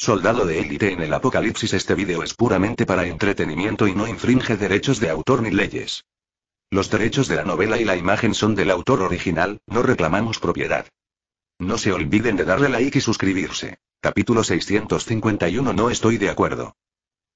Soldado de élite en el apocalipsis este video es puramente para entretenimiento y no infringe derechos de autor ni leyes. Los derechos de la novela y la imagen son del autor original, no reclamamos propiedad. No se olviden de darle like y suscribirse. Capítulo 651 No estoy de acuerdo.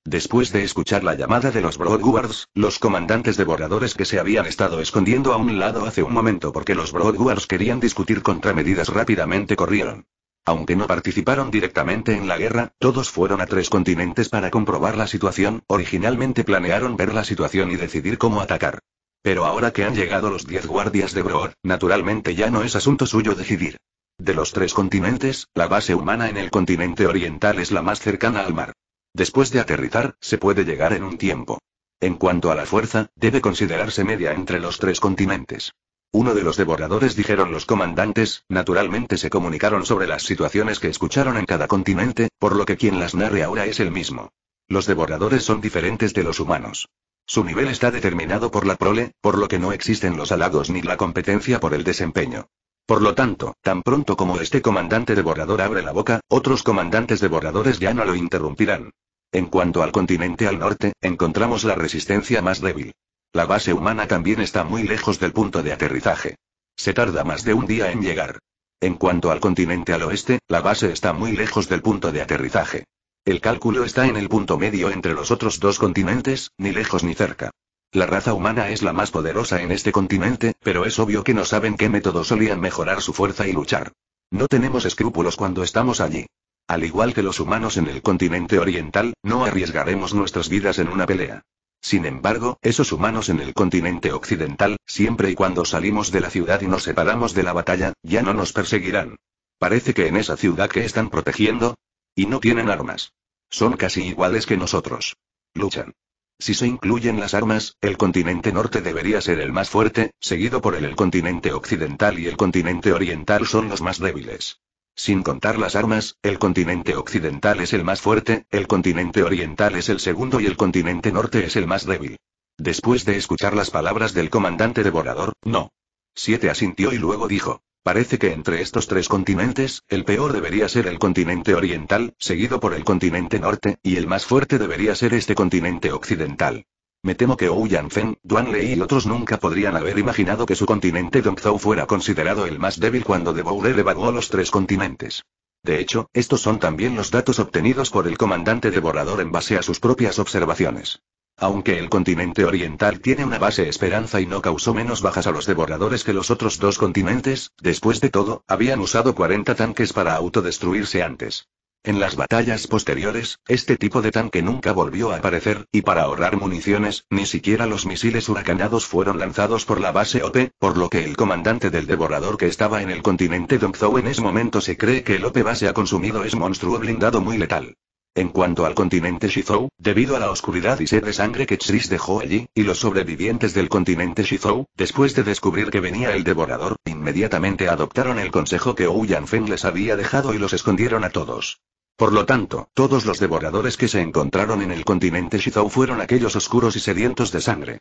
Después de escuchar la llamada de los Broadguards, los comandantes devoradores que se habían estado escondiendo a un lado hace un momento porque los Broadguards querían discutir contramedidas rápidamente corrieron. Aunque no participaron directamente en la guerra, todos fueron a tres continentes para comprobar la situación, originalmente planearon ver la situación y decidir cómo atacar. Pero ahora que han llegado los diez guardias de Broor, naturalmente ya no es asunto suyo decidir. De los tres continentes, la base humana en el continente oriental es la más cercana al mar. Después de aterrizar, se puede llegar en un tiempo. En cuanto a la fuerza, debe considerarse media entre los tres continentes. Uno de los devoradores dijeron los comandantes, naturalmente se comunicaron sobre las situaciones que escucharon en cada continente, por lo que quien las narre ahora es el mismo. Los devoradores son diferentes de los humanos. Su nivel está determinado por la prole, por lo que no existen los halagos ni la competencia por el desempeño. Por lo tanto, tan pronto como este comandante devorador abre la boca, otros comandantes devoradores ya no lo interrumpirán. En cuanto al continente al norte, encontramos la resistencia más débil. La base humana también está muy lejos del punto de aterrizaje. Se tarda más de un día en llegar. En cuanto al continente al oeste, la base está muy lejos del punto de aterrizaje. El cálculo está en el punto medio entre los otros dos continentes, ni lejos ni cerca. La raza humana es la más poderosa en este continente, pero es obvio que no saben qué método solían mejorar su fuerza y luchar. No tenemos escrúpulos cuando estamos allí. Al igual que los humanos en el continente oriental, no arriesgaremos nuestras vidas en una pelea. Sin embargo, esos humanos en el continente occidental, siempre y cuando salimos de la ciudad y nos separamos de la batalla, ya no nos perseguirán. Parece que en esa ciudad que están protegiendo. Y no tienen armas. Son casi iguales que nosotros. Luchan. Si se incluyen las armas, el continente norte debería ser el más fuerte, seguido por el, el continente occidental y el continente oriental son los más débiles. Sin contar las armas, el continente occidental es el más fuerte, el continente oriental es el segundo y el continente norte es el más débil. Después de escuchar las palabras del comandante devorador, no. Siete asintió y luego dijo. Parece que entre estos tres continentes, el peor debería ser el continente oriental, seguido por el continente norte, y el más fuerte debería ser este continente occidental. Me temo que Ou Feng, Duan Lei y otros nunca podrían haber imaginado que su continente Dongzhou fuera considerado el más débil cuando de Boure los tres continentes. De hecho, estos son también los datos obtenidos por el comandante devorador en base a sus propias observaciones. Aunque el continente oriental tiene una base esperanza y no causó menos bajas a los devoradores que los otros dos continentes, después de todo, habían usado 40 tanques para autodestruirse antes. En las batallas posteriores, este tipo de tanque nunca volvió a aparecer, y para ahorrar municiones, ni siquiera los misiles huracanados fueron lanzados por la base OP, por lo que el comandante del devorador que estaba en el continente Dongzhou en ese momento se cree que el OP base ha consumido es monstruo blindado muy letal. En cuanto al continente Shizhou, debido a la oscuridad y sed de sangre que Chris dejó allí, y los sobrevivientes del continente Shizhou, después de descubrir que venía el devorador, inmediatamente adoptaron el consejo que Ou Feng les había dejado y los escondieron a todos. Por lo tanto, todos los devoradores que se encontraron en el continente Shizou fueron aquellos oscuros y sedientos de sangre.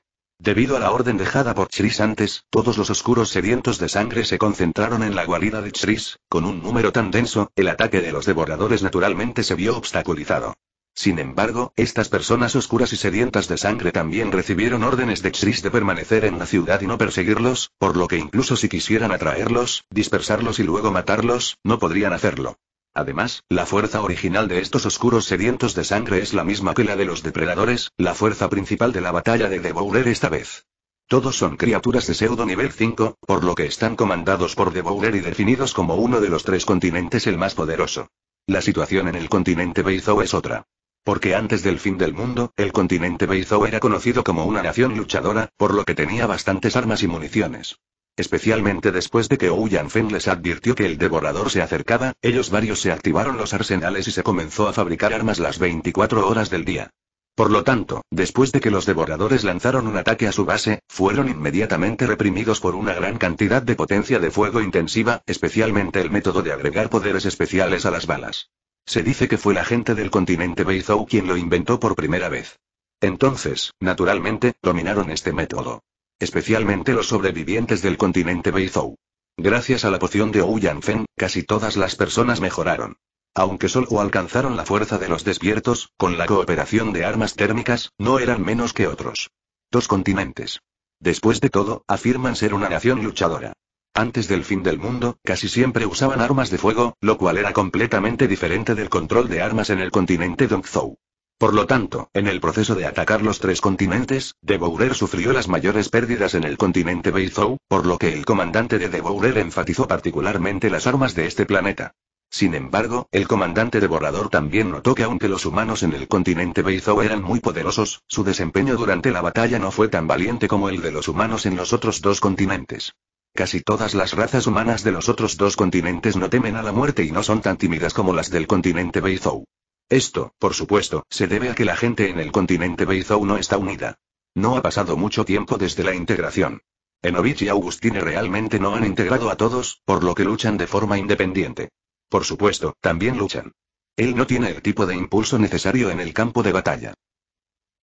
Debido a la orden dejada por Chris antes, todos los oscuros sedientos de sangre se concentraron en la guarida de Chris, con un número tan denso, el ataque de los devoradores naturalmente se vio obstaculizado. Sin embargo, estas personas oscuras y sedientas de sangre también recibieron órdenes de Chris de permanecer en la ciudad y no perseguirlos, por lo que incluso si quisieran atraerlos, dispersarlos y luego matarlos, no podrían hacerlo. Además, la fuerza original de estos oscuros sedientos de sangre es la misma que la de los depredadores, la fuerza principal de la batalla de Devourer esta vez. Todos son criaturas de pseudo nivel 5, por lo que están comandados por Devourer y definidos como uno de los tres continentes el más poderoso. La situación en el continente Beizou es otra. Porque antes del fin del mundo, el continente Beizou era conocido como una nación luchadora, por lo que tenía bastantes armas y municiones. Especialmente después de que Ou Feng les advirtió que el devorador se acercaba, ellos varios se activaron los arsenales y se comenzó a fabricar armas las 24 horas del día. Por lo tanto, después de que los devoradores lanzaron un ataque a su base, fueron inmediatamente reprimidos por una gran cantidad de potencia de fuego intensiva, especialmente el método de agregar poderes especiales a las balas. Se dice que fue la gente del continente Beizhou quien lo inventó por primera vez. Entonces, naturalmente, dominaron este método. Especialmente los sobrevivientes del continente Beizhou. Gracias a la poción de Ouyang casi todas las personas mejoraron. Aunque solo alcanzaron la fuerza de los despiertos, con la cooperación de armas térmicas, no eran menos que otros. Dos continentes. Después de todo, afirman ser una nación luchadora. Antes del fin del mundo, casi siempre usaban armas de fuego, lo cual era completamente diferente del control de armas en el continente Dongzhou. Por lo tanto, en el proceso de atacar los tres continentes, de sufrió las mayores pérdidas en el continente Beizhou, por lo que el comandante de de enfatizó particularmente las armas de este planeta. Sin embargo, el comandante devorador también notó que aunque los humanos en el continente Beizhou eran muy poderosos, su desempeño durante la batalla no fue tan valiente como el de los humanos en los otros dos continentes. Casi todas las razas humanas de los otros dos continentes no temen a la muerte y no son tan tímidas como las del continente Beizhou. Esto, por supuesto, se debe a que la gente en el continente Beizou no está unida. No ha pasado mucho tiempo desde la integración. Enovich y Augustine realmente no han integrado a todos, por lo que luchan de forma independiente. Por supuesto, también luchan. Él no tiene el tipo de impulso necesario en el campo de batalla.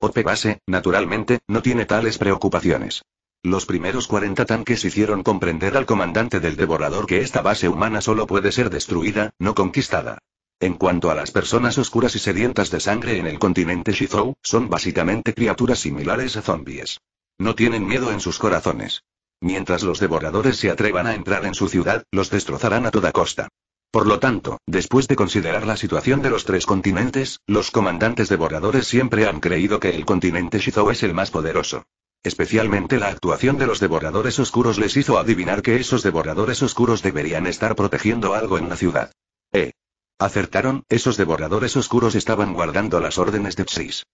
Ope Base, naturalmente, no tiene tales preocupaciones. Los primeros 40 tanques hicieron comprender al comandante del devorador que esta base humana solo puede ser destruida, no conquistada. En cuanto a las personas oscuras y sedientas de sangre en el continente Shizou, son básicamente criaturas similares a zombies. No tienen miedo en sus corazones. Mientras los devoradores se atrevan a entrar en su ciudad, los destrozarán a toda costa. Por lo tanto, después de considerar la situación de los tres continentes, los comandantes devoradores siempre han creído que el continente Shizou es el más poderoso. Especialmente la actuación de los devoradores oscuros les hizo adivinar que esos devoradores oscuros deberían estar protegiendo algo en la ciudad. Eh. Acertaron, esos devoradores oscuros estaban guardando las órdenes de Xis.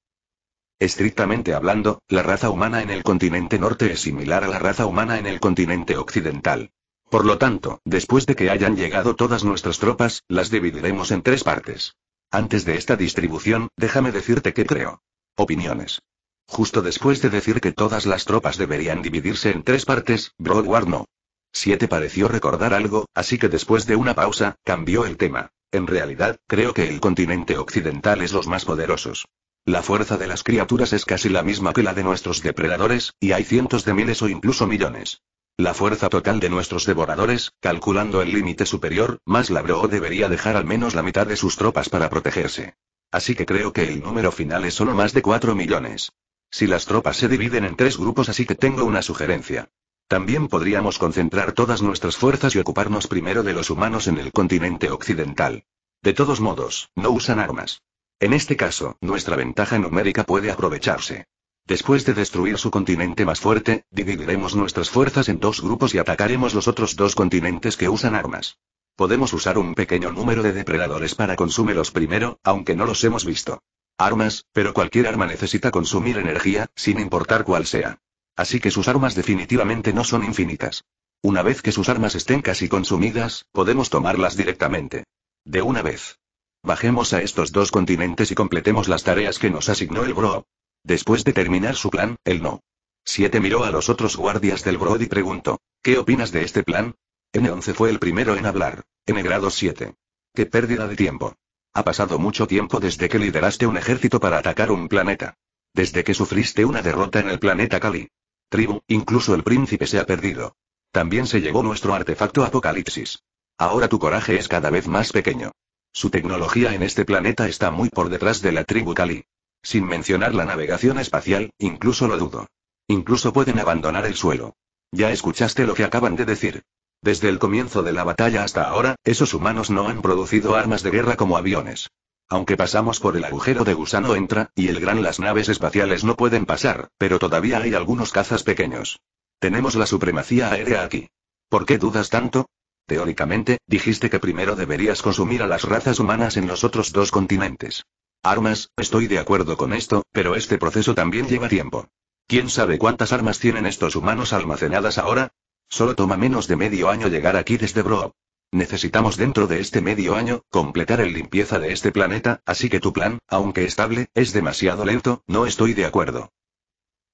Estrictamente hablando, la raza humana en el continente norte es similar a la raza humana en el continente occidental. Por lo tanto, después de que hayan llegado todas nuestras tropas, las dividiremos en tres partes. Antes de esta distribución, déjame decirte que creo. Opiniones. Justo después de decir que todas las tropas deberían dividirse en tres partes, Broadward no. Siete pareció recordar algo, así que después de una pausa, cambió el tema. En realidad, creo que el continente occidental es los más poderosos. La fuerza de las criaturas es casi la misma que la de nuestros depredadores, y hay cientos de miles o incluso millones. La fuerza total de nuestros devoradores, calculando el límite superior, más o debería dejar al menos la mitad de sus tropas para protegerse. Así que creo que el número final es solo más de 4 millones. Si las tropas se dividen en tres grupos, así que tengo una sugerencia. También podríamos concentrar todas nuestras fuerzas y ocuparnos primero de los humanos en el continente occidental. De todos modos, no usan armas. En este caso, nuestra ventaja numérica puede aprovecharse. Después de destruir su continente más fuerte, dividiremos nuestras fuerzas en dos grupos y atacaremos los otros dos continentes que usan armas. Podemos usar un pequeño número de depredadores para consumirlos primero, aunque no los hemos visto. Armas, pero cualquier arma necesita consumir energía, sin importar cuál sea. Así que sus armas definitivamente no son infinitas. Una vez que sus armas estén casi consumidas, podemos tomarlas directamente. De una vez. Bajemos a estos dos continentes y completemos las tareas que nos asignó el Bro. Después de terminar su plan, el no. 7 miró a los otros guardias del Bro y preguntó, ¿qué opinas de este plan? N11 fue el primero en hablar. N grado 7. Qué pérdida de tiempo. Ha pasado mucho tiempo desde que lideraste un ejército para atacar un planeta. Desde que sufriste una derrota en el planeta Kali tribu, incluso el príncipe se ha perdido. También se llevó nuestro artefacto Apocalipsis. Ahora tu coraje es cada vez más pequeño. Su tecnología en este planeta está muy por detrás de la tribu Cali. Sin mencionar la navegación espacial, incluso lo dudo. Incluso pueden abandonar el suelo. Ya escuchaste lo que acaban de decir. Desde el comienzo de la batalla hasta ahora, esos humanos no han producido armas de guerra como aviones. Aunque pasamos por el agujero de gusano entra, y el gran las naves espaciales no pueden pasar, pero todavía hay algunos cazas pequeños. Tenemos la supremacía aérea aquí. ¿Por qué dudas tanto? Teóricamente, dijiste que primero deberías consumir a las razas humanas en los otros dos continentes. Armas, estoy de acuerdo con esto, pero este proceso también lleva tiempo. ¿Quién sabe cuántas armas tienen estos humanos almacenadas ahora? Solo toma menos de medio año llegar aquí desde Bro. Necesitamos dentro de este medio año, completar el limpieza de este planeta, así que tu plan, aunque estable, es demasiado lento, no estoy de acuerdo.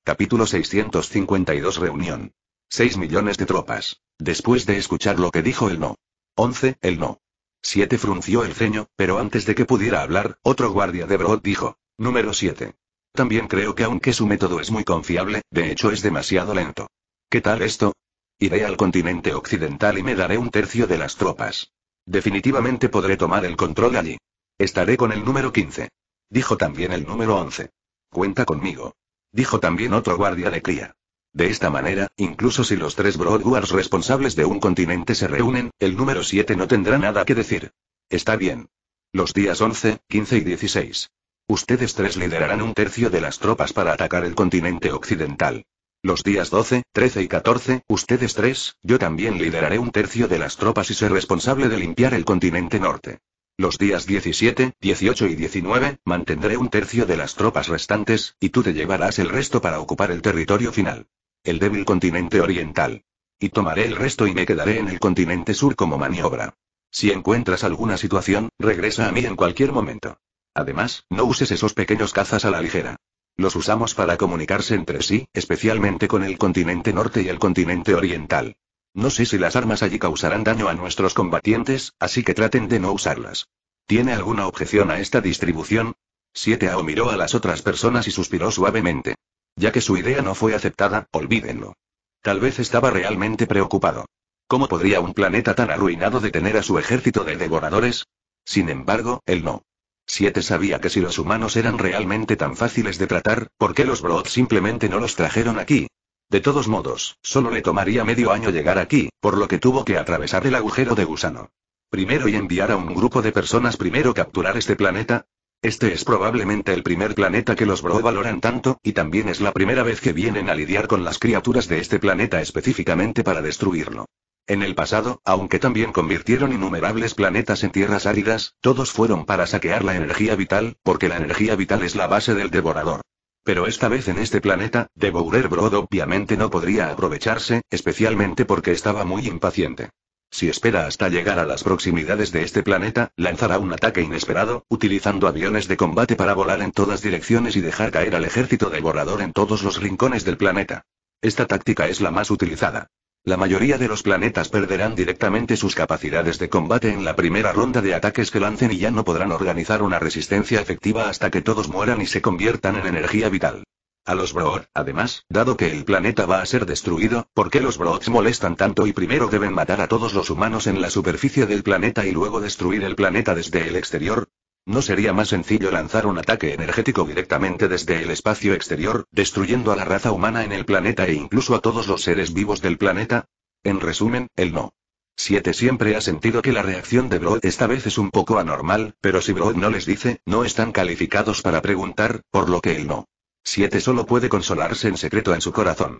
Capítulo 652 Reunión. 6 millones de tropas. Después de escuchar lo que dijo el no. 11, el no. 7 frunció el ceño, pero antes de que pudiera hablar, otro guardia de Broad dijo. Número 7. También creo que aunque su método es muy confiable, de hecho es demasiado lento. ¿Qué tal esto? Iré al continente occidental y me daré un tercio de las tropas. Definitivamente podré tomar el control allí. Estaré con el número 15. Dijo también el número 11. Cuenta conmigo. Dijo también otro guardia de cría. De esta manera, incluso si los tres Broadwars responsables de un continente se reúnen, el número 7 no tendrá nada que decir. Está bien. Los días 11, 15 y 16. Ustedes tres liderarán un tercio de las tropas para atacar el continente occidental. Los días 12, 13 y 14, ustedes tres, yo también lideraré un tercio de las tropas y seré responsable de limpiar el continente norte. Los días 17, 18 y 19, mantendré un tercio de las tropas restantes, y tú te llevarás el resto para ocupar el territorio final. El débil continente oriental. Y tomaré el resto y me quedaré en el continente sur como maniobra. Si encuentras alguna situación, regresa a mí en cualquier momento. Además, no uses esos pequeños cazas a la ligera. Los usamos para comunicarse entre sí, especialmente con el continente norte y el continente oriental. No sé si las armas allí causarán daño a nuestros combatientes, así que traten de no usarlas. ¿Tiene alguna objeción a esta distribución? 7AO miró a las otras personas y suspiró suavemente. Ya que su idea no fue aceptada, olvídenlo. Tal vez estaba realmente preocupado. ¿Cómo podría un planeta tan arruinado detener a su ejército de devoradores? Sin embargo, él no. Siete sabía que si los humanos eran realmente tan fáciles de tratar, ¿por qué los Broad simplemente no los trajeron aquí? De todos modos, solo le tomaría medio año llegar aquí, por lo que tuvo que atravesar el agujero de gusano. Primero y enviar a un grupo de personas primero capturar este planeta. Este es probablemente el primer planeta que los Broad valoran tanto, y también es la primera vez que vienen a lidiar con las criaturas de este planeta específicamente para destruirlo. En el pasado, aunque también convirtieron innumerables planetas en tierras áridas, todos fueron para saquear la energía vital, porque la energía vital es la base del devorador. Pero esta vez en este planeta, Devourer Broad obviamente no podría aprovecharse, especialmente porque estaba muy impaciente. Si espera hasta llegar a las proximidades de este planeta, lanzará un ataque inesperado, utilizando aviones de combate para volar en todas direcciones y dejar caer al ejército devorador en todos los rincones del planeta. Esta táctica es la más utilizada. La mayoría de los planetas perderán directamente sus capacidades de combate en la primera ronda de ataques que lancen y ya no podrán organizar una resistencia efectiva hasta que todos mueran y se conviertan en energía vital. A los Brood, además, dado que el planeta va a ser destruido, ¿por qué los Broods molestan tanto y primero deben matar a todos los humanos en la superficie del planeta y luego destruir el planeta desde el exterior? ¿No sería más sencillo lanzar un ataque energético directamente desde el espacio exterior, destruyendo a la raza humana en el planeta e incluso a todos los seres vivos del planeta? En resumen, el no. 7 siempre ha sentido que la reacción de Broad esta vez es un poco anormal, pero si Broad no les dice, no están calificados para preguntar, por lo que él no. 7 solo puede consolarse en secreto en su corazón.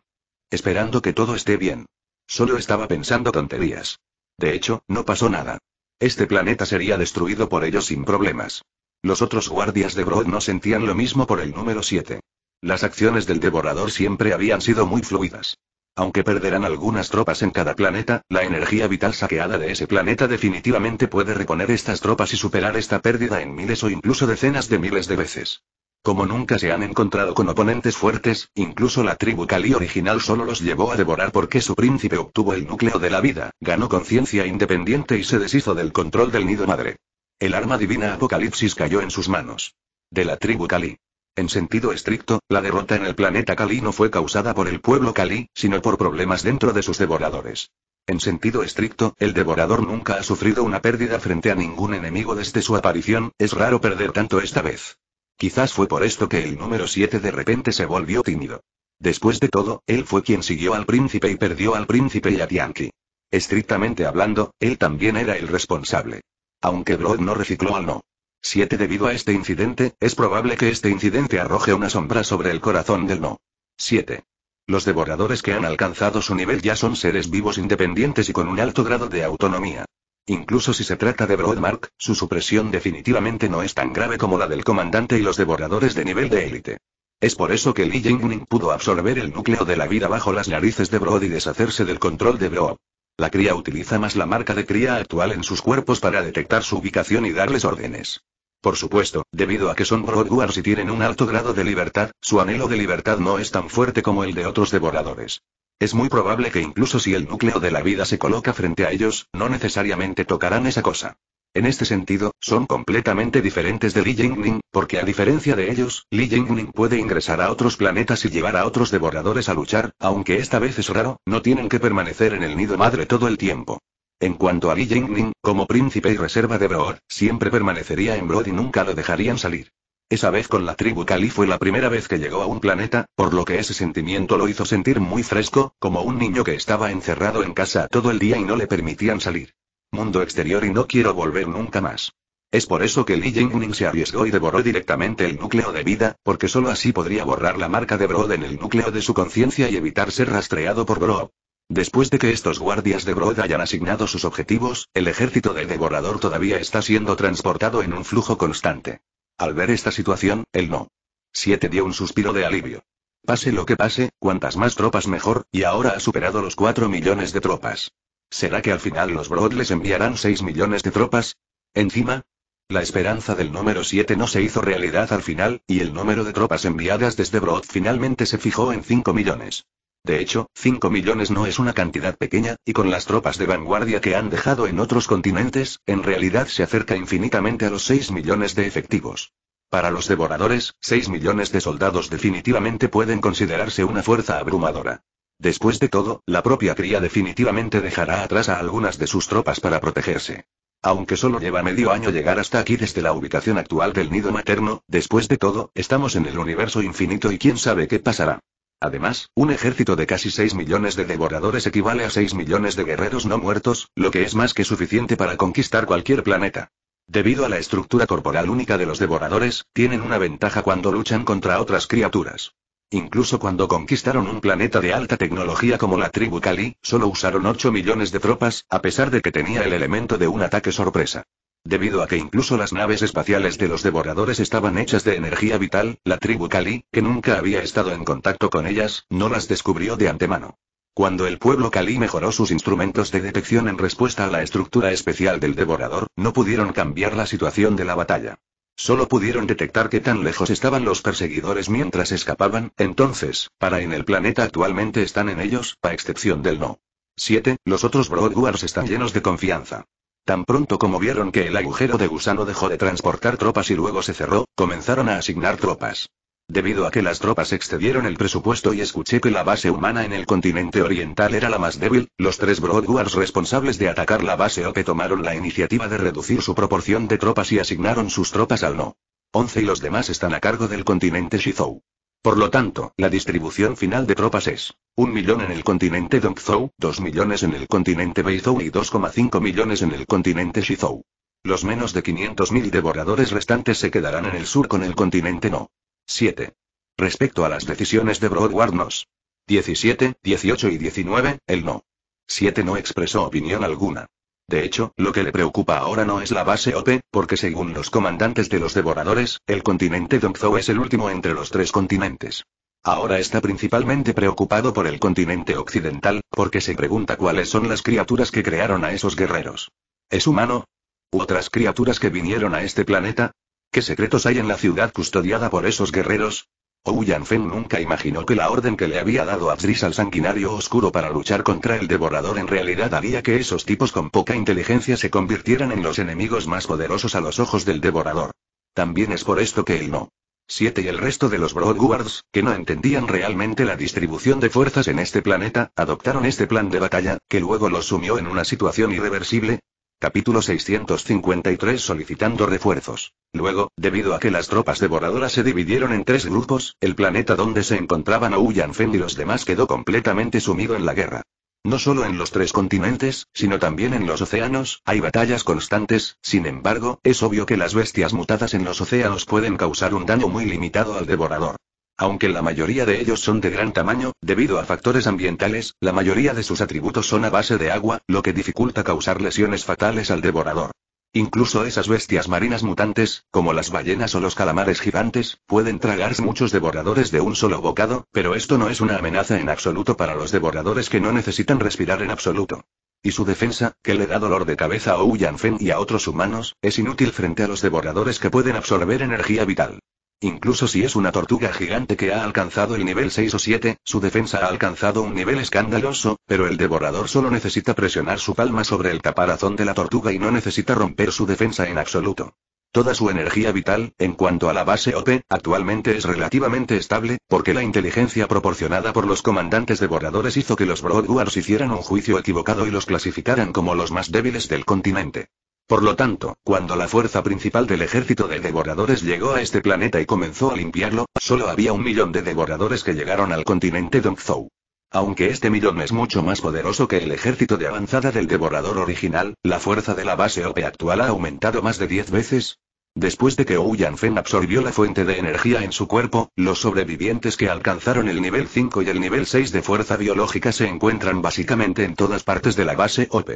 Esperando que todo esté bien. Solo estaba pensando tonterías. De hecho, no pasó nada. Este planeta sería destruido por ellos sin problemas. Los otros guardias de Broad no sentían lo mismo por el número 7. Las acciones del devorador siempre habían sido muy fluidas. Aunque perderán algunas tropas en cada planeta, la energía vital saqueada de ese planeta definitivamente puede reponer estas tropas y superar esta pérdida en miles o incluso decenas de miles de veces. Como nunca se han encontrado con oponentes fuertes, incluso la tribu Kali original solo los llevó a devorar porque su príncipe obtuvo el núcleo de la vida, ganó conciencia independiente y se deshizo del control del nido madre. El arma divina Apocalipsis cayó en sus manos. De la tribu Kali. En sentido estricto, la derrota en el planeta Kali no fue causada por el pueblo Kali, sino por problemas dentro de sus devoradores. En sentido estricto, el devorador nunca ha sufrido una pérdida frente a ningún enemigo desde su aparición, es raro perder tanto esta vez. Quizás fue por esto que el número 7 de repente se volvió tímido. Después de todo, él fue quien siguió al príncipe y perdió al príncipe y a Tianqi. Estrictamente hablando, él también era el responsable. Aunque Broad no recicló al no. 7 debido a este incidente, es probable que este incidente arroje una sombra sobre el corazón del no. 7. Los devoradores que han alcanzado su nivel ya son seres vivos independientes y con un alto grado de autonomía. Incluso si se trata de Broadmark, su supresión definitivamente no es tan grave como la del comandante y los devoradores de nivel de élite. Es por eso que Li Jingning pudo absorber el núcleo de la vida bajo las narices de Broad y deshacerse del control de Broad. La cría utiliza más la marca de cría actual en sus cuerpos para detectar su ubicación y darles órdenes. Por supuesto, debido a que son Broadwars y tienen un alto grado de libertad, su anhelo de libertad no es tan fuerte como el de otros devoradores. Es muy probable que incluso si el núcleo de la vida se coloca frente a ellos, no necesariamente tocarán esa cosa. En este sentido, son completamente diferentes de Li Jingning, porque a diferencia de ellos, Li Jingning puede ingresar a otros planetas y llevar a otros devoradores a luchar, aunque esta vez es raro, no tienen que permanecer en el nido madre todo el tiempo. En cuanto a Li Jingning, como príncipe y reserva de Broor siempre permanecería en Broad y nunca lo dejarían salir. Esa vez con la tribu Kali fue la primera vez que llegó a un planeta, por lo que ese sentimiento lo hizo sentir muy fresco, como un niño que estaba encerrado en casa todo el día y no le permitían salir. Mundo exterior y no quiero volver nunca más. Es por eso que Li Jingning se arriesgó y devoró directamente el núcleo de vida, porque solo así podría borrar la marca de Broad en el núcleo de su conciencia y evitar ser rastreado por Brood. Después de que estos guardias de Broad hayan asignado sus objetivos, el ejército de devorador todavía está siendo transportado en un flujo constante. Al ver esta situación, el no. 7 dio un suspiro de alivio. Pase lo que pase, cuantas más tropas mejor, y ahora ha superado los 4 millones de tropas. ¿Será que al final los Broad les enviarán 6 millones de tropas? Encima, la esperanza del número 7 no se hizo realidad al final, y el número de tropas enviadas desde Broad finalmente se fijó en 5 millones. De hecho, 5 millones no es una cantidad pequeña, y con las tropas de vanguardia que han dejado en otros continentes, en realidad se acerca infinitamente a los 6 millones de efectivos. Para los devoradores, 6 millones de soldados definitivamente pueden considerarse una fuerza abrumadora. Después de todo, la propia cría definitivamente dejará atrás a algunas de sus tropas para protegerse. Aunque solo lleva medio año llegar hasta aquí desde la ubicación actual del nido materno, después de todo, estamos en el universo infinito y quién sabe qué pasará. Además, un ejército de casi 6 millones de devoradores equivale a 6 millones de guerreros no muertos, lo que es más que suficiente para conquistar cualquier planeta. Debido a la estructura corporal única de los devoradores, tienen una ventaja cuando luchan contra otras criaturas. Incluso cuando conquistaron un planeta de alta tecnología como la tribu Kali, solo usaron 8 millones de tropas, a pesar de que tenía el elemento de un ataque sorpresa. Debido a que incluso las naves espaciales de los devoradores estaban hechas de energía vital, la tribu Kali, que nunca había estado en contacto con ellas, no las descubrió de antemano. Cuando el pueblo Kali mejoró sus instrumentos de detección en respuesta a la estructura especial del devorador, no pudieron cambiar la situación de la batalla. Solo pudieron detectar que tan lejos estaban los perseguidores mientras escapaban, entonces, para en el planeta actualmente están en ellos, a excepción del no. 7. Los otros Broadwars están llenos de confianza. Tan pronto como vieron que el agujero de gusano dejó de transportar tropas y luego se cerró, comenzaron a asignar tropas. Debido a que las tropas excedieron el presupuesto y escuché que la base humana en el continente oriental era la más débil, los tres Broadwars responsables de atacar la base OPE tomaron la iniciativa de reducir su proporción de tropas y asignaron sus tropas al No. 11 y los demás están a cargo del continente Shizou. Por lo tanto, la distribución final de tropas es un millón en el continente Dongzhou, 2 millones en el continente Beizhou y 2,5 millones en el continente Shizhou. Los menos de 500.000 devoradores restantes se quedarán en el sur con el continente No. 7. Respecto a las decisiones de Broadward Nos. 17, 18 y 19, el No. 7 no expresó opinión alguna. De hecho, lo que le preocupa ahora no es la base OP, porque según los comandantes de los devoradores, el continente Dongzhou es el último entre los tres continentes. Ahora está principalmente preocupado por el continente occidental, porque se pregunta cuáles son las criaturas que crearon a esos guerreros. ¿Es humano? ¿U otras criaturas que vinieron a este planeta? ¿Qué secretos hay en la ciudad custodiada por esos guerreros? Ou Feng nunca imaginó que la orden que le había dado Driss al sanguinario oscuro para luchar contra el devorador en realidad haría que esos tipos con poca inteligencia se convirtieran en los enemigos más poderosos a los ojos del devorador. También es por esto que él no. 7 y el resto de los Broadguards, que no entendían realmente la distribución de fuerzas en este planeta, adoptaron este plan de batalla, que luego los sumió en una situación irreversible, Capítulo 653 Solicitando refuerzos. Luego, debido a que las tropas devoradoras se dividieron en tres grupos, el planeta donde se encontraban Ouyan Fen y los demás quedó completamente sumido en la guerra. No solo en los tres continentes, sino también en los océanos, hay batallas constantes, sin embargo, es obvio que las bestias mutadas en los océanos pueden causar un daño muy limitado al devorador. Aunque la mayoría de ellos son de gran tamaño, debido a factores ambientales, la mayoría de sus atributos son a base de agua, lo que dificulta causar lesiones fatales al devorador. Incluso esas bestias marinas mutantes, como las ballenas o los calamares gigantes, pueden tragarse muchos devoradores de un solo bocado, pero esto no es una amenaza en absoluto para los devoradores que no necesitan respirar en absoluto. Y su defensa, que le da dolor de cabeza a Wu y a otros humanos, es inútil frente a los devoradores que pueden absorber energía vital. Incluso si es una tortuga gigante que ha alcanzado el nivel 6 o 7, su defensa ha alcanzado un nivel escandaloso, pero el devorador solo necesita presionar su palma sobre el caparazón de la tortuga y no necesita romper su defensa en absoluto. Toda su energía vital, en cuanto a la base OP, actualmente es relativamente estable, porque la inteligencia proporcionada por los comandantes devoradores hizo que los Broadwars hicieran un juicio equivocado y los clasificaran como los más débiles del continente. Por lo tanto, cuando la fuerza principal del ejército de devoradores llegó a este planeta y comenzó a limpiarlo, solo había un millón de devoradores que llegaron al continente Dongzhou. Aunque este millón es mucho más poderoso que el ejército de avanzada del devorador original, la fuerza de la base OP actual ha aumentado más de 10 veces. Después de que Wu Fen absorbió la fuente de energía en su cuerpo, los sobrevivientes que alcanzaron el nivel 5 y el nivel 6 de fuerza biológica se encuentran básicamente en todas partes de la base OP.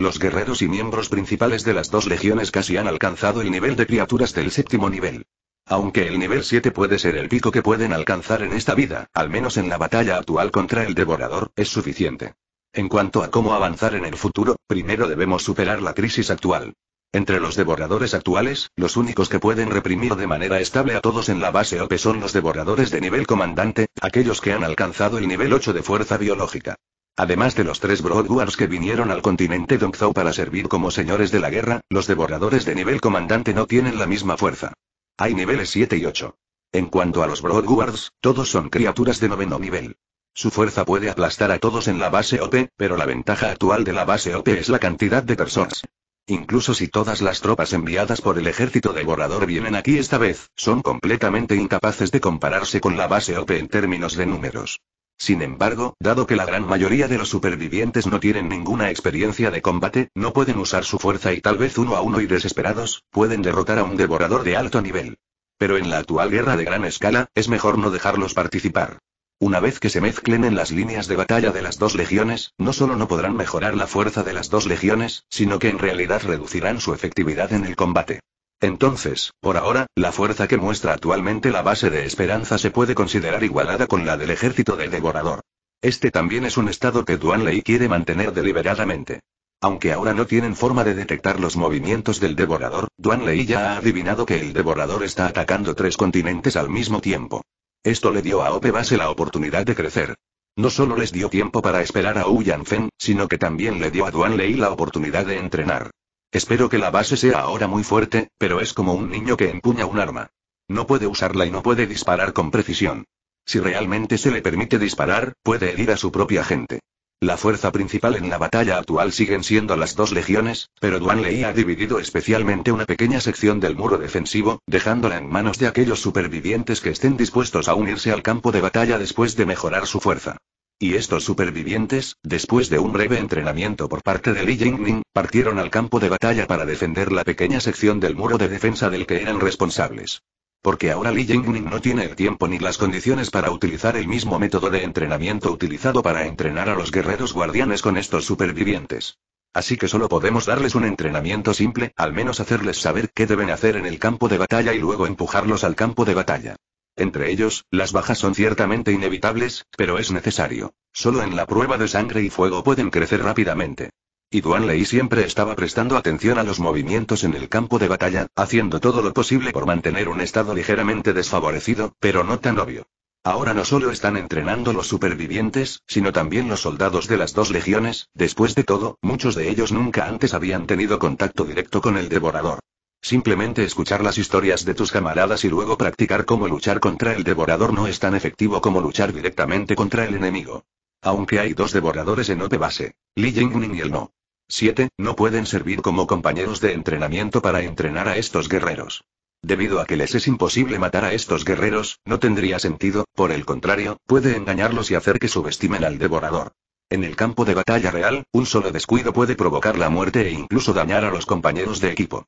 Los guerreros y miembros principales de las dos legiones casi han alcanzado el nivel de criaturas del séptimo nivel. Aunque el nivel 7 puede ser el pico que pueden alcanzar en esta vida, al menos en la batalla actual contra el devorador, es suficiente. En cuanto a cómo avanzar en el futuro, primero debemos superar la crisis actual. Entre los devoradores actuales, los únicos que pueden reprimir de manera estable a todos en la base OP son los devoradores de nivel comandante, aquellos que han alcanzado el nivel 8 de fuerza biológica. Además de los tres Broadwars que vinieron al continente Dongzhou para servir como señores de la guerra, los devoradores de nivel comandante no tienen la misma fuerza. Hay niveles 7 y 8. En cuanto a los Broadwars, todos son criaturas de noveno nivel. Su fuerza puede aplastar a todos en la base OP, pero la ventaja actual de la base OP es la cantidad de personas. Incluso si todas las tropas enviadas por el ejército devorador vienen aquí esta vez, son completamente incapaces de compararse con la base OP en términos de números. Sin embargo, dado que la gran mayoría de los supervivientes no tienen ninguna experiencia de combate, no pueden usar su fuerza y tal vez uno a uno y desesperados, pueden derrotar a un devorador de alto nivel. Pero en la actual guerra de gran escala, es mejor no dejarlos participar. Una vez que se mezclen en las líneas de batalla de las dos legiones, no solo no podrán mejorar la fuerza de las dos legiones, sino que en realidad reducirán su efectividad en el combate. Entonces, por ahora, la fuerza que muestra actualmente la base de Esperanza se puede considerar igualada con la del ejército del devorador. Este también es un estado que Duan Lei quiere mantener deliberadamente. Aunque ahora no tienen forma de detectar los movimientos del devorador, Duan Lei ya ha adivinado que el devorador está atacando tres continentes al mismo tiempo. Esto le dio a Ope Base la oportunidad de crecer. No solo les dio tiempo para esperar a Wu sino que también le dio a Duan Lei la oportunidad de entrenar. Espero que la base sea ahora muy fuerte, pero es como un niño que empuña un arma. No puede usarla y no puede disparar con precisión. Si realmente se le permite disparar, puede herir a su propia gente. La fuerza principal en la batalla actual siguen siendo las dos legiones, pero Duan Lei ha dividido especialmente una pequeña sección del muro defensivo, dejándola en manos de aquellos supervivientes que estén dispuestos a unirse al campo de batalla después de mejorar su fuerza. Y estos supervivientes, después de un breve entrenamiento por parte de Li Jingning, partieron al campo de batalla para defender la pequeña sección del muro de defensa del que eran responsables. Porque ahora Li Jingning no tiene el tiempo ni las condiciones para utilizar el mismo método de entrenamiento utilizado para entrenar a los guerreros guardianes con estos supervivientes. Así que solo podemos darles un entrenamiento simple, al menos hacerles saber qué deben hacer en el campo de batalla y luego empujarlos al campo de batalla. Entre ellos, las bajas son ciertamente inevitables, pero es necesario. Solo en la prueba de sangre y fuego pueden crecer rápidamente. Y Duan Lei siempre estaba prestando atención a los movimientos en el campo de batalla, haciendo todo lo posible por mantener un estado ligeramente desfavorecido, pero no tan obvio. Ahora no solo están entrenando los supervivientes, sino también los soldados de las dos legiones, después de todo, muchos de ellos nunca antes habían tenido contacto directo con el devorador. Simplemente escuchar las historias de tus camaradas y luego practicar cómo luchar contra el devorador no es tan efectivo como luchar directamente contra el enemigo. Aunque hay dos devoradores en OP base, Li Jingning y el No. 7. No pueden servir como compañeros de entrenamiento para entrenar a estos guerreros. Debido a que les es imposible matar a estos guerreros, no tendría sentido, por el contrario, puede engañarlos y hacer que subestimen al devorador. En el campo de batalla real, un solo descuido puede provocar la muerte e incluso dañar a los compañeros de equipo.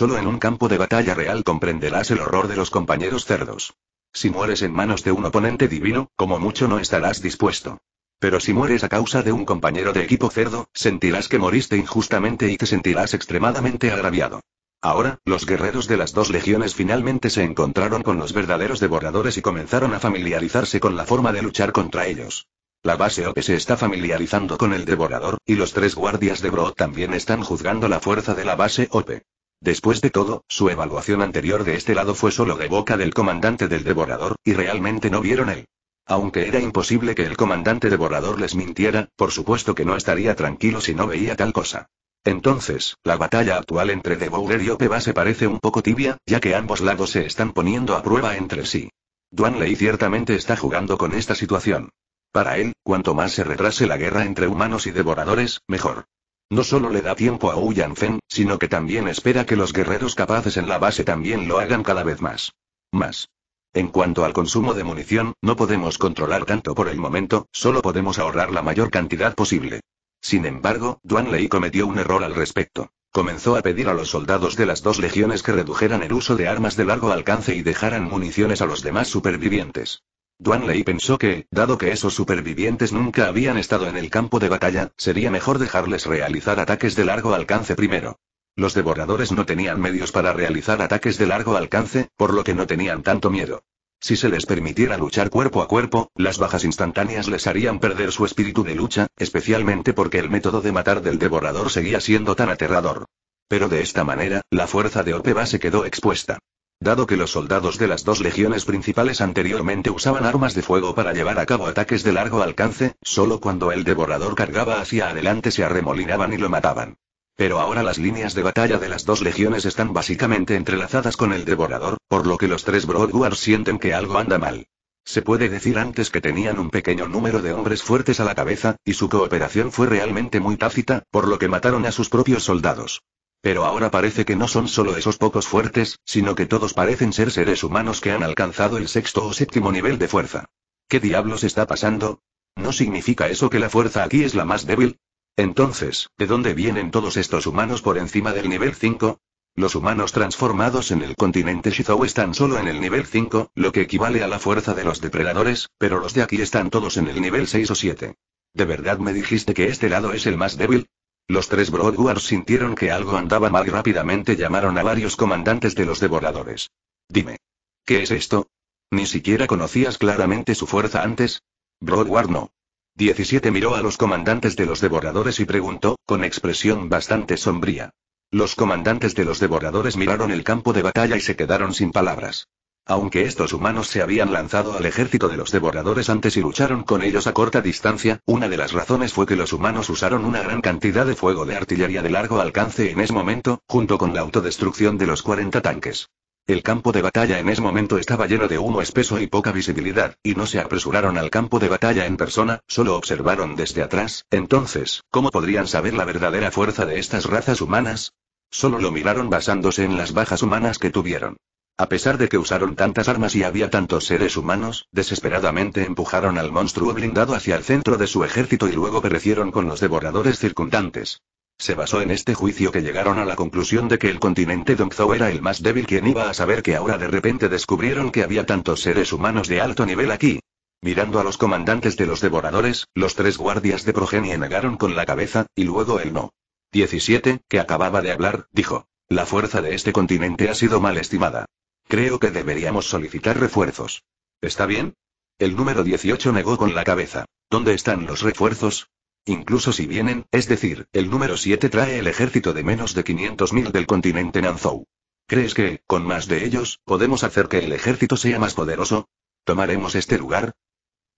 Solo en un campo de batalla real comprenderás el horror de los compañeros cerdos. Si mueres en manos de un oponente divino, como mucho no estarás dispuesto. Pero si mueres a causa de un compañero de equipo cerdo, sentirás que moriste injustamente y te sentirás extremadamente agraviado. Ahora, los guerreros de las dos legiones finalmente se encontraron con los verdaderos devoradores y comenzaron a familiarizarse con la forma de luchar contra ellos. La base OP se está familiarizando con el devorador, y los tres guardias de Bro también están juzgando la fuerza de la base OP. Después de todo, su evaluación anterior de este lado fue solo de boca del comandante del devorador, y realmente no vieron él. Aunque era imposible que el comandante devorador les mintiera, por supuesto que no estaría tranquilo si no veía tal cosa. Entonces, la batalla actual entre Devourer y Opeba se parece un poco tibia, ya que ambos lados se están poniendo a prueba entre sí. Duan ciertamente está jugando con esta situación. Para él, cuanto más se retrase la guerra entre humanos y devoradores, mejor. No solo le da tiempo a Uyan Yanfen, sino que también espera que los guerreros capaces en la base también lo hagan cada vez más. Más. En cuanto al consumo de munición, no podemos controlar tanto por el momento, solo podemos ahorrar la mayor cantidad posible. Sin embargo, Duan Lei cometió un error al respecto. Comenzó a pedir a los soldados de las dos legiones que redujeran el uso de armas de largo alcance y dejaran municiones a los demás supervivientes. Duanley pensó que, dado que esos supervivientes nunca habían estado en el campo de batalla, sería mejor dejarles realizar ataques de largo alcance primero. Los devoradores no tenían medios para realizar ataques de largo alcance, por lo que no tenían tanto miedo. Si se les permitiera luchar cuerpo a cuerpo, las bajas instantáneas les harían perder su espíritu de lucha, especialmente porque el método de matar del devorador seguía siendo tan aterrador. Pero de esta manera, la fuerza de Opeba se quedó expuesta. Dado que los soldados de las dos legiones principales anteriormente usaban armas de fuego para llevar a cabo ataques de largo alcance, solo cuando el devorador cargaba hacia adelante se arremolinaban y lo mataban. Pero ahora las líneas de batalla de las dos legiones están básicamente entrelazadas con el devorador, por lo que los tres Broadwars sienten que algo anda mal. Se puede decir antes que tenían un pequeño número de hombres fuertes a la cabeza, y su cooperación fue realmente muy tácita, por lo que mataron a sus propios soldados. Pero ahora parece que no son solo esos pocos fuertes, sino que todos parecen ser seres humanos que han alcanzado el sexto o séptimo nivel de fuerza. ¿Qué diablos está pasando? ¿No significa eso que la fuerza aquí es la más débil? Entonces, ¿de dónde vienen todos estos humanos por encima del nivel 5? Los humanos transformados en el continente Shizou están solo en el nivel 5, lo que equivale a la fuerza de los depredadores, pero los de aquí están todos en el nivel 6 o 7. ¿De verdad me dijiste que este lado es el más débil? Los tres Broadwars sintieron que algo andaba mal y rápidamente llamaron a varios comandantes de los devoradores. Dime. ¿Qué es esto? ¿Ni siquiera conocías claramente su fuerza antes? Broadward no. 17 miró a los comandantes de los devoradores y preguntó, con expresión bastante sombría. Los comandantes de los devoradores miraron el campo de batalla y se quedaron sin palabras. Aunque estos humanos se habían lanzado al ejército de los devoradores antes y lucharon con ellos a corta distancia, una de las razones fue que los humanos usaron una gran cantidad de fuego de artillería de largo alcance en ese momento, junto con la autodestrucción de los 40 tanques. El campo de batalla en ese momento estaba lleno de humo espeso y poca visibilidad, y no se apresuraron al campo de batalla en persona, solo observaron desde atrás, entonces, ¿cómo podrían saber la verdadera fuerza de estas razas humanas? Solo lo miraron basándose en las bajas humanas que tuvieron. A pesar de que usaron tantas armas y había tantos seres humanos, desesperadamente empujaron al monstruo blindado hacia el centro de su ejército y luego perecieron con los devoradores circundantes. Se basó en este juicio que llegaron a la conclusión de que el continente Dongzhou era el más débil quien iba a saber que ahora de repente descubrieron que había tantos seres humanos de alto nivel aquí. Mirando a los comandantes de los devoradores, los tres guardias de progenie negaron con la cabeza, y luego el no. 17, que acababa de hablar, dijo. La fuerza de este continente ha sido mal estimada. Creo que deberíamos solicitar refuerzos. ¿Está bien? El número 18 negó con la cabeza. ¿Dónde están los refuerzos? Incluso si vienen, es decir, el número 7 trae el ejército de menos de 500.000 del continente Nanzhou. ¿Crees que, con más de ellos, podemos hacer que el ejército sea más poderoso? ¿Tomaremos este lugar?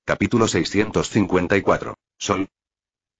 Capítulo 654. Sol.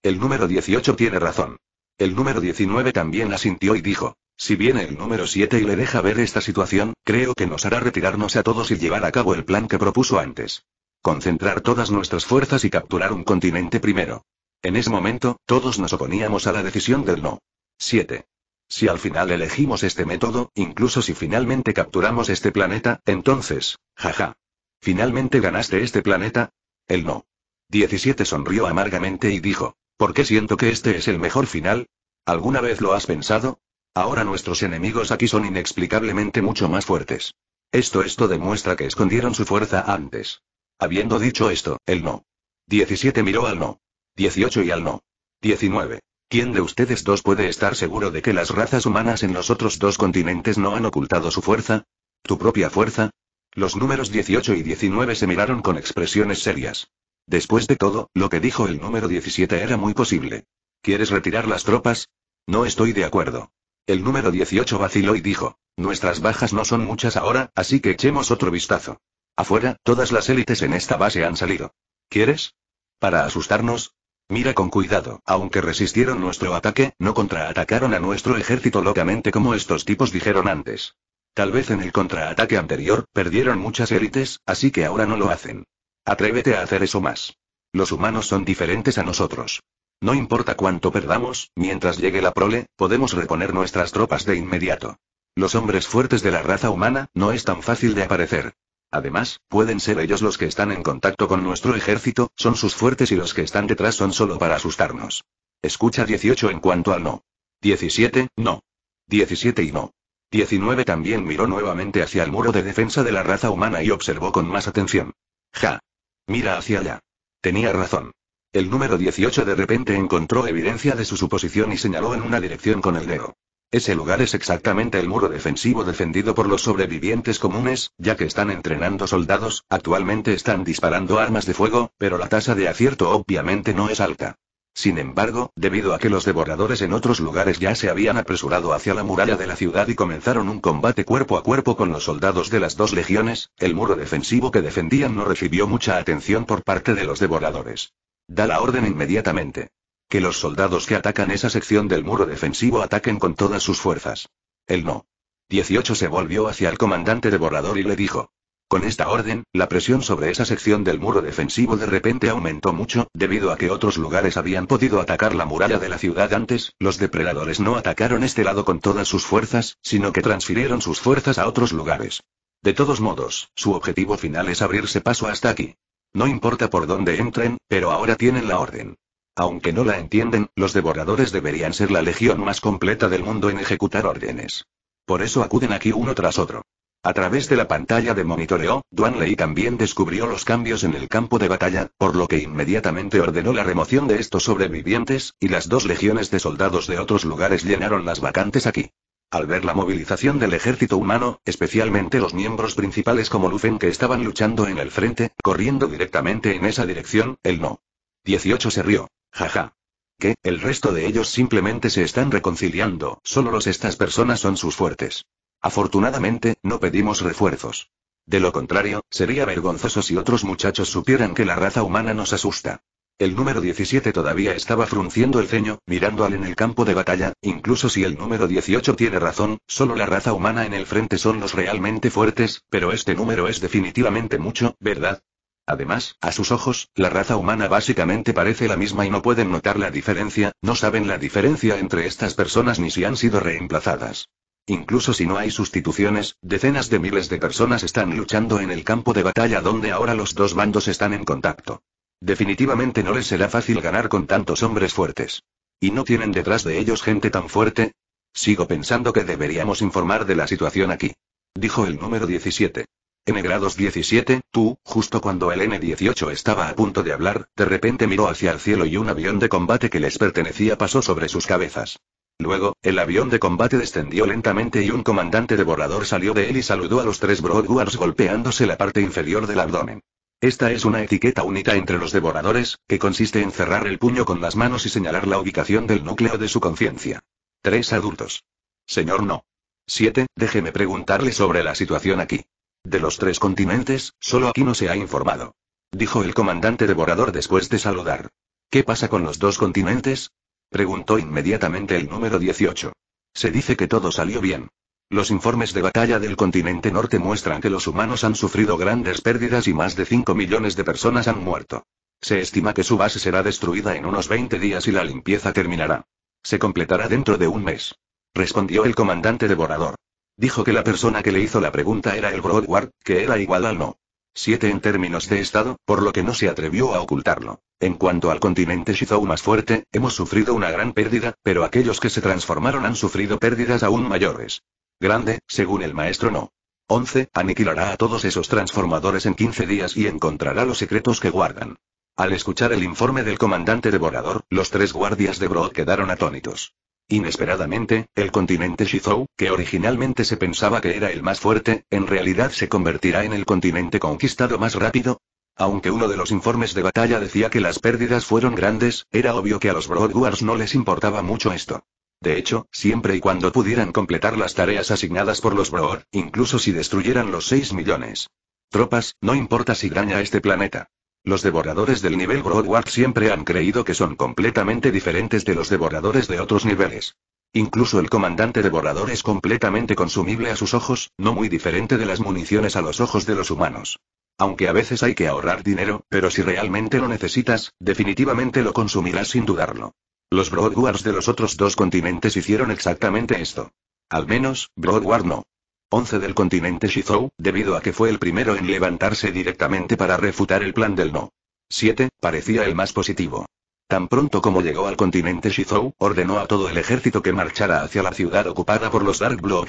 El número 18 tiene razón. El número 19 también asintió y dijo, si viene el número 7 y le deja ver esta situación, creo que nos hará retirarnos a todos y llevar a cabo el plan que propuso antes. Concentrar todas nuestras fuerzas y capturar un continente primero. En ese momento, todos nos oponíamos a la decisión del no. 7. Si al final elegimos este método, incluso si finalmente capturamos este planeta, entonces, jaja. ¿Finalmente ganaste este planeta? El no. 17 sonrió amargamente y dijo, ¿por qué siento que este es el mejor final? ¿Alguna vez lo has pensado? Ahora nuestros enemigos aquí son inexplicablemente mucho más fuertes. Esto esto demuestra que escondieron su fuerza antes. Habiendo dicho esto, el no. 17 miró al no. 18 y al no. 19. ¿Quién de ustedes dos puede estar seguro de que las razas humanas en los otros dos continentes no han ocultado su fuerza? ¿Tu propia fuerza? Los números 18 y 19 se miraron con expresiones serias. Después de todo, lo que dijo el número 17 era muy posible. ¿Quieres retirar las tropas? No estoy de acuerdo. El número 18 vaciló y dijo, nuestras bajas no son muchas ahora, así que echemos otro vistazo. Afuera, todas las élites en esta base han salido. ¿Quieres? Para asustarnos. Mira con cuidado, aunque resistieron nuestro ataque, no contraatacaron a nuestro ejército locamente como estos tipos dijeron antes. Tal vez en el contraataque anterior, perdieron muchas élites, así que ahora no lo hacen. Atrévete a hacer eso más. Los humanos son diferentes a nosotros. No importa cuánto perdamos, mientras llegue la prole, podemos reponer nuestras tropas de inmediato. Los hombres fuertes de la raza humana, no es tan fácil de aparecer. Además, pueden ser ellos los que están en contacto con nuestro ejército, son sus fuertes y los que están detrás son solo para asustarnos. Escucha 18 en cuanto al no. 17, no. 17 y no. 19 también miró nuevamente hacia el muro de defensa de la raza humana y observó con más atención. Ja. Mira hacia allá. Tenía razón. El número 18 de repente encontró evidencia de su suposición y señaló en una dirección con el dedo. Ese lugar es exactamente el muro defensivo defendido por los sobrevivientes comunes, ya que están entrenando soldados, actualmente están disparando armas de fuego, pero la tasa de acierto obviamente no es alta. Sin embargo, debido a que los devoradores en otros lugares ya se habían apresurado hacia la muralla de la ciudad y comenzaron un combate cuerpo a cuerpo con los soldados de las dos legiones, el muro defensivo que defendían no recibió mucha atención por parte de los devoradores. Da la orden inmediatamente. Que los soldados que atacan esa sección del muro defensivo ataquen con todas sus fuerzas. El no. 18 se volvió hacia el comandante devorador y le dijo. Con esta orden, la presión sobre esa sección del muro defensivo de repente aumentó mucho, debido a que otros lugares habían podido atacar la muralla de la ciudad antes, los depredadores no atacaron este lado con todas sus fuerzas, sino que transfirieron sus fuerzas a otros lugares. De todos modos, su objetivo final es abrirse paso hasta aquí. No importa por dónde entren, pero ahora tienen la orden. Aunque no la entienden, los devoradores deberían ser la legión más completa del mundo en ejecutar órdenes. Por eso acuden aquí uno tras otro. A través de la pantalla de monitoreo, Duan Lei también descubrió los cambios en el campo de batalla, por lo que inmediatamente ordenó la remoción de estos sobrevivientes, y las dos legiones de soldados de otros lugares llenaron las vacantes aquí. Al ver la movilización del ejército humano, especialmente los miembros principales como Lufen que estaban luchando en el frente, corriendo directamente en esa dirección, él no. 18 se rió. Jaja. Que, el resto de ellos simplemente se están reconciliando, solo los estas personas son sus fuertes. Afortunadamente, no pedimos refuerzos. De lo contrario, sería vergonzoso si otros muchachos supieran que la raza humana nos asusta. El número 17 todavía estaba frunciendo el ceño, mirando al en el campo de batalla, incluso si el número 18 tiene razón, solo la raza humana en el frente son los realmente fuertes, pero este número es definitivamente mucho, ¿verdad? Además, a sus ojos, la raza humana básicamente parece la misma y no pueden notar la diferencia, no saben la diferencia entre estas personas ni si han sido reemplazadas. Incluso si no hay sustituciones, decenas de miles de personas están luchando en el campo de batalla donde ahora los dos bandos están en contacto. Definitivamente no les será fácil ganar con tantos hombres fuertes. ¿Y no tienen detrás de ellos gente tan fuerte? Sigo pensando que deberíamos informar de la situación aquí. Dijo el número 17. N grados 17, tú, justo cuando el N18 estaba a punto de hablar, de repente miró hacia el cielo y un avión de combate que les pertenecía pasó sobre sus cabezas. Luego, el avión de combate descendió lentamente y un comandante de devorador salió de él y saludó a los tres Broadwars golpeándose la parte inferior del abdomen. Esta es una etiqueta única entre los devoradores, que consiste en cerrar el puño con las manos y señalar la ubicación del núcleo de su conciencia. Tres adultos. Señor no. Siete, Déjeme preguntarle sobre la situación aquí. De los tres continentes, solo aquí no se ha informado. Dijo el comandante devorador después de saludar. ¿Qué pasa con los dos continentes? Preguntó inmediatamente el número 18. Se dice que todo salió bien. Los informes de batalla del continente norte muestran que los humanos han sufrido grandes pérdidas y más de 5 millones de personas han muerto. Se estima que su base será destruida en unos 20 días y la limpieza terminará. Se completará dentro de un mes. Respondió el comandante devorador. Dijo que la persona que le hizo la pregunta era el Broadward, que era igual al no. 7 en términos de Estado, por lo que no se atrevió a ocultarlo. En cuanto al continente Shizou más fuerte, hemos sufrido una gran pérdida, pero aquellos que se transformaron han sufrido pérdidas aún mayores grande, según el maestro no. 11. Aniquilará a todos esos transformadores en 15 días y encontrará los secretos que guardan. Al escuchar el informe del comandante devorador, los tres guardias de Broad quedaron atónitos. Inesperadamente, el continente Shizou, que originalmente se pensaba que era el más fuerte, en realidad se convertirá en el continente conquistado más rápido. Aunque uno de los informes de batalla decía que las pérdidas fueron grandes, era obvio que a los Broadwars no les importaba mucho esto. De hecho, siempre y cuando pudieran completar las tareas asignadas por los Brood, incluso si destruyeran los 6 millones. Tropas, no importa si daña este planeta. Los devoradores del nivel Broadward siempre han creído que son completamente diferentes de los devoradores de otros niveles. Incluso el comandante devorador es completamente consumible a sus ojos, no muy diferente de las municiones a los ojos de los humanos. Aunque a veces hay que ahorrar dinero, pero si realmente lo necesitas, definitivamente lo consumirás sin dudarlo. Los Broadwars de los otros dos continentes hicieron exactamente esto. Al menos, Broadwar no. 11 del continente Shizou, debido a que fue el primero en levantarse directamente para refutar el plan del no. 7, parecía el más positivo. Tan pronto como llegó al continente Shizou, ordenó a todo el ejército que marchara hacia la ciudad ocupada por los Dark Blood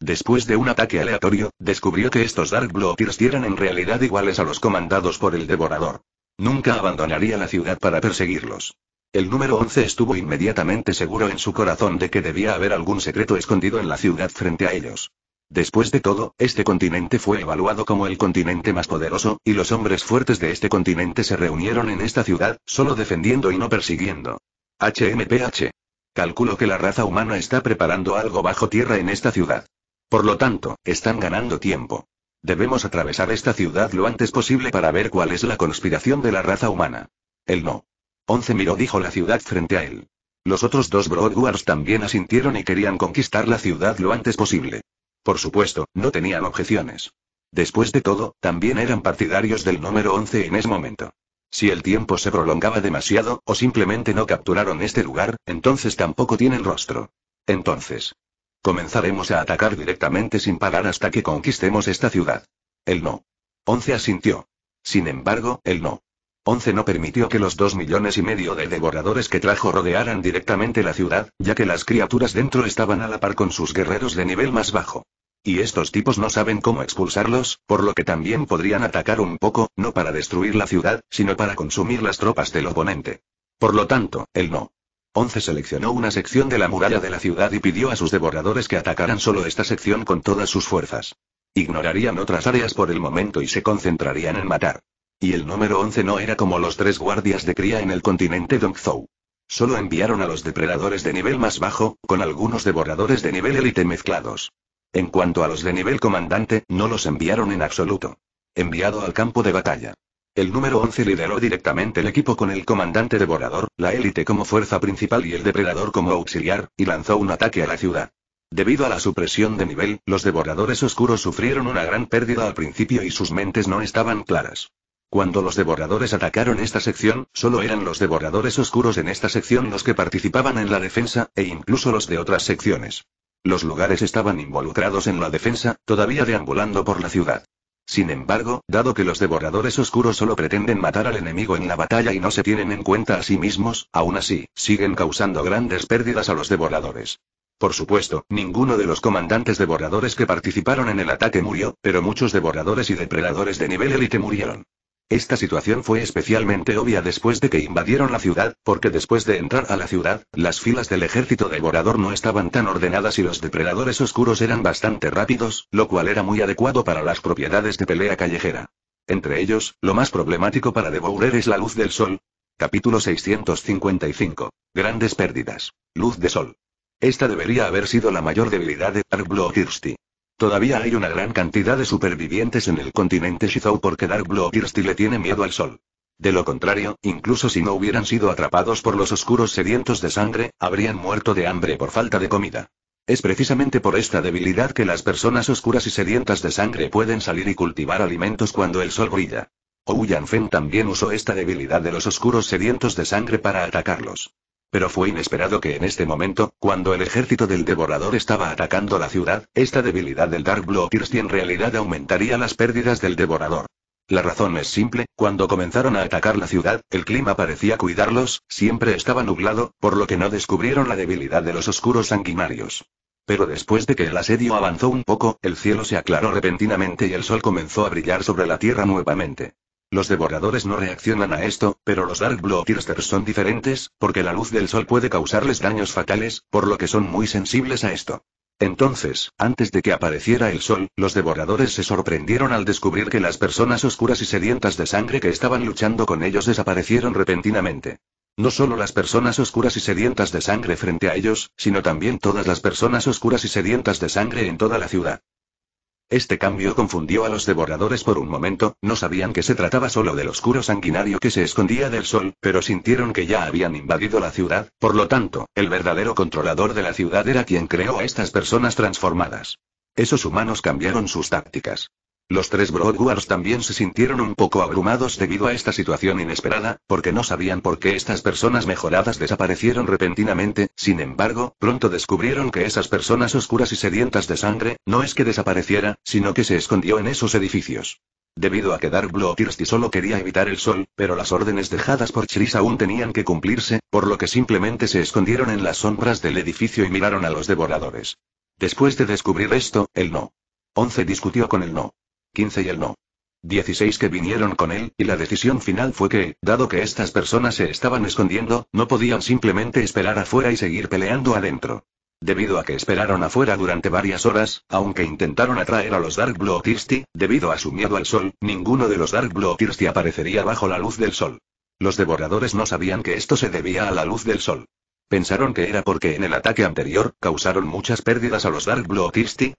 Después de un ataque aleatorio, descubrió que estos Dark Blood eran en realidad iguales a los comandados por el Devorador. Nunca abandonaría la ciudad para perseguirlos. El número 11 estuvo inmediatamente seguro en su corazón de que debía haber algún secreto escondido en la ciudad frente a ellos. Después de todo, este continente fue evaluado como el continente más poderoso, y los hombres fuertes de este continente se reunieron en esta ciudad, solo defendiendo y no persiguiendo. HMPH. Calculo que la raza humana está preparando algo bajo tierra en esta ciudad. Por lo tanto, están ganando tiempo. Debemos atravesar esta ciudad lo antes posible para ver cuál es la conspiración de la raza humana. El no. Once miró dijo la ciudad frente a él. Los otros dos Broadwars también asintieron y querían conquistar la ciudad lo antes posible. Por supuesto, no tenían objeciones. Después de todo, también eran partidarios del número 11 en ese momento. Si el tiempo se prolongaba demasiado, o simplemente no capturaron este lugar, entonces tampoco tienen rostro. Entonces. Comenzaremos a atacar directamente sin parar hasta que conquistemos esta ciudad. El no. 11 asintió. Sin embargo, el no. Once no permitió que los dos millones y medio de devoradores que trajo rodearan directamente la ciudad, ya que las criaturas dentro estaban a la par con sus guerreros de nivel más bajo. Y estos tipos no saben cómo expulsarlos, por lo que también podrían atacar un poco, no para destruir la ciudad, sino para consumir las tropas del oponente. Por lo tanto, el no. 11 seleccionó una sección de la muralla de la ciudad y pidió a sus devoradores que atacaran solo esta sección con todas sus fuerzas. Ignorarían otras áreas por el momento y se concentrarían en matar. Y el número 11 no era como los tres guardias de cría en el continente Dongzhou. Solo enviaron a los depredadores de nivel más bajo, con algunos devoradores de nivel élite mezclados. En cuanto a los de nivel comandante, no los enviaron en absoluto. Enviado al campo de batalla. El número 11 lideró directamente el equipo con el comandante devorador, la élite como fuerza principal y el depredador como auxiliar, y lanzó un ataque a la ciudad. Debido a la supresión de nivel, los devoradores oscuros sufrieron una gran pérdida al principio y sus mentes no estaban claras. Cuando los devoradores atacaron esta sección, solo eran los devoradores oscuros en esta sección los que participaban en la defensa, e incluso los de otras secciones. Los lugares estaban involucrados en la defensa, todavía deambulando por la ciudad. Sin embargo, dado que los devoradores oscuros solo pretenden matar al enemigo en la batalla y no se tienen en cuenta a sí mismos, aún así, siguen causando grandes pérdidas a los devoradores. Por supuesto, ninguno de los comandantes devoradores que participaron en el ataque murió, pero muchos devoradores y depredadores de nivel élite murieron. Esta situación fue especialmente obvia después de que invadieron la ciudad, porque después de entrar a la ciudad, las filas del ejército devorador no estaban tan ordenadas y los depredadores oscuros eran bastante rápidos, lo cual era muy adecuado para las propiedades de pelea callejera. Entre ellos, lo más problemático para Devourer es la luz del sol. Capítulo 655. Grandes pérdidas. Luz de sol. Esta debería haber sido la mayor debilidad de Dark Kirsty. Todavía hay una gran cantidad de supervivientes en el continente Shizhou porque Dark Blue Kirsty le tiene miedo al sol. De lo contrario, incluso si no hubieran sido atrapados por los oscuros sedientos de sangre, habrían muerto de hambre por falta de comida. Es precisamente por esta debilidad que las personas oscuras y sedientas de sangre pueden salir y cultivar alimentos cuando el sol brilla. Ou Feng también usó esta debilidad de los oscuros sedientos de sangre para atacarlos. Pero fue inesperado que en este momento, cuando el ejército del devorador estaba atacando la ciudad, esta debilidad del Dark Blood Thirsty en realidad aumentaría las pérdidas del devorador. La razón es simple, cuando comenzaron a atacar la ciudad, el clima parecía cuidarlos, siempre estaba nublado, por lo que no descubrieron la debilidad de los oscuros sanguinarios. Pero después de que el asedio avanzó un poco, el cielo se aclaró repentinamente y el sol comenzó a brillar sobre la tierra nuevamente. Los devoradores no reaccionan a esto, pero los Dark Blood son diferentes, porque la luz del sol puede causarles daños fatales, por lo que son muy sensibles a esto. Entonces, antes de que apareciera el sol, los devoradores se sorprendieron al descubrir que las personas oscuras y sedientas de sangre que estaban luchando con ellos desaparecieron repentinamente. No solo las personas oscuras y sedientas de sangre frente a ellos, sino también todas las personas oscuras y sedientas de sangre en toda la ciudad. Este cambio confundió a los devoradores por un momento, no sabían que se trataba solo del oscuro sanguinario que se escondía del sol, pero sintieron que ya habían invadido la ciudad, por lo tanto, el verdadero controlador de la ciudad era quien creó a estas personas transformadas. Esos humanos cambiaron sus tácticas. Los tres Broadwars también se sintieron un poco abrumados debido a esta situación inesperada, porque no sabían por qué estas personas mejoradas desaparecieron repentinamente, sin embargo, pronto descubrieron que esas personas oscuras y sedientas de sangre, no es que desapareciera, sino que se escondió en esos edificios. Debido a que Dark Blood solo quería evitar el sol, pero las órdenes dejadas por Chris aún tenían que cumplirse, por lo que simplemente se escondieron en las sombras del edificio y miraron a los devoradores. Después de descubrir esto, el no. 11 discutió con el no. 15 y el no. 16 que vinieron con él, y la decisión final fue que, dado que estas personas se estaban escondiendo, no podían simplemente esperar afuera y seguir peleando adentro. Debido a que esperaron afuera durante varias horas, aunque intentaron atraer a los Dark Blue debido a su miedo al sol, ninguno de los Dark Blue Thirsty aparecería bajo la luz del sol. Los devoradores no sabían que esto se debía a la luz del sol. Pensaron que era porque en el ataque anterior, causaron muchas pérdidas a los Dark Blue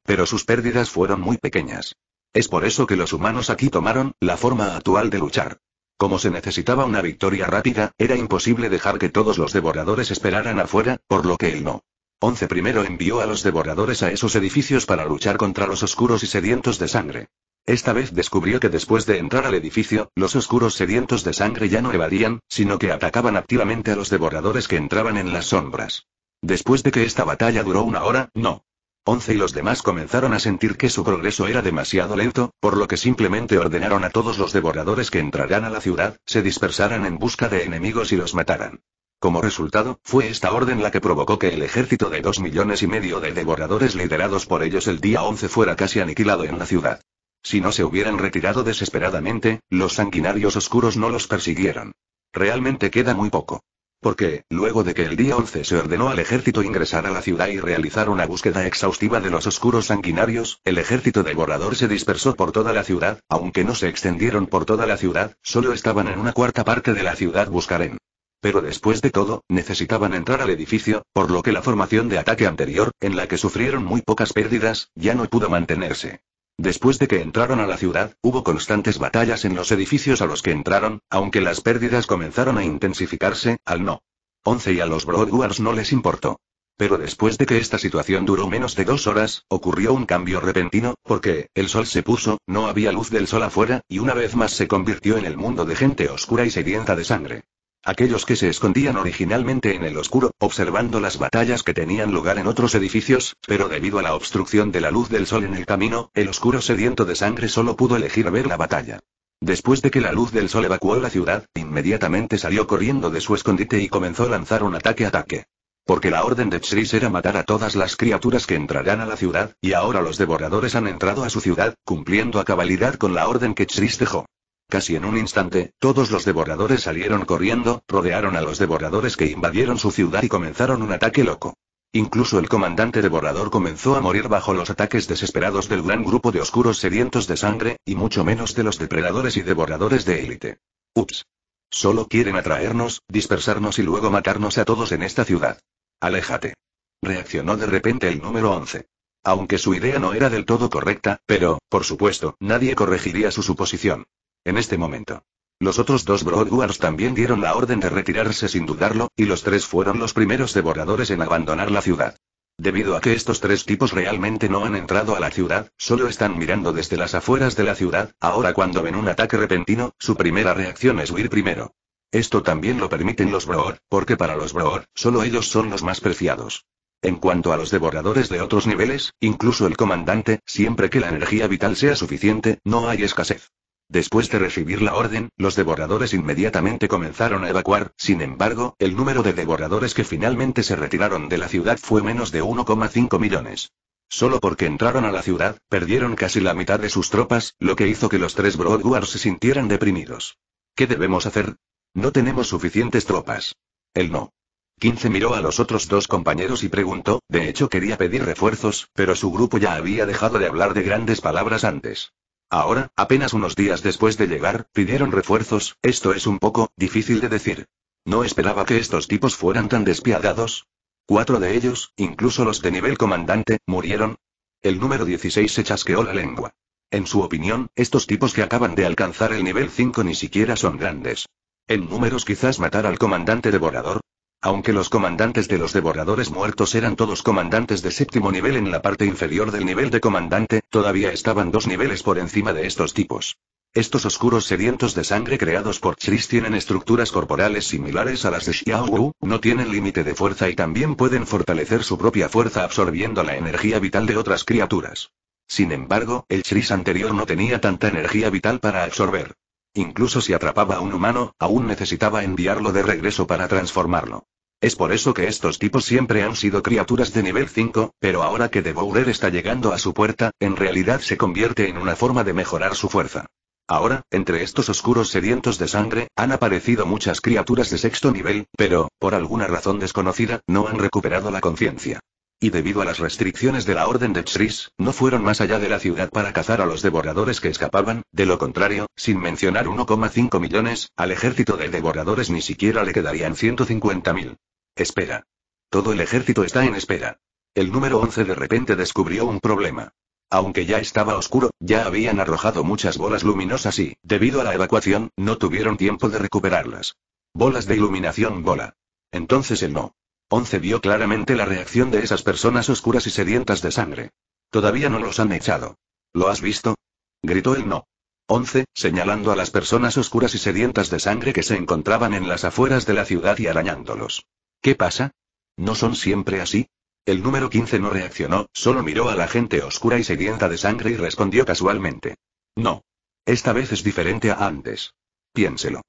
pero sus pérdidas fueron muy pequeñas. Es por eso que los humanos aquí tomaron la forma actual de luchar. Como se necesitaba una victoria rápida, era imposible dejar que todos los devoradores esperaran afuera, por lo que él no. Once primero envió a los devoradores a esos edificios para luchar contra los oscuros y sedientos de sangre. Esta vez descubrió que después de entrar al edificio, los oscuros sedientos de sangre ya no evadían, sino que atacaban activamente a los devoradores que entraban en las sombras. Después de que esta batalla duró una hora, no. Once y los demás comenzaron a sentir que su progreso era demasiado lento, por lo que simplemente ordenaron a todos los devoradores que entraran a la ciudad, se dispersaran en busca de enemigos y los mataran. Como resultado, fue esta orden la que provocó que el ejército de dos millones y medio de devoradores liderados por ellos el día 11 fuera casi aniquilado en la ciudad. Si no se hubieran retirado desesperadamente, los sanguinarios oscuros no los persiguieron. Realmente queda muy poco porque, luego de que el día 11 se ordenó al ejército ingresar a la ciudad y realizar una búsqueda exhaustiva de los oscuros sanguinarios, el ejército devorador se dispersó por toda la ciudad, aunque no se extendieron por toda la ciudad, solo estaban en una cuarta parte de la ciudad Buscaren. Pero después de todo, necesitaban entrar al edificio, por lo que la formación de ataque anterior, en la que sufrieron muy pocas pérdidas, ya no pudo mantenerse. Después de que entraron a la ciudad, hubo constantes batallas en los edificios a los que entraron, aunque las pérdidas comenzaron a intensificarse, al no. 11 y a los Broadwars no les importó. Pero después de que esta situación duró menos de dos horas, ocurrió un cambio repentino, porque, el sol se puso, no había luz del sol afuera, y una vez más se convirtió en el mundo de gente oscura y sedienta de sangre. Aquellos que se escondían originalmente en el oscuro, observando las batallas que tenían lugar en otros edificios, pero debido a la obstrucción de la luz del sol en el camino, el oscuro sediento de sangre solo pudo elegir ver la batalla. Después de que la luz del sol evacuó la ciudad, inmediatamente salió corriendo de su escondite y comenzó a lanzar un ataque-ataque. Porque la orden de Chris era matar a todas las criaturas que entrarán a la ciudad, y ahora los devoradores han entrado a su ciudad, cumpliendo a cabalidad con la orden que Chris dejó. Casi en un instante, todos los devoradores salieron corriendo, rodearon a los devoradores que invadieron su ciudad y comenzaron un ataque loco. Incluso el comandante devorador comenzó a morir bajo los ataques desesperados del gran grupo de oscuros sedientos de sangre, y mucho menos de los depredadores y devoradores de élite. Ups. Solo quieren atraernos, dispersarnos y luego matarnos a todos en esta ciudad. Aléjate. Reaccionó de repente el número 11. Aunque su idea no era del todo correcta, pero, por supuesto, nadie corregiría su suposición. En este momento. Los otros dos Broadwars también dieron la orden de retirarse sin dudarlo, y los tres fueron los primeros devoradores en abandonar la ciudad. Debido a que estos tres tipos realmente no han entrado a la ciudad, solo están mirando desde las afueras de la ciudad, ahora cuando ven un ataque repentino, su primera reacción es huir primero. Esto también lo permiten los Brood, porque para los Brood, solo ellos son los más preciados. En cuanto a los devoradores de otros niveles, incluso el comandante, siempre que la energía vital sea suficiente, no hay escasez. Después de recibir la orden, los devoradores inmediatamente comenzaron a evacuar, sin embargo, el número de devoradores que finalmente se retiraron de la ciudad fue menos de 1,5 millones. Solo porque entraron a la ciudad, perdieron casi la mitad de sus tropas, lo que hizo que los tres Broadwars se sintieran deprimidos. ¿Qué debemos hacer? No tenemos suficientes tropas. El no. 15 miró a los otros dos compañeros y preguntó, de hecho quería pedir refuerzos, pero su grupo ya había dejado de hablar de grandes palabras antes. Ahora, apenas unos días después de llegar, pidieron refuerzos, esto es un poco, difícil de decir. No esperaba que estos tipos fueran tan despiadados. Cuatro de ellos, incluso los de nivel comandante, murieron. El número 16 se chasqueó la lengua. En su opinión, estos tipos que acaban de alcanzar el nivel 5 ni siquiera son grandes. En números quizás matar al comandante devorador, aunque los comandantes de los devoradores muertos eran todos comandantes de séptimo nivel en la parte inferior del nivel de comandante, todavía estaban dos niveles por encima de estos tipos. Estos oscuros sedientos de sangre creados por Chris tienen estructuras corporales similares a las de Xiao Wu, no tienen límite de fuerza y también pueden fortalecer su propia fuerza absorbiendo la energía vital de otras criaturas. Sin embargo, el Chris anterior no tenía tanta energía vital para absorber. Incluso si atrapaba a un humano, aún necesitaba enviarlo de regreso para transformarlo. Es por eso que estos tipos siempre han sido criaturas de nivel 5, pero ahora que Devourer está llegando a su puerta, en realidad se convierte en una forma de mejorar su fuerza. Ahora, entre estos oscuros sedientos de sangre, han aparecido muchas criaturas de sexto nivel, pero, por alguna razón desconocida, no han recuperado la conciencia. Y debido a las restricciones de la Orden de Tris, no fueron más allá de la ciudad para cazar a los devoradores que escapaban, de lo contrario, sin mencionar 1,5 millones, al ejército de devoradores ni siquiera le quedarían 150.000. Espera. Todo el ejército está en espera. El número 11 de repente descubrió un problema. Aunque ya estaba oscuro, ya habían arrojado muchas bolas luminosas y, debido a la evacuación, no tuvieron tiempo de recuperarlas. Bolas de iluminación bola. Entonces el no. 11 vio claramente la reacción de esas personas oscuras y sedientas de sangre. Todavía no los han echado. ¿Lo has visto? gritó el no. 11, señalando a las personas oscuras y sedientas de sangre que se encontraban en las afueras de la ciudad y arañándolos. ¿Qué pasa? ¿No son siempre así? El número 15 no reaccionó, solo miró a la gente oscura y sedienta de sangre y respondió casualmente. No. Esta vez es diferente a antes. Piénselo.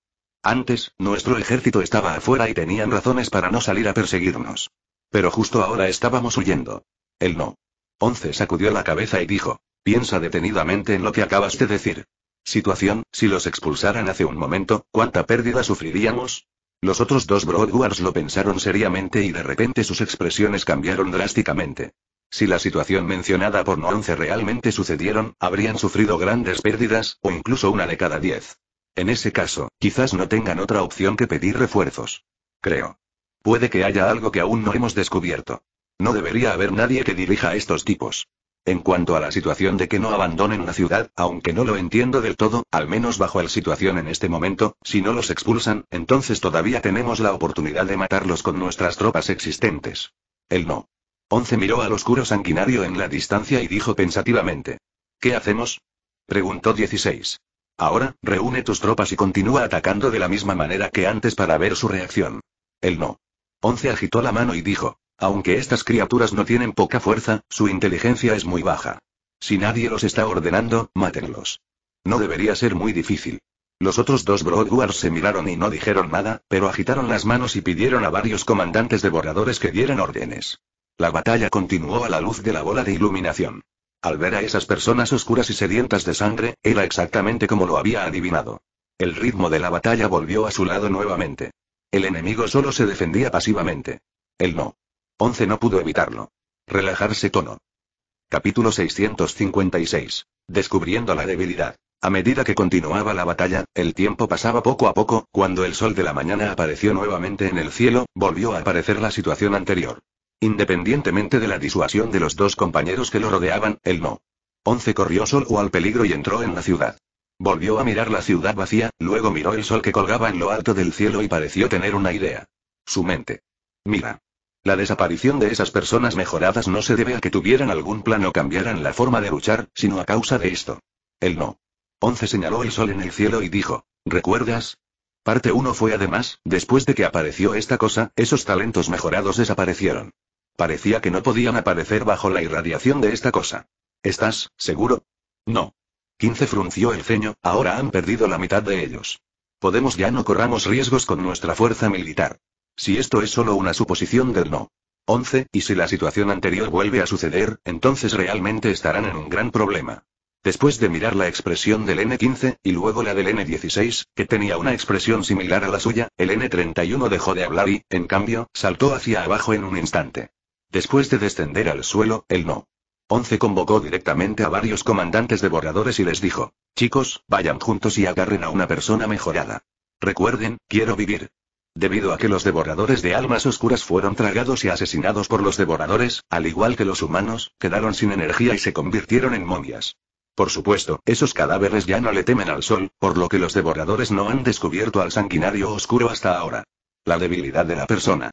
Antes, nuestro ejército estaba afuera y tenían razones para no salir a perseguirnos. Pero justo ahora estábamos huyendo. Él no. 11 sacudió la cabeza y dijo, piensa detenidamente en lo que acabas de decir. Situación, si los expulsaran hace un momento, ¿cuánta pérdida sufriríamos? Los otros dos Broadwars lo pensaron seriamente y de repente sus expresiones cambiaron drásticamente. Si la situación mencionada por No realmente sucedieron, habrían sufrido grandes pérdidas, o incluso una de cada diez. En ese caso, quizás no tengan otra opción que pedir refuerzos. Creo. Puede que haya algo que aún no hemos descubierto. No debería haber nadie que dirija a estos tipos. En cuanto a la situación de que no abandonen la ciudad, aunque no lo entiendo del todo, al menos bajo la situación en este momento, si no los expulsan, entonces todavía tenemos la oportunidad de matarlos con nuestras tropas existentes. El no. Once miró al oscuro sanguinario en la distancia y dijo pensativamente. ¿Qué hacemos? Preguntó 16. Ahora, reúne tus tropas y continúa atacando de la misma manera que antes para ver su reacción. El no. Once agitó la mano y dijo. Aunque estas criaturas no tienen poca fuerza, su inteligencia es muy baja. Si nadie los está ordenando, mátenlos. No debería ser muy difícil. Los otros dos Broadwars se miraron y no dijeron nada, pero agitaron las manos y pidieron a varios comandantes devoradores que dieran órdenes. La batalla continuó a la luz de la bola de iluminación. Al ver a esas personas oscuras y sedientas de sangre, era exactamente como lo había adivinado. El ritmo de la batalla volvió a su lado nuevamente. El enemigo solo se defendía pasivamente. Él no. Once no pudo evitarlo. Relajarse tono. Capítulo 656. Descubriendo la debilidad. A medida que continuaba la batalla, el tiempo pasaba poco a poco, cuando el sol de la mañana apareció nuevamente en el cielo, volvió a aparecer la situación anterior. Independientemente de la disuasión de los dos compañeros que lo rodeaban, él no. Once corrió solo al peligro y entró en la ciudad. Volvió a mirar la ciudad vacía, luego miró el sol que colgaba en lo alto del cielo y pareció tener una idea. Su mente. Mira. La desaparición de esas personas mejoradas no se debe a que tuvieran algún plan o cambiaran la forma de luchar, sino a causa de esto. El no. 11 señaló el sol en el cielo y dijo, ¿recuerdas? Parte 1 fue además, después de que apareció esta cosa, esos talentos mejorados desaparecieron. Parecía que no podían aparecer bajo la irradiación de esta cosa. ¿Estás, seguro? No. 15 frunció el ceño, ahora han perdido la mitad de ellos. Podemos ya no corramos riesgos con nuestra fuerza militar. Si esto es solo una suposición del no. 11, y si la situación anterior vuelve a suceder, entonces realmente estarán en un gran problema. Después de mirar la expresión del N15, y luego la del N16, que tenía una expresión similar a la suya, el N31 dejó de hablar y, en cambio, saltó hacia abajo en un instante. Después de descender al suelo, el no. 11 convocó directamente a varios comandantes de borradores y les dijo, chicos, vayan juntos y agarren a una persona mejorada. Recuerden, quiero vivir. Debido a que los devoradores de almas oscuras fueron tragados y asesinados por los devoradores, al igual que los humanos, quedaron sin energía y se convirtieron en momias. Por supuesto, esos cadáveres ya no le temen al sol, por lo que los devoradores no han descubierto al sanguinario oscuro hasta ahora. La debilidad de la persona.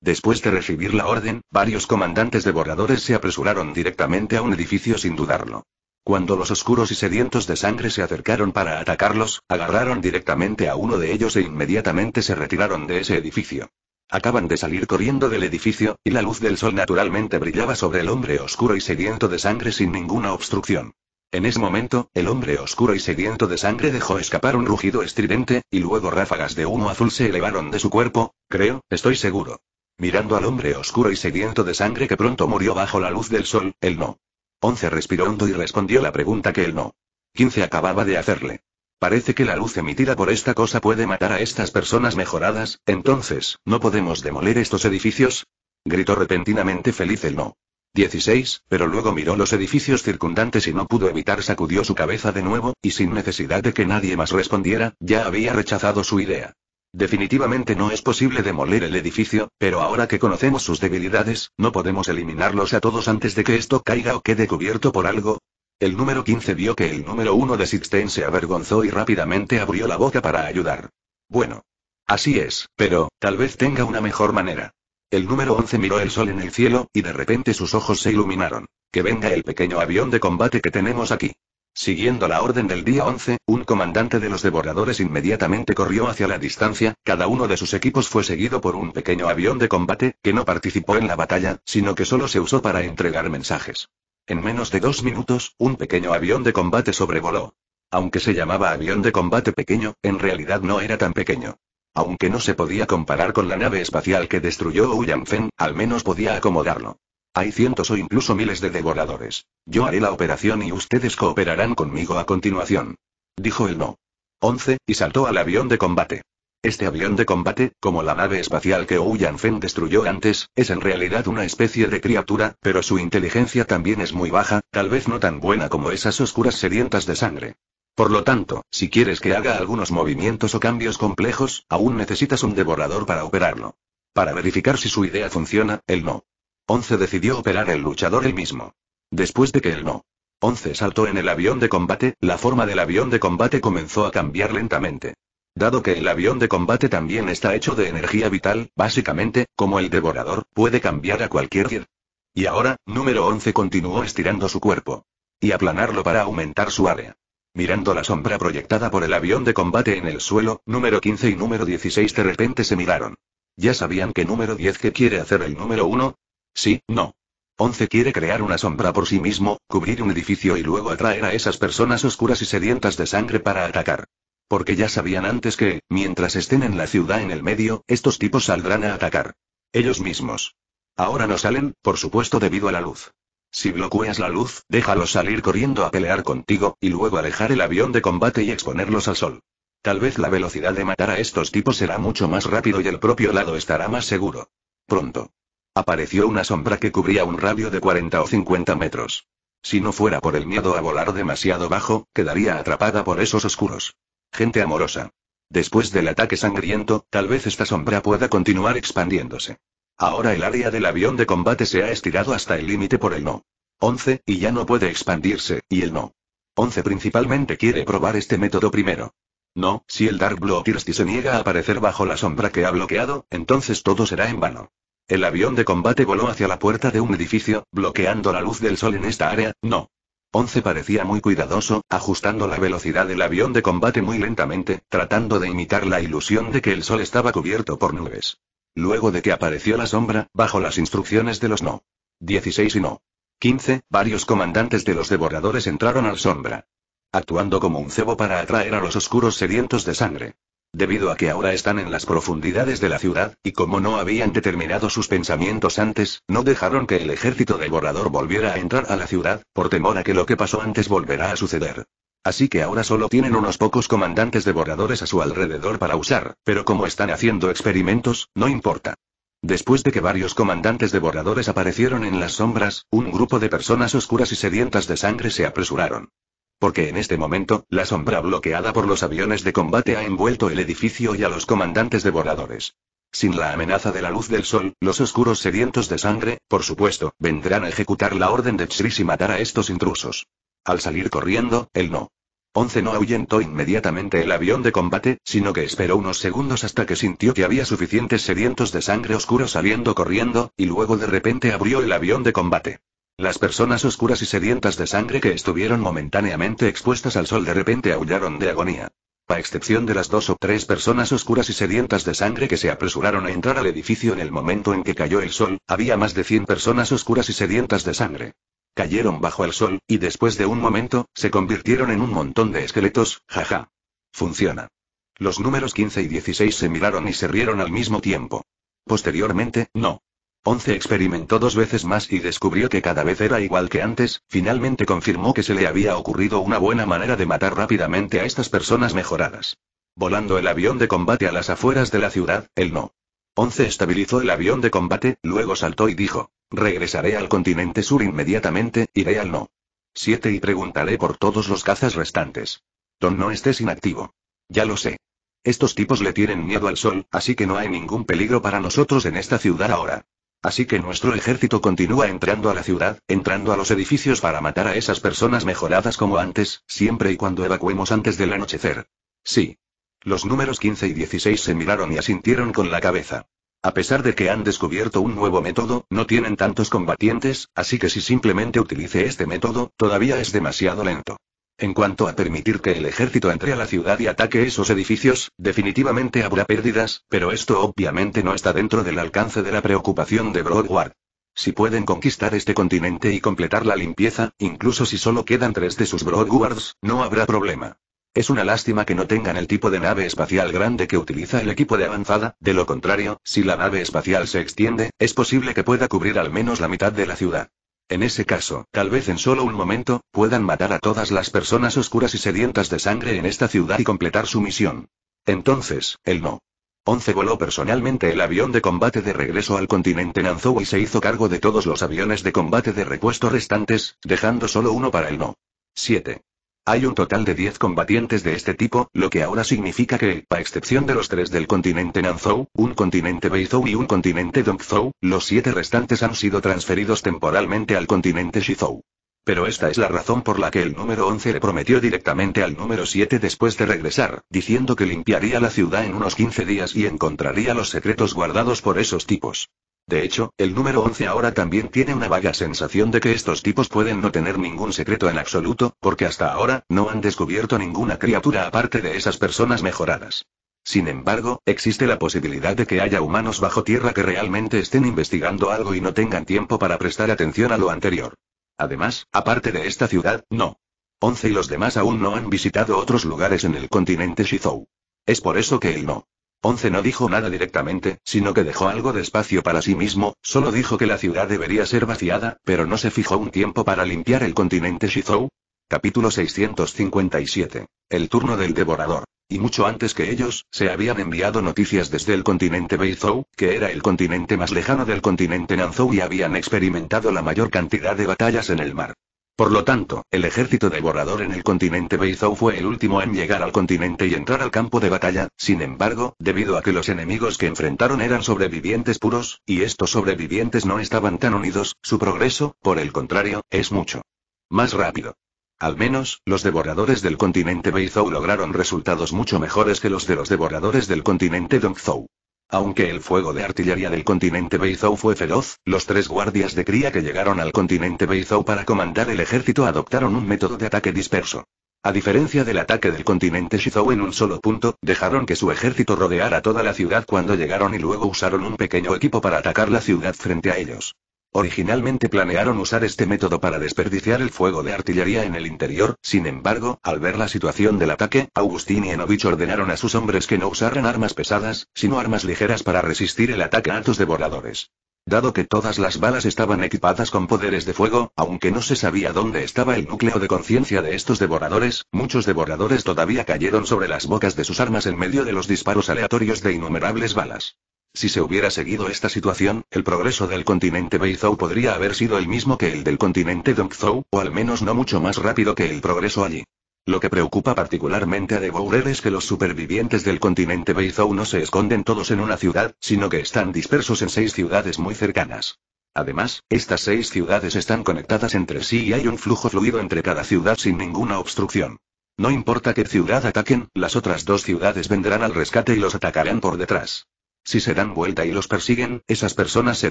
Después de recibir la orden, varios comandantes devoradores se apresuraron directamente a un edificio sin dudarlo. Cuando los oscuros y sedientos de sangre se acercaron para atacarlos, agarraron directamente a uno de ellos e inmediatamente se retiraron de ese edificio. Acaban de salir corriendo del edificio, y la luz del sol naturalmente brillaba sobre el hombre oscuro y sediento de sangre sin ninguna obstrucción. En ese momento, el hombre oscuro y sediento de sangre dejó escapar un rugido estridente, y luego ráfagas de humo azul se elevaron de su cuerpo, creo, estoy seguro. Mirando al hombre oscuro y sediento de sangre que pronto murió bajo la luz del sol, él no. 11 respiró hondo y respondió la pregunta que él no. 15 acababa de hacerle. Parece que la luz emitida por esta cosa puede matar a estas personas mejoradas, entonces, ¿no podemos demoler estos edificios? Gritó repentinamente feliz el no. 16, pero luego miró los edificios circundantes y no pudo evitar sacudió su cabeza de nuevo, y sin necesidad de que nadie más respondiera, ya había rechazado su idea. Definitivamente no es posible demoler el edificio, pero ahora que conocemos sus debilidades, no podemos eliminarlos a todos antes de que esto caiga o quede cubierto por algo. El número 15 vio que el número 1 de Sixteen se avergonzó y rápidamente abrió la boca para ayudar. Bueno. Así es, pero, tal vez tenga una mejor manera. El número 11 miró el sol en el cielo, y de repente sus ojos se iluminaron. Que venga el pequeño avión de combate que tenemos aquí. Siguiendo la orden del día 11, un comandante de los devoradores inmediatamente corrió hacia la distancia, cada uno de sus equipos fue seguido por un pequeño avión de combate, que no participó en la batalla, sino que solo se usó para entregar mensajes. En menos de dos minutos, un pequeño avión de combate sobrevoló. Aunque se llamaba avión de combate pequeño, en realidad no era tan pequeño. Aunque no se podía comparar con la nave espacial que destruyó Ouyang al menos podía acomodarlo. Hay cientos o incluso miles de devoradores. Yo haré la operación y ustedes cooperarán conmigo a continuación. Dijo el no. 11, y saltó al avión de combate. Este avión de combate, como la nave espacial que Ouyan Fen destruyó antes, es en realidad una especie de criatura, pero su inteligencia también es muy baja, tal vez no tan buena como esas oscuras sedientas de sangre. Por lo tanto, si quieres que haga algunos movimientos o cambios complejos, aún necesitas un devorador para operarlo. Para verificar si su idea funciona, el no. 11 decidió operar el luchador él mismo. Después de que él no. 11 saltó en el avión de combate, la forma del avión de combate comenzó a cambiar lentamente. Dado que el avión de combate también está hecho de energía vital, básicamente, como el devorador, puede cambiar a cualquier día. Y ahora, número 11 continuó estirando su cuerpo. Y aplanarlo para aumentar su área. Mirando la sombra proyectada por el avión de combate en el suelo, número 15 y número 16 de repente se miraron. Ya sabían que número 10 que quiere hacer el número 1, Sí, no. Once quiere crear una sombra por sí mismo, cubrir un edificio y luego atraer a esas personas oscuras y sedientas de sangre para atacar. Porque ya sabían antes que, mientras estén en la ciudad en el medio, estos tipos saldrán a atacar. Ellos mismos. Ahora no salen, por supuesto debido a la luz. Si bloqueas la luz, déjalos salir corriendo a pelear contigo, y luego alejar el avión de combate y exponerlos al sol. Tal vez la velocidad de matar a estos tipos será mucho más rápido y el propio lado estará más seguro. Pronto. Apareció una sombra que cubría un radio de 40 o 50 metros. Si no fuera por el miedo a volar demasiado bajo, quedaría atrapada por esos oscuros. Gente amorosa. Después del ataque sangriento, tal vez esta sombra pueda continuar expandiéndose. Ahora el área del avión de combate se ha estirado hasta el límite por el no. 11, y ya no puede expandirse, y el no. 11 principalmente quiere probar este método primero. No, si el Dark Blood Kirsty se niega a aparecer bajo la sombra que ha bloqueado, entonces todo será en vano. El avión de combate voló hacia la puerta de un edificio, bloqueando la luz del sol en esta área, no. 11 parecía muy cuidadoso, ajustando la velocidad del avión de combate muy lentamente, tratando de imitar la ilusión de que el sol estaba cubierto por nubes. Luego de que apareció la sombra, bajo las instrucciones de los no. 16 y no. 15, varios comandantes de los devoradores entraron al sombra. Actuando como un cebo para atraer a los oscuros sedientos de sangre debido a que ahora están en las profundidades de la ciudad, y como no habían determinado sus pensamientos antes, no dejaron que el ejército devorador volviera a entrar a la ciudad, por temor a que lo que pasó antes volverá a suceder. Así que ahora solo tienen unos pocos comandantes devoradores a su alrededor para usar, pero como están haciendo experimentos, no importa. Después de que varios comandantes devoradores aparecieron en las sombras, un grupo de personas oscuras y sedientas de sangre se apresuraron. Porque en este momento, la sombra bloqueada por los aviones de combate ha envuelto el edificio y a los comandantes devoradores. Sin la amenaza de la luz del sol, los oscuros sedientos de sangre, por supuesto, vendrán a ejecutar la orden de Chris y matar a estos intrusos. Al salir corriendo, él no. 11 no ahuyentó inmediatamente el avión de combate, sino que esperó unos segundos hasta que sintió que había suficientes sedientos de sangre oscuro saliendo corriendo, y luego de repente abrió el avión de combate. Las personas oscuras y sedientas de sangre que estuvieron momentáneamente expuestas al sol de repente aullaron de agonía. A excepción de las dos o tres personas oscuras y sedientas de sangre que se apresuraron a entrar al edificio en el momento en que cayó el sol, había más de 100 personas oscuras y sedientas de sangre. Cayeron bajo el sol, y después de un momento, se convirtieron en un montón de esqueletos, jaja. Funciona. Los números 15 y 16 se miraron y se rieron al mismo tiempo. Posteriormente, no. Once experimentó dos veces más y descubrió que cada vez era igual que antes, finalmente confirmó que se le había ocurrido una buena manera de matar rápidamente a estas personas mejoradas. Volando el avión de combate a las afueras de la ciudad, el no. Once estabilizó el avión de combate, luego saltó y dijo, regresaré al continente sur inmediatamente, iré al no. 7 y preguntaré por todos los cazas restantes. Don no estés inactivo. Ya lo sé. Estos tipos le tienen miedo al sol, así que no hay ningún peligro para nosotros en esta ciudad ahora. Así que nuestro ejército continúa entrando a la ciudad, entrando a los edificios para matar a esas personas mejoradas como antes, siempre y cuando evacuemos antes del anochecer. Sí. Los números 15 y 16 se miraron y asintieron con la cabeza. A pesar de que han descubierto un nuevo método, no tienen tantos combatientes, así que si simplemente utilice este método, todavía es demasiado lento. En cuanto a permitir que el ejército entre a la ciudad y ataque esos edificios, definitivamente habrá pérdidas, pero esto obviamente no está dentro del alcance de la preocupación de Broadward. Si pueden conquistar este continente y completar la limpieza, incluso si solo quedan tres de sus Broadwards, no habrá problema. Es una lástima que no tengan el tipo de nave espacial grande que utiliza el equipo de avanzada, de lo contrario, si la nave espacial se extiende, es posible que pueda cubrir al menos la mitad de la ciudad. En ese caso, tal vez en solo un momento, puedan matar a todas las personas oscuras y sedientas de sangre en esta ciudad y completar su misión. Entonces, el no. 11 voló personalmente el avión de combate de regreso al continente Nanzhou y se hizo cargo de todos los aviones de combate de repuesto restantes, dejando solo uno para el no. 7. Hay un total de 10 combatientes de este tipo, lo que ahora significa que, a excepción de los tres del continente Nanzhou, un continente Beizhou y un continente Dongzhou, los siete restantes han sido transferidos temporalmente al continente Shizhou. Pero esta es la razón por la que el número 11 le prometió directamente al número 7 después de regresar, diciendo que limpiaría la ciudad en unos 15 días y encontraría los secretos guardados por esos tipos. De hecho, el número 11 ahora también tiene una vaga sensación de que estos tipos pueden no tener ningún secreto en absoluto, porque hasta ahora, no han descubierto ninguna criatura aparte de esas personas mejoradas. Sin embargo, existe la posibilidad de que haya humanos bajo tierra que realmente estén investigando algo y no tengan tiempo para prestar atención a lo anterior. Además, aparte de esta ciudad, no. 11 y los demás aún no han visitado otros lugares en el continente Shizou. Es por eso que él no. Once no dijo nada directamente, sino que dejó algo de espacio para sí mismo, solo dijo que la ciudad debería ser vaciada, pero no se fijó un tiempo para limpiar el continente Shizhou. Capítulo 657. El turno del devorador. Y mucho antes que ellos, se habían enviado noticias desde el continente Beizhou, que era el continente más lejano del continente Nanzhou y habían experimentado la mayor cantidad de batallas en el mar. Por lo tanto, el ejército devorador en el continente Beizhou fue el último en llegar al continente y entrar al campo de batalla, sin embargo, debido a que los enemigos que enfrentaron eran sobrevivientes puros, y estos sobrevivientes no estaban tan unidos, su progreso, por el contrario, es mucho más rápido. Al menos, los devoradores del continente Beizhou lograron resultados mucho mejores que los de los devoradores del continente Dongzhou. Aunque el fuego de artillería del continente Beizhou fue feroz, los tres guardias de cría que llegaron al continente Beizhou para comandar el ejército adoptaron un método de ataque disperso. A diferencia del ataque del continente Shizhou en un solo punto, dejaron que su ejército rodeara toda la ciudad cuando llegaron y luego usaron un pequeño equipo para atacar la ciudad frente a ellos. Originalmente planearon usar este método para desperdiciar el fuego de artillería en el interior, sin embargo, al ver la situación del ataque, Agustín y Enovich ordenaron a sus hombres que no usaran armas pesadas, sino armas ligeras para resistir el ataque a altos devoradores. Dado que todas las balas estaban equipadas con poderes de fuego, aunque no se sabía dónde estaba el núcleo de conciencia de estos devoradores, muchos devoradores todavía cayeron sobre las bocas de sus armas en medio de los disparos aleatorios de innumerables balas. Si se hubiera seguido esta situación, el progreso del continente Beizhou podría haber sido el mismo que el del continente Dongzhou, o al menos no mucho más rápido que el progreso allí. Lo que preocupa particularmente a De es que los supervivientes del continente Beizou no se esconden todos en una ciudad, sino que están dispersos en seis ciudades muy cercanas. Además, estas seis ciudades están conectadas entre sí y hay un flujo fluido entre cada ciudad sin ninguna obstrucción. No importa qué ciudad ataquen, las otras dos ciudades vendrán al rescate y los atacarán por detrás. Si se dan vuelta y los persiguen, esas personas se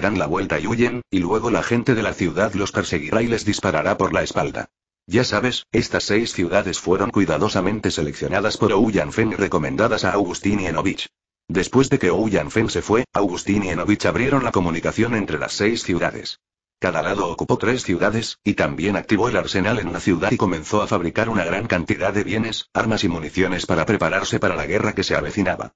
dan la vuelta y huyen, y luego la gente de la ciudad los perseguirá y les disparará por la espalda. Ya sabes, estas seis ciudades fueron cuidadosamente seleccionadas por Ouyan Feng y recomendadas a Augustin Enovich. Después de que Ouyan Feng se fue, Augustin y Enovich abrieron la comunicación entre las seis ciudades. Cada lado ocupó tres ciudades, y también activó el arsenal en la ciudad y comenzó a fabricar una gran cantidad de bienes, armas y municiones para prepararse para la guerra que se avecinaba.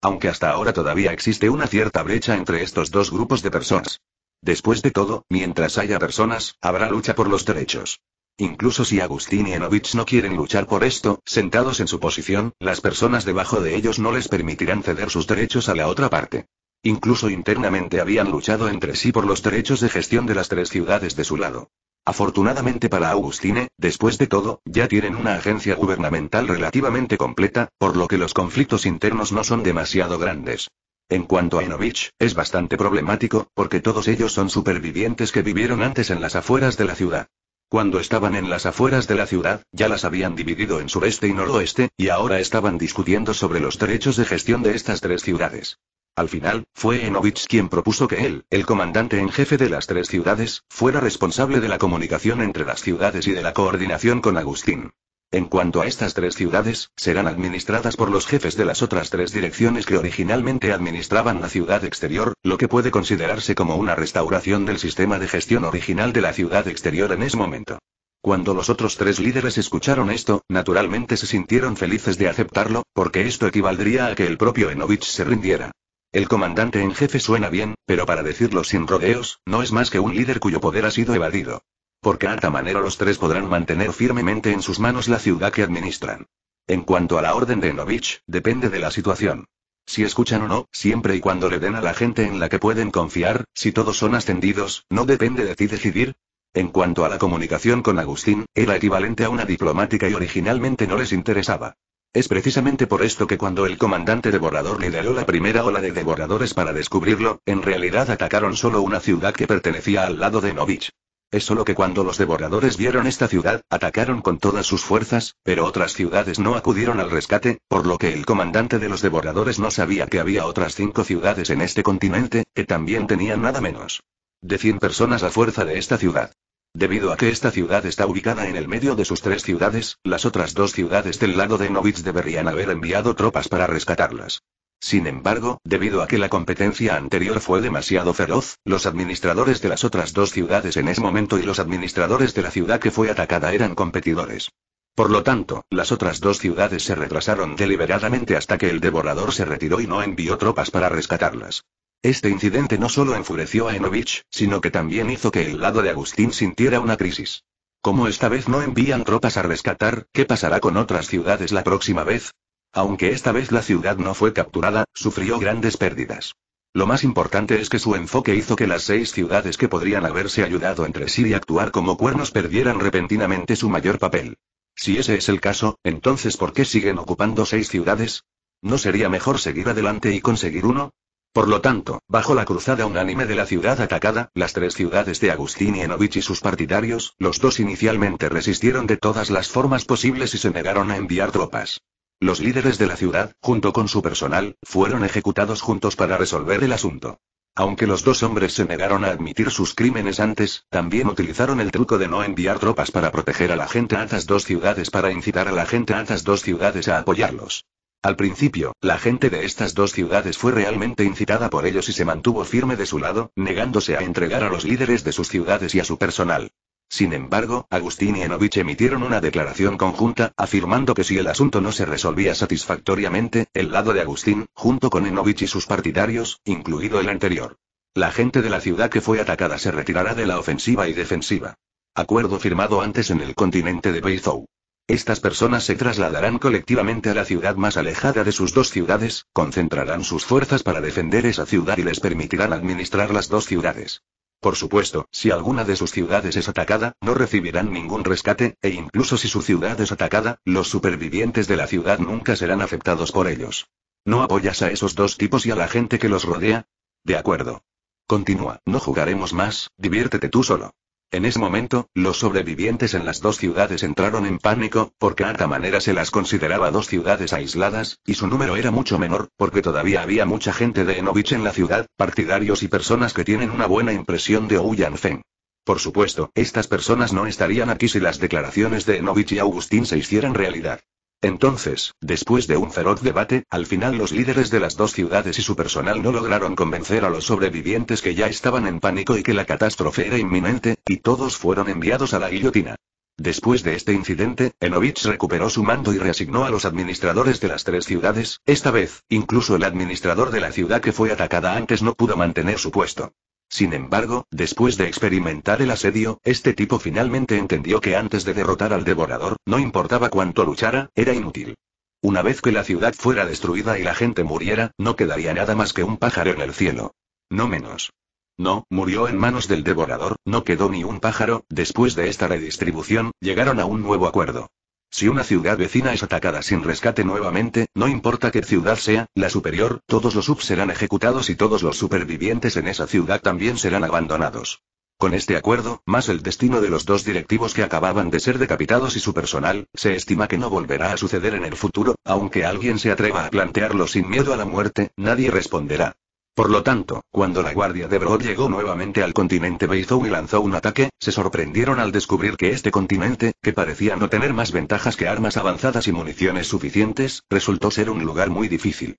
Aunque hasta ahora todavía existe una cierta brecha entre estos dos grupos de personas. Después de todo, mientras haya personas, habrá lucha por los derechos. Incluso si Agustín y Enovich no quieren luchar por esto, sentados en su posición, las personas debajo de ellos no les permitirán ceder sus derechos a la otra parte. Incluso internamente habían luchado entre sí por los derechos de gestión de las tres ciudades de su lado. Afortunadamente para Agustín, después de todo, ya tienen una agencia gubernamental relativamente completa, por lo que los conflictos internos no son demasiado grandes. En cuanto a Enovich, es bastante problemático, porque todos ellos son supervivientes que vivieron antes en las afueras de la ciudad. Cuando estaban en las afueras de la ciudad, ya las habían dividido en sureste y noroeste, y ahora estaban discutiendo sobre los derechos de gestión de estas tres ciudades. Al final, fue Enovich quien propuso que él, el comandante en jefe de las tres ciudades, fuera responsable de la comunicación entre las ciudades y de la coordinación con Agustín. En cuanto a estas tres ciudades, serán administradas por los jefes de las otras tres direcciones que originalmente administraban la ciudad exterior, lo que puede considerarse como una restauración del sistema de gestión original de la ciudad exterior en ese momento. Cuando los otros tres líderes escucharon esto, naturalmente se sintieron felices de aceptarlo, porque esto equivaldría a que el propio Enovich se rindiera. El comandante en jefe suena bien, pero para decirlo sin rodeos, no es más que un líder cuyo poder ha sido evadido. Porque a harta manera los tres podrán mantener firmemente en sus manos la ciudad que administran. En cuanto a la orden de Novich, depende de la situación. Si escuchan o no, siempre y cuando le den a la gente en la que pueden confiar, si todos son ascendidos, no depende de ti decidir. En cuanto a la comunicación con Agustín, era equivalente a una diplomática y originalmente no les interesaba. Es precisamente por esto que cuando el comandante devorador lideró la primera ola de devoradores para descubrirlo, en realidad atacaron solo una ciudad que pertenecía al lado de Novich. Es solo que cuando los devoradores vieron esta ciudad, atacaron con todas sus fuerzas, pero otras ciudades no acudieron al rescate, por lo que el comandante de los devoradores no sabía que había otras cinco ciudades en este continente, que también tenían nada menos de 100 personas a fuerza de esta ciudad. Debido a que esta ciudad está ubicada en el medio de sus tres ciudades, las otras dos ciudades del lado de Novitz deberían haber enviado tropas para rescatarlas. Sin embargo, debido a que la competencia anterior fue demasiado feroz, los administradores de las otras dos ciudades en ese momento y los administradores de la ciudad que fue atacada eran competidores. Por lo tanto, las otras dos ciudades se retrasaron deliberadamente hasta que el devorador se retiró y no envió tropas para rescatarlas. Este incidente no solo enfureció a Enovich, sino que también hizo que el lado de Agustín sintiera una crisis. Como esta vez no envían tropas a rescatar, ¿qué pasará con otras ciudades la próxima vez? Aunque esta vez la ciudad no fue capturada, sufrió grandes pérdidas. Lo más importante es que su enfoque hizo que las seis ciudades que podrían haberse ayudado entre sí y actuar como cuernos perdieran repentinamente su mayor papel. Si ese es el caso, entonces ¿por qué siguen ocupando seis ciudades? ¿No sería mejor seguir adelante y conseguir uno? Por lo tanto, bajo la cruzada unánime de la ciudad atacada, las tres ciudades de Agustín y Enovich y sus partidarios, los dos inicialmente resistieron de todas las formas posibles y se negaron a enviar tropas. Los líderes de la ciudad, junto con su personal, fueron ejecutados juntos para resolver el asunto. Aunque los dos hombres se negaron a admitir sus crímenes antes, también utilizaron el truco de no enviar tropas para proteger a la gente a las dos ciudades para incitar a la gente a las dos ciudades a apoyarlos. Al principio, la gente de estas dos ciudades fue realmente incitada por ellos y se mantuvo firme de su lado, negándose a entregar a los líderes de sus ciudades y a su personal. Sin embargo, Agustín y Enovich emitieron una declaración conjunta, afirmando que si el asunto no se resolvía satisfactoriamente, el lado de Agustín, junto con Enovich y sus partidarios, incluido el anterior. La gente de la ciudad que fue atacada se retirará de la ofensiva y defensiva. Acuerdo firmado antes en el continente de Beizou. Estas personas se trasladarán colectivamente a la ciudad más alejada de sus dos ciudades, concentrarán sus fuerzas para defender esa ciudad y les permitirán administrar las dos ciudades. Por supuesto, si alguna de sus ciudades es atacada, no recibirán ningún rescate, e incluso si su ciudad es atacada, los supervivientes de la ciudad nunca serán afectados por ellos. ¿No apoyas a esos dos tipos y a la gente que los rodea? De acuerdo. Continúa, no jugaremos más, diviértete tú solo. En ese momento, los sobrevivientes en las dos ciudades entraron en pánico, porque a manera se las consideraba dos ciudades aisladas, y su número era mucho menor, porque todavía había mucha gente de Enovich en la ciudad, partidarios y personas que tienen una buena impresión de Feng. Por supuesto, estas personas no estarían aquí si las declaraciones de Enovich y Agustín se hicieran realidad. Entonces, después de un feroz debate, al final los líderes de las dos ciudades y su personal no lograron convencer a los sobrevivientes que ya estaban en pánico y que la catástrofe era inminente, y todos fueron enviados a la guillotina. Después de este incidente, Enovich recuperó su mando y reasignó a los administradores de las tres ciudades, esta vez, incluso el administrador de la ciudad que fue atacada antes no pudo mantener su puesto. Sin embargo, después de experimentar el asedio, este tipo finalmente entendió que antes de derrotar al devorador, no importaba cuánto luchara, era inútil. Una vez que la ciudad fuera destruida y la gente muriera, no quedaría nada más que un pájaro en el cielo. No menos. No, murió en manos del devorador, no quedó ni un pájaro, después de esta redistribución, llegaron a un nuevo acuerdo. Si una ciudad vecina es atacada sin rescate nuevamente, no importa qué ciudad sea, la superior, todos los sub serán ejecutados y todos los supervivientes en esa ciudad también serán abandonados. Con este acuerdo, más el destino de los dos directivos que acababan de ser decapitados y su personal, se estima que no volverá a suceder en el futuro, aunque alguien se atreva a plantearlo sin miedo a la muerte, nadie responderá. Por lo tanto, cuando la Guardia de Broad llegó nuevamente al continente Beizou y lanzó un ataque, se sorprendieron al descubrir que este continente, que parecía no tener más ventajas que armas avanzadas y municiones suficientes, resultó ser un lugar muy difícil.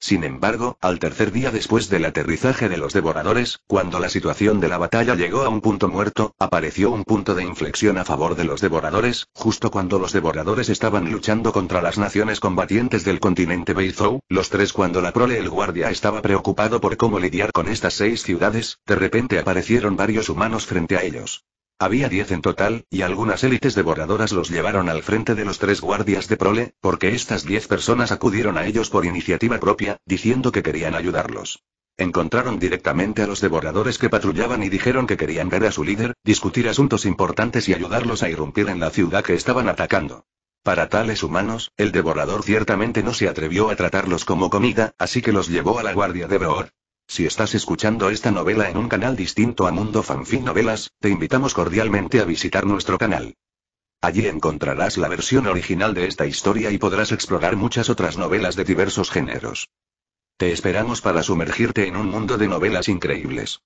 Sin embargo, al tercer día después del aterrizaje de los devoradores, cuando la situación de la batalla llegó a un punto muerto, apareció un punto de inflexión a favor de los devoradores, justo cuando los devoradores estaban luchando contra las naciones combatientes del continente Beizou, los tres cuando la prole el guardia estaba preocupado por cómo lidiar con estas seis ciudades, de repente aparecieron varios humanos frente a ellos. Había diez en total, y algunas élites devoradoras los llevaron al frente de los tres guardias de prole, porque estas diez personas acudieron a ellos por iniciativa propia, diciendo que querían ayudarlos. Encontraron directamente a los devoradores que patrullaban y dijeron que querían ver a su líder, discutir asuntos importantes y ayudarlos a irrumpir en la ciudad que estaban atacando. Para tales humanos, el devorador ciertamente no se atrevió a tratarlos como comida, así que los llevó a la guardia de Broor. Si estás escuchando esta novela en un canal distinto a Mundo Fanfic Novelas, te invitamos cordialmente a visitar nuestro canal. Allí encontrarás la versión original de esta historia y podrás explorar muchas otras novelas de diversos géneros. Te esperamos para sumergirte en un mundo de novelas increíbles.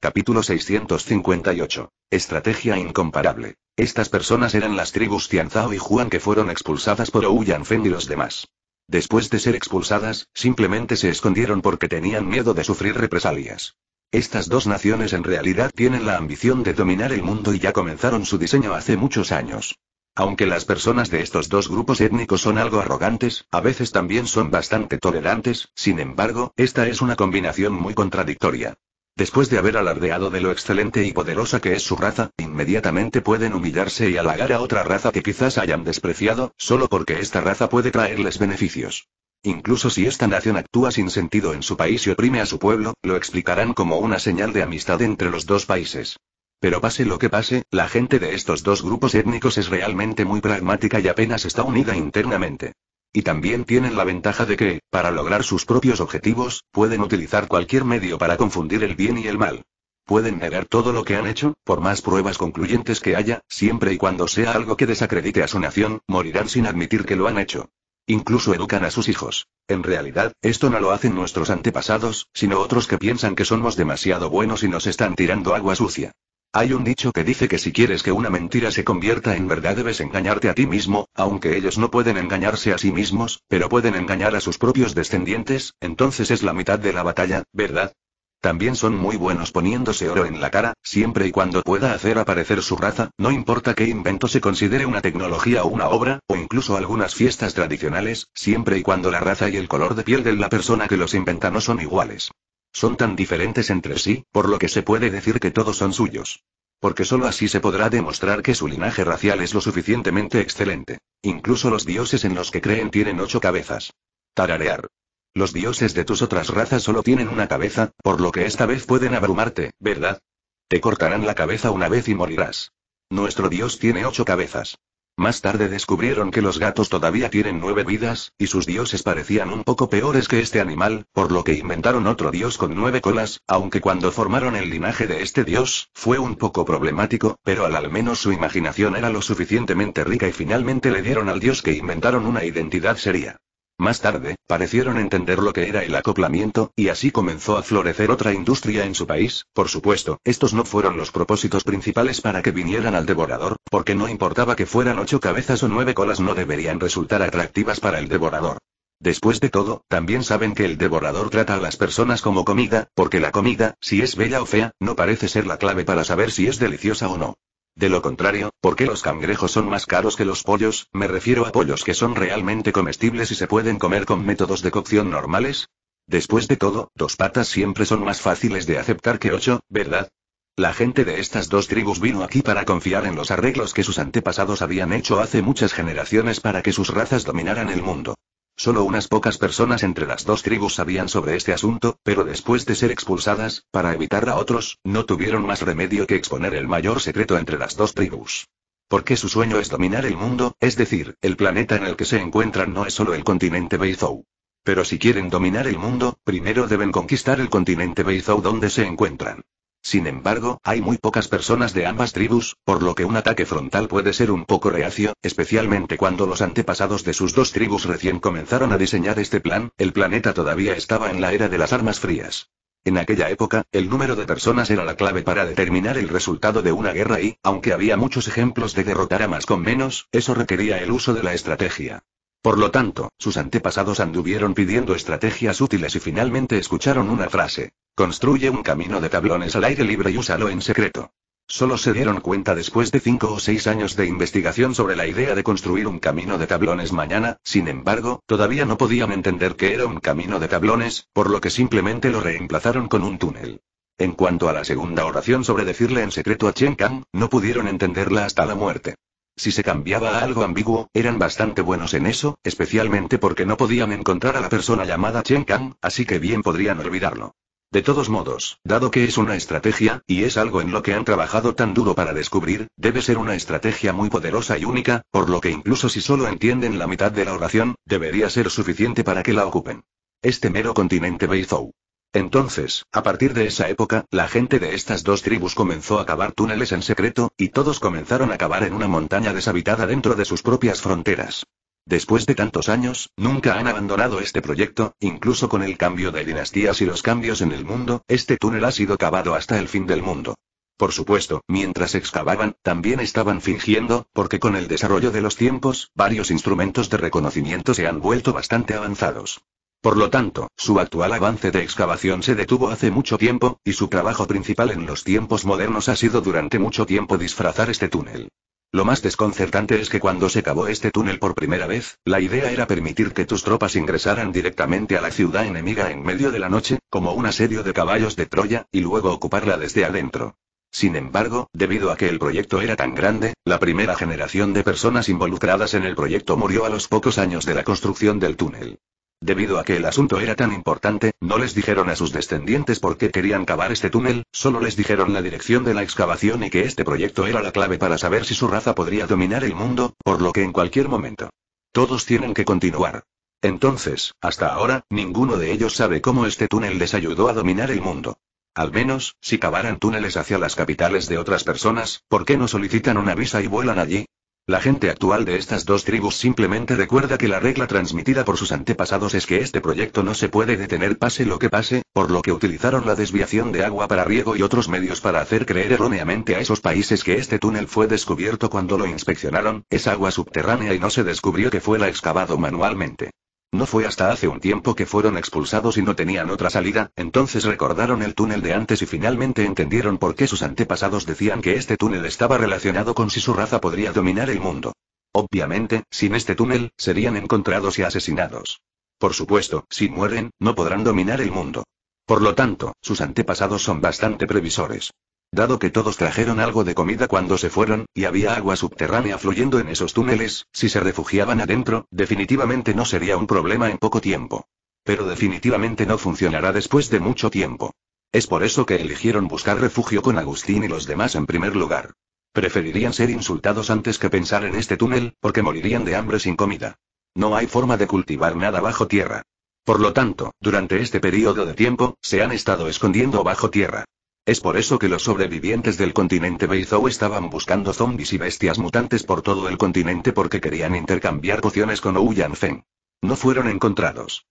Capítulo 658. Estrategia incomparable. Estas personas eran las tribus Tianzao y Juan que fueron expulsadas por Ouyan Fen y los demás. Después de ser expulsadas, simplemente se escondieron porque tenían miedo de sufrir represalias. Estas dos naciones en realidad tienen la ambición de dominar el mundo y ya comenzaron su diseño hace muchos años. Aunque las personas de estos dos grupos étnicos son algo arrogantes, a veces también son bastante tolerantes, sin embargo, esta es una combinación muy contradictoria. Después de haber alardeado de lo excelente y poderosa que es su raza, inmediatamente pueden humillarse y halagar a otra raza que quizás hayan despreciado, solo porque esta raza puede traerles beneficios. Incluso si esta nación actúa sin sentido en su país y oprime a su pueblo, lo explicarán como una señal de amistad entre los dos países. Pero pase lo que pase, la gente de estos dos grupos étnicos es realmente muy pragmática y apenas está unida internamente. Y también tienen la ventaja de que, para lograr sus propios objetivos, pueden utilizar cualquier medio para confundir el bien y el mal. Pueden negar todo lo que han hecho, por más pruebas concluyentes que haya, siempre y cuando sea algo que desacredite a su nación, morirán sin admitir que lo han hecho. Incluso educan a sus hijos. En realidad, esto no lo hacen nuestros antepasados, sino otros que piensan que somos demasiado buenos y nos están tirando agua sucia. Hay un dicho que dice que si quieres que una mentira se convierta en verdad debes engañarte a ti mismo, aunque ellos no pueden engañarse a sí mismos, pero pueden engañar a sus propios descendientes, entonces es la mitad de la batalla, ¿verdad? También son muy buenos poniéndose oro en la cara, siempre y cuando pueda hacer aparecer su raza, no importa qué invento se considere una tecnología o una obra, o incluso algunas fiestas tradicionales, siempre y cuando la raza y el color de piel de la persona que los inventa no son iguales. Son tan diferentes entre sí, por lo que se puede decir que todos son suyos. Porque sólo así se podrá demostrar que su linaje racial es lo suficientemente excelente. Incluso los dioses en los que creen tienen ocho cabezas. Tararear. Los dioses de tus otras razas solo tienen una cabeza, por lo que esta vez pueden abrumarte, ¿verdad? Te cortarán la cabeza una vez y morirás. Nuestro dios tiene ocho cabezas. Más tarde descubrieron que los gatos todavía tienen nueve vidas, y sus dioses parecían un poco peores que este animal, por lo que inventaron otro dios con nueve colas, aunque cuando formaron el linaje de este dios, fue un poco problemático, pero al menos su imaginación era lo suficientemente rica y finalmente le dieron al dios que inventaron una identidad seria. Más tarde, parecieron entender lo que era el acoplamiento, y así comenzó a florecer otra industria en su país. Por supuesto, estos no fueron los propósitos principales para que vinieran al devorador, porque no importaba que fueran ocho cabezas o nueve colas, no deberían resultar atractivas para el devorador. Después de todo, también saben que el devorador trata a las personas como comida, porque la comida, si es bella o fea, no parece ser la clave para saber si es deliciosa o no. De lo contrario, ¿por qué los cangrejos son más caros que los pollos? Me refiero a pollos que son realmente comestibles y se pueden comer con métodos de cocción normales. Después de todo, dos patas siempre son más fáciles de aceptar que ocho, ¿verdad? La gente de estas dos tribus vino aquí para confiar en los arreglos que sus antepasados habían hecho hace muchas generaciones para que sus razas dominaran el mundo. Solo unas pocas personas entre las dos tribus sabían sobre este asunto, pero después de ser expulsadas, para evitar a otros, no tuvieron más remedio que exponer el mayor secreto entre las dos tribus. Porque su sueño es dominar el mundo, es decir, el planeta en el que se encuentran no es solo el continente Beizou. Pero si quieren dominar el mundo, primero deben conquistar el continente Beizou donde se encuentran. Sin embargo, hay muy pocas personas de ambas tribus, por lo que un ataque frontal puede ser un poco reacio, especialmente cuando los antepasados de sus dos tribus recién comenzaron a diseñar este plan, el planeta todavía estaba en la era de las armas frías. En aquella época, el número de personas era la clave para determinar el resultado de una guerra y, aunque había muchos ejemplos de derrotar a más con menos, eso requería el uso de la estrategia. Por lo tanto, sus antepasados anduvieron pidiendo estrategias útiles y finalmente escucharon una frase. Construye un camino de tablones al aire libre y úsalo en secreto. Solo se dieron cuenta después de cinco o seis años de investigación sobre la idea de construir un camino de tablones mañana, sin embargo, todavía no podían entender que era un camino de tablones, por lo que simplemente lo reemplazaron con un túnel. En cuanto a la segunda oración sobre decirle en secreto a Chen Kang, no pudieron entenderla hasta la muerte. Si se cambiaba a algo ambiguo, eran bastante buenos en eso, especialmente porque no podían encontrar a la persona llamada Chen Kang, así que bien podrían olvidarlo. De todos modos, dado que es una estrategia, y es algo en lo que han trabajado tan duro para descubrir, debe ser una estrategia muy poderosa y única, por lo que incluso si solo entienden la mitad de la oración, debería ser suficiente para que la ocupen. Este mero continente Beizhou. Entonces, a partir de esa época, la gente de estas dos tribus comenzó a cavar túneles en secreto, y todos comenzaron a cavar en una montaña deshabitada dentro de sus propias fronteras. Después de tantos años, nunca han abandonado este proyecto, incluso con el cambio de dinastías y los cambios en el mundo, este túnel ha sido cavado hasta el fin del mundo. Por supuesto, mientras excavaban, también estaban fingiendo, porque con el desarrollo de los tiempos, varios instrumentos de reconocimiento se han vuelto bastante avanzados. Por lo tanto, su actual avance de excavación se detuvo hace mucho tiempo, y su trabajo principal en los tiempos modernos ha sido durante mucho tiempo disfrazar este túnel. Lo más desconcertante es que cuando se cavó este túnel por primera vez, la idea era permitir que tus tropas ingresaran directamente a la ciudad enemiga en medio de la noche, como un asedio de caballos de Troya, y luego ocuparla desde adentro. Sin embargo, debido a que el proyecto era tan grande, la primera generación de personas involucradas en el proyecto murió a los pocos años de la construcción del túnel. Debido a que el asunto era tan importante, no les dijeron a sus descendientes por qué querían cavar este túnel, solo les dijeron la dirección de la excavación y que este proyecto era la clave para saber si su raza podría dominar el mundo, por lo que en cualquier momento. Todos tienen que continuar. Entonces, hasta ahora, ninguno de ellos sabe cómo este túnel les ayudó a dominar el mundo. Al menos, si cavaran túneles hacia las capitales de otras personas, ¿por qué no solicitan una visa y vuelan allí? La gente actual de estas dos tribus simplemente recuerda que la regla transmitida por sus antepasados es que este proyecto no se puede detener pase lo que pase, por lo que utilizaron la desviación de agua para riego y otros medios para hacer creer erróneamente a esos países que este túnel fue descubierto cuando lo inspeccionaron, es agua subterránea y no se descubrió que fuera excavado manualmente. No fue hasta hace un tiempo que fueron expulsados y no tenían otra salida, entonces recordaron el túnel de antes y finalmente entendieron por qué sus antepasados decían que este túnel estaba relacionado con si su raza podría dominar el mundo. Obviamente, sin este túnel, serían encontrados y asesinados. Por supuesto, si mueren, no podrán dominar el mundo. Por lo tanto, sus antepasados son bastante previsores. Dado que todos trajeron algo de comida cuando se fueron, y había agua subterránea fluyendo en esos túneles, si se refugiaban adentro, definitivamente no sería un problema en poco tiempo. Pero definitivamente no funcionará después de mucho tiempo. Es por eso que eligieron buscar refugio con Agustín y los demás en primer lugar. Preferirían ser insultados antes que pensar en este túnel, porque morirían de hambre sin comida. No hay forma de cultivar nada bajo tierra. Por lo tanto, durante este periodo de tiempo, se han estado escondiendo bajo tierra. Es por eso que los sobrevivientes del continente Beizhou estaban buscando zombis y bestias mutantes por todo el continente porque querían intercambiar pociones con Ouyan Feng. No fueron encontrados.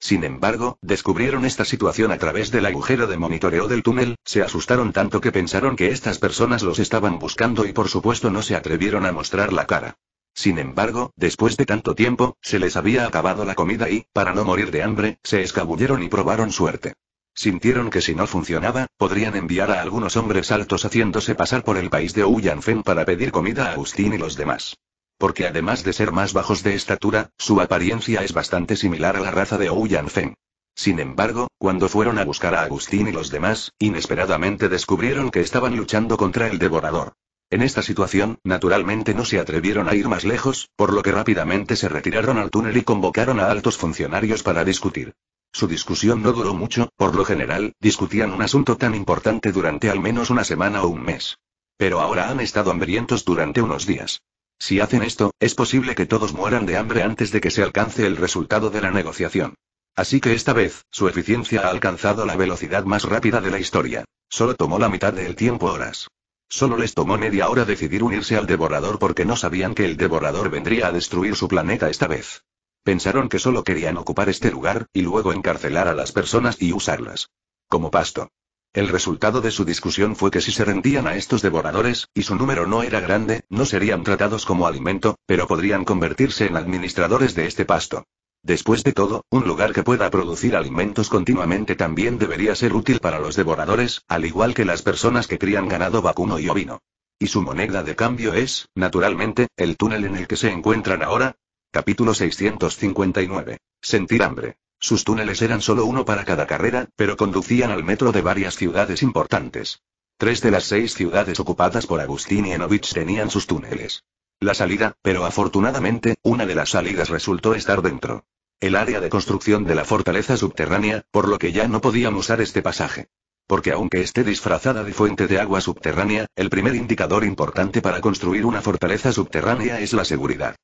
Sin embargo, descubrieron esta situación a través del agujero de monitoreo del túnel, se asustaron tanto que pensaron que estas personas los estaban buscando y por supuesto no se atrevieron a mostrar la cara. Sin embargo, después de tanto tiempo, se les había acabado la comida y, para no morir de hambre, se escabulleron y probaron suerte. Sintieron que si no funcionaba, podrían enviar a algunos hombres altos haciéndose pasar por el país de Uyanfen para pedir comida a Agustín y los demás. Porque además de ser más bajos de estatura, su apariencia es bastante similar a la raza de Uyanfen. Sin embargo, cuando fueron a buscar a Agustín y los demás, inesperadamente descubrieron que estaban luchando contra el devorador. En esta situación, naturalmente no se atrevieron a ir más lejos, por lo que rápidamente se retiraron al túnel y convocaron a altos funcionarios para discutir. Su discusión no duró mucho, por lo general, discutían un asunto tan importante durante al menos una semana o un mes. Pero ahora han estado hambrientos durante unos días. Si hacen esto, es posible que todos mueran de hambre antes de que se alcance el resultado de la negociación. Así que esta vez, su eficiencia ha alcanzado la velocidad más rápida de la historia. Solo tomó la mitad del tiempo horas. Solo les tomó media hora decidir unirse al devorador porque no sabían que el devorador vendría a destruir su planeta esta vez. Pensaron que solo querían ocupar este lugar, y luego encarcelar a las personas y usarlas. Como pasto. El resultado de su discusión fue que si se rendían a estos devoradores, y su número no era grande, no serían tratados como alimento, pero podrían convertirse en administradores de este pasto. Después de todo, un lugar que pueda producir alimentos continuamente también debería ser útil para los devoradores, al igual que las personas que crían ganado vacuno y ovino. Y su moneda de cambio es, naturalmente, el túnel en el que se encuentran ahora, Capítulo 659. Sentir hambre. Sus túneles eran solo uno para cada carrera, pero conducían al metro de varias ciudades importantes. Tres de las seis ciudades ocupadas por Agustín y Enovich tenían sus túneles. La salida, pero afortunadamente, una de las salidas resultó estar dentro. El área de construcción de la fortaleza subterránea, por lo que ya no podían usar este pasaje. Porque aunque esté disfrazada de fuente de agua subterránea, el primer indicador importante para construir una fortaleza subterránea es la seguridad.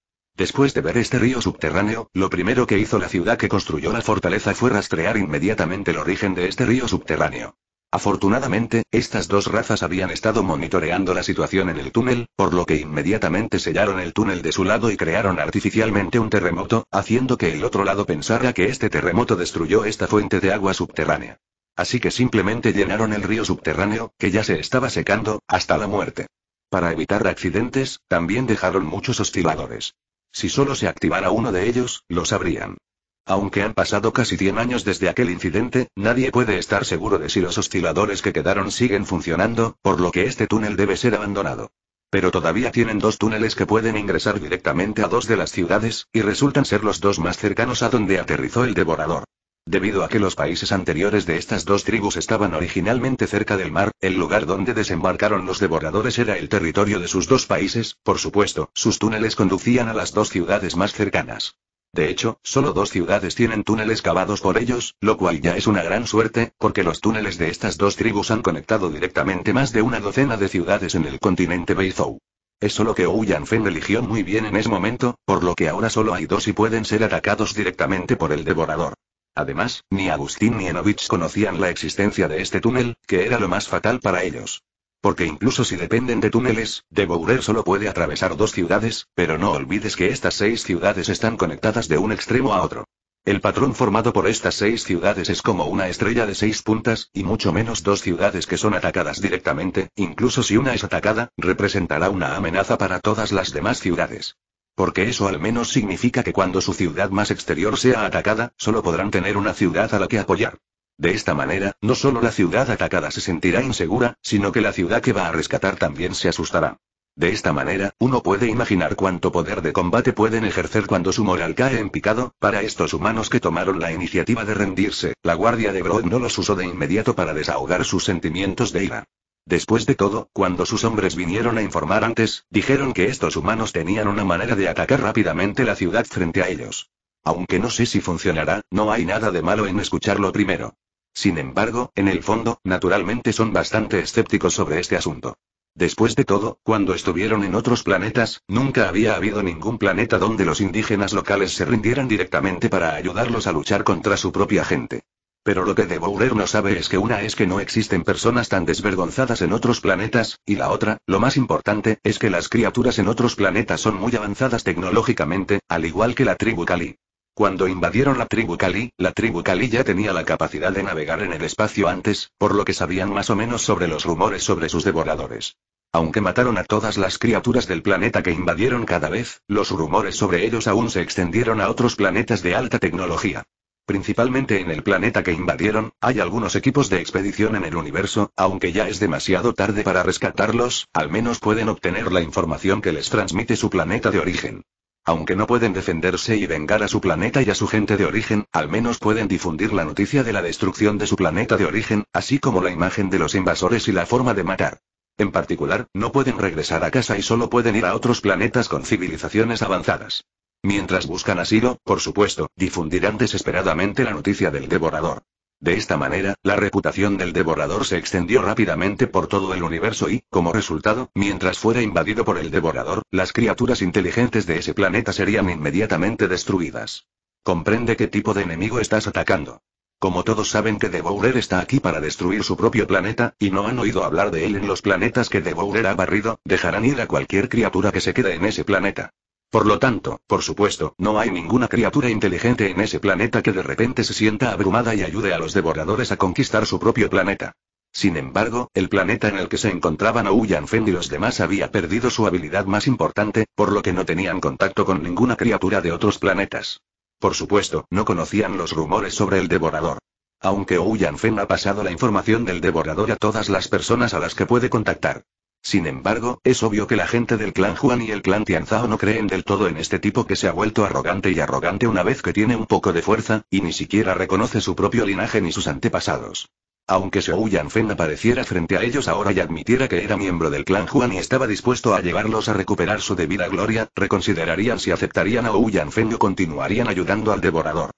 Después de ver este río subterráneo, lo primero que hizo la ciudad que construyó la fortaleza fue rastrear inmediatamente el origen de este río subterráneo. Afortunadamente, estas dos razas habían estado monitoreando la situación en el túnel, por lo que inmediatamente sellaron el túnel de su lado y crearon artificialmente un terremoto, haciendo que el otro lado pensara que este terremoto destruyó esta fuente de agua subterránea. Así que simplemente llenaron el río subterráneo, que ya se estaba secando, hasta la muerte. Para evitar accidentes, también dejaron muchos osciladores. Si solo se activara uno de ellos, lo sabrían. Aunque han pasado casi 100 años desde aquel incidente, nadie puede estar seguro de si los osciladores que quedaron siguen funcionando, por lo que este túnel debe ser abandonado. Pero todavía tienen dos túneles que pueden ingresar directamente a dos de las ciudades, y resultan ser los dos más cercanos a donde aterrizó el devorador. Debido a que los países anteriores de estas dos tribus estaban originalmente cerca del mar, el lugar donde desembarcaron los devoradores era el territorio de sus dos países, por supuesto, sus túneles conducían a las dos ciudades más cercanas. De hecho, solo dos ciudades tienen túneles cavados por ellos, lo cual ya es una gran suerte, porque los túneles de estas dos tribus han conectado directamente más de una docena de ciudades en el continente Beizhou. Es solo que Ouyan Fen eligió muy bien en ese momento, por lo que ahora solo hay dos y pueden ser atacados directamente por el devorador. Además, ni Agustín ni Enovich conocían la existencia de este túnel, que era lo más fatal para ellos. Porque incluso si dependen de túneles, de Bourer solo puede atravesar dos ciudades, pero no olvides que estas seis ciudades están conectadas de un extremo a otro. El patrón formado por estas seis ciudades es como una estrella de seis puntas, y mucho menos dos ciudades que son atacadas directamente, incluso si una es atacada, representará una amenaza para todas las demás ciudades. Porque eso al menos significa que cuando su ciudad más exterior sea atacada, solo podrán tener una ciudad a la que apoyar. De esta manera, no solo la ciudad atacada se sentirá insegura, sino que la ciudad que va a rescatar también se asustará. De esta manera, uno puede imaginar cuánto poder de combate pueden ejercer cuando su moral cae en picado, para estos humanos que tomaron la iniciativa de rendirse, la guardia de Broad no los usó de inmediato para desahogar sus sentimientos de ira. Después de todo, cuando sus hombres vinieron a informar antes, dijeron que estos humanos tenían una manera de atacar rápidamente la ciudad frente a ellos. Aunque no sé si funcionará, no hay nada de malo en escucharlo primero. Sin embargo, en el fondo, naturalmente son bastante escépticos sobre este asunto. Después de todo, cuando estuvieron en otros planetas, nunca había habido ningún planeta donde los indígenas locales se rindieran directamente para ayudarlos a luchar contra su propia gente. Pero lo que de no sabe es que una es que no existen personas tan desvergonzadas en otros planetas, y la otra, lo más importante, es que las criaturas en otros planetas son muy avanzadas tecnológicamente, al igual que la tribu Kali. Cuando invadieron la tribu Kali, la tribu Kali ya tenía la capacidad de navegar en el espacio antes, por lo que sabían más o menos sobre los rumores sobre sus devoradores. Aunque mataron a todas las criaturas del planeta que invadieron cada vez, los rumores sobre ellos aún se extendieron a otros planetas de alta tecnología. Principalmente en el planeta que invadieron, hay algunos equipos de expedición en el universo, aunque ya es demasiado tarde para rescatarlos, al menos pueden obtener la información que les transmite su planeta de origen. Aunque no pueden defenderse y vengar a su planeta y a su gente de origen, al menos pueden difundir la noticia de la destrucción de su planeta de origen, así como la imagen de los invasores y la forma de matar. En particular, no pueden regresar a casa y solo pueden ir a otros planetas con civilizaciones avanzadas. Mientras buscan asilo, por supuesto, difundirán desesperadamente la noticia del devorador. De esta manera, la reputación del devorador se extendió rápidamente por todo el universo y, como resultado, mientras fuera invadido por el devorador, las criaturas inteligentes de ese planeta serían inmediatamente destruidas. Comprende qué tipo de enemigo estás atacando. Como todos saben que Devourer está aquí para destruir su propio planeta, y no han oído hablar de él en los planetas que Devourer ha barrido, dejarán ir a cualquier criatura que se quede en ese planeta. Por lo tanto, por supuesto, no hay ninguna criatura inteligente en ese planeta que de repente se sienta abrumada y ayude a los devoradores a conquistar su propio planeta. Sin embargo, el planeta en el que se encontraban Ouyan Fen y los demás había perdido su habilidad más importante, por lo que no tenían contacto con ninguna criatura de otros planetas. Por supuesto, no conocían los rumores sobre el devorador. Aunque Ouyan Fen ha pasado la información del devorador a todas las personas a las que puede contactar. Sin embargo, es obvio que la gente del clan Juan y el clan Tianzao no creen del todo en este tipo que se ha vuelto arrogante y arrogante una vez que tiene un poco de fuerza, y ni siquiera reconoce su propio linaje ni sus antepasados. Aunque Xiao Yanfen apareciera frente a ellos ahora y admitiera que era miembro del clan Juan y estaba dispuesto a llevarlos a recuperar su debida gloria, reconsiderarían si aceptarían a Ouyanfen fen o continuarían ayudando al devorador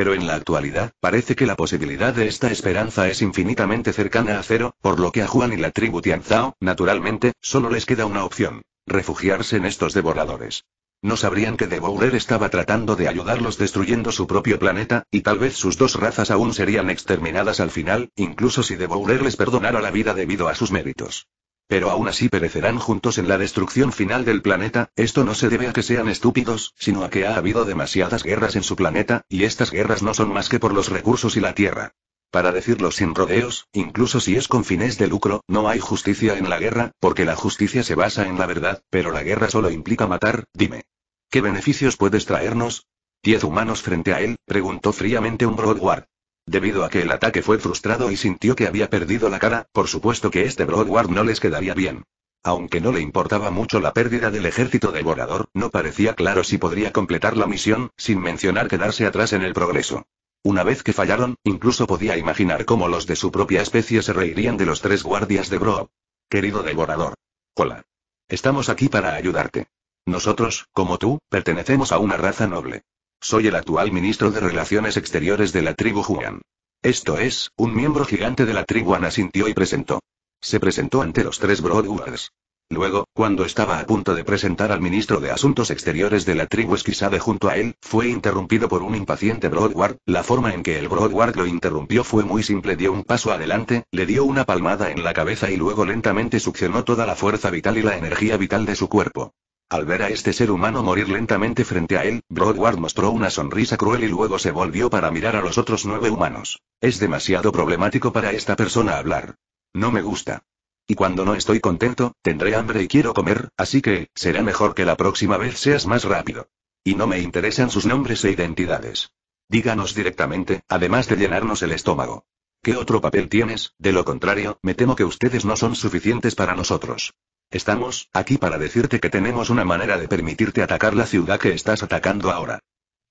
pero en la actualidad, parece que la posibilidad de esta esperanza es infinitamente cercana a cero, por lo que a Juan y la tribu Tianzao, naturalmente, solo les queda una opción. Refugiarse en estos devoradores. No sabrían que Devourer estaba tratando de ayudarlos destruyendo su propio planeta, y tal vez sus dos razas aún serían exterminadas al final, incluso si Devourer les perdonara la vida debido a sus méritos. Pero aún así perecerán juntos en la destrucción final del planeta, esto no se debe a que sean estúpidos, sino a que ha habido demasiadas guerras en su planeta, y estas guerras no son más que por los recursos y la Tierra. Para decirlo sin rodeos, incluso si es con fines de lucro, no hay justicia en la guerra, porque la justicia se basa en la verdad, pero la guerra solo implica matar, dime. ¿Qué beneficios puedes traernos? ¿Diez humanos frente a él? preguntó fríamente un Broadward. Debido a que el ataque fue frustrado y sintió que había perdido la cara, por supuesto que este Broadward no les quedaría bien. Aunque no le importaba mucho la pérdida del ejército devorador, no parecía claro si podría completar la misión, sin mencionar quedarse atrás en el progreso. Una vez que fallaron, incluso podía imaginar cómo los de su propia especie se reirían de los tres guardias de Bro. Querido devorador. Hola. Estamos aquí para ayudarte. Nosotros, como tú, pertenecemos a una raza noble. Soy el actual ministro de Relaciones Exteriores de la tribu Juan. Esto es, un miembro gigante de la tribu asintió y presentó. Se presentó ante los tres Broadwars. Luego, cuando estaba a punto de presentar al ministro de Asuntos Exteriores de la tribu Esquisade junto a él, fue interrumpido por un impaciente Broadward. La forma en que el Broadward lo interrumpió fue muy simple: dio un paso adelante, le dio una palmada en la cabeza y luego lentamente succionó toda la fuerza vital y la energía vital de su cuerpo. Al ver a este ser humano morir lentamente frente a él, Broadward mostró una sonrisa cruel y luego se volvió para mirar a los otros nueve humanos. Es demasiado problemático para esta persona hablar. No me gusta. Y cuando no estoy contento, tendré hambre y quiero comer, así que, será mejor que la próxima vez seas más rápido. Y no me interesan sus nombres e identidades. Díganos directamente, además de llenarnos el estómago. ¿Qué otro papel tienes? De lo contrario, me temo que ustedes no son suficientes para nosotros. Estamos, aquí para decirte que tenemos una manera de permitirte atacar la ciudad que estás atacando ahora.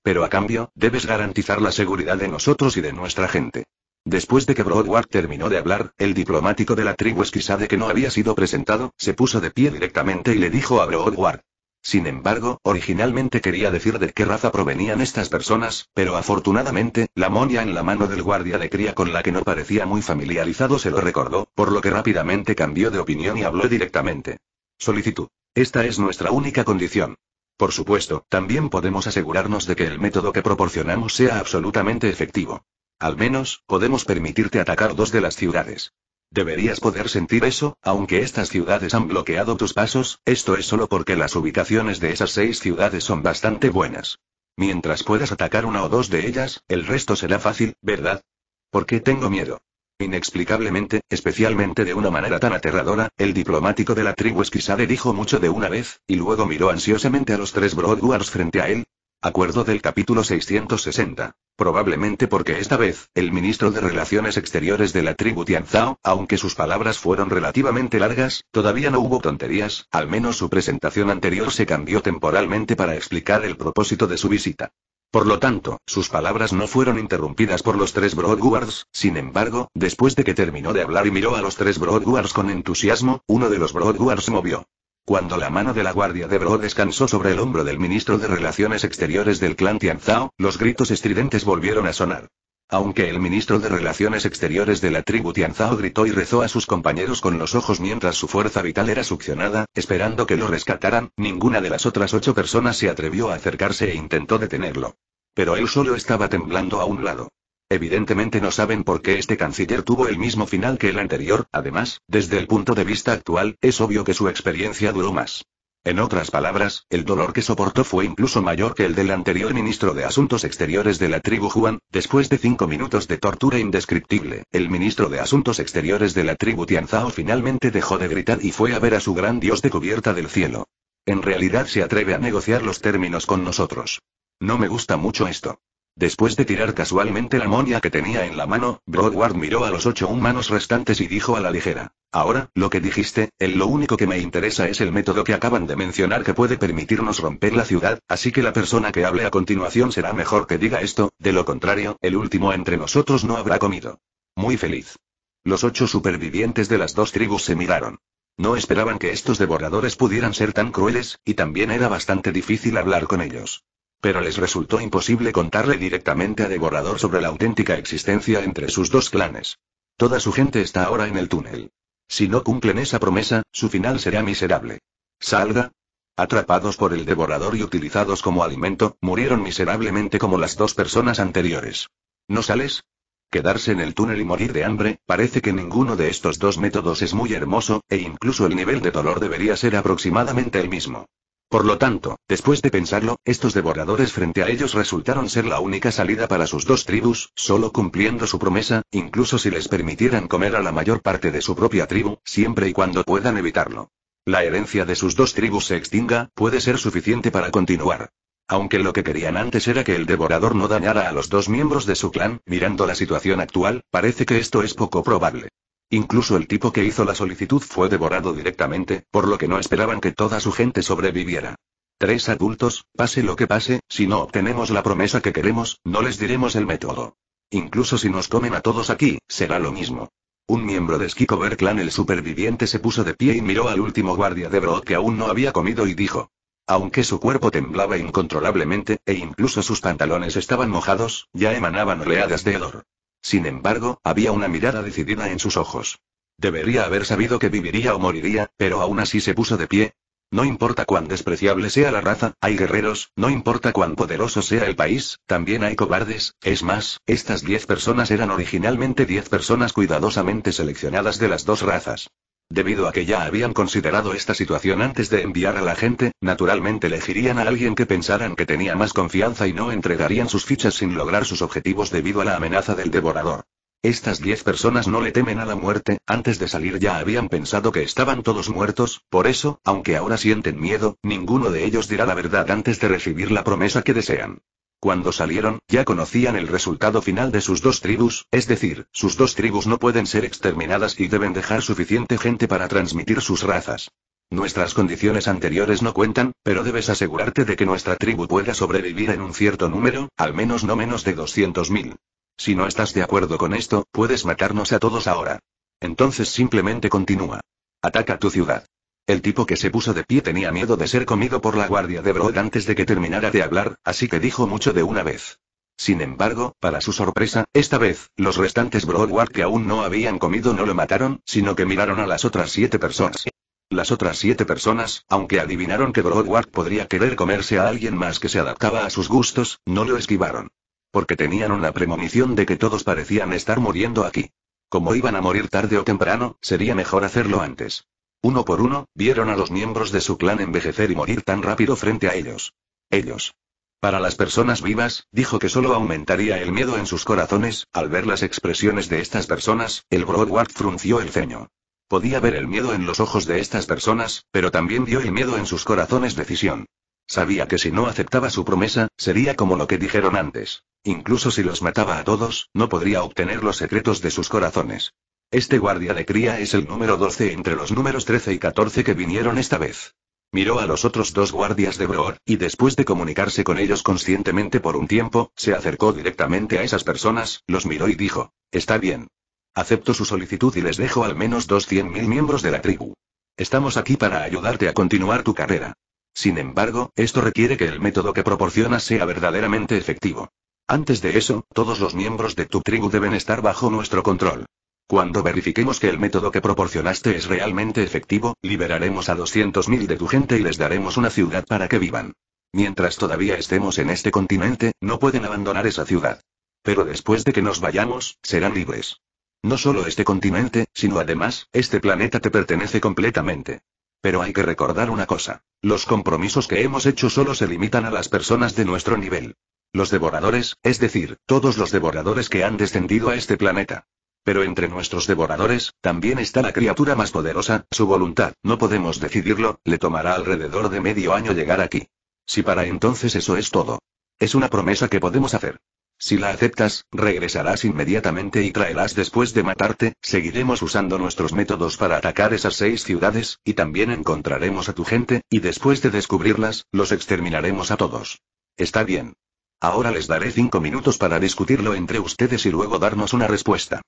Pero a cambio, debes garantizar la seguridad de nosotros y de nuestra gente. Después de que Broadward terminó de hablar, el diplomático de la tribu de que no había sido presentado, se puso de pie directamente y le dijo a Broadward. Sin embargo, originalmente quería decir de qué raza provenían estas personas, pero afortunadamente, la monia en la mano del guardia de cría con la que no parecía muy familiarizado se lo recordó, por lo que rápidamente cambió de opinión y habló directamente. Solicitud. Esta es nuestra única condición. Por supuesto, también podemos asegurarnos de que el método que proporcionamos sea absolutamente efectivo. Al menos, podemos permitirte atacar dos de las ciudades. Deberías poder sentir eso, aunque estas ciudades han bloqueado tus pasos, esto es solo porque las ubicaciones de esas seis ciudades son bastante buenas. Mientras puedas atacar una o dos de ellas, el resto será fácil, ¿verdad? Porque tengo miedo? Inexplicablemente, especialmente de una manera tan aterradora, el diplomático de la tribu Esquisade dijo mucho de una vez, y luego miró ansiosamente a los tres Broadwars frente a él, Acuerdo del capítulo 660. Probablemente porque esta vez, el ministro de Relaciones Exteriores de la tribu Tianzhao, aunque sus palabras fueron relativamente largas, todavía no hubo tonterías, al menos su presentación anterior se cambió temporalmente para explicar el propósito de su visita. Por lo tanto, sus palabras no fueron interrumpidas por los tres Broadguards, sin embargo, después de que terminó de hablar y miró a los tres Broadguards con entusiasmo, uno de los Broadguards movió cuando la mano de la guardia de Bro descansó sobre el hombro del ministro de Relaciones Exteriores del clan Tianzao, los gritos estridentes volvieron a sonar. Aunque el ministro de Relaciones Exteriores de la tribu Tianzao gritó y rezó a sus compañeros con los ojos mientras su fuerza vital era succionada, esperando que lo rescataran, ninguna de las otras ocho personas se atrevió a acercarse e intentó detenerlo. Pero él solo estaba temblando a un lado. Evidentemente no saben por qué este canciller tuvo el mismo final que el anterior, además, desde el punto de vista actual, es obvio que su experiencia duró más. En otras palabras, el dolor que soportó fue incluso mayor que el del anterior ministro de Asuntos Exteriores de la tribu Juan. Después de cinco minutos de tortura indescriptible, el ministro de Asuntos Exteriores de la tribu Tianzao finalmente dejó de gritar y fue a ver a su gran dios de cubierta del cielo. En realidad se atreve a negociar los términos con nosotros. No me gusta mucho esto. Después de tirar casualmente la monia que tenía en la mano, Broadward miró a los ocho humanos restantes y dijo a la ligera. Ahora, lo que dijiste, el lo único que me interesa es el método que acaban de mencionar que puede permitirnos romper la ciudad, así que la persona que hable a continuación será mejor que diga esto, de lo contrario, el último entre nosotros no habrá comido. Muy feliz. Los ocho supervivientes de las dos tribus se miraron. No esperaban que estos devoradores pudieran ser tan crueles, y también era bastante difícil hablar con ellos. Pero les resultó imposible contarle directamente a Devorador sobre la auténtica existencia entre sus dos clanes. Toda su gente está ahora en el túnel. Si no cumplen esa promesa, su final será miserable. Salga. Atrapados por el devorador y utilizados como alimento, murieron miserablemente como las dos personas anteriores. ¿No sales? Quedarse en el túnel y morir de hambre, parece que ninguno de estos dos métodos es muy hermoso, e incluso el nivel de dolor debería ser aproximadamente el mismo. Por lo tanto, después de pensarlo, estos devoradores frente a ellos resultaron ser la única salida para sus dos tribus, solo cumpliendo su promesa, incluso si les permitieran comer a la mayor parte de su propia tribu, siempre y cuando puedan evitarlo. La herencia de sus dos tribus se extinga, puede ser suficiente para continuar. Aunque lo que querían antes era que el devorador no dañara a los dos miembros de su clan, mirando la situación actual, parece que esto es poco probable. Incluso el tipo que hizo la solicitud fue devorado directamente, por lo que no esperaban que toda su gente sobreviviera. Tres adultos, pase lo que pase, si no obtenemos la promesa que queremos, no les diremos el método. Incluso si nos comen a todos aquí, será lo mismo. Un miembro de Skikover Clan, el superviviente, se puso de pie y miró al último guardia de Broad que aún no había comido y dijo. Aunque su cuerpo temblaba incontrolablemente, e incluso sus pantalones estaban mojados, ya emanaban oleadas de hedor. Sin embargo, había una mirada decidida en sus ojos. Debería haber sabido que viviría o moriría, pero aún así se puso de pie. No importa cuán despreciable sea la raza, hay guerreros, no importa cuán poderoso sea el país, también hay cobardes, es más, estas diez personas eran originalmente diez personas cuidadosamente seleccionadas de las dos razas. Debido a que ya habían considerado esta situación antes de enviar a la gente, naturalmente elegirían a alguien que pensaran que tenía más confianza y no entregarían sus fichas sin lograr sus objetivos debido a la amenaza del devorador. Estas diez personas no le temen a la muerte, antes de salir ya habían pensado que estaban todos muertos, por eso, aunque ahora sienten miedo, ninguno de ellos dirá la verdad antes de recibir la promesa que desean. Cuando salieron, ya conocían el resultado final de sus dos tribus, es decir, sus dos tribus no pueden ser exterminadas y deben dejar suficiente gente para transmitir sus razas. Nuestras condiciones anteriores no cuentan, pero debes asegurarte de que nuestra tribu pueda sobrevivir en un cierto número, al menos no menos de 200.000. Si no estás de acuerdo con esto, puedes matarnos a todos ahora. Entonces simplemente continúa. Ataca tu ciudad. El tipo que se puso de pie tenía miedo de ser comido por la guardia de Broad antes de que terminara de hablar, así que dijo mucho de una vez. Sin embargo, para su sorpresa, esta vez, los restantes Broadward que aún no habían comido no lo mataron, sino que miraron a las otras siete personas. Las otras siete personas, aunque adivinaron que Broadward podría querer comerse a alguien más que se adaptaba a sus gustos, no lo esquivaron. Porque tenían una premonición de que todos parecían estar muriendo aquí. Como iban a morir tarde o temprano, sería mejor hacerlo antes. Uno por uno, vieron a los miembros de su clan envejecer y morir tan rápido frente a ellos. Ellos. Para las personas vivas, dijo que solo aumentaría el miedo en sus corazones, al ver las expresiones de estas personas, el Broadward frunció el ceño. Podía ver el miedo en los ojos de estas personas, pero también vio el miedo en sus corazones decisión. Sabía que si no aceptaba su promesa, sería como lo que dijeron antes. Incluso si los mataba a todos, no podría obtener los secretos de sus corazones. Este guardia de cría es el número 12 entre los números 13 y 14 que vinieron esta vez. Miró a los otros dos guardias de Broor, y después de comunicarse con ellos conscientemente por un tiempo, se acercó directamente a esas personas, los miró y dijo, Está bien. Acepto su solicitud y les dejo al menos 200.000 miembros de la tribu. Estamos aquí para ayudarte a continuar tu carrera. Sin embargo, esto requiere que el método que proporcionas sea verdaderamente efectivo. Antes de eso, todos los miembros de tu tribu deben estar bajo nuestro control. Cuando verifiquemos que el método que proporcionaste es realmente efectivo, liberaremos a 200.000 de tu gente y les daremos una ciudad para que vivan. Mientras todavía estemos en este continente, no pueden abandonar esa ciudad. Pero después de que nos vayamos, serán libres. No solo este continente, sino además, este planeta te pertenece completamente. Pero hay que recordar una cosa. Los compromisos que hemos hecho solo se limitan a las personas de nuestro nivel. Los devoradores, es decir, todos los devoradores que han descendido a este planeta. Pero entre nuestros devoradores, también está la criatura más poderosa, su voluntad, no podemos decidirlo, le tomará alrededor de medio año llegar aquí. Si para entonces eso es todo. Es una promesa que podemos hacer. Si la aceptas, regresarás inmediatamente y traerás después de matarte, seguiremos usando nuestros métodos para atacar esas seis ciudades, y también encontraremos a tu gente, y después de descubrirlas, los exterminaremos a todos. Está bien. Ahora les daré cinco minutos para discutirlo entre ustedes y luego darnos una respuesta.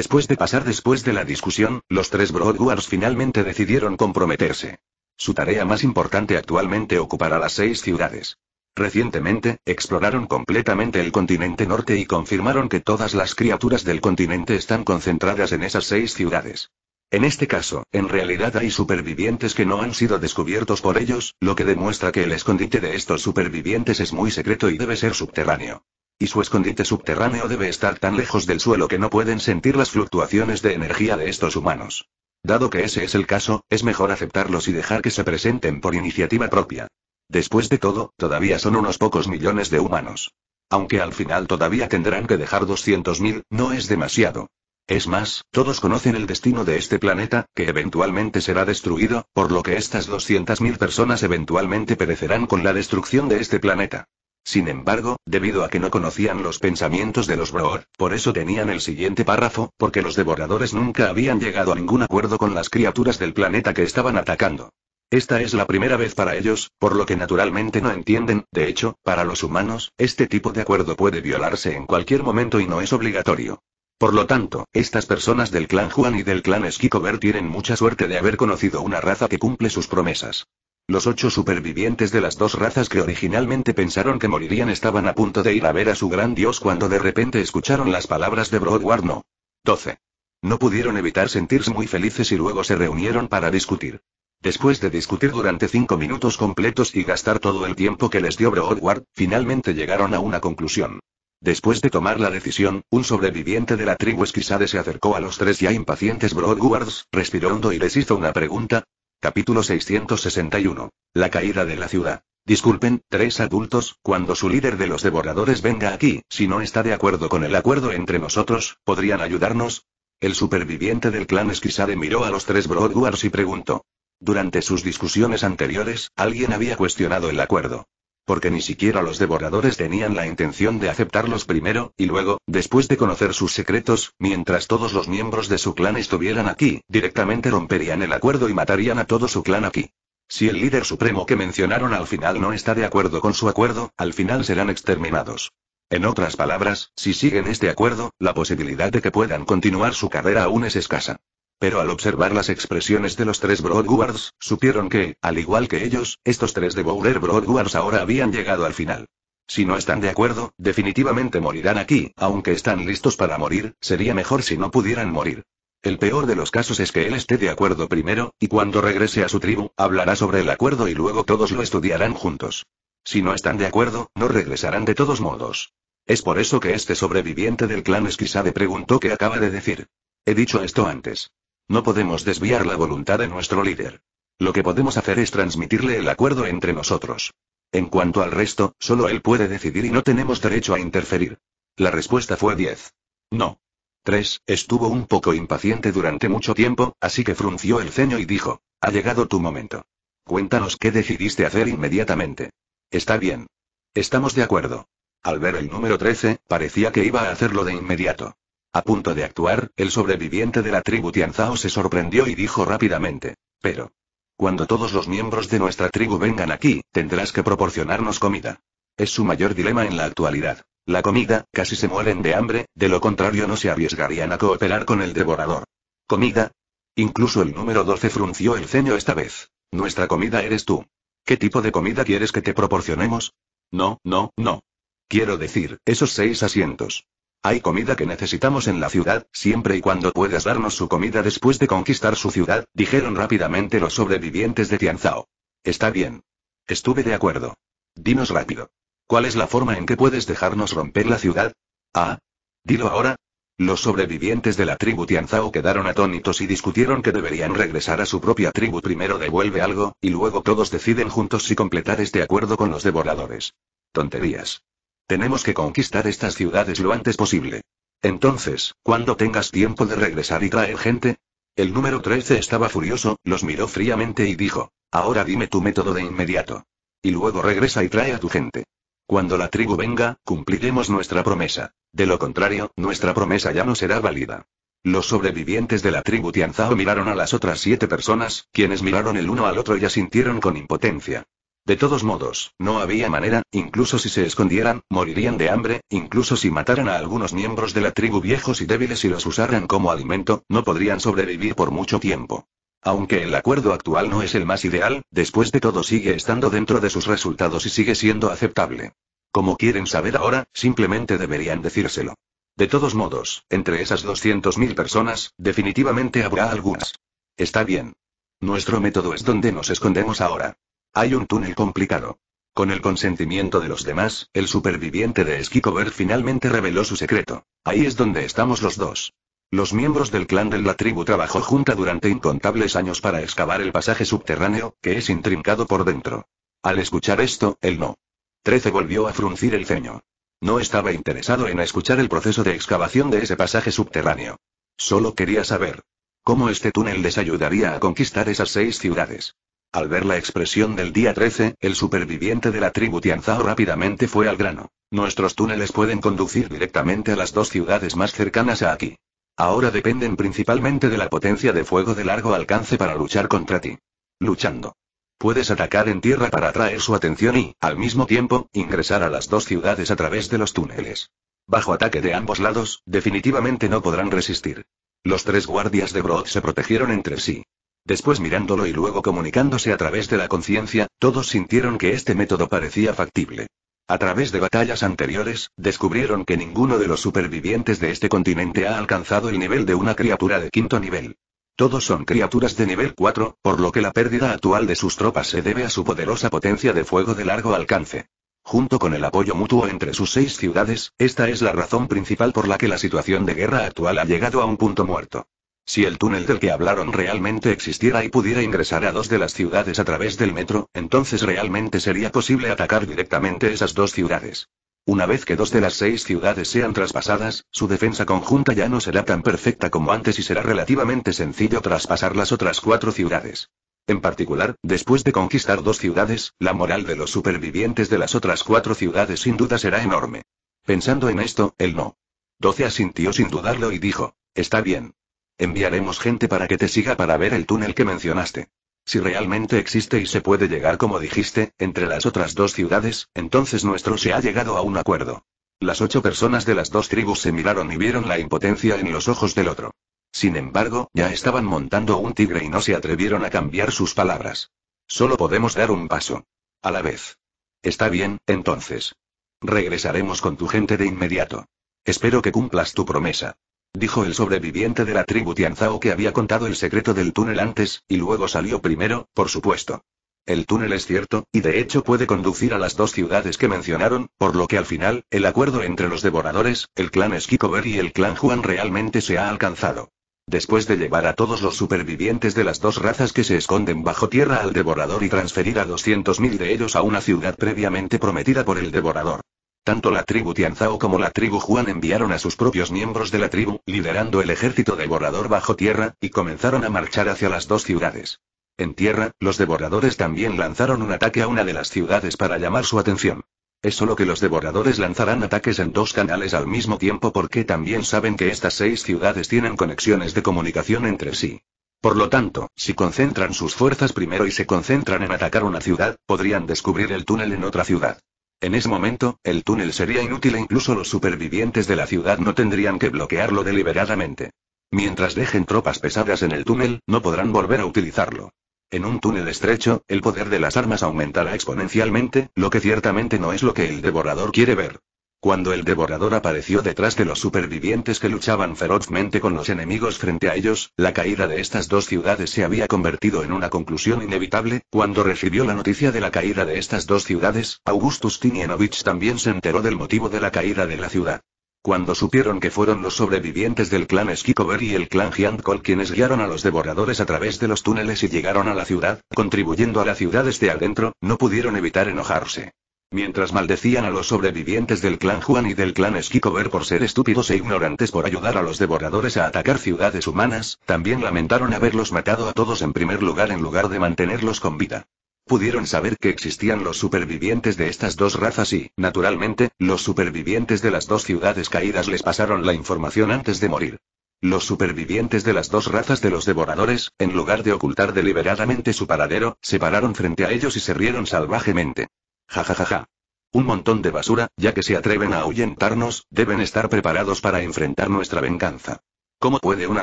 Después de pasar después de la discusión, los tres Broadwars finalmente decidieron comprometerse. Su tarea más importante actualmente ocupará las seis ciudades. Recientemente, exploraron completamente el continente norte y confirmaron que todas las criaturas del continente están concentradas en esas seis ciudades. En este caso, en realidad hay supervivientes que no han sido descubiertos por ellos, lo que demuestra que el escondite de estos supervivientes es muy secreto y debe ser subterráneo. Y su escondite subterráneo debe estar tan lejos del suelo que no pueden sentir las fluctuaciones de energía de estos humanos. Dado que ese es el caso, es mejor aceptarlos y dejar que se presenten por iniciativa propia. Después de todo, todavía son unos pocos millones de humanos. Aunque al final todavía tendrán que dejar 200.000, no es demasiado. Es más, todos conocen el destino de este planeta, que eventualmente será destruido, por lo que estas 200.000 personas eventualmente perecerán con la destrucción de este planeta. Sin embargo, debido a que no conocían los pensamientos de los Broor, por eso tenían el siguiente párrafo, porque los devoradores nunca habían llegado a ningún acuerdo con las criaturas del planeta que estaban atacando. Esta es la primera vez para ellos, por lo que naturalmente no entienden, de hecho, para los humanos, este tipo de acuerdo puede violarse en cualquier momento y no es obligatorio. Por lo tanto, estas personas del clan Juan y del clan Skikover tienen mucha suerte de haber conocido una raza que cumple sus promesas. Los ocho supervivientes de las dos razas que originalmente pensaron que morirían estaban a punto de ir a ver a su gran dios cuando de repente escucharon las palabras de Broadward no. 12. No pudieron evitar sentirse muy felices y luego se reunieron para discutir. Después de discutir durante cinco minutos completos y gastar todo el tiempo que les dio Broadward, finalmente llegaron a una conclusión. Después de tomar la decisión, un sobreviviente de la tribu esquisade se acercó a los tres ya impacientes Broadwards, respiró hondo y les hizo una pregunta, Capítulo 661. La caída de la ciudad. Disculpen, tres adultos, cuando su líder de los devoradores venga aquí, si no está de acuerdo con el acuerdo entre nosotros, ¿podrían ayudarnos? El superviviente del clan Esquisade miró a los tres Broadwars y preguntó. Durante sus discusiones anteriores, alguien había cuestionado el acuerdo porque ni siquiera los devoradores tenían la intención de aceptarlos primero, y luego, después de conocer sus secretos, mientras todos los miembros de su clan estuvieran aquí, directamente romperían el acuerdo y matarían a todo su clan aquí. Si el líder supremo que mencionaron al final no está de acuerdo con su acuerdo, al final serán exterminados. En otras palabras, si siguen este acuerdo, la posibilidad de que puedan continuar su carrera aún es escasa. Pero al observar las expresiones de los tres Broadwards, supieron que, al igual que ellos, estos tres de Bowler Broadwards ahora habían llegado al final. Si no están de acuerdo, definitivamente morirán aquí, aunque están listos para morir, sería mejor si no pudieran morir. El peor de los casos es que él esté de acuerdo primero, y cuando regrese a su tribu, hablará sobre el acuerdo y luego todos lo estudiarán juntos. Si no están de acuerdo, no regresarán de todos modos. Es por eso que este sobreviviente del clan Esquisabe preguntó qué acaba de decir. He dicho esto antes. No podemos desviar la voluntad de nuestro líder. Lo que podemos hacer es transmitirle el acuerdo entre nosotros. En cuanto al resto, solo él puede decidir y no tenemos derecho a interferir. La respuesta fue 10. No. 3. Estuvo un poco impaciente durante mucho tiempo, así que frunció el ceño y dijo, ha llegado tu momento. Cuéntanos qué decidiste hacer inmediatamente. Está bien. Estamos de acuerdo. Al ver el número 13, parecía que iba a hacerlo de inmediato. A punto de actuar, el sobreviviente de la tribu Tianzao se sorprendió y dijo rápidamente. Pero. Cuando todos los miembros de nuestra tribu vengan aquí, tendrás que proporcionarnos comida. Es su mayor dilema en la actualidad. La comida, casi se mueren de hambre, de lo contrario no se arriesgarían a cooperar con el devorador. ¿Comida? Incluso el número 12 frunció el ceño esta vez. Nuestra comida eres tú. ¿Qué tipo de comida quieres que te proporcionemos? No, no, no. Quiero decir, esos seis asientos. Hay comida que necesitamos en la ciudad, siempre y cuando puedas darnos su comida después de conquistar su ciudad, dijeron rápidamente los sobrevivientes de Tianzao. Está bien. Estuve de acuerdo. Dinos rápido. ¿Cuál es la forma en que puedes dejarnos romper la ciudad? Ah. Dilo ahora. Los sobrevivientes de la tribu Tianzao quedaron atónitos y discutieron que deberían regresar a su propia tribu primero devuelve algo, y luego todos deciden juntos si completar este acuerdo con los devoradores. Tonterías. Tenemos que conquistar estas ciudades lo antes posible. Entonces, ¿cuándo tengas tiempo de regresar y traer gente? El número 13 estaba furioso, los miró fríamente y dijo, ahora dime tu método de inmediato. Y luego regresa y trae a tu gente. Cuando la tribu venga, cumpliremos nuestra promesa. De lo contrario, nuestra promesa ya no será válida. Los sobrevivientes de la tribu Tianzao miraron a las otras siete personas, quienes miraron el uno al otro y asintieron con impotencia. De todos modos, no había manera, incluso si se escondieran, morirían de hambre, incluso si mataran a algunos miembros de la tribu viejos y débiles y los usaran como alimento, no podrían sobrevivir por mucho tiempo. Aunque el acuerdo actual no es el más ideal, después de todo sigue estando dentro de sus resultados y sigue siendo aceptable. Como quieren saber ahora, simplemente deberían decírselo. De todos modos, entre esas 200.000 personas, definitivamente habrá algunas. Está bien. Nuestro método es donde nos escondemos ahora. Hay un túnel complicado. Con el consentimiento de los demás, el superviviente de Skikover finalmente reveló su secreto. Ahí es donde estamos los dos. Los miembros del clan de la tribu trabajó junta durante incontables años para excavar el pasaje subterráneo, que es intrincado por dentro. Al escuchar esto, el no. 13 volvió a fruncir el ceño. No estaba interesado en escuchar el proceso de excavación de ese pasaje subterráneo. Solo quería saber cómo este túnel les ayudaría a conquistar esas seis ciudades. Al ver la expresión del día 13, el superviviente de la tribu Tianzao rápidamente fue al grano. Nuestros túneles pueden conducir directamente a las dos ciudades más cercanas a aquí. Ahora dependen principalmente de la potencia de fuego de largo alcance para luchar contra ti. Luchando. Puedes atacar en tierra para atraer su atención y, al mismo tiempo, ingresar a las dos ciudades a través de los túneles. Bajo ataque de ambos lados, definitivamente no podrán resistir. Los tres guardias de Broad se protegieron entre sí. Después mirándolo y luego comunicándose a través de la conciencia, todos sintieron que este método parecía factible. A través de batallas anteriores, descubrieron que ninguno de los supervivientes de este continente ha alcanzado el nivel de una criatura de quinto nivel. Todos son criaturas de nivel 4, por lo que la pérdida actual de sus tropas se debe a su poderosa potencia de fuego de largo alcance. Junto con el apoyo mutuo entre sus seis ciudades, esta es la razón principal por la que la situación de guerra actual ha llegado a un punto muerto. Si el túnel del que hablaron realmente existiera y pudiera ingresar a dos de las ciudades a través del metro, entonces realmente sería posible atacar directamente esas dos ciudades. Una vez que dos de las seis ciudades sean traspasadas, su defensa conjunta ya no será tan perfecta como antes y será relativamente sencillo traspasar las otras cuatro ciudades. En particular, después de conquistar dos ciudades, la moral de los supervivientes de las otras cuatro ciudades sin duda será enorme. Pensando en esto, el no. 12 asintió sin dudarlo y dijo, está bien. Enviaremos gente para que te siga para ver el túnel que mencionaste. Si realmente existe y se puede llegar como dijiste, entre las otras dos ciudades, entonces nuestro se ha llegado a un acuerdo. Las ocho personas de las dos tribus se miraron y vieron la impotencia en los ojos del otro. Sin embargo, ya estaban montando un tigre y no se atrevieron a cambiar sus palabras. Solo podemos dar un paso. A la vez. Está bien, entonces. Regresaremos con tu gente de inmediato. Espero que cumplas tu promesa. Dijo el sobreviviente de la tribu Tianzao que había contado el secreto del túnel antes, y luego salió primero, por supuesto. El túnel es cierto, y de hecho puede conducir a las dos ciudades que mencionaron, por lo que al final, el acuerdo entre los devoradores, el clan Esquicover y el clan Juan realmente se ha alcanzado. Después de llevar a todos los supervivientes de las dos razas que se esconden bajo tierra al devorador y transferir a 200.000 de ellos a una ciudad previamente prometida por el devorador. Tanto la tribu Tianzao como la tribu Juan enviaron a sus propios miembros de la tribu, liderando el ejército devorador bajo tierra, y comenzaron a marchar hacia las dos ciudades. En tierra, los devoradores también lanzaron un ataque a una de las ciudades para llamar su atención. Es solo que los devoradores lanzarán ataques en dos canales al mismo tiempo porque también saben que estas seis ciudades tienen conexiones de comunicación entre sí. Por lo tanto, si concentran sus fuerzas primero y se concentran en atacar una ciudad, podrían descubrir el túnel en otra ciudad. En ese momento, el túnel sería inútil e incluso los supervivientes de la ciudad no tendrían que bloquearlo deliberadamente. Mientras dejen tropas pesadas en el túnel, no podrán volver a utilizarlo. En un túnel estrecho, el poder de las armas aumentará exponencialmente, lo que ciertamente no es lo que el devorador quiere ver. Cuando el devorador apareció detrás de los supervivientes que luchaban ferozmente con los enemigos frente a ellos, la caída de estas dos ciudades se había convertido en una conclusión inevitable. Cuando recibió la noticia de la caída de estas dos ciudades, Augustus Tinienovich también se enteró del motivo de la caída de la ciudad. Cuando supieron que fueron los sobrevivientes del clan Skikover y el clan Giancol quienes guiaron a los devoradores a través de los túneles y llegaron a la ciudad, contribuyendo a la ciudad desde adentro, no pudieron evitar enojarse. Mientras maldecían a los sobrevivientes del clan Juan y del clan Skikover por ser estúpidos e ignorantes por ayudar a los devoradores a atacar ciudades humanas, también lamentaron haberlos matado a todos en primer lugar en lugar de mantenerlos con vida. Pudieron saber que existían los supervivientes de estas dos razas y, naturalmente, los supervivientes de las dos ciudades caídas les pasaron la información antes de morir. Los supervivientes de las dos razas de los devoradores, en lugar de ocultar deliberadamente su paradero, se pararon frente a ellos y se rieron salvajemente. Ja Ja, ja, ja. Un montón de basura, ya que se atreven a ahuyentarnos, deben estar preparados para enfrentar nuestra venganza. ¿Cómo puede una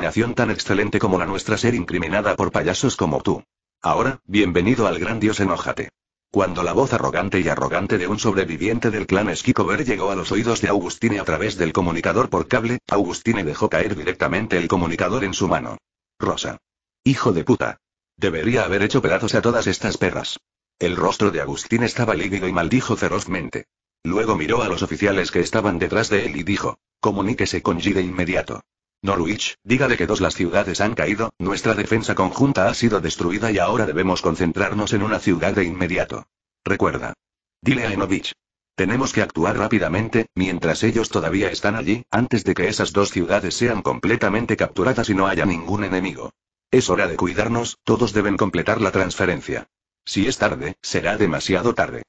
nación tan excelente como la nuestra ser incriminada por payasos como tú? Ahora, bienvenido al gran dios enójate. Cuando la voz arrogante y arrogante de un sobreviviente del clan Skikover llegó a los oídos de Augustine a través del comunicador por cable, Augustine dejó caer directamente el comunicador en su mano. Rosa. Hijo de puta. Debería haber hecho pedazos a todas estas perras. El rostro de Agustín estaba lívido y maldijo ferozmente. Luego miró a los oficiales que estaban detrás de él y dijo, comuníquese con G de inmediato. Norwich, dígale que dos las ciudades han caído, nuestra defensa conjunta ha sido destruida y ahora debemos concentrarnos en una ciudad de inmediato. Recuerda. Dile a Enovich. Tenemos que actuar rápidamente, mientras ellos todavía están allí, antes de que esas dos ciudades sean completamente capturadas y no haya ningún enemigo. Es hora de cuidarnos, todos deben completar la transferencia. Si es tarde, será demasiado tarde.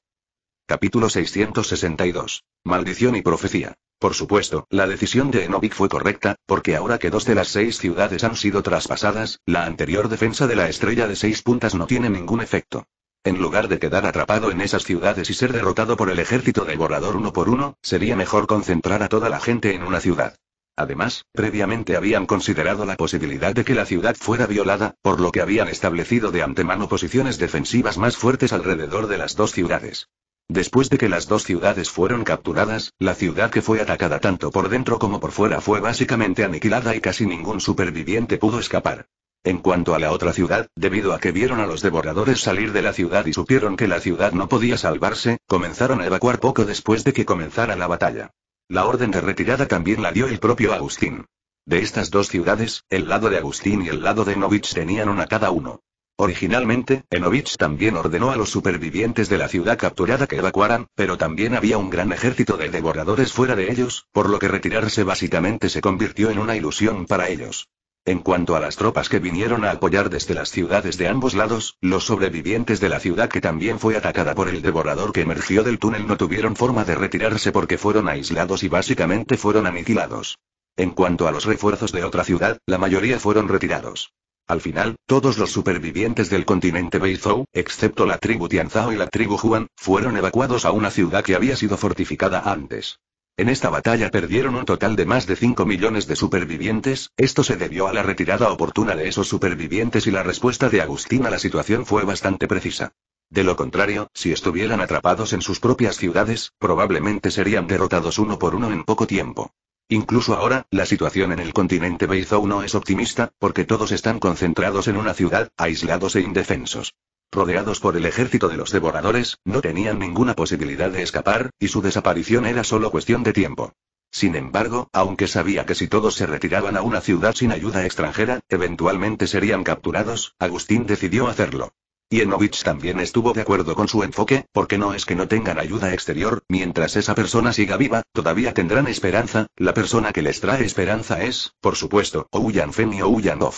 Capítulo 662. Maldición y profecía. Por supuesto, la decisión de Enovic fue correcta, porque ahora que dos de las seis ciudades han sido traspasadas, la anterior defensa de la estrella de seis puntas no tiene ningún efecto. En lugar de quedar atrapado en esas ciudades y ser derrotado por el ejército devorador uno por uno, sería mejor concentrar a toda la gente en una ciudad. Además, previamente habían considerado la posibilidad de que la ciudad fuera violada, por lo que habían establecido de antemano posiciones defensivas más fuertes alrededor de las dos ciudades. Después de que las dos ciudades fueron capturadas, la ciudad que fue atacada tanto por dentro como por fuera fue básicamente aniquilada y casi ningún superviviente pudo escapar. En cuanto a la otra ciudad, debido a que vieron a los devoradores salir de la ciudad y supieron que la ciudad no podía salvarse, comenzaron a evacuar poco después de que comenzara la batalla. La orden de retirada también la dio el propio Agustín. De estas dos ciudades, el lado de Agustín y el lado de Novich tenían una cada uno. Originalmente, Enovich también ordenó a los supervivientes de la ciudad capturada que evacuaran, pero también había un gran ejército de devoradores fuera de ellos, por lo que retirarse básicamente se convirtió en una ilusión para ellos. En cuanto a las tropas que vinieron a apoyar desde las ciudades de ambos lados, los sobrevivientes de la ciudad que también fue atacada por el devorador que emergió del túnel no tuvieron forma de retirarse porque fueron aislados y básicamente fueron aniquilados. En cuanto a los refuerzos de otra ciudad, la mayoría fueron retirados. Al final, todos los supervivientes del continente Beizhou, excepto la tribu Tianzao y la tribu Juan, fueron evacuados a una ciudad que había sido fortificada antes. En esta batalla perdieron un total de más de 5 millones de supervivientes, esto se debió a la retirada oportuna de esos supervivientes y la respuesta de Agustín a la situación fue bastante precisa. De lo contrario, si estuvieran atrapados en sus propias ciudades, probablemente serían derrotados uno por uno en poco tiempo. Incluso ahora, la situación en el continente Beizou no es optimista, porque todos están concentrados en una ciudad, aislados e indefensos. Rodeados por el ejército de los devoradores, no tenían ninguna posibilidad de escapar, y su desaparición era solo cuestión de tiempo. Sin embargo, aunque sabía que si todos se retiraban a una ciudad sin ayuda extranjera, eventualmente serían capturados, Agustín decidió hacerlo. Y Yenovich también estuvo de acuerdo con su enfoque, porque no es que no tengan ayuda exterior, mientras esa persona siga viva, todavía tendrán esperanza, la persona que les trae esperanza es, por supuesto, Ouyanfen y Ouyanov.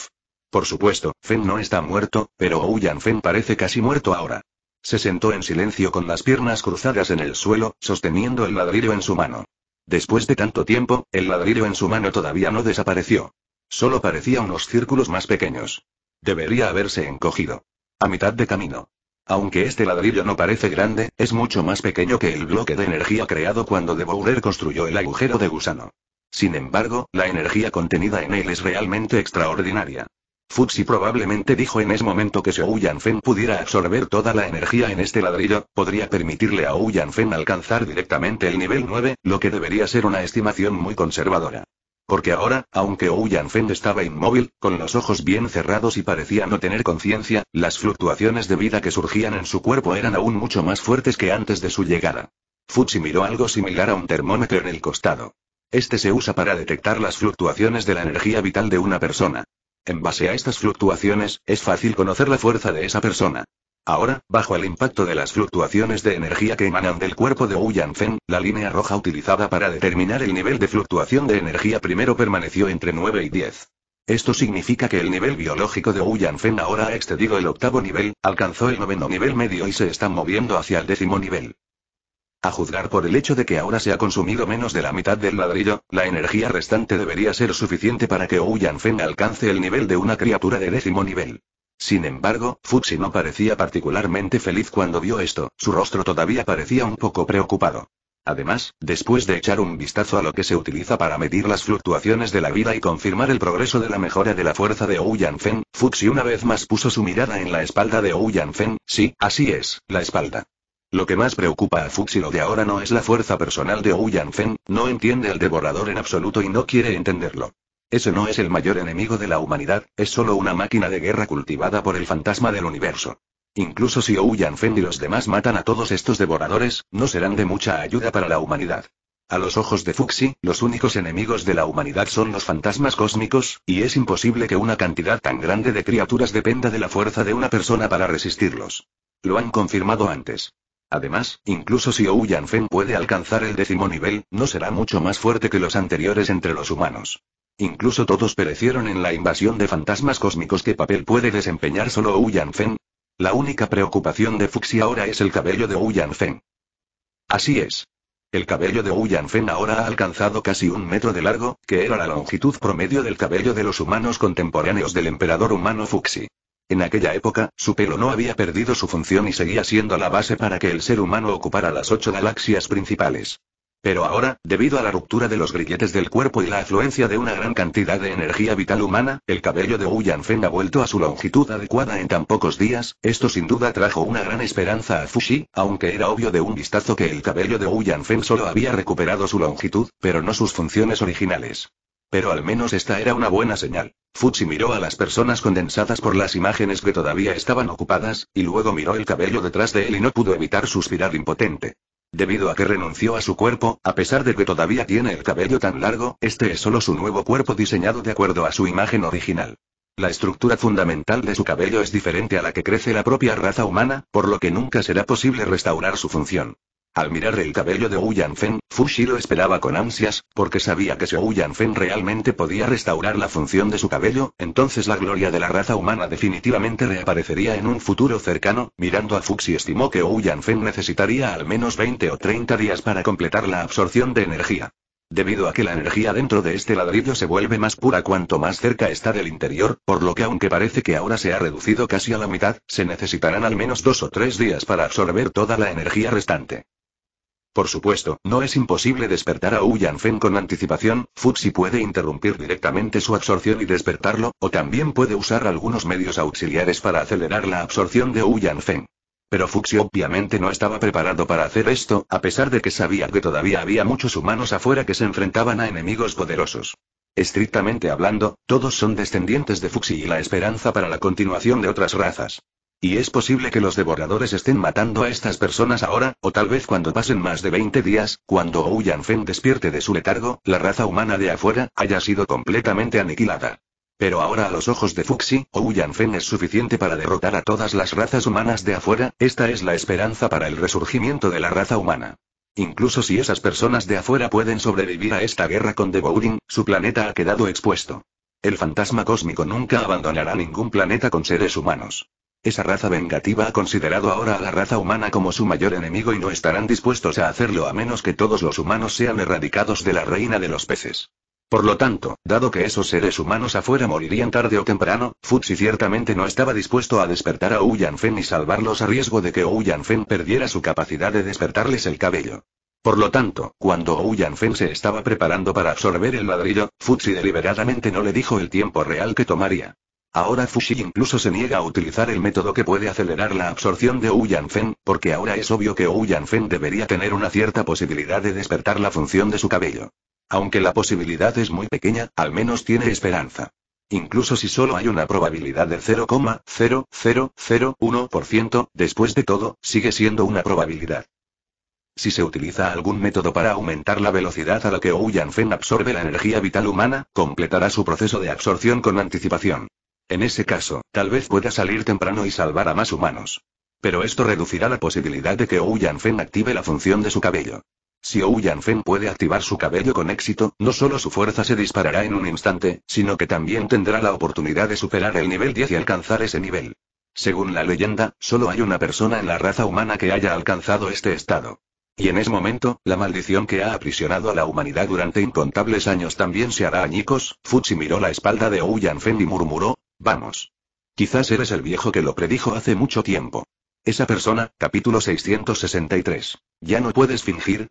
Por supuesto, Fen no está muerto, pero Ouyan Fen parece casi muerto ahora. Se sentó en silencio con las piernas cruzadas en el suelo, sosteniendo el ladrillo en su mano. Después de tanto tiempo, el ladrillo en su mano todavía no desapareció. Solo parecía unos círculos más pequeños. Debería haberse encogido. A mitad de camino. Aunque este ladrillo no parece grande, es mucho más pequeño que el bloque de energía creado cuando De construyó el agujero de gusano. Sin embargo, la energía contenida en él es realmente extraordinaria. Fuxi probablemente dijo en ese momento que si Ouyan Fen pudiera absorber toda la energía en este ladrillo, podría permitirle a Ouyan Fen alcanzar directamente el nivel 9, lo que debería ser una estimación muy conservadora. Porque ahora, aunque Ouyan Fen estaba inmóvil, con los ojos bien cerrados y parecía no tener conciencia, las fluctuaciones de vida que surgían en su cuerpo eran aún mucho más fuertes que antes de su llegada. Fuxi miró algo similar a un termómetro en el costado. Este se usa para detectar las fluctuaciones de la energía vital de una persona. En base a estas fluctuaciones, es fácil conocer la fuerza de esa persona. Ahora, bajo el impacto de las fluctuaciones de energía que emanan del cuerpo de Wu Yanfen, la línea roja utilizada para determinar el nivel de fluctuación de energía primero permaneció entre 9 y 10. Esto significa que el nivel biológico de Wu Yanfen ahora ha excedido el octavo nivel, alcanzó el noveno nivel medio y se está moviendo hacia el décimo nivel. A juzgar por el hecho de que ahora se ha consumido menos de la mitad del ladrillo, la energía restante debería ser suficiente para que Ouyan Feng alcance el nivel de una criatura de décimo nivel. Sin embargo, Fuxi no parecía particularmente feliz cuando vio esto, su rostro todavía parecía un poco preocupado. Además, después de echar un vistazo a lo que se utiliza para medir las fluctuaciones de la vida y confirmar el progreso de la mejora de la fuerza de Ouyan Fen, Fuxi una vez más puso su mirada en la espalda de Ouyan Feng, sí, así es, la espalda. Lo que más preocupa a lo de ahora no es la fuerza personal de Wu fen, no entiende al devorador en absoluto y no quiere entenderlo. Ese no es el mayor enemigo de la humanidad, es solo una máquina de guerra cultivada por el fantasma del universo. Incluso si Wu Fen y los demás matan a todos estos devoradores, no serán de mucha ayuda para la humanidad. A los ojos de Fuxi, los únicos enemigos de la humanidad son los fantasmas cósmicos, y es imposible que una cantidad tan grande de criaturas dependa de la fuerza de una persona para resistirlos. Lo han confirmado antes. Además, incluso si Ou Fen puede alcanzar el décimo nivel, no será mucho más fuerte que los anteriores entre los humanos. Incluso todos perecieron en la invasión de fantasmas cósmicos. ¿Qué papel puede desempeñar solo Ouyang Fen. La única preocupación de Fuxi ahora es el cabello de Ouyang Fen. Así es. El cabello de Ouyang Fen ahora ha alcanzado casi un metro de largo, que era la longitud promedio del cabello de los humanos contemporáneos del emperador humano Fuxi. En aquella época, su pelo no había perdido su función y seguía siendo la base para que el ser humano ocupara las ocho galaxias principales. Pero ahora, debido a la ruptura de los grilletes del cuerpo y la afluencia de una gran cantidad de energía vital humana, el cabello de Wu Feng ha vuelto a su longitud adecuada en tan pocos días, esto sin duda trajo una gran esperanza a Fushi, aunque era obvio de un vistazo que el cabello de Wu Feng solo había recuperado su longitud, pero no sus funciones originales. Pero al menos esta era una buena señal. Fuji miró a las personas condensadas por las imágenes que todavía estaban ocupadas, y luego miró el cabello detrás de él y no pudo evitar suspirar impotente. Debido a que renunció a su cuerpo, a pesar de que todavía tiene el cabello tan largo, este es solo su nuevo cuerpo diseñado de acuerdo a su imagen original. La estructura fundamental de su cabello es diferente a la que crece la propia raza humana, por lo que nunca será posible restaurar su función. Al mirar el cabello de Wu Yanfen, Fushi lo esperaba con ansias, porque sabía que si Wu Yanfen realmente podía restaurar la función de su cabello, entonces la gloria de la raza humana definitivamente reaparecería en un futuro cercano. Mirando a Fuxi estimó que Wu Yanfen necesitaría al menos 20 o 30 días para completar la absorción de energía. Debido a que la energía dentro de este ladrillo se vuelve más pura cuanto más cerca está del interior, por lo que aunque parece que ahora se ha reducido casi a la mitad, se necesitarán al menos dos o tres días para absorber toda la energía restante. Por supuesto, no es imposible despertar a Uyan Feng con anticipación, Fuxi puede interrumpir directamente su absorción y despertarlo, o también puede usar algunos medios auxiliares para acelerar la absorción de Wu Feng. Pero Fuxi obviamente no estaba preparado para hacer esto, a pesar de que sabía que todavía había muchos humanos afuera que se enfrentaban a enemigos poderosos. Estrictamente hablando, todos son descendientes de Fuxi y la esperanza para la continuación de otras razas. Y es posible que los devoradores estén matando a estas personas ahora, o tal vez cuando pasen más de 20 días, cuando Ouyan Fen despierte de su letargo, la raza humana de afuera haya sido completamente aniquilada. Pero ahora a los ojos de Fuxi, Ouyan Fen es suficiente para derrotar a todas las razas humanas de afuera, esta es la esperanza para el resurgimiento de la raza humana. Incluso si esas personas de afuera pueden sobrevivir a esta guerra con Devouring, su planeta ha quedado expuesto. El fantasma cósmico nunca abandonará ningún planeta con seres humanos. Esa raza vengativa ha considerado ahora a la raza humana como su mayor enemigo y no estarán dispuestos a hacerlo a menos que todos los humanos sean erradicados de la reina de los peces. Por lo tanto, dado que esos seres humanos afuera morirían tarde o temprano, Futsi ciertamente no estaba dispuesto a despertar a Ouyanfen y salvarlos a riesgo de que Ouyanfen perdiera su capacidad de despertarles el cabello. Por lo tanto, cuando Ouyanfen se estaba preparando para absorber el ladrillo, Futsi deliberadamente no le dijo el tiempo real que tomaría. Ahora Fushi incluso se niega a utilizar el método que puede acelerar la absorción de Wu Fen, porque ahora es obvio que Wu Fen debería tener una cierta posibilidad de despertar la función de su cabello. Aunque la posibilidad es muy pequeña, al menos tiene esperanza. Incluso si solo hay una probabilidad del 0,0001%, después de todo, sigue siendo una probabilidad. Si se utiliza algún método para aumentar la velocidad a la que Wu Fen absorbe la energía vital humana, completará su proceso de absorción con anticipación. En ese caso, tal vez pueda salir temprano y salvar a más humanos. Pero esto reducirá la posibilidad de que Ouyan Fen active la función de su cabello. Si Ouyan Fen puede activar su cabello con éxito, no solo su fuerza se disparará en un instante, sino que también tendrá la oportunidad de superar el nivel 10 y alcanzar ese nivel. Según la leyenda, solo hay una persona en la raza humana que haya alcanzado este estado. Y en ese momento, la maldición que ha aprisionado a la humanidad durante incontables años también se hará añicos. fuchi miró la espalda de Ouyan Fen y murmuró, Vamos. Quizás eres el viejo que lo predijo hace mucho tiempo. Esa persona, capítulo 663. ¿Ya no puedes fingir?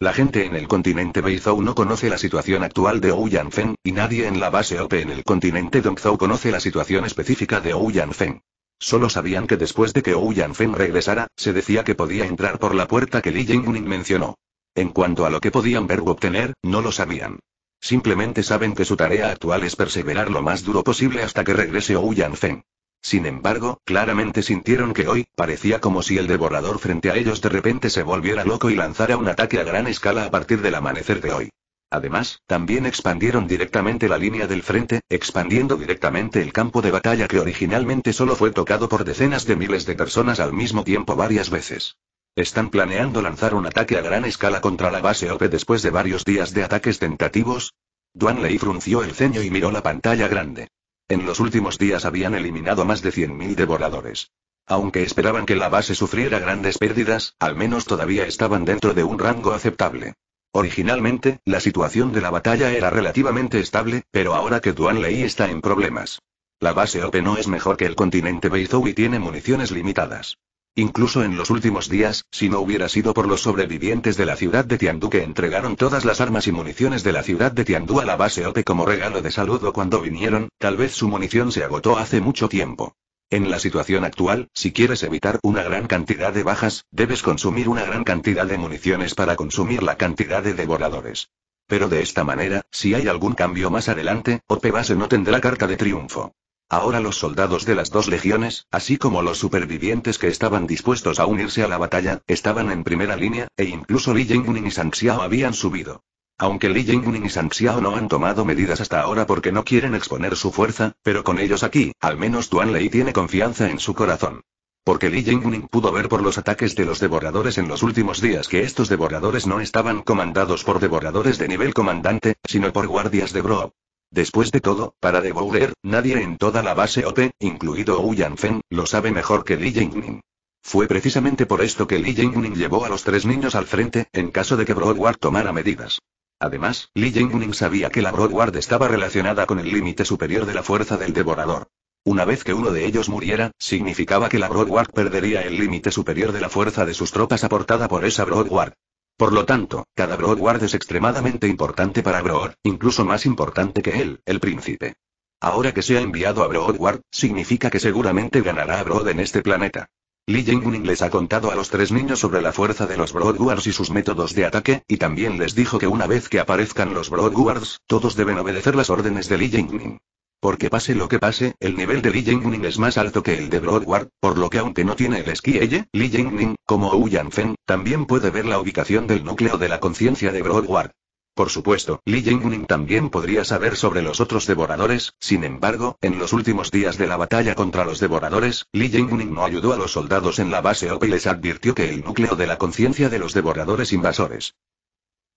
La gente en el continente Beizhou no conoce la situación actual de Ou Feng, y nadie en la base OP en el continente Dongzhou conoce la situación específica de Ou Feng. Solo sabían que después de que Ou Feng regresara, se decía que podía entrar por la puerta que Li Jingning mencionó. En cuanto a lo que podían ver o obtener, no lo sabían. Simplemente saben que su tarea actual es perseverar lo más duro posible hasta que regrese Ouyan Feng. Sin embargo, claramente sintieron que hoy, parecía como si el devorador frente a ellos de repente se volviera loco y lanzara un ataque a gran escala a partir del amanecer de hoy. Además, también expandieron directamente la línea del frente, expandiendo directamente el campo de batalla que originalmente solo fue tocado por decenas de miles de personas al mismo tiempo varias veces. Están planeando lanzar un ataque a gran escala contra la base OP después de varios días de ataques tentativos. Duan Lei frunció el ceño y miró la pantalla grande. En los últimos días habían eliminado más de 100.000 devoradores. Aunque esperaban que la base sufriera grandes pérdidas, al menos todavía estaban dentro de un rango aceptable. Originalmente, la situación de la batalla era relativamente estable, pero ahora que Duan Lei está en problemas. La base OP no es mejor que el continente Beizou y tiene municiones limitadas. Incluso en los últimos días, si no hubiera sido por los sobrevivientes de la ciudad de Tiandú que entregaron todas las armas y municiones de la ciudad de Tiandú a la base OPE como regalo de saludo cuando vinieron, tal vez su munición se agotó hace mucho tiempo. En la situación actual, si quieres evitar una gran cantidad de bajas, debes consumir una gran cantidad de municiones para consumir la cantidad de devoradores. Pero de esta manera, si hay algún cambio más adelante, OPE base no tendrá carta de triunfo. Ahora los soldados de las dos legiones, así como los supervivientes que estaban dispuestos a unirse a la batalla, estaban en primera línea, e incluso Li Jingning y Xiao habían subido. Aunque Li Jingning y Xiao no han tomado medidas hasta ahora porque no quieren exponer su fuerza, pero con ellos aquí, al menos Tuan Lei tiene confianza en su corazón. Porque Li Jingning pudo ver por los ataques de los devoradores en los últimos días que estos devoradores no estaban comandados por devoradores de nivel comandante, sino por guardias de Bro. Después de todo, para Devourer, nadie en toda la base OP, incluido Wu Feng, lo sabe mejor que Li Jingning. Fue precisamente por esto que Li Jingning llevó a los tres niños al frente, en caso de que Broadward tomara medidas. Además, Li Jingning sabía que la Broadward estaba relacionada con el límite superior de la fuerza del devorador. Una vez que uno de ellos muriera, significaba que la Broadward perdería el límite superior de la fuerza de sus tropas aportada por esa Broadward. Por lo tanto, cada Broadward es extremadamente importante para Brood, incluso más importante que él, el príncipe. Ahora que se ha enviado a Broadward, significa que seguramente ganará a Broad en este planeta. Li Jingmin les ha contado a los tres niños sobre la fuerza de los Broadwards y sus métodos de ataque, y también les dijo que una vez que aparezcan los Broadwards, todos deben obedecer las órdenes de Li Jingmin. Porque pase lo que pase, el nivel de Li Jingning es más alto que el de Broadward, por lo que aunque no tiene el esquí Eye, Li Jingning, como Wu Feng, también puede ver la ubicación del núcleo de la conciencia de Broadward. Por supuesto, Li Jingning también podría saber sobre los otros devoradores, sin embargo, en los últimos días de la batalla contra los devoradores, Li Jingning no ayudó a los soldados en la base OP y les advirtió que el núcleo de la conciencia de los devoradores invasores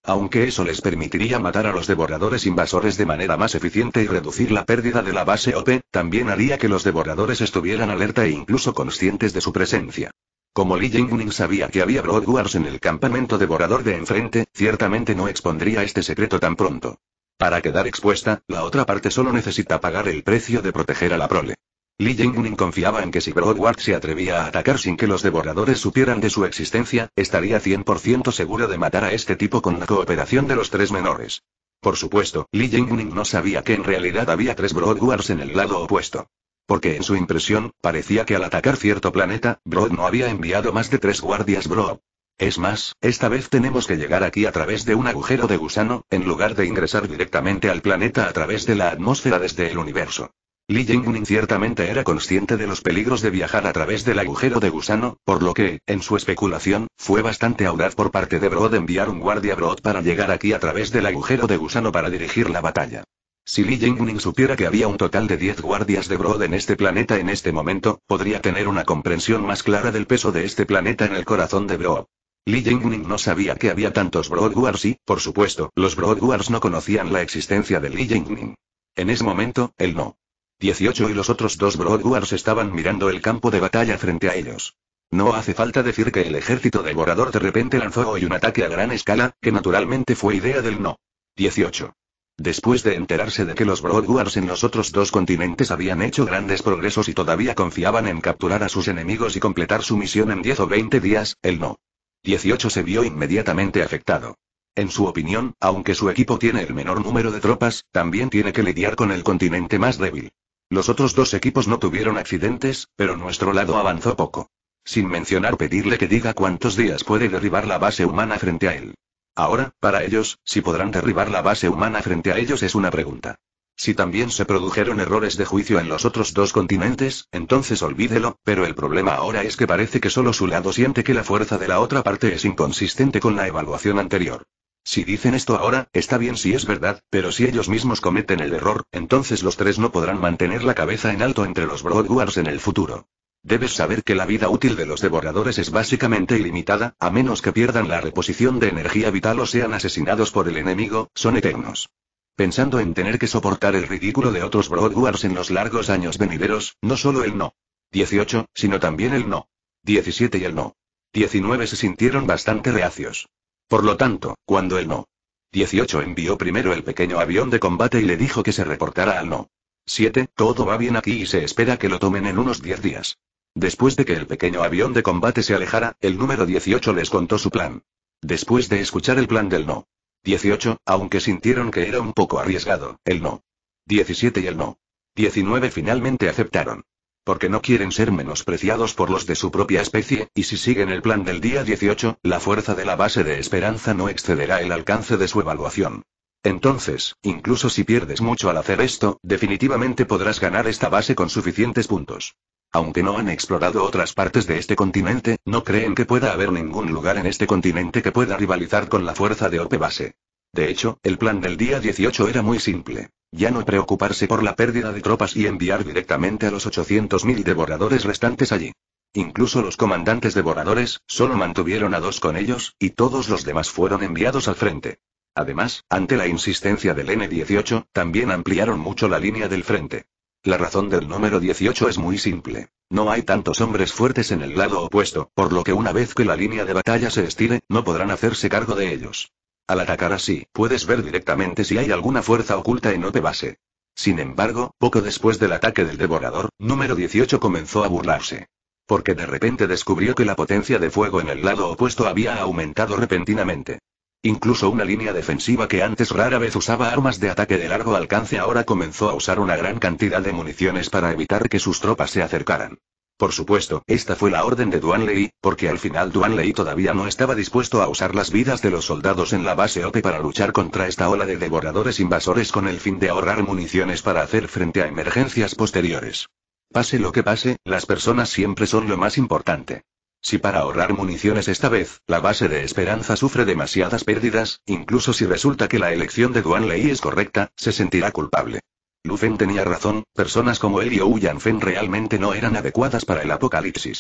aunque eso les permitiría matar a los devoradores invasores de manera más eficiente y reducir la pérdida de la base OP, también haría que los devoradores estuvieran alerta e incluso conscientes de su presencia. Como Li Jingning sabía que había Broadwars en el campamento devorador de enfrente, ciertamente no expondría este secreto tan pronto. Para quedar expuesta, la otra parte solo necesita pagar el precio de proteger a la prole. Li Jingning confiaba en que si Broadward se atrevía a atacar sin que los devoradores supieran de su existencia, estaría 100% seguro de matar a este tipo con la cooperación de los tres menores. Por supuesto, Li Jingning no sabía que en realidad había tres Broadwards en el lado opuesto. Porque en su impresión, parecía que al atacar cierto planeta, Broad no había enviado más de tres guardias Broad. Es más, esta vez tenemos que llegar aquí a través de un agujero de gusano, en lugar de ingresar directamente al planeta a través de la atmósfera desde el universo. Li Jingning ciertamente era consciente de los peligros de viajar a través del agujero de gusano, por lo que, en su especulación, fue bastante audaz por parte de broad enviar un guardia Broad para llegar aquí a través del agujero de gusano para dirigir la batalla. Si Li Jingning supiera que había un total de 10 guardias de Broad en este planeta en este momento, podría tener una comprensión más clara del peso de este planeta en el corazón de Broad. Li Jingning no sabía que había tantos Broadwars y, por supuesto, los Broadwars no conocían la existencia de Li Jingning. En ese momento, él no. 18 y los otros dos Broadwars estaban mirando el campo de batalla frente a ellos. No hace falta decir que el ejército devorador de repente lanzó hoy un ataque a gran escala, que naturalmente fue idea del no. 18. Después de enterarse de que los Broadwars en los otros dos continentes habían hecho grandes progresos y todavía confiaban en capturar a sus enemigos y completar su misión en 10 o 20 días, el no. 18 se vio inmediatamente afectado. En su opinión, aunque su equipo tiene el menor número de tropas, también tiene que lidiar con el continente más débil. Los otros dos equipos no tuvieron accidentes, pero nuestro lado avanzó poco. Sin mencionar pedirle que diga cuántos días puede derribar la base humana frente a él. Ahora, para ellos, si podrán derribar la base humana frente a ellos es una pregunta. Si también se produjeron errores de juicio en los otros dos continentes, entonces olvídelo, pero el problema ahora es que parece que solo su lado siente que la fuerza de la otra parte es inconsistente con la evaluación anterior. Si dicen esto ahora, está bien si es verdad, pero si ellos mismos cometen el error, entonces los tres no podrán mantener la cabeza en alto entre los Broadwars en el futuro. Debes saber que la vida útil de los devoradores es básicamente ilimitada, a menos que pierdan la reposición de energía vital o sean asesinados por el enemigo, son eternos. Pensando en tener que soportar el ridículo de otros Broadwars en los largos años venideros, no solo el no. 18, sino también el no. 17 y el no. 19 se sintieron bastante reacios. Por lo tanto, cuando el No. 18 envió primero el pequeño avión de combate y le dijo que se reportara al No. 7, todo va bien aquí y se espera que lo tomen en unos 10 días. Después de que el pequeño avión de combate se alejara, el número 18 les contó su plan. Después de escuchar el plan del No. 18, aunque sintieron que era un poco arriesgado, el No. 17 y el No. 19 finalmente aceptaron porque no quieren ser menospreciados por los de su propia especie, y si siguen el plan del día 18, la fuerza de la base de esperanza no excederá el alcance de su evaluación. Entonces, incluso si pierdes mucho al hacer esto, definitivamente podrás ganar esta base con suficientes puntos. Aunque no han explorado otras partes de este continente, no creen que pueda haber ningún lugar en este continente que pueda rivalizar con la fuerza de OPE base. De hecho, el plan del día 18 era muy simple. Ya no preocuparse por la pérdida de tropas y enviar directamente a los 800.000 devoradores restantes allí. Incluso los comandantes devoradores, solo mantuvieron a dos con ellos, y todos los demás fueron enviados al frente. Además, ante la insistencia del N-18, también ampliaron mucho la línea del frente. La razón del número 18 es muy simple. No hay tantos hombres fuertes en el lado opuesto, por lo que una vez que la línea de batalla se estire, no podrán hacerse cargo de ellos. Al atacar así, puedes ver directamente si hay alguna fuerza oculta en otra base. Sin embargo, poco después del ataque del devorador, número 18 comenzó a burlarse. Porque de repente descubrió que la potencia de fuego en el lado opuesto había aumentado repentinamente. Incluso una línea defensiva que antes rara vez usaba armas de ataque de largo alcance ahora comenzó a usar una gran cantidad de municiones para evitar que sus tropas se acercaran. Por supuesto, esta fue la orden de Duanley, porque al final Duanley todavía no estaba dispuesto a usar las vidas de los soldados en la base O.P. para luchar contra esta ola de devoradores invasores con el fin de ahorrar municiones para hacer frente a emergencias posteriores. Pase lo que pase, las personas siempre son lo más importante. Si para ahorrar municiones esta vez, la base de Esperanza sufre demasiadas pérdidas, incluso si resulta que la elección de Duan Lei es correcta, se sentirá culpable. Lu tenía razón, personas como él y Ou Fen realmente no eran adecuadas para el apocalipsis.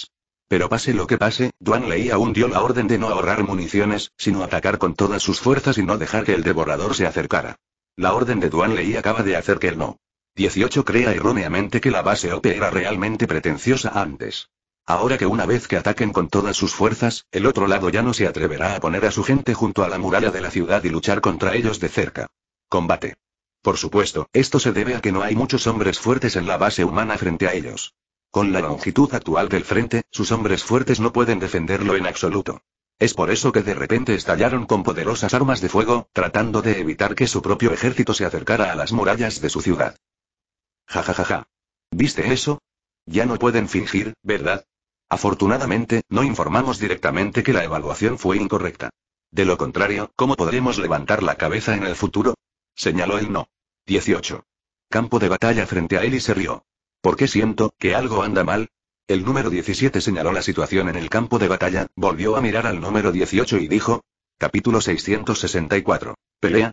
Pero pase lo que pase, Duan Lei aún dio la orden de no ahorrar municiones, sino atacar con todas sus fuerzas y no dejar que el devorador se acercara. La orden de Duan Lei acaba de hacer que él no. 18 crea erróneamente que la base OP era realmente pretenciosa antes. Ahora que una vez que ataquen con todas sus fuerzas, el otro lado ya no se atreverá a poner a su gente junto a la muralla de la ciudad y luchar contra ellos de cerca. Combate. Por supuesto, esto se debe a que no hay muchos hombres fuertes en la base humana frente a ellos. Con la longitud actual del frente, sus hombres fuertes no pueden defenderlo en absoluto. Es por eso que de repente estallaron con poderosas armas de fuego, tratando de evitar que su propio ejército se acercara a las murallas de su ciudad. Ja ja ja ja. ¿Viste eso? Ya no pueden fingir, ¿verdad? Afortunadamente, no informamos directamente que la evaluación fue incorrecta. De lo contrario, ¿cómo podremos levantar la cabeza en el futuro? Señaló el no. 18. Campo de batalla frente a él y se rió. ¿Por qué siento que algo anda mal? El número 17 señaló la situación en el campo de batalla, volvió a mirar al número 18 y dijo. Capítulo 664. Pelea.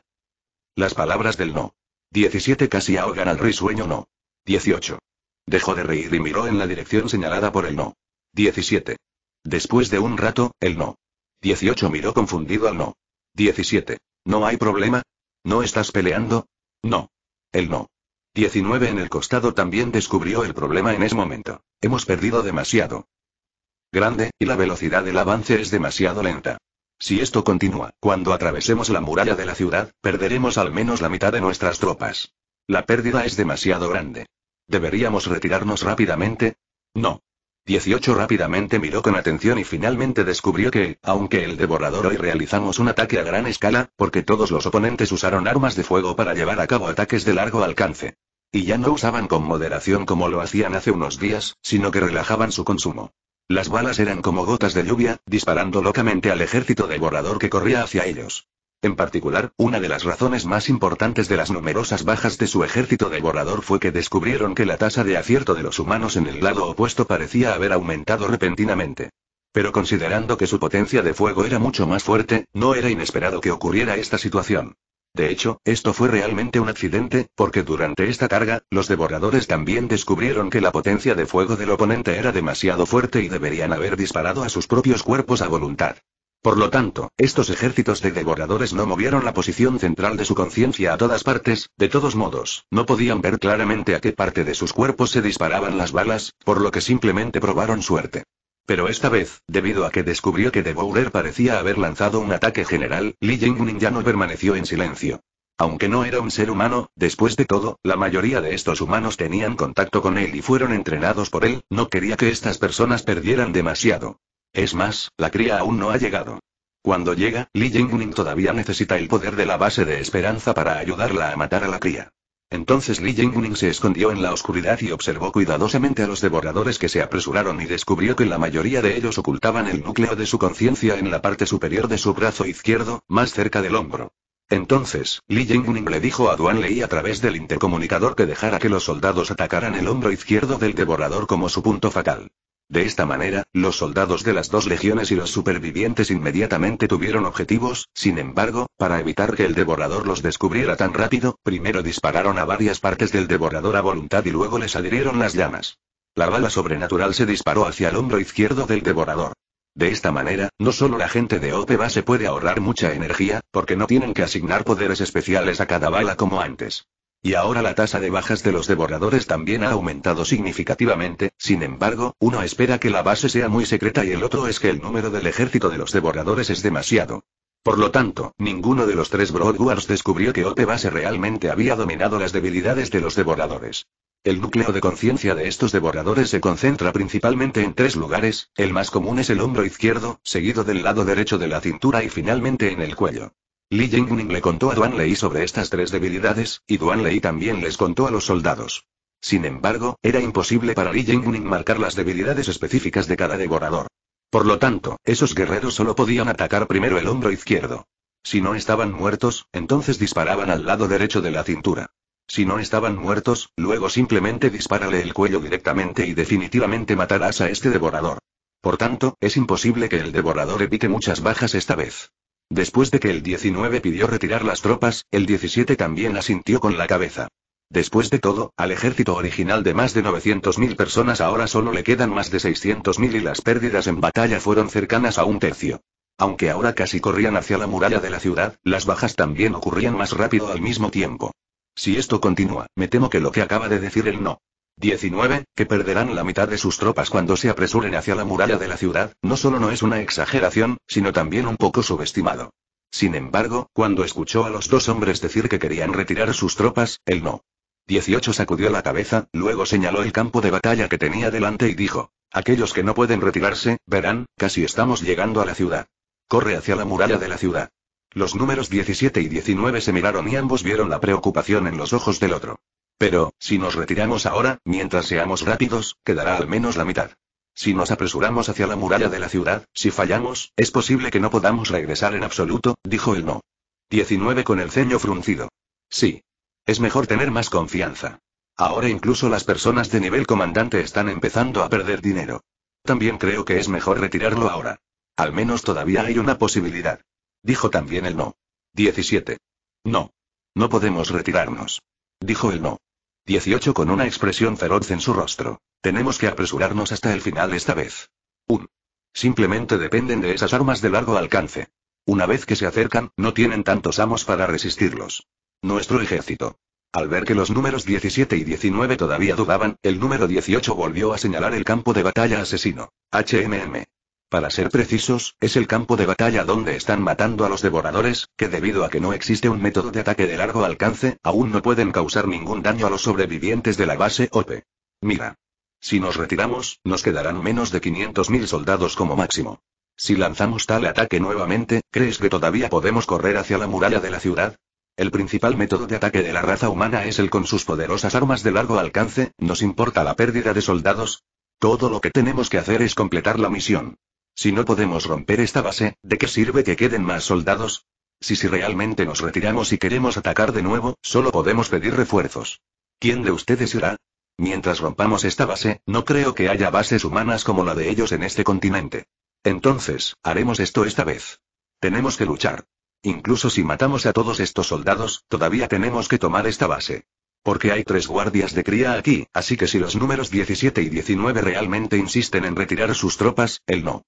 Las palabras del no. 17 casi ahogan al risueño no. 18. Dejó de reír y miró en la dirección señalada por el no. 17. Después de un rato, el no. 18 miró confundido al no. 17. ¿No hay problema? ¿No estás peleando? No. Él no. 19 en el costado también descubrió el problema en ese momento. Hemos perdido demasiado. Grande, y la velocidad del avance es demasiado lenta. Si esto continúa, cuando atravesemos la muralla de la ciudad, perderemos al menos la mitad de nuestras tropas. La pérdida es demasiado grande. ¿Deberíamos retirarnos rápidamente? No. 18 rápidamente miró con atención y finalmente descubrió que, aunque el devorador hoy realizamos un ataque a gran escala, porque todos los oponentes usaron armas de fuego para llevar a cabo ataques de largo alcance. Y ya no usaban con moderación como lo hacían hace unos días, sino que relajaban su consumo. Las balas eran como gotas de lluvia, disparando locamente al ejército devorador que corría hacia ellos. En particular, una de las razones más importantes de las numerosas bajas de su ejército devorador fue que descubrieron que la tasa de acierto de los humanos en el lado opuesto parecía haber aumentado repentinamente. Pero considerando que su potencia de fuego era mucho más fuerte, no era inesperado que ocurriera esta situación. De hecho, esto fue realmente un accidente, porque durante esta carga, los devoradores también descubrieron que la potencia de fuego del oponente era demasiado fuerte y deberían haber disparado a sus propios cuerpos a voluntad. Por lo tanto, estos ejércitos de devoradores no movieron la posición central de su conciencia a todas partes, de todos modos, no podían ver claramente a qué parte de sus cuerpos se disparaban las balas, por lo que simplemente probaron suerte. Pero esta vez, debido a que descubrió que Devourer parecía haber lanzado un ataque general, Li Jingning ya no permaneció en silencio. Aunque no era un ser humano, después de todo, la mayoría de estos humanos tenían contacto con él y fueron entrenados por él, no quería que estas personas perdieran demasiado. Es más, la cría aún no ha llegado. Cuando llega, Li Jingning todavía necesita el poder de la base de esperanza para ayudarla a matar a la cría. Entonces Li Jingning se escondió en la oscuridad y observó cuidadosamente a los devoradores que se apresuraron y descubrió que la mayoría de ellos ocultaban el núcleo de su conciencia en la parte superior de su brazo izquierdo, más cerca del hombro. Entonces, Li Jingning le dijo a Duan Lei a través del intercomunicador que dejara que los soldados atacaran el hombro izquierdo del devorador como su punto fatal. De esta manera, los soldados de las dos legiones y los supervivientes inmediatamente tuvieron objetivos, sin embargo, para evitar que el devorador los descubriera tan rápido, primero dispararon a varias partes del devorador a voluntad y luego les adhirieron las llamas. La bala sobrenatural se disparó hacia el hombro izquierdo del devorador. De esta manera, no solo la gente de Opeba se puede ahorrar mucha energía, porque no tienen que asignar poderes especiales a cada bala como antes. Y ahora la tasa de bajas de los devoradores también ha aumentado significativamente, sin embargo, uno espera que la base sea muy secreta y el otro es que el número del ejército de los devoradores es demasiado. Por lo tanto, ninguno de los tres Broadwars descubrió que Ope Base realmente había dominado las debilidades de los devoradores. El núcleo de conciencia de estos devoradores se concentra principalmente en tres lugares, el más común es el hombro izquierdo, seguido del lado derecho de la cintura y finalmente en el cuello. Li Jingning le contó a Duan Lei sobre estas tres debilidades, y Duan Lei también les contó a los soldados. Sin embargo, era imposible para Li Jingning marcar las debilidades específicas de cada devorador. Por lo tanto, esos guerreros solo podían atacar primero el hombro izquierdo. Si no estaban muertos, entonces disparaban al lado derecho de la cintura. Si no estaban muertos, luego simplemente dispárale el cuello directamente y definitivamente matarás a este devorador. Por tanto, es imposible que el devorador evite muchas bajas esta vez. Después de que el 19 pidió retirar las tropas, el 17 también asintió con la cabeza. Después de todo, al ejército original de más de 900.000 personas ahora solo le quedan más de 600.000 y las pérdidas en batalla fueron cercanas a un tercio. Aunque ahora casi corrían hacia la muralla de la ciudad, las bajas también ocurrían más rápido al mismo tiempo. Si esto continúa, me temo que lo que acaba de decir él no 19, que perderán la mitad de sus tropas cuando se apresuren hacia la muralla de la ciudad, no solo no es una exageración, sino también un poco subestimado. Sin embargo, cuando escuchó a los dos hombres decir que querían retirar sus tropas, él no. 18 sacudió la cabeza, luego señaló el campo de batalla que tenía delante y dijo, aquellos que no pueden retirarse, verán, casi estamos llegando a la ciudad. Corre hacia la muralla de la ciudad. Los números 17 y 19 se miraron y ambos vieron la preocupación en los ojos del otro. Pero, si nos retiramos ahora, mientras seamos rápidos, quedará al menos la mitad. Si nos apresuramos hacia la muralla de la ciudad, si fallamos, es posible que no podamos regresar en absoluto, dijo el no. 19 con el ceño fruncido. Sí. Es mejor tener más confianza. Ahora incluso las personas de nivel comandante están empezando a perder dinero. También creo que es mejor retirarlo ahora. Al menos todavía hay una posibilidad. Dijo también el no. 17. No. No podemos retirarnos. Dijo el no. 18 con una expresión feroz en su rostro. Tenemos que apresurarnos hasta el final esta vez. 1. Simplemente dependen de esas armas de largo alcance. Una vez que se acercan, no tienen tantos amos para resistirlos. Nuestro ejército. Al ver que los números 17 y 19 todavía dudaban, el número 18 volvió a señalar el campo de batalla asesino. HMM. Para ser precisos, es el campo de batalla donde están matando a los devoradores, que debido a que no existe un método de ataque de largo alcance, aún no pueden causar ningún daño a los sobrevivientes de la base O.P. Mira. Si nos retiramos, nos quedarán menos de 500.000 soldados como máximo. Si lanzamos tal ataque nuevamente, ¿crees que todavía podemos correr hacia la muralla de la ciudad? El principal método de ataque de la raza humana es el con sus poderosas armas de largo alcance, ¿nos importa la pérdida de soldados? Todo lo que tenemos que hacer es completar la misión. Si no podemos romper esta base, ¿de qué sirve que queden más soldados? Si si realmente nos retiramos y queremos atacar de nuevo, solo podemos pedir refuerzos. ¿Quién de ustedes irá? Mientras rompamos esta base, no creo que haya bases humanas como la de ellos en este continente. Entonces, haremos esto esta vez. Tenemos que luchar. Incluso si matamos a todos estos soldados, todavía tenemos que tomar esta base. Porque hay tres guardias de cría aquí, así que si los números 17 y 19 realmente insisten en retirar sus tropas, él no.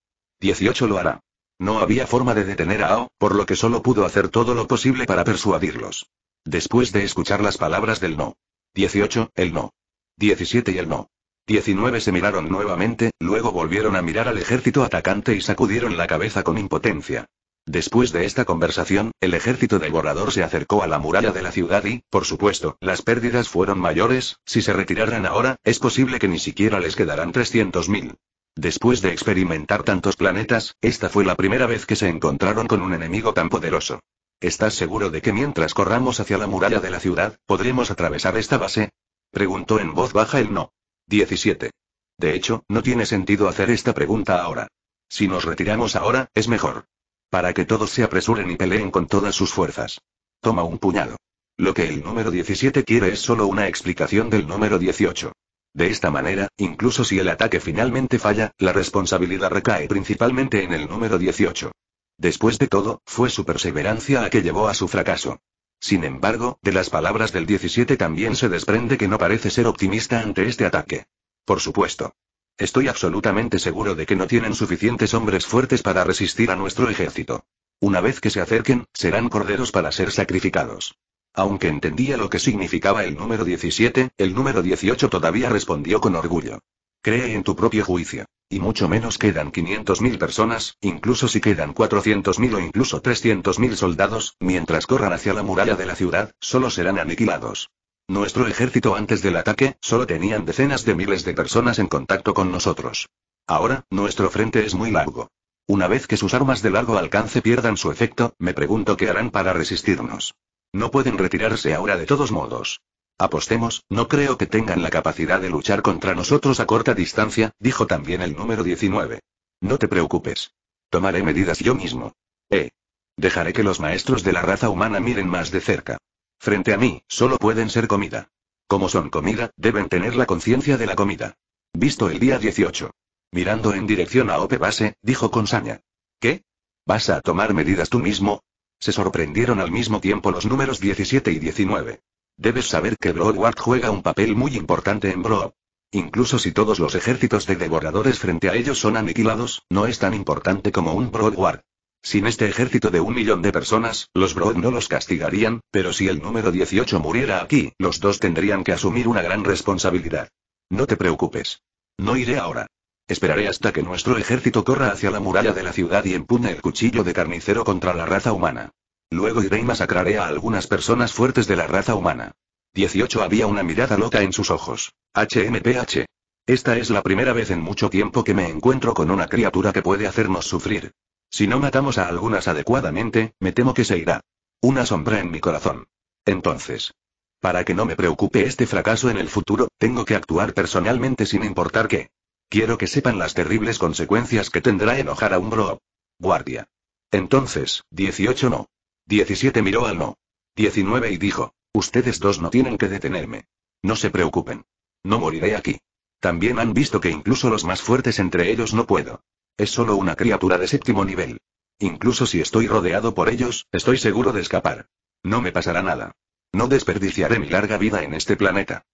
18 lo hará. No había forma de detener a Ao, por lo que solo pudo hacer todo lo posible para persuadirlos. Después de escuchar las palabras del no. 18, el no. 17 y el no. 19 se miraron nuevamente, luego volvieron a mirar al ejército atacante y sacudieron la cabeza con impotencia. Después de esta conversación, el ejército devorador se acercó a la muralla de la ciudad y, por supuesto, las pérdidas fueron mayores, si se retiraran ahora, es posible que ni siquiera les quedarán 300.000. Después de experimentar tantos planetas, esta fue la primera vez que se encontraron con un enemigo tan poderoso. ¿Estás seguro de que mientras corramos hacia la muralla de la ciudad, podremos atravesar esta base? Preguntó en voz baja el no. 17. De hecho, no tiene sentido hacer esta pregunta ahora. Si nos retiramos ahora, es mejor. Para que todos se apresuren y peleen con todas sus fuerzas. Toma un puñado. Lo que el número 17 quiere es solo una explicación del número 18. De esta manera, incluso si el ataque finalmente falla, la responsabilidad recae principalmente en el número 18. Después de todo, fue su perseverancia la que llevó a su fracaso. Sin embargo, de las palabras del 17 también se desprende que no parece ser optimista ante este ataque. Por supuesto. Estoy absolutamente seguro de que no tienen suficientes hombres fuertes para resistir a nuestro ejército. Una vez que se acerquen, serán corderos para ser sacrificados. Aunque entendía lo que significaba el número 17, el número 18 todavía respondió con orgullo. Cree en tu propio juicio. Y mucho menos quedan 500.000 personas, incluso si quedan 400.000 o incluso 300.000 soldados, mientras corran hacia la muralla de la ciudad, solo serán aniquilados. Nuestro ejército antes del ataque, solo tenían decenas de miles de personas en contacto con nosotros. Ahora, nuestro frente es muy largo. Una vez que sus armas de largo alcance pierdan su efecto, me pregunto qué harán para resistirnos. No pueden retirarse ahora de todos modos. Apostemos, no creo que tengan la capacidad de luchar contra nosotros a corta distancia, dijo también el número 19. No te preocupes. Tomaré medidas yo mismo. Eh. Dejaré que los maestros de la raza humana miren más de cerca. Frente a mí, solo pueden ser comida. Como son comida, deben tener la conciencia de la comida. Visto el día 18. Mirando en dirección a Ope Base, dijo con saña. ¿Qué? ¿Vas a tomar medidas tú mismo? Se sorprendieron al mismo tiempo los números 17 y 19. Debes saber que Broadward juega un papel muy importante en Broad. Incluso si todos los ejércitos de devoradores frente a ellos son aniquilados, no es tan importante como un Broadward. Sin este ejército de un millón de personas, los Broad no los castigarían, pero si el número 18 muriera aquí, los dos tendrían que asumir una gran responsabilidad. No te preocupes. No iré ahora. Esperaré hasta que nuestro ejército corra hacia la muralla de la ciudad y empuñe el cuchillo de carnicero contra la raza humana. Luego iré y masacraré a algunas personas fuertes de la raza humana. 18 Había una mirada loca en sus ojos. HMPH. Esta es la primera vez en mucho tiempo que me encuentro con una criatura que puede hacernos sufrir. Si no matamos a algunas adecuadamente, me temo que se irá. Una sombra en mi corazón. Entonces. Para que no me preocupe este fracaso en el futuro, tengo que actuar personalmente sin importar qué. Quiero que sepan las terribles consecuencias que tendrá enojar a un bro. Guardia. Entonces, 18 no. 17 miró al no. 19 y dijo, ustedes dos no tienen que detenerme. No se preocupen. No moriré aquí. También han visto que incluso los más fuertes entre ellos no puedo. Es solo una criatura de séptimo nivel. Incluso si estoy rodeado por ellos, estoy seguro de escapar. No me pasará nada. No desperdiciaré mi larga vida en este planeta.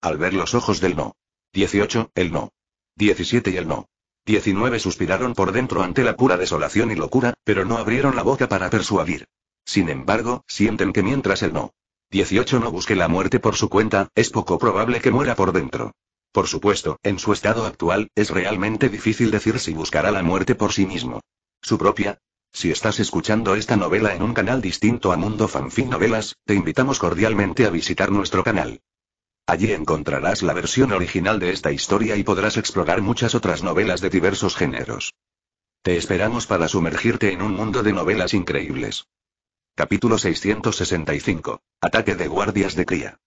Al ver los ojos del no. 18, el no. 17 y el no. 19 suspiraron por dentro ante la pura desolación y locura, pero no abrieron la boca para persuadir. Sin embargo, sienten que mientras el no. 18 no busque la muerte por su cuenta, es poco probable que muera por dentro. Por supuesto, en su estado actual, es realmente difícil decir si buscará la muerte por sí mismo. Su propia. Si estás escuchando esta novela en un canal distinto a Mundo Fanfic Novelas, te invitamos cordialmente a visitar nuestro canal. Allí encontrarás la versión original de esta historia y podrás explorar muchas otras novelas de diversos géneros. Te esperamos para sumergirte en un mundo de novelas increíbles. Capítulo 665. Ataque de guardias de cría.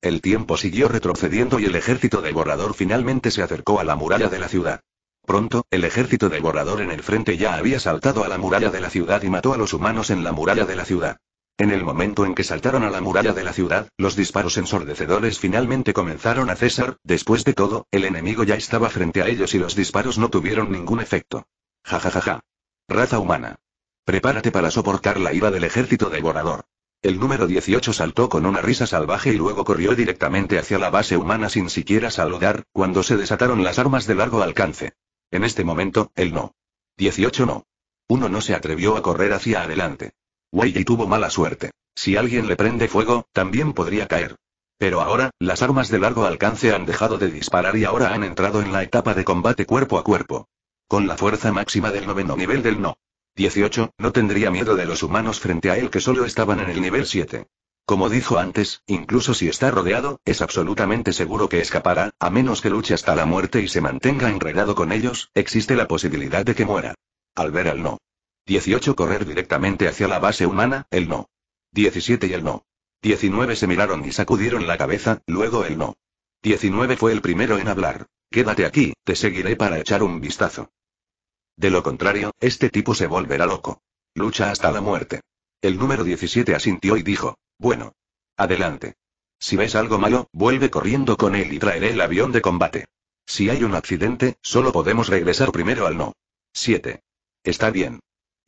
El tiempo siguió retrocediendo y el ejército devorador finalmente se acercó a la muralla de la ciudad. Pronto, el ejército devorador en el frente ya había saltado a la muralla de la ciudad y mató a los humanos en la muralla de la ciudad. En el momento en que saltaron a la muralla de la ciudad, los disparos ensordecedores finalmente comenzaron a cesar, después de todo, el enemigo ya estaba frente a ellos y los disparos no tuvieron ningún efecto. Ja ja ja ja. Raza humana. Prepárate para soportar la ira del ejército devorador. El número 18 saltó con una risa salvaje y luego corrió directamente hacia la base humana sin siquiera saludar, cuando se desataron las armas de largo alcance. En este momento, él no. 18 no. Uno no se atrevió a correr hacia adelante. Weiji tuvo mala suerte. Si alguien le prende fuego, también podría caer. Pero ahora, las armas de largo alcance han dejado de disparar y ahora han entrado en la etapa de combate cuerpo a cuerpo. Con la fuerza máxima del noveno nivel del no. 18, no tendría miedo de los humanos frente a él que solo estaban en el nivel 7. Como dijo antes, incluso si está rodeado, es absolutamente seguro que escapará, a menos que luche hasta la muerte y se mantenga enredado con ellos, existe la posibilidad de que muera. Al ver al no. 18 correr directamente hacia la base humana, el no. 17 y el no. 19 se miraron y sacudieron la cabeza, luego el no. 19 fue el primero en hablar. Quédate aquí, te seguiré para echar un vistazo. De lo contrario, este tipo se volverá loco. Lucha hasta la muerte. El número 17 asintió y dijo, bueno. Adelante. Si ves algo malo, vuelve corriendo con él y traeré el avión de combate. Si hay un accidente, solo podemos regresar primero al no. 7. Está bien.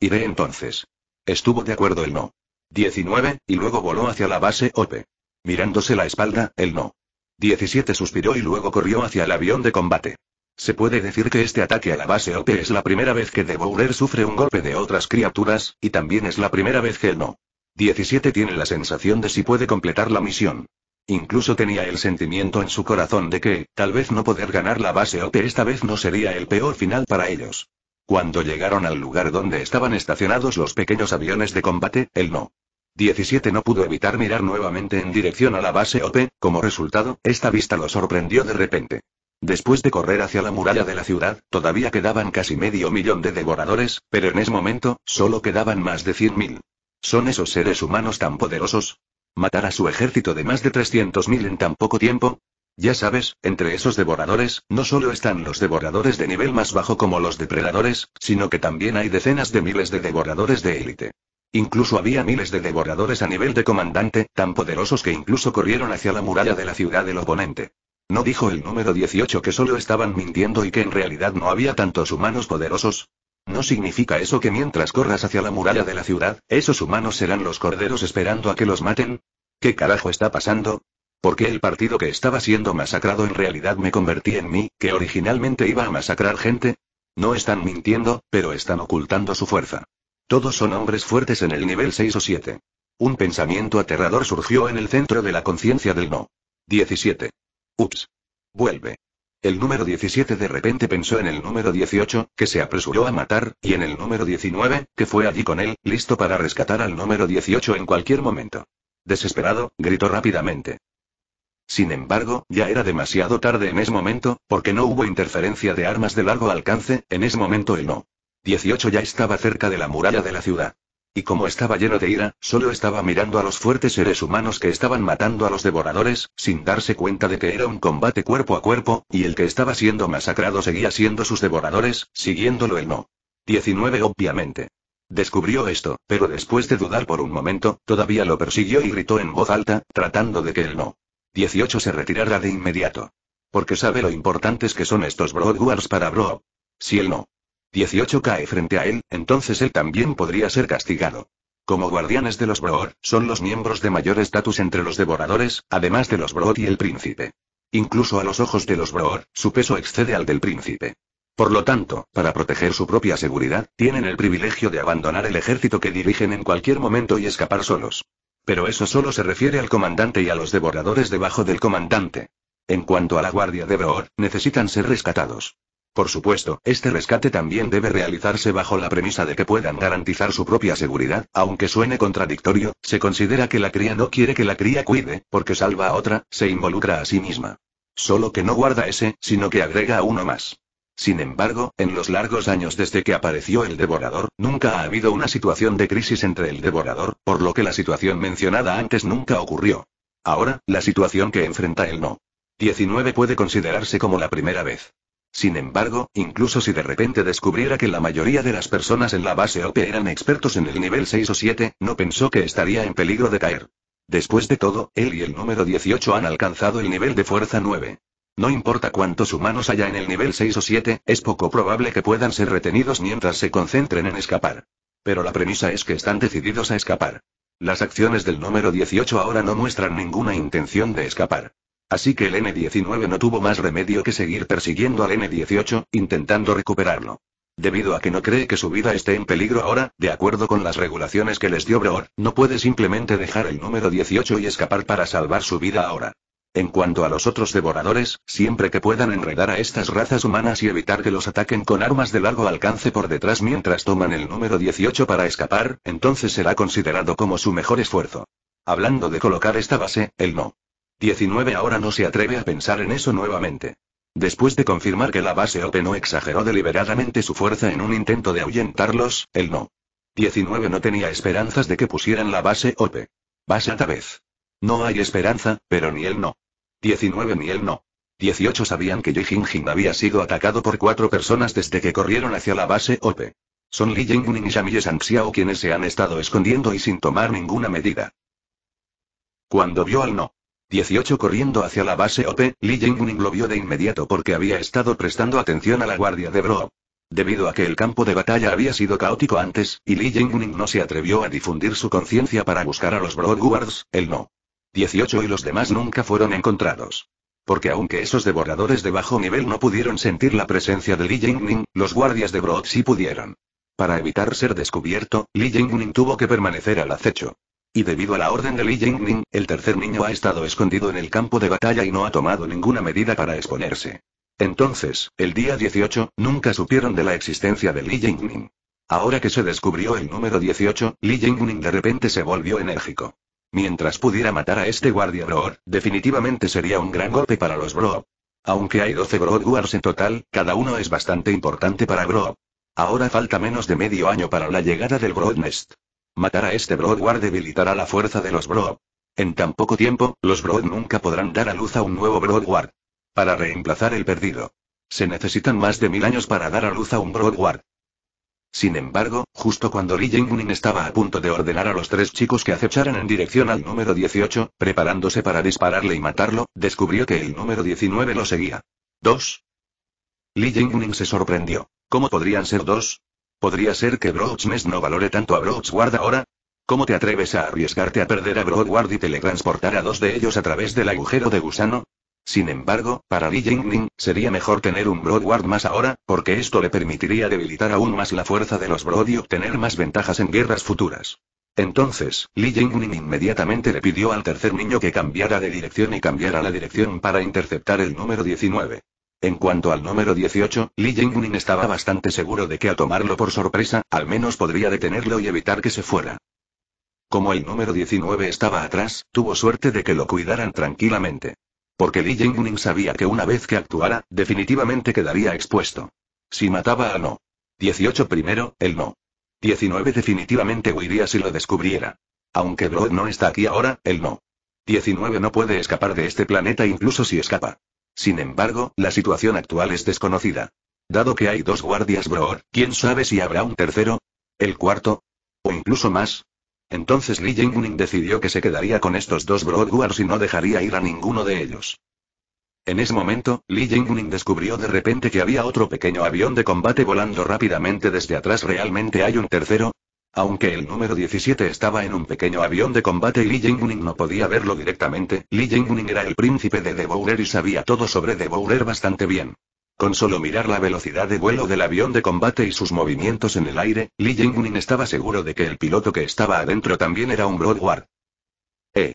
Iré entonces. Estuvo de acuerdo el no. 19, y luego voló hacia la base OPE. Mirándose la espalda, el no. 17 suspiró y luego corrió hacia el avión de combate. Se puede decir que este ataque a la base OP es la primera vez que Devourer sufre un golpe de otras criaturas, y también es la primera vez que el no. 17 tiene la sensación de si puede completar la misión. Incluso tenía el sentimiento en su corazón de que, tal vez no poder ganar la base OP esta vez no sería el peor final para ellos. Cuando llegaron al lugar donde estaban estacionados los pequeños aviones de combate, el no. 17 no pudo evitar mirar nuevamente en dirección a la base OP, como resultado, esta vista lo sorprendió de repente. Después de correr hacia la muralla de la ciudad, todavía quedaban casi medio millón de devoradores, pero en ese momento, solo quedaban más de 100.000. ¿Son esos seres humanos tan poderosos? ¿Matar a su ejército de más de 300.000 en tan poco tiempo? Ya sabes, entre esos devoradores, no solo están los devoradores de nivel más bajo como los depredadores, sino que también hay decenas de miles de devoradores de élite. Incluso había miles de devoradores a nivel de comandante, tan poderosos que incluso corrieron hacia la muralla de la ciudad del oponente. ¿No dijo el número 18 que solo estaban mintiendo y que en realidad no había tantos humanos poderosos? ¿No significa eso que mientras corras hacia la muralla de la ciudad, esos humanos serán los corderos esperando a que los maten? ¿Qué carajo está pasando? ¿Por qué el partido que estaba siendo masacrado en realidad me convertí en mí, que originalmente iba a masacrar gente? No están mintiendo, pero están ocultando su fuerza. Todos son hombres fuertes en el nivel 6 o 7. Un pensamiento aterrador surgió en el centro de la conciencia del no. 17. Ups. Vuelve. El número 17 de repente pensó en el número 18, que se apresuró a matar, y en el número 19, que fue allí con él, listo para rescatar al número 18 en cualquier momento. Desesperado, gritó rápidamente. Sin embargo, ya era demasiado tarde en ese momento, porque no hubo interferencia de armas de largo alcance, en ese momento el no. 18 ya estaba cerca de la muralla de la ciudad. Y como estaba lleno de ira, solo estaba mirando a los fuertes seres humanos que estaban matando a los devoradores, sin darse cuenta de que era un combate cuerpo a cuerpo, y el que estaba siendo masacrado seguía siendo sus devoradores, siguiéndolo el no. 19 obviamente. Descubrió esto, pero después de dudar por un momento, todavía lo persiguió y gritó en voz alta, tratando de que el no 18 se retirará de inmediato. Porque sabe lo importantes que son estos Wars para Bro. Si él no. 18 cae frente a él, entonces él también podría ser castigado. Como guardianes de los Brood, son los miembros de mayor estatus entre los devoradores, además de los Broad y el príncipe. Incluso a los ojos de los Brood, su peso excede al del príncipe. Por lo tanto, para proteger su propia seguridad, tienen el privilegio de abandonar el ejército que dirigen en cualquier momento y escapar solos. Pero eso solo se refiere al comandante y a los devoradores debajo del comandante. En cuanto a la guardia de Broor, necesitan ser rescatados. Por supuesto, este rescate también debe realizarse bajo la premisa de que puedan garantizar su propia seguridad, aunque suene contradictorio, se considera que la cría no quiere que la cría cuide, porque salva a otra, se involucra a sí misma. Solo que no guarda ese, sino que agrega a uno más. Sin embargo, en los largos años desde que apareció el devorador, nunca ha habido una situación de crisis entre el devorador, por lo que la situación mencionada antes nunca ocurrió. Ahora, la situación que enfrenta el no. 19 puede considerarse como la primera vez. Sin embargo, incluso si de repente descubriera que la mayoría de las personas en la base OP eran expertos en el nivel 6 o 7, no pensó que estaría en peligro de caer. Después de todo, él y el número 18 han alcanzado el nivel de fuerza 9. No importa cuántos humanos haya en el nivel 6 o 7, es poco probable que puedan ser retenidos mientras se concentren en escapar. Pero la premisa es que están decididos a escapar. Las acciones del número 18 ahora no muestran ninguna intención de escapar. Así que el N-19 no tuvo más remedio que seguir persiguiendo al N-18, intentando recuperarlo. Debido a que no cree que su vida esté en peligro ahora, de acuerdo con las regulaciones que les dio broor no puede simplemente dejar el número 18 y escapar para salvar su vida ahora. En cuanto a los otros devoradores, siempre que puedan enredar a estas razas humanas y evitar que los ataquen con armas de largo alcance por detrás mientras toman el número 18 para escapar, entonces será considerado como su mejor esfuerzo. Hablando de colocar esta base, el no. 19 ahora no se atreve a pensar en eso nuevamente. Después de confirmar que la base OP no exageró deliberadamente su fuerza en un intento de ahuyentarlos, el no. 19 no tenía esperanzas de que pusieran la base OP. Base a vez. No hay esperanza, pero ni él no. 19 ni él no. 18 sabían que Yi Jing había sido atacado por cuatro personas desde que corrieron hacia la base OPE. Son Li Ning y Shang Xiao quienes se han estado escondiendo y sin tomar ninguna medida. Cuando vio al no. 18 corriendo hacia la base OP, Li Jingning lo vio de inmediato porque había estado prestando atención a la guardia de Bro. Debido a que el campo de batalla había sido caótico antes, y Li Jingning no se atrevió a difundir su conciencia para buscar a los Bro Guards, el no. 18 y los demás nunca fueron encontrados. Porque aunque esos devoradores de bajo nivel no pudieron sentir la presencia de Li Jingning, los guardias de Broad sí pudieron. Para evitar ser descubierto, Li Jingning tuvo que permanecer al acecho. Y debido a la orden de Li Jingning, el tercer niño ha estado escondido en el campo de batalla y no ha tomado ninguna medida para exponerse. Entonces, el día 18, nunca supieron de la existencia de Li Jingning. Ahora que se descubrió el número 18, Li Jingning de repente se volvió enérgico. Mientras pudiera matar a este guardia Brood, definitivamente sería un gran golpe para los Brood. Aunque hay 12 Brood en total, cada uno es bastante importante para Brood. Ahora falta menos de medio año para la llegada del Broad Nest. Matar a este broodguard debilitará la fuerza de los brood. En tan poco tiempo, los brood nunca podrán dar a luz a un nuevo Broad Para reemplazar el perdido. Se necesitan más de mil años para dar a luz a un Broad sin embargo, justo cuando Li Jingning estaba a punto de ordenar a los tres chicos que acecharan en dirección al número 18, preparándose para dispararle y matarlo, descubrió que el número 19 lo seguía. ¿Dos? Li Jingning se sorprendió. ¿Cómo podrían ser dos? ¿Podría ser que Broch no valore tanto a Broch ahora? ¿Cómo te atreves a arriesgarte a perder a Broadward y teletransportar a dos de ellos a través del agujero de gusano? Sin embargo, para Li Jingning, sería mejor tener un Broadward más ahora, porque esto le permitiría debilitar aún más la fuerza de los Broad y obtener más ventajas en guerras futuras. Entonces, Li Jingning inmediatamente le pidió al tercer niño que cambiara de dirección y cambiara la dirección para interceptar el número 19. En cuanto al número 18, Li Jingning estaba bastante seguro de que al tomarlo por sorpresa, al menos podría detenerlo y evitar que se fuera. Como el número 19 estaba atrás, tuvo suerte de que lo cuidaran tranquilamente. Porque Li Jingning sabía que una vez que actuara, definitivamente quedaría expuesto. Si mataba a no. 18 primero, el no. 19 definitivamente huiría si lo descubriera. Aunque Broad no está aquí ahora, el no. 19 no puede escapar de este planeta incluso si escapa. Sin embargo, la situación actual es desconocida. Dado que hay dos guardias Broad, ¿quién sabe si habrá un tercero? ¿El cuarto? ¿O incluso más? Entonces Li Jingning decidió que se quedaría con estos dos Broadwars y no dejaría ir a ninguno de ellos. En ese momento, Li Jingning descubrió de repente que había otro pequeño avión de combate volando rápidamente desde atrás. ¿Realmente hay un tercero? Aunque el número 17 estaba en un pequeño avión de combate y Li Jingning no podía verlo directamente, Li Jingning era el príncipe de Devourer y sabía todo sobre Devourer bastante bien. Con solo mirar la velocidad de vuelo del avión de combate y sus movimientos en el aire, Li Jingmin estaba seguro de que el piloto que estaba adentro también era un Broadward. E.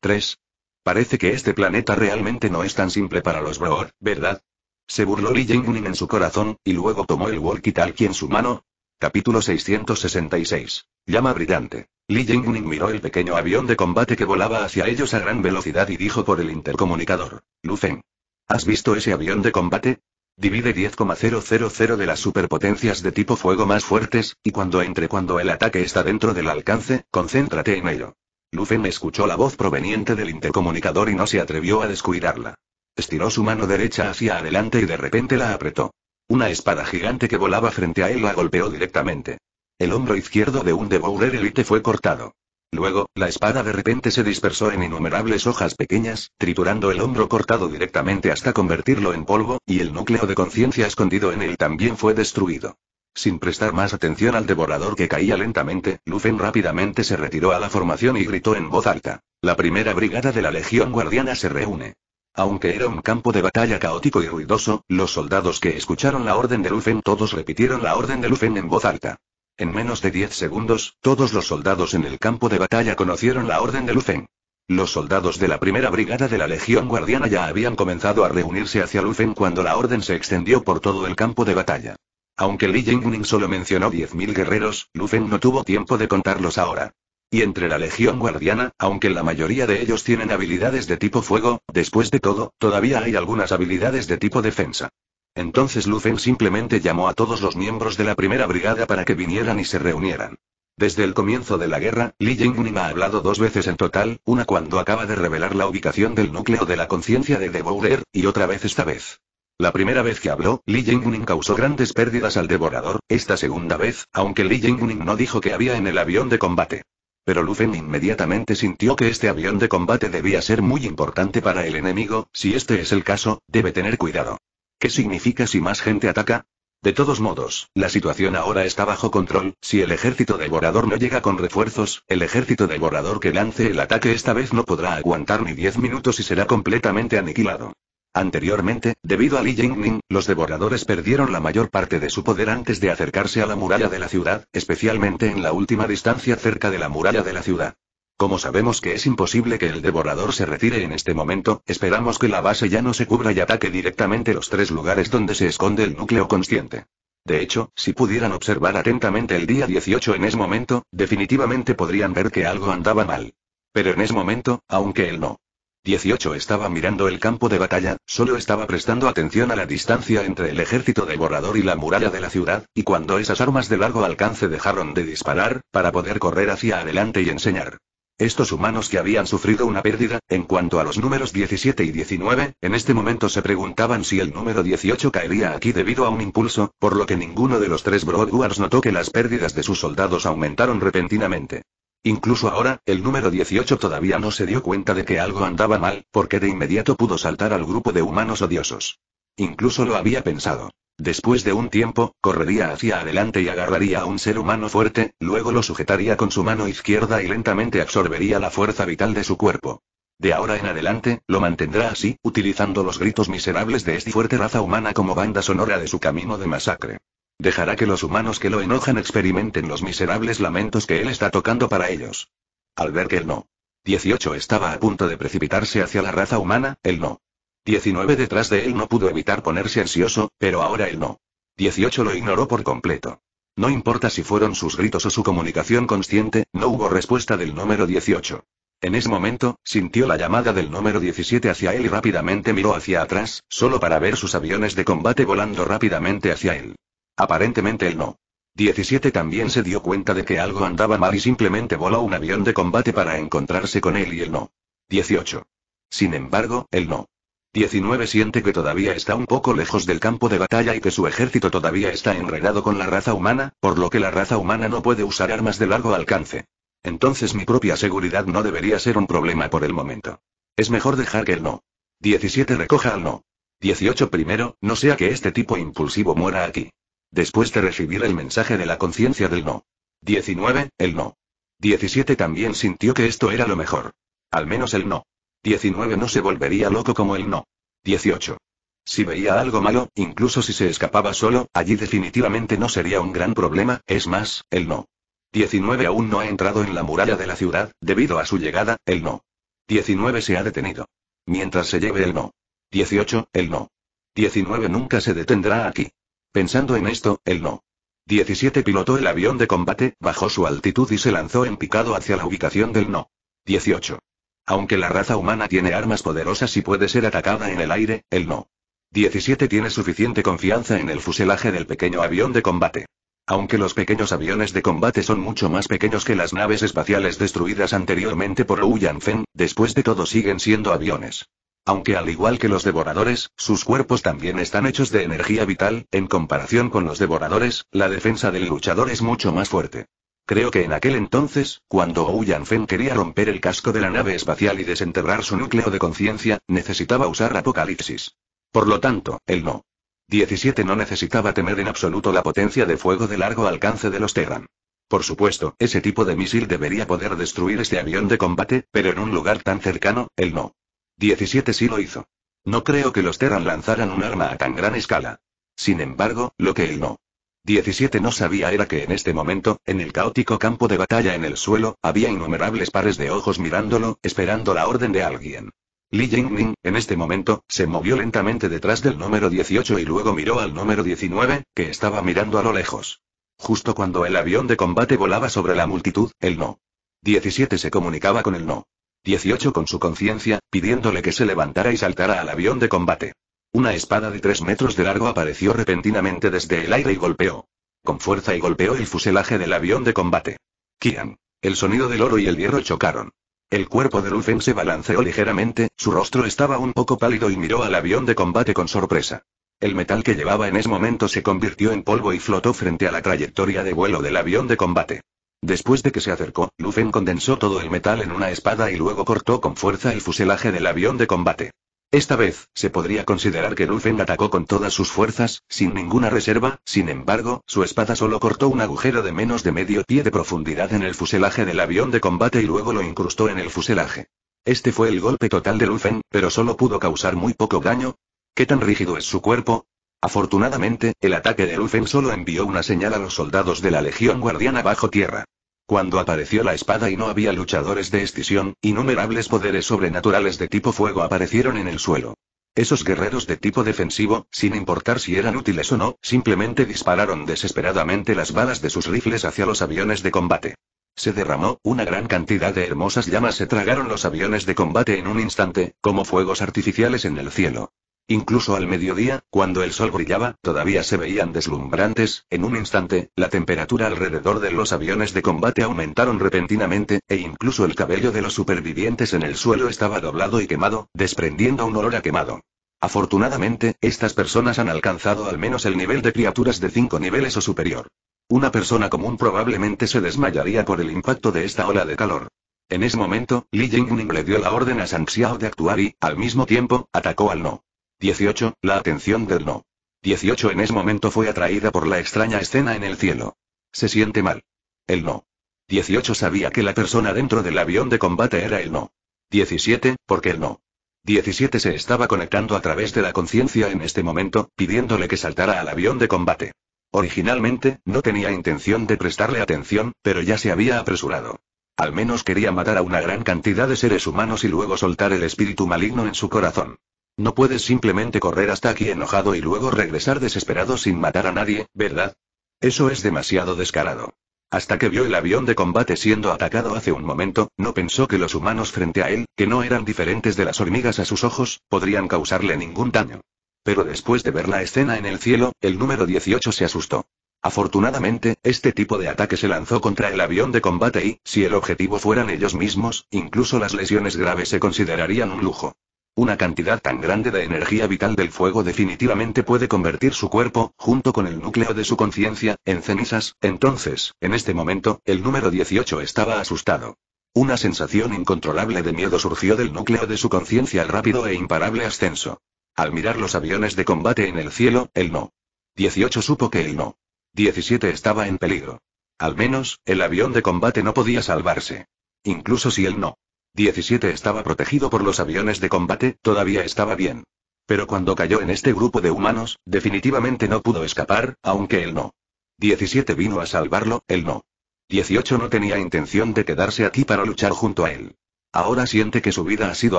3. Parece que este planeta realmente no es tan simple para los Broad, ¿verdad? Se burló Li Jingmin en su corazón, y luego tomó el walkie-talkie en su mano. Capítulo 666. Llama brillante. Li Jingmin miró el pequeño avión de combate que volaba hacia ellos a gran velocidad y dijo por el intercomunicador. Feng. ¿Has visto ese avión de combate? Divide 10,000 de las superpotencias de tipo fuego más fuertes, y cuando entre cuando el ataque está dentro del alcance, concéntrate en ello. Lufen escuchó la voz proveniente del intercomunicador y no se atrevió a descuidarla. Estiró su mano derecha hacia adelante y de repente la apretó. Una espada gigante que volaba frente a él la golpeó directamente. El hombro izquierdo de un Devourer Elite fue cortado. Luego, la espada de repente se dispersó en innumerables hojas pequeñas, triturando el hombro cortado directamente hasta convertirlo en polvo, y el núcleo de conciencia escondido en él también fue destruido. Sin prestar más atención al devorador que caía lentamente, Lufen rápidamente se retiró a la formación y gritó en voz alta. La primera brigada de la Legión Guardiana se reúne. Aunque era un campo de batalla caótico y ruidoso, los soldados que escucharon la orden de Lufen todos repitieron la orden de Lufen en voz alta. En menos de 10 segundos, todos los soldados en el campo de batalla conocieron la orden de Lufen. Los soldados de la primera brigada de la Legión Guardiana ya habían comenzado a reunirse hacia Lufen cuando la orden se extendió por todo el campo de batalla. Aunque Li Jingning solo mencionó 10.000 guerreros, Lufen no tuvo tiempo de contarlos ahora. Y entre la Legión Guardiana, aunque la mayoría de ellos tienen habilidades de tipo fuego, después de todo, todavía hay algunas habilidades de tipo defensa. Entonces Lufen simplemente llamó a todos los miembros de la primera brigada para que vinieran y se reunieran. Desde el comienzo de la guerra, Li Jingnim ha hablado dos veces en total, una cuando acaba de revelar la ubicación del núcleo de la conciencia de Devourer, y otra vez esta vez. La primera vez que habló, Li Jingning causó grandes pérdidas al devorador, esta segunda vez, aunque Li Jingning no dijo que había en el avión de combate. Pero Lufen inmediatamente sintió que este avión de combate debía ser muy importante para el enemigo, si este es el caso, debe tener cuidado. ¿Qué significa si más gente ataca? De todos modos, la situación ahora está bajo control, si el ejército devorador no llega con refuerzos, el ejército devorador que lance el ataque esta vez no podrá aguantar ni 10 minutos y será completamente aniquilado. Anteriormente, debido a Li Jingming, los devoradores perdieron la mayor parte de su poder antes de acercarse a la muralla de la ciudad, especialmente en la última distancia cerca de la muralla de la ciudad. Como sabemos que es imposible que el devorador se retire en este momento, esperamos que la base ya no se cubra y ataque directamente los tres lugares donde se esconde el núcleo consciente. De hecho, si pudieran observar atentamente el día 18 en ese momento, definitivamente podrían ver que algo andaba mal. Pero en ese momento, aunque él no. 18 estaba mirando el campo de batalla, solo estaba prestando atención a la distancia entre el ejército de y la muralla de la ciudad, y cuando esas armas de largo alcance dejaron de disparar, para poder correr hacia adelante y enseñar estos humanos que habían sufrido una pérdida, en cuanto a los números 17 y 19, en este momento se preguntaban si el número 18 caería aquí debido a un impulso, por lo que ninguno de los tres Broadwars notó que las pérdidas de sus soldados aumentaron repentinamente. Incluso ahora, el número 18 todavía no se dio cuenta de que algo andaba mal, porque de inmediato pudo saltar al grupo de humanos odiosos. Incluso lo había pensado. Después de un tiempo, correría hacia adelante y agarraría a un ser humano fuerte, luego lo sujetaría con su mano izquierda y lentamente absorbería la fuerza vital de su cuerpo. De ahora en adelante, lo mantendrá así, utilizando los gritos miserables de esta fuerte raza humana como banda sonora de su camino de masacre. Dejará que los humanos que lo enojan experimenten los miserables lamentos que él está tocando para ellos. Al ver que el no 18 estaba a punto de precipitarse hacia la raza humana, el no 19 detrás de él no pudo evitar ponerse ansioso, pero ahora él no. 18 lo ignoró por completo. No importa si fueron sus gritos o su comunicación consciente, no hubo respuesta del número 18. En ese momento, sintió la llamada del número 17 hacia él y rápidamente miró hacia atrás, solo para ver sus aviones de combate volando rápidamente hacia él. Aparentemente él no. 17 también se dio cuenta de que algo andaba mal y simplemente voló un avión de combate para encontrarse con él y él no. 18. Sin embargo, él no. 19 siente que todavía está un poco lejos del campo de batalla y que su ejército todavía está enredado con la raza humana, por lo que la raza humana no puede usar armas de largo alcance. Entonces mi propia seguridad no debería ser un problema por el momento. Es mejor dejar que el no. 17 recoja al no. 18 primero, no sea que este tipo impulsivo muera aquí. Después de recibir el mensaje de la conciencia del no. 19, el no. 17 también sintió que esto era lo mejor. Al menos el no. 19 no se volvería loco como el no. 18. Si veía algo malo, incluso si se escapaba solo, allí definitivamente no sería un gran problema, es más, el no. 19 aún no ha entrado en la muralla de la ciudad, debido a su llegada, el no. 19 se ha detenido. Mientras se lleve el no. 18, el no. 19 nunca se detendrá aquí. Pensando en esto, el no. 17 pilotó el avión de combate, bajó su altitud y se lanzó en picado hacia la ubicación del no. 18. Aunque la raza humana tiene armas poderosas y puede ser atacada en el aire, él no. 17 tiene suficiente confianza en el fuselaje del pequeño avión de combate. Aunque los pequeños aviones de combate son mucho más pequeños que las naves espaciales destruidas anteriormente por Wu Feng, después de todo siguen siendo aviones. Aunque al igual que los devoradores, sus cuerpos también están hechos de energía vital, en comparación con los devoradores, la defensa del luchador es mucho más fuerte. Creo que en aquel entonces, cuando Ouyan Feng quería romper el casco de la nave espacial y desenterrar su núcleo de conciencia, necesitaba usar Apocalipsis. Por lo tanto, él no. 17 no necesitaba temer en absoluto la potencia de fuego de largo alcance de los Terran. Por supuesto, ese tipo de misil debería poder destruir este avión de combate, pero en un lugar tan cercano, él no. 17 sí lo hizo. No creo que los Terran lanzaran un arma a tan gran escala. Sin embargo, lo que él no 17 no sabía era que en este momento, en el caótico campo de batalla en el suelo, había innumerables pares de ojos mirándolo, esperando la orden de alguien. Li Jingming, en este momento, se movió lentamente detrás del número 18 y luego miró al número 19, que estaba mirando a lo lejos. Justo cuando el avión de combate volaba sobre la multitud, el no. 17 se comunicaba con el no. 18 con su conciencia, pidiéndole que se levantara y saltara al avión de combate. Una espada de tres metros de largo apareció repentinamente desde el aire y golpeó. Con fuerza y golpeó el fuselaje del avión de combate. Kian. El sonido del oro y el hierro chocaron. El cuerpo de Lufen se balanceó ligeramente, su rostro estaba un poco pálido y miró al avión de combate con sorpresa. El metal que llevaba en ese momento se convirtió en polvo y flotó frente a la trayectoria de vuelo del avión de combate. Después de que se acercó, Lufen condensó todo el metal en una espada y luego cortó con fuerza el fuselaje del avión de combate. Esta vez, se podría considerar que Lufen atacó con todas sus fuerzas, sin ninguna reserva, sin embargo, su espada solo cortó un agujero de menos de medio pie de profundidad en el fuselaje del avión de combate y luego lo incrustó en el fuselaje. Este fue el golpe total de Lufen, pero solo pudo causar muy poco daño. ¿Qué tan rígido es su cuerpo? Afortunadamente, el ataque de Lufen solo envió una señal a los soldados de la Legión Guardiana bajo tierra. Cuando apareció la espada y no había luchadores de escisión, innumerables poderes sobrenaturales de tipo fuego aparecieron en el suelo. Esos guerreros de tipo defensivo, sin importar si eran útiles o no, simplemente dispararon desesperadamente las balas de sus rifles hacia los aviones de combate. Se derramó, una gran cantidad de hermosas llamas se tragaron los aviones de combate en un instante, como fuegos artificiales en el cielo. Incluso al mediodía, cuando el sol brillaba, todavía se veían deslumbrantes, en un instante, la temperatura alrededor de los aviones de combate aumentaron repentinamente, e incluso el cabello de los supervivientes en el suelo estaba doblado y quemado, desprendiendo un olor a quemado. Afortunadamente, estas personas han alcanzado al menos el nivel de criaturas de 5 niveles o superior. Una persona común probablemente se desmayaría por el impacto de esta ola de calor. En ese momento, Li Jingning le dio la orden a San Xiao de actuar y, al mismo tiempo, atacó al No. 18. La atención del no. 18 en ese momento fue atraída por la extraña escena en el cielo. Se siente mal. El no. 18 sabía que la persona dentro del avión de combate era el no. 17, porque el no. 17 se estaba conectando a través de la conciencia en este momento, pidiéndole que saltara al avión de combate. Originalmente, no tenía intención de prestarle atención, pero ya se había apresurado. Al menos quería matar a una gran cantidad de seres humanos y luego soltar el espíritu maligno en su corazón. No puedes simplemente correr hasta aquí enojado y luego regresar desesperado sin matar a nadie, ¿verdad? Eso es demasiado descarado. Hasta que vio el avión de combate siendo atacado hace un momento, no pensó que los humanos frente a él, que no eran diferentes de las hormigas a sus ojos, podrían causarle ningún daño. Pero después de ver la escena en el cielo, el número 18 se asustó. Afortunadamente, este tipo de ataque se lanzó contra el avión de combate y, si el objetivo fueran ellos mismos, incluso las lesiones graves se considerarían un lujo. Una cantidad tan grande de energía vital del fuego definitivamente puede convertir su cuerpo, junto con el núcleo de su conciencia, en cenizas, entonces, en este momento, el número 18 estaba asustado. Una sensación incontrolable de miedo surgió del núcleo de su conciencia al rápido e imparable ascenso. Al mirar los aviones de combate en el cielo, el no. 18 supo que el no. 17 estaba en peligro. Al menos, el avión de combate no podía salvarse. Incluso si el no. 17 estaba protegido por los aviones de combate, todavía estaba bien. Pero cuando cayó en este grupo de humanos, definitivamente no pudo escapar, aunque él no. 17 vino a salvarlo, él no. 18 no tenía intención de quedarse aquí para luchar junto a él. Ahora siente que su vida ha sido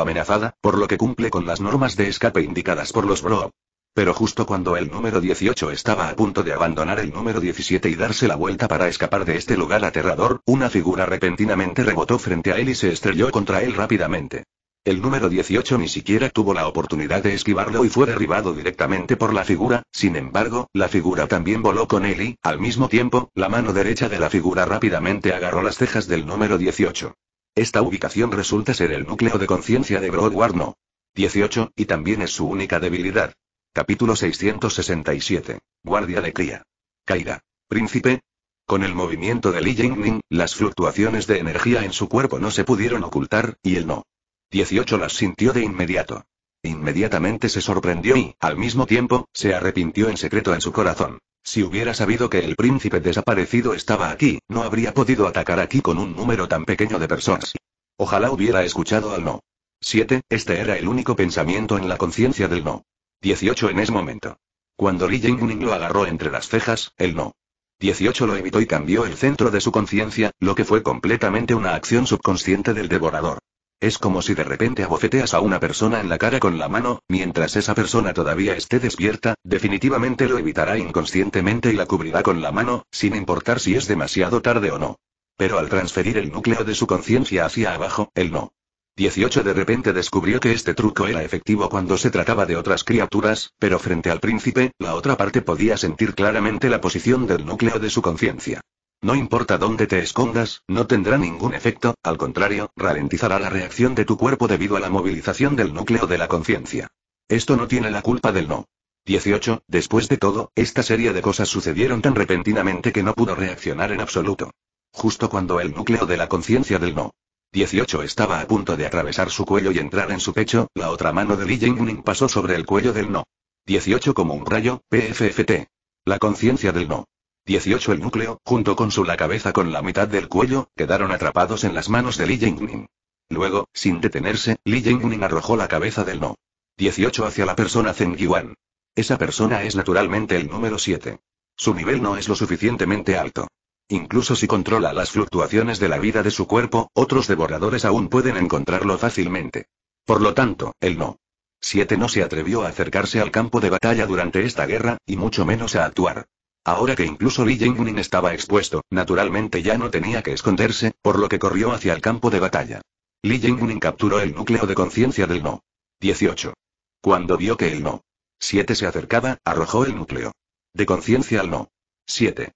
amenazada, por lo que cumple con las normas de escape indicadas por los Bro. Pero justo cuando el número 18 estaba a punto de abandonar el número 17 y darse la vuelta para escapar de este lugar aterrador, una figura repentinamente rebotó frente a él y se estrelló contra él rápidamente. El número 18 ni siquiera tuvo la oportunidad de esquivarlo y fue derribado directamente por la figura, sin embargo, la figura también voló con él y, al mismo tiempo, la mano derecha de la figura rápidamente agarró las cejas del número 18. Esta ubicación resulta ser el núcleo de conciencia de Broadward no. 18, y también es su única debilidad. Capítulo 667. Guardia de cría. Caída. Príncipe. Con el movimiento de Li Jingming, las fluctuaciones de energía en su cuerpo no se pudieron ocultar, y el no. 18 las sintió de inmediato. Inmediatamente se sorprendió y, al mismo tiempo, se arrepintió en secreto en su corazón. Si hubiera sabido que el príncipe desaparecido estaba aquí, no habría podido atacar aquí con un número tan pequeño de personas. Ojalá hubiera escuchado al no. 7. Este era el único pensamiento en la conciencia del no. 18 en ese momento. Cuando Li Jingning lo agarró entre las cejas, él no. 18 lo evitó y cambió el centro de su conciencia, lo que fue completamente una acción subconsciente del devorador. Es como si de repente abofeteas a una persona en la cara con la mano, mientras esa persona todavía esté despierta, definitivamente lo evitará inconscientemente y la cubrirá con la mano, sin importar si es demasiado tarde o no. Pero al transferir el núcleo de su conciencia hacia abajo, él no. 18 de repente descubrió que este truco era efectivo cuando se trataba de otras criaturas, pero frente al príncipe, la otra parte podía sentir claramente la posición del núcleo de su conciencia. No importa dónde te escondas, no tendrá ningún efecto, al contrario, ralentizará la reacción de tu cuerpo debido a la movilización del núcleo de la conciencia. Esto no tiene la culpa del no. 18. Después de todo, esta serie de cosas sucedieron tan repentinamente que no pudo reaccionar en absoluto. Justo cuando el núcleo de la conciencia del no 18 estaba a punto de atravesar su cuello y entrar en su pecho, la otra mano de Li Jingning pasó sobre el cuello del no. 18 como un rayo, PFFT. La conciencia del no. 18 El núcleo, junto con su la cabeza con la mitad del cuello, quedaron atrapados en las manos de Li Jingning. Luego, sin detenerse, Li Jingning arrojó la cabeza del no. 18 hacia la persona Zeng Yuan. Esa persona es naturalmente el número 7. Su nivel no es lo suficientemente alto. Incluso si controla las fluctuaciones de la vida de su cuerpo, otros devoradores aún pueden encontrarlo fácilmente. Por lo tanto, el no. 7 no se atrevió a acercarse al campo de batalla durante esta guerra, y mucho menos a actuar. Ahora que incluso Li Jingning estaba expuesto, naturalmente ya no tenía que esconderse, por lo que corrió hacia el campo de batalla. Li Jingning capturó el núcleo de conciencia del no. 18. Cuando vio que el no. 7 se acercaba, arrojó el núcleo. De conciencia al no. 7.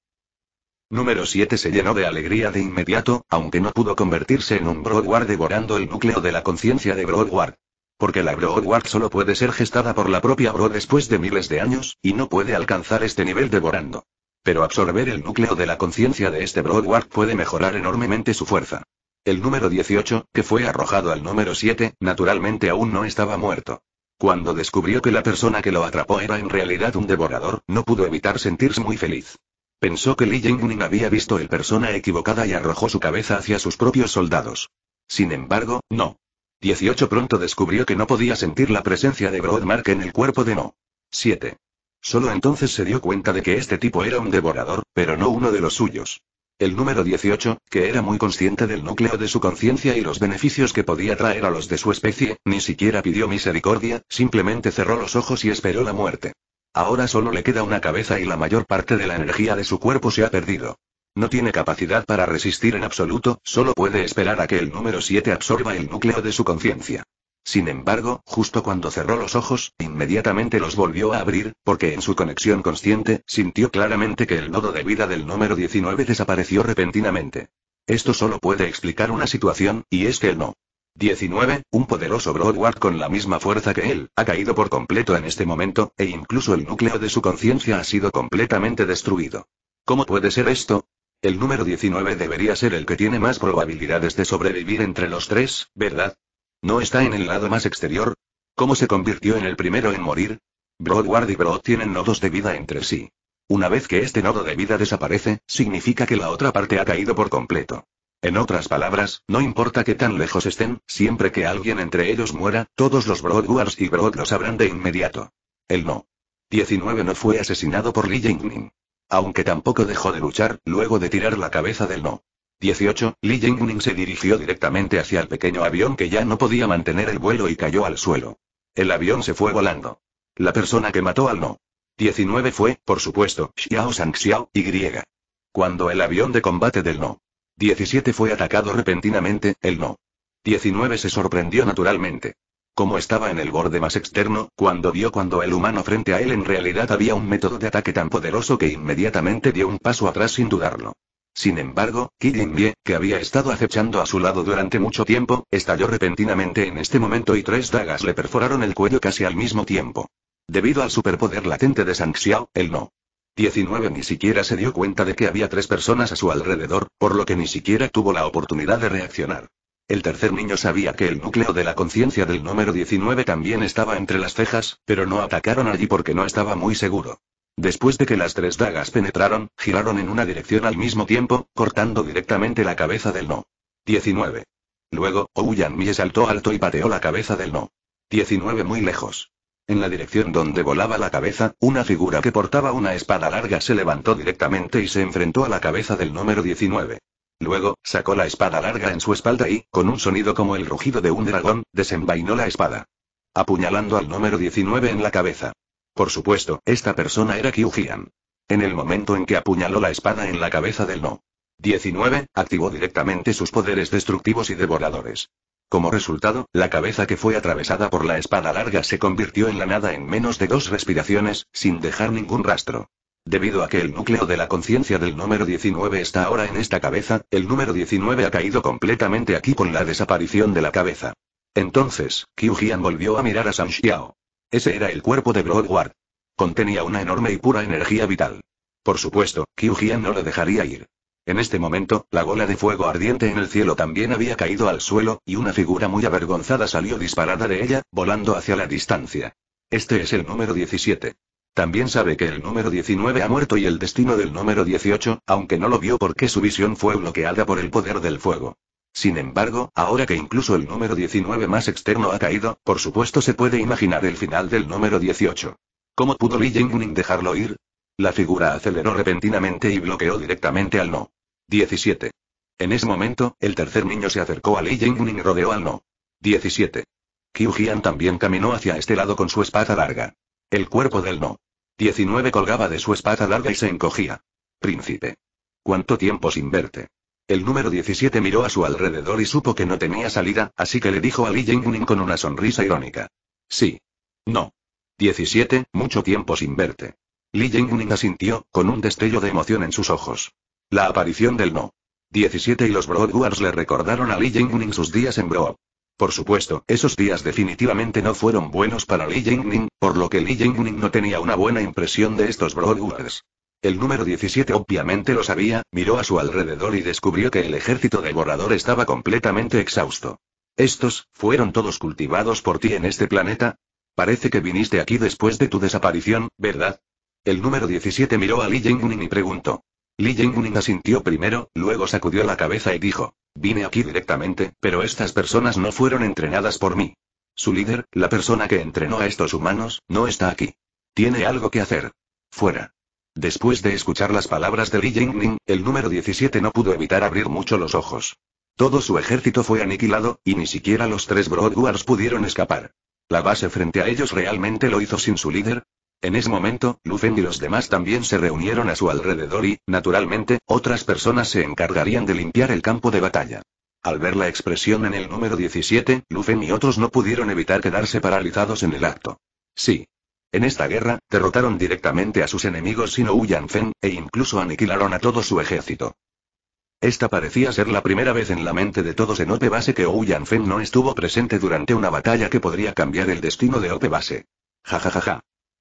Número 7 se llenó de alegría de inmediato, aunque no pudo convertirse en un Broadward devorando el núcleo de la conciencia de Broadward. Porque la Broadward solo puede ser gestada por la propia Bro después de miles de años, y no puede alcanzar este nivel devorando. Pero absorber el núcleo de la conciencia de este Broadward puede mejorar enormemente su fuerza. El número 18, que fue arrojado al número 7, naturalmente aún no estaba muerto. Cuando descubrió que la persona que lo atrapó era en realidad un devorador, no pudo evitar sentirse muy feliz. Pensó que Li Jingning había visto el persona equivocada y arrojó su cabeza hacia sus propios soldados. Sin embargo, no. 18 pronto descubrió que no podía sentir la presencia de Broadmark en el cuerpo de No. 7. Solo entonces se dio cuenta de que este tipo era un devorador, pero no uno de los suyos. El número 18, que era muy consciente del núcleo de su conciencia y los beneficios que podía traer a los de su especie, ni siquiera pidió misericordia, simplemente cerró los ojos y esperó la muerte. Ahora solo le queda una cabeza y la mayor parte de la energía de su cuerpo se ha perdido. No tiene capacidad para resistir en absoluto, solo puede esperar a que el número 7 absorba el núcleo de su conciencia. Sin embargo, justo cuando cerró los ojos, inmediatamente los volvió a abrir, porque en su conexión consciente, sintió claramente que el nodo de vida del número 19 desapareció repentinamente. Esto solo puede explicar una situación, y es que el no. 19. Un poderoso Broadward con la misma fuerza que él, ha caído por completo en este momento, e incluso el núcleo de su conciencia ha sido completamente destruido. ¿Cómo puede ser esto? El número 19 debería ser el que tiene más probabilidades de sobrevivir entre los tres, ¿verdad? ¿No está en el lado más exterior? ¿Cómo se convirtió en el primero en morir? Broadward y Broad tienen nodos de vida entre sí. Una vez que este nodo de vida desaparece, significa que la otra parte ha caído por completo. En otras palabras, no importa que tan lejos estén, siempre que alguien entre ellos muera, todos los Broadwars y Broad lo sabrán de inmediato. El no. 19 no fue asesinado por Li Jingning. Aunque tampoco dejó de luchar, luego de tirar la cabeza del no. 18, Li Jingning se dirigió directamente hacia el pequeño avión que ya no podía mantener el vuelo y cayó al suelo. El avión se fue volando. La persona que mató al no. 19 fue, por supuesto, Xiao Xiao, Y. Cuando el avión de combate del no. 17 fue atacado repentinamente, el no. 19 se sorprendió naturalmente. Como estaba en el borde más externo, cuando vio cuando el humano frente a él en realidad había un método de ataque tan poderoso que inmediatamente dio un paso atrás sin dudarlo. Sin embargo, Kijinbye, que había estado acechando a su lado durante mucho tiempo, estalló repentinamente en este momento y tres dagas le perforaron el cuello casi al mismo tiempo. Debido al superpoder latente de Xiao, el no. 19 ni siquiera se dio cuenta de que había tres personas a su alrededor, por lo que ni siquiera tuvo la oportunidad de reaccionar. El tercer niño sabía que el núcleo de la conciencia del número 19 también estaba entre las cejas, pero no atacaron allí porque no estaba muy seguro. Después de que las tres dagas penetraron, giraron en una dirección al mismo tiempo, cortando directamente la cabeza del no. 19. Luego, mi saltó alto y pateó la cabeza del no. 19 muy lejos. En la dirección donde volaba la cabeza, una figura que portaba una espada larga se levantó directamente y se enfrentó a la cabeza del número 19. Luego, sacó la espada larga en su espalda y, con un sonido como el rugido de un dragón, desenvainó la espada. Apuñalando al número 19 en la cabeza. Por supuesto, esta persona era Kyujian. En el momento en que apuñaló la espada en la cabeza del no. 19, activó directamente sus poderes destructivos y devoradores. Como resultado, la cabeza que fue atravesada por la espada larga se convirtió en la nada en menos de dos respiraciones, sin dejar ningún rastro. Debido a que el núcleo de la conciencia del número 19 está ahora en esta cabeza, el número 19 ha caído completamente aquí con la desaparición de la cabeza. Entonces, Qiu volvió a mirar a San Xiao. Ese era el cuerpo de Broadward. Contenía una enorme y pura energía vital. Por supuesto, Qiu no lo dejaría ir. En este momento, la bola de fuego ardiente en el cielo también había caído al suelo, y una figura muy avergonzada salió disparada de ella, volando hacia la distancia. Este es el número 17. También sabe que el número 19 ha muerto y el destino del número 18, aunque no lo vio porque su visión fue bloqueada por el poder del fuego. Sin embargo, ahora que incluso el número 19 más externo ha caído, por supuesto se puede imaginar el final del número 18. ¿Cómo pudo Li Jingning dejarlo ir? La figura aceleró repentinamente y bloqueó directamente al no. 17. En ese momento, el tercer niño se acercó a Li Jingning y rodeó al no. 17. Qiu Jian también caminó hacia este lado con su espada larga. El cuerpo del no. 19 colgaba de su espada larga y se encogía. Príncipe. ¿Cuánto tiempo sin verte? El número 17 miró a su alrededor y supo que no tenía salida, así que le dijo a Li Jingning con una sonrisa irónica. Sí. No. 17, mucho tiempo sin verte. Li Jingning asintió, con un destello de emoción en sus ojos. La aparición del No. 17 y los Broadwars le recordaron a Lee Jingning sus días en Bro. Por supuesto, esos días definitivamente no fueron buenos para Li Jingning, por lo que Li Jingning no tenía una buena impresión de estos Wars. El número 17 obviamente lo sabía, miró a su alrededor y descubrió que el ejército borrador estaba completamente exhausto. ¿Estos, fueron todos cultivados por ti en este planeta? Parece que viniste aquí después de tu desaparición, ¿verdad? El número 17 miró a Li Jingning y preguntó. Li la asintió primero, luego sacudió la cabeza y dijo, vine aquí directamente, pero estas personas no fueron entrenadas por mí. Su líder, la persona que entrenó a estos humanos, no está aquí. Tiene algo que hacer. Fuera. Después de escuchar las palabras de Li Jingning, el número 17 no pudo evitar abrir mucho los ojos. Todo su ejército fue aniquilado, y ni siquiera los tres Broadwars pudieron escapar. La base frente a ellos realmente lo hizo sin su líder, en ese momento, Lufen y los demás también se reunieron a su alrededor y, naturalmente, otras personas se encargarían de limpiar el campo de batalla. Al ver la expresión en el número 17, Lufen y otros no pudieron evitar quedarse paralizados en el acto. Sí. En esta guerra, derrotaron directamente a sus enemigos sin Ouyan Fen, e incluso aniquilaron a todo su ejército. Esta parecía ser la primera vez en la mente de todos en Ope Base que Ouyan Fen no estuvo presente durante una batalla que podría cambiar el destino de Ope Base. Ja ja ja ja.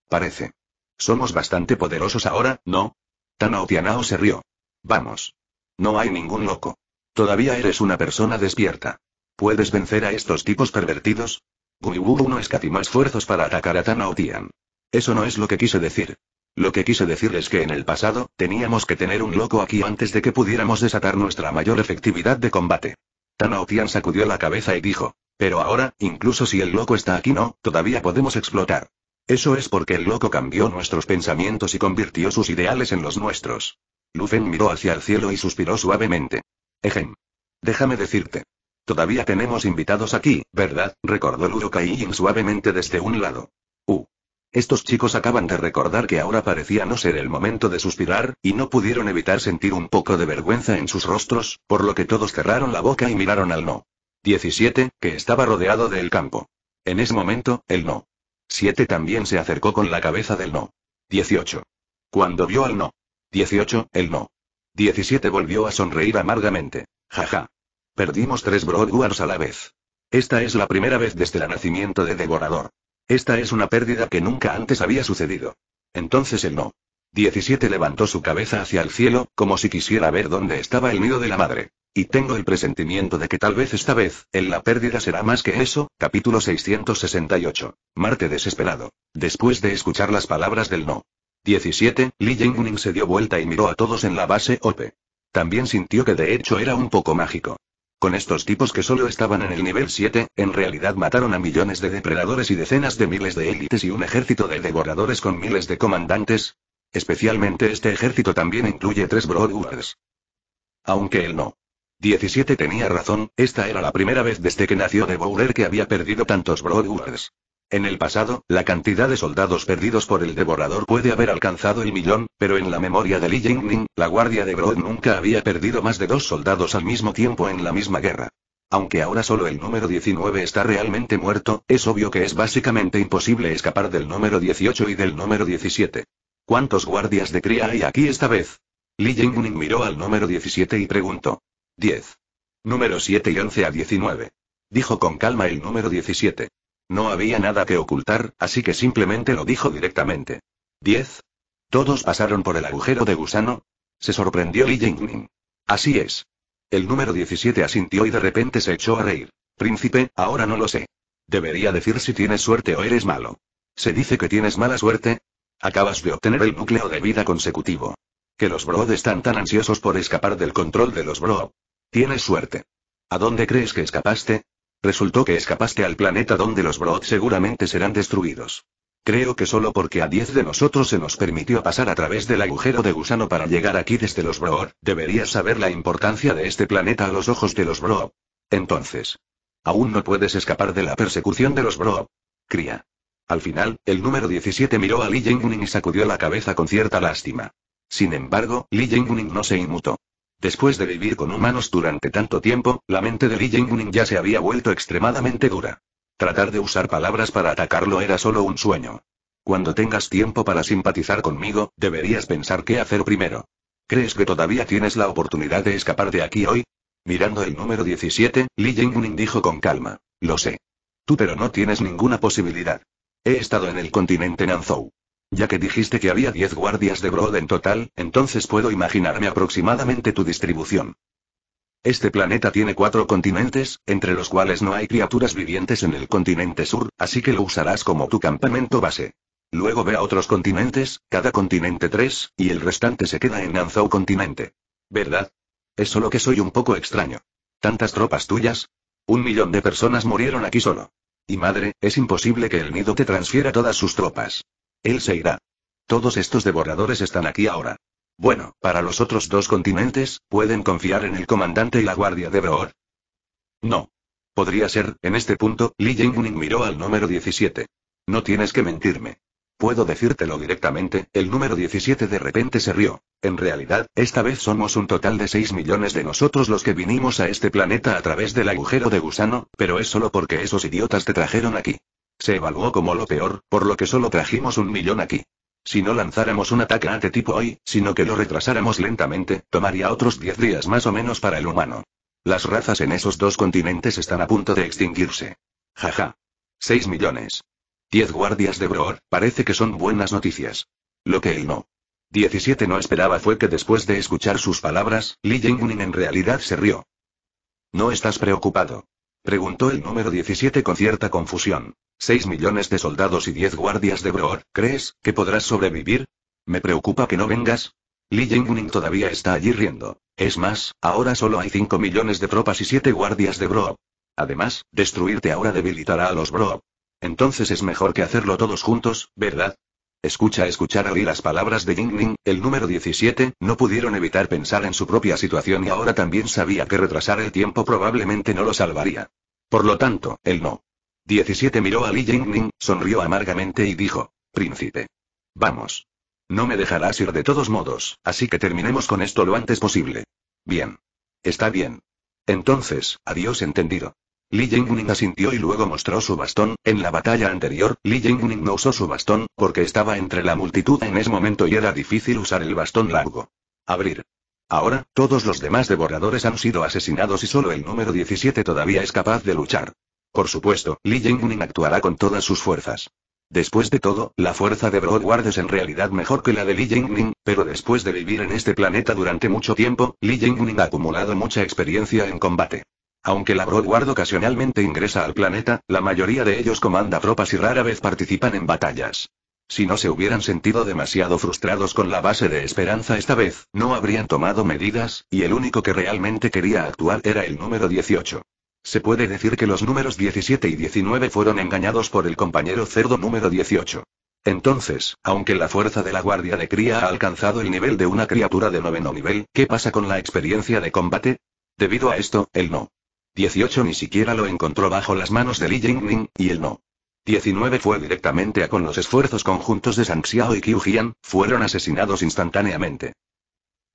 Parece. Somos bastante poderosos ahora, ¿no? Tianao se rió. Vamos. No hay ningún loco. Todavía eres una persona despierta. ¿Puedes vencer a estos tipos pervertidos? Guiburu no escatimó esfuerzos para atacar a Tian. Eso no es lo que quise decir. Lo que quise decir es que en el pasado, teníamos que tener un loco aquí antes de que pudiéramos desatar nuestra mayor efectividad de combate. Tanaotian sacudió la cabeza y dijo. Pero ahora, incluso si el loco está aquí no, todavía podemos explotar. Eso es porque el loco cambió nuestros pensamientos y convirtió sus ideales en los nuestros. Lufen miró hacia el cielo y suspiró suavemente. Ejen. Déjame decirte. Todavía tenemos invitados aquí, ¿verdad? recordó Luro Kaiyin suavemente desde un lado. Uh. Estos chicos acaban de recordar que ahora parecía no ser el momento de suspirar, y no pudieron evitar sentir un poco de vergüenza en sus rostros, por lo que todos cerraron la boca y miraron al no. 17, que estaba rodeado del campo. En ese momento, el no. 7 también se acercó con la cabeza del no. 18. Cuando vio al no. 18, el no. 17 volvió a sonreír amargamente. Jaja. Perdimos tres Broadwars a la vez. Esta es la primera vez desde el nacimiento de Devorador. Esta es una pérdida que nunca antes había sucedido. Entonces el no. 17 levantó su cabeza hacia el cielo, como si quisiera ver dónde estaba el nido de la madre. Y tengo el presentimiento de que tal vez esta vez, en la pérdida será más que eso. Capítulo 668. Marte desesperado. Después de escuchar las palabras del no. 17. Li Jingning se dio vuelta y miró a todos en la base O.P. También sintió que de hecho era un poco mágico. Con estos tipos que solo estaban en el nivel 7, en realidad mataron a millones de depredadores y decenas de miles de élites y un ejército de devoradores con miles de comandantes. Especialmente este ejército también incluye tres Broadwards. Aunque él no. 17 tenía razón, esta era la primera vez desde que nació de Bowler que había perdido tantos Broadwards. En el pasado, la cantidad de soldados perdidos por el devorador puede haber alcanzado el millón, pero en la memoria de Li Jingning, la guardia de Broad nunca había perdido más de dos soldados al mismo tiempo en la misma guerra. Aunque ahora solo el número 19 está realmente muerto, es obvio que es básicamente imposible escapar del número 18 y del número 17. ¿Cuántos guardias de cría hay aquí esta vez? Li Jingning miró al número 17 y preguntó. 10. Número 7 y 11 a 19. Dijo con calma el número 17. No había nada que ocultar, así que simplemente lo dijo directamente. 10. Todos pasaron por el agujero de gusano. Se sorprendió Li Jingming. Así es. El número 17 asintió y de repente se echó a reír. Príncipe, ahora no lo sé. Debería decir si tienes suerte o eres malo. ¿Se dice que tienes mala suerte? Acabas de obtener el núcleo de vida consecutivo. Que los Broad están tan ansiosos por escapar del control de los Broad. Tienes suerte. ¿A dónde crees que escapaste? Resultó que escapaste al planeta donde los Brood seguramente serán destruidos. Creo que solo porque a 10 de nosotros se nos permitió pasar a través del agujero de gusano para llegar aquí desde los Brood, deberías saber la importancia de este planeta a los ojos de los Brood. Entonces. Aún no puedes escapar de la persecución de los Brood. Cría. Al final, el número 17 miró a Li Jingning y sacudió la cabeza con cierta lástima. Sin embargo, Li Jingning no se inmutó. Después de vivir con humanos durante tanto tiempo, la mente de Li Jingning ya se había vuelto extremadamente dura. Tratar de usar palabras para atacarlo era solo un sueño. Cuando tengas tiempo para simpatizar conmigo, deberías pensar qué hacer primero. ¿Crees que todavía tienes la oportunidad de escapar de aquí hoy? Mirando el número 17, Li Jingning dijo con calma. Lo sé. Tú pero no tienes ninguna posibilidad. He estado en el continente Nanzhou. Ya que dijiste que había 10 guardias de Broad en total, entonces puedo imaginarme aproximadamente tu distribución. Este planeta tiene cuatro continentes, entre los cuales no hay criaturas vivientes en el continente sur, así que lo usarás como tu campamento base. Luego ve a otros continentes, cada continente tres, y el restante se queda en Anzou continente. ¿Verdad? Es solo que soy un poco extraño. ¿Tantas tropas tuyas? Un millón de personas murieron aquí solo. Y madre, es imposible que el nido te transfiera todas sus tropas. Él se irá. Todos estos devoradores están aquí ahora. Bueno, para los otros dos continentes, ¿pueden confiar en el comandante y la guardia de Broor? No. Podría ser, en este punto, Li Jingning miró al número 17. No tienes que mentirme. Puedo decírtelo directamente, el número 17 de repente se rió. En realidad, esta vez somos un total de 6 millones de nosotros los que vinimos a este planeta a través del agujero de gusano, pero es solo porque esos idiotas te trajeron aquí. Se evaluó como lo peor, por lo que solo trajimos un millón aquí. Si no lanzáramos un ataque ante tipo hoy, sino que lo retrasáramos lentamente, tomaría otros 10 días más o menos para el humano. Las razas en esos dos continentes están a punto de extinguirse. Jaja. 6 millones. 10 guardias de Broor, parece que son buenas noticias. Lo que él no. 17 no esperaba fue que después de escuchar sus palabras, Li Jingning en realidad se rió. No estás preocupado. Preguntó el número 17 con cierta confusión. Seis millones de soldados y diez guardias de Bro. ¿crees que podrás sobrevivir? Me preocupa que no vengas. Li Jingning todavía está allí riendo. Es más, ahora solo hay cinco millones de tropas y siete guardias de Bro. Además, destruirte ahora debilitará a los Bro. Entonces es mejor que hacerlo todos juntos, ¿verdad? Escucha escuchar oír las palabras de Yingling, el número 17, no pudieron evitar pensar en su propia situación y ahora también sabía que retrasar el tiempo probablemente no lo salvaría. Por lo tanto, él no. 17 miró a Li Yingling, sonrió amargamente y dijo, Príncipe. Vamos. No me dejarás ir de todos modos, así que terminemos con esto lo antes posible. Bien. Está bien. Entonces, adiós entendido. Li Jingning asintió y luego mostró su bastón. En la batalla anterior, Li Jingning no usó su bastón, porque estaba entre la multitud en ese momento y era difícil usar el bastón largo. Abrir. Ahora, todos los demás devoradores han sido asesinados y solo el número 17 todavía es capaz de luchar. Por supuesto, Li Jingning actuará con todas sus fuerzas. Después de todo, la fuerza de Broadward es en realidad mejor que la de Li Jingning, pero después de vivir en este planeta durante mucho tiempo, Li Jingning ha acumulado mucha experiencia en combate. Aunque la Broadguard ocasionalmente ingresa al planeta, la mayoría de ellos comanda tropas y rara vez participan en batallas. Si no se hubieran sentido demasiado frustrados con la base de esperanza esta vez, no habrían tomado medidas, y el único que realmente quería actuar era el número 18. Se puede decir que los números 17 y 19 fueron engañados por el compañero cerdo número 18. Entonces, aunque la fuerza de la guardia de cría ha alcanzado el nivel de una criatura de noveno nivel, ¿qué pasa con la experiencia de combate? Debido a esto, el no 18 ni siquiera lo encontró bajo las manos de Li Jingming, y el no. 19 fue directamente a con los esfuerzos conjuntos de San Xiao y Qiu Jian, fueron asesinados instantáneamente.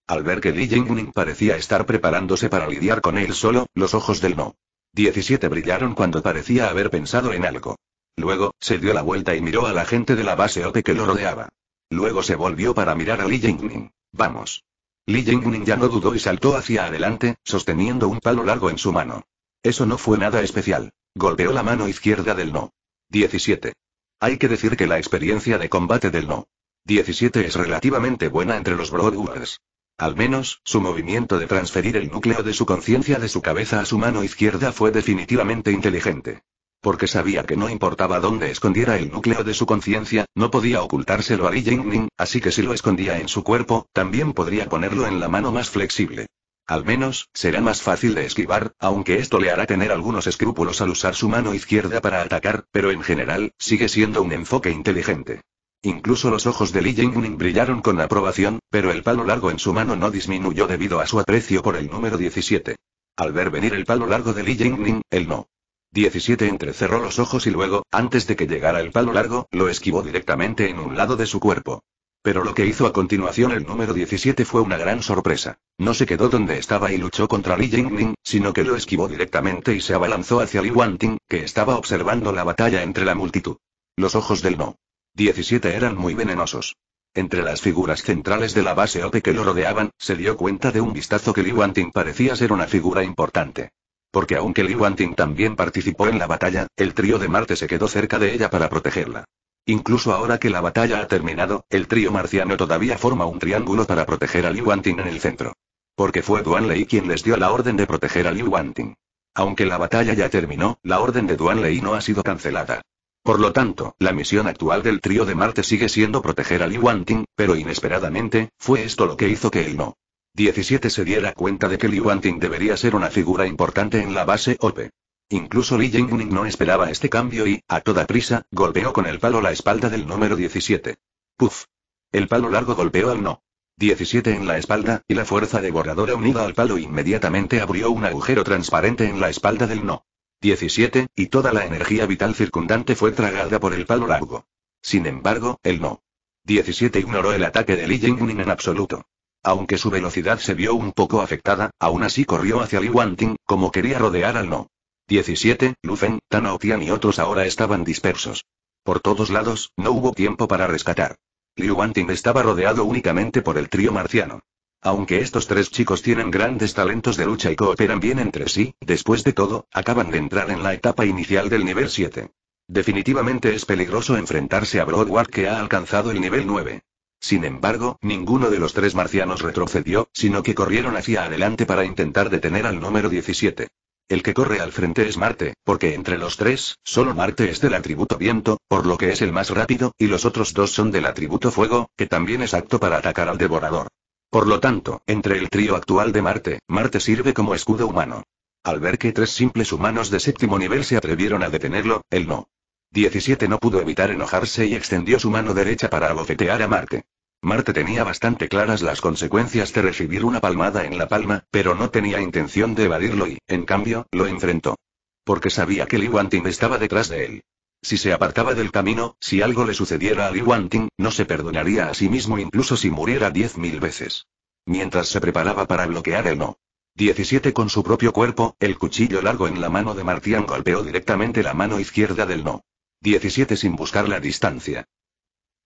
Al ver que Li Jingming parecía estar preparándose para lidiar con él solo, los ojos del no. 17 brillaron cuando parecía haber pensado en algo. Luego, se dio la vuelta y miró a la gente de la base OP que lo rodeaba. Luego se volvió para mirar a Li Jingming. Vamos. Li Jingming ya no dudó y saltó hacia adelante, sosteniendo un palo largo en su mano. Eso no fue nada especial. Golpeó la mano izquierda del no. 17. Hay que decir que la experiencia de combate del no. 17 es relativamente buena entre los Wars. Al menos, su movimiento de transferir el núcleo de su conciencia de su cabeza a su mano izquierda fue definitivamente inteligente. Porque sabía que no importaba dónde escondiera el núcleo de su conciencia, no podía ocultárselo a Li Jingning, así que si lo escondía en su cuerpo, también podría ponerlo en la mano más flexible. Al menos, será más fácil de esquivar, aunque esto le hará tener algunos escrúpulos al usar su mano izquierda para atacar, pero en general, sigue siendo un enfoque inteligente. Incluso los ojos de Li Jingning brillaron con aprobación, pero el palo largo en su mano no disminuyó debido a su aprecio por el número 17. Al ver venir el palo largo de Li Jingning, el no. 17 entrecerró los ojos y luego, antes de que llegara el palo largo, lo esquivó directamente en un lado de su cuerpo. Pero lo que hizo a continuación el número 17 fue una gran sorpresa. No se quedó donde estaba y luchó contra Li Jingling, sino que lo esquivó directamente y se abalanzó hacia Li Wanting, que estaba observando la batalla entre la multitud. Los ojos del No. 17 eran muy venenosos. Entre las figuras centrales de la base OP que lo rodeaban, se dio cuenta de un vistazo que Li Wanting parecía ser una figura importante. Porque aunque Li Wanting también participó en la batalla, el trío de Marte se quedó cerca de ella para protegerla. Incluso ahora que la batalla ha terminado, el trío marciano todavía forma un triángulo para proteger a Liu Wanting en el centro. Porque fue Duan Lei quien les dio la orden de proteger a Liu Wanting. Aunque la batalla ya terminó, la orden de Duan Lei no ha sido cancelada. Por lo tanto, la misión actual del trío de Marte sigue siendo proteger a Liu Wanting, pero inesperadamente, fue esto lo que hizo que el No. 17 se diera cuenta de que Li Wanting debería ser una figura importante en la base O.P. Incluso Li Jingning no esperaba este cambio y, a toda prisa, golpeó con el palo la espalda del número 17. ¡Puf! El palo largo golpeó al no. 17 en la espalda, y la fuerza devoradora unida al palo inmediatamente abrió un agujero transparente en la espalda del no. 17, y toda la energía vital circundante fue tragada por el palo largo. Sin embargo, el no. 17 ignoró el ataque de Li Jingning en absoluto. Aunque su velocidad se vio un poco afectada, aún así corrió hacia Li Wanting, como quería rodear al no. 17, Lufen, Tanaotian Tian y otros ahora estaban dispersos. Por todos lados, no hubo tiempo para rescatar. Liu Wanting estaba rodeado únicamente por el trío marciano. Aunque estos tres chicos tienen grandes talentos de lucha y cooperan bien entre sí, después de todo, acaban de entrar en la etapa inicial del nivel 7. Definitivamente es peligroso enfrentarse a Broadward que ha alcanzado el nivel 9. Sin embargo, ninguno de los tres marcianos retrocedió, sino que corrieron hacia adelante para intentar detener al número 17. El que corre al frente es Marte, porque entre los tres, solo Marte es del atributo viento, por lo que es el más rápido, y los otros dos son del atributo fuego, que también es apto para atacar al devorador. Por lo tanto, entre el trío actual de Marte, Marte sirve como escudo humano. Al ver que tres simples humanos de séptimo nivel se atrevieron a detenerlo, él no. 17 no pudo evitar enojarse y extendió su mano derecha para abofetear a Marte. Marte tenía bastante claras las consecuencias de recibir una palmada en la palma, pero no tenía intención de evadirlo y, en cambio, lo enfrentó. Porque sabía que Li Wanting estaba detrás de él. Si se apartaba del camino, si algo le sucediera a Li Wanting, no se perdonaría a sí mismo incluso si muriera diez mil veces. Mientras se preparaba para bloquear el no. 17 con su propio cuerpo, el cuchillo largo en la mano de Martian golpeó directamente la mano izquierda del no. 17 sin buscar la distancia.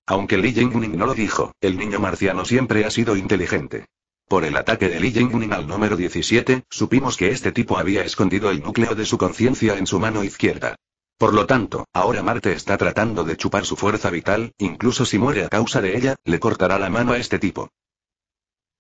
Aunque Li Jingning no lo dijo, el niño marciano siempre ha sido inteligente. Por el ataque de Li Jingning al número 17, supimos que este tipo había escondido el núcleo de su conciencia en su mano izquierda. Por lo tanto, ahora Marte está tratando de chupar su fuerza vital, incluso si muere a causa de ella, le cortará la mano a este tipo.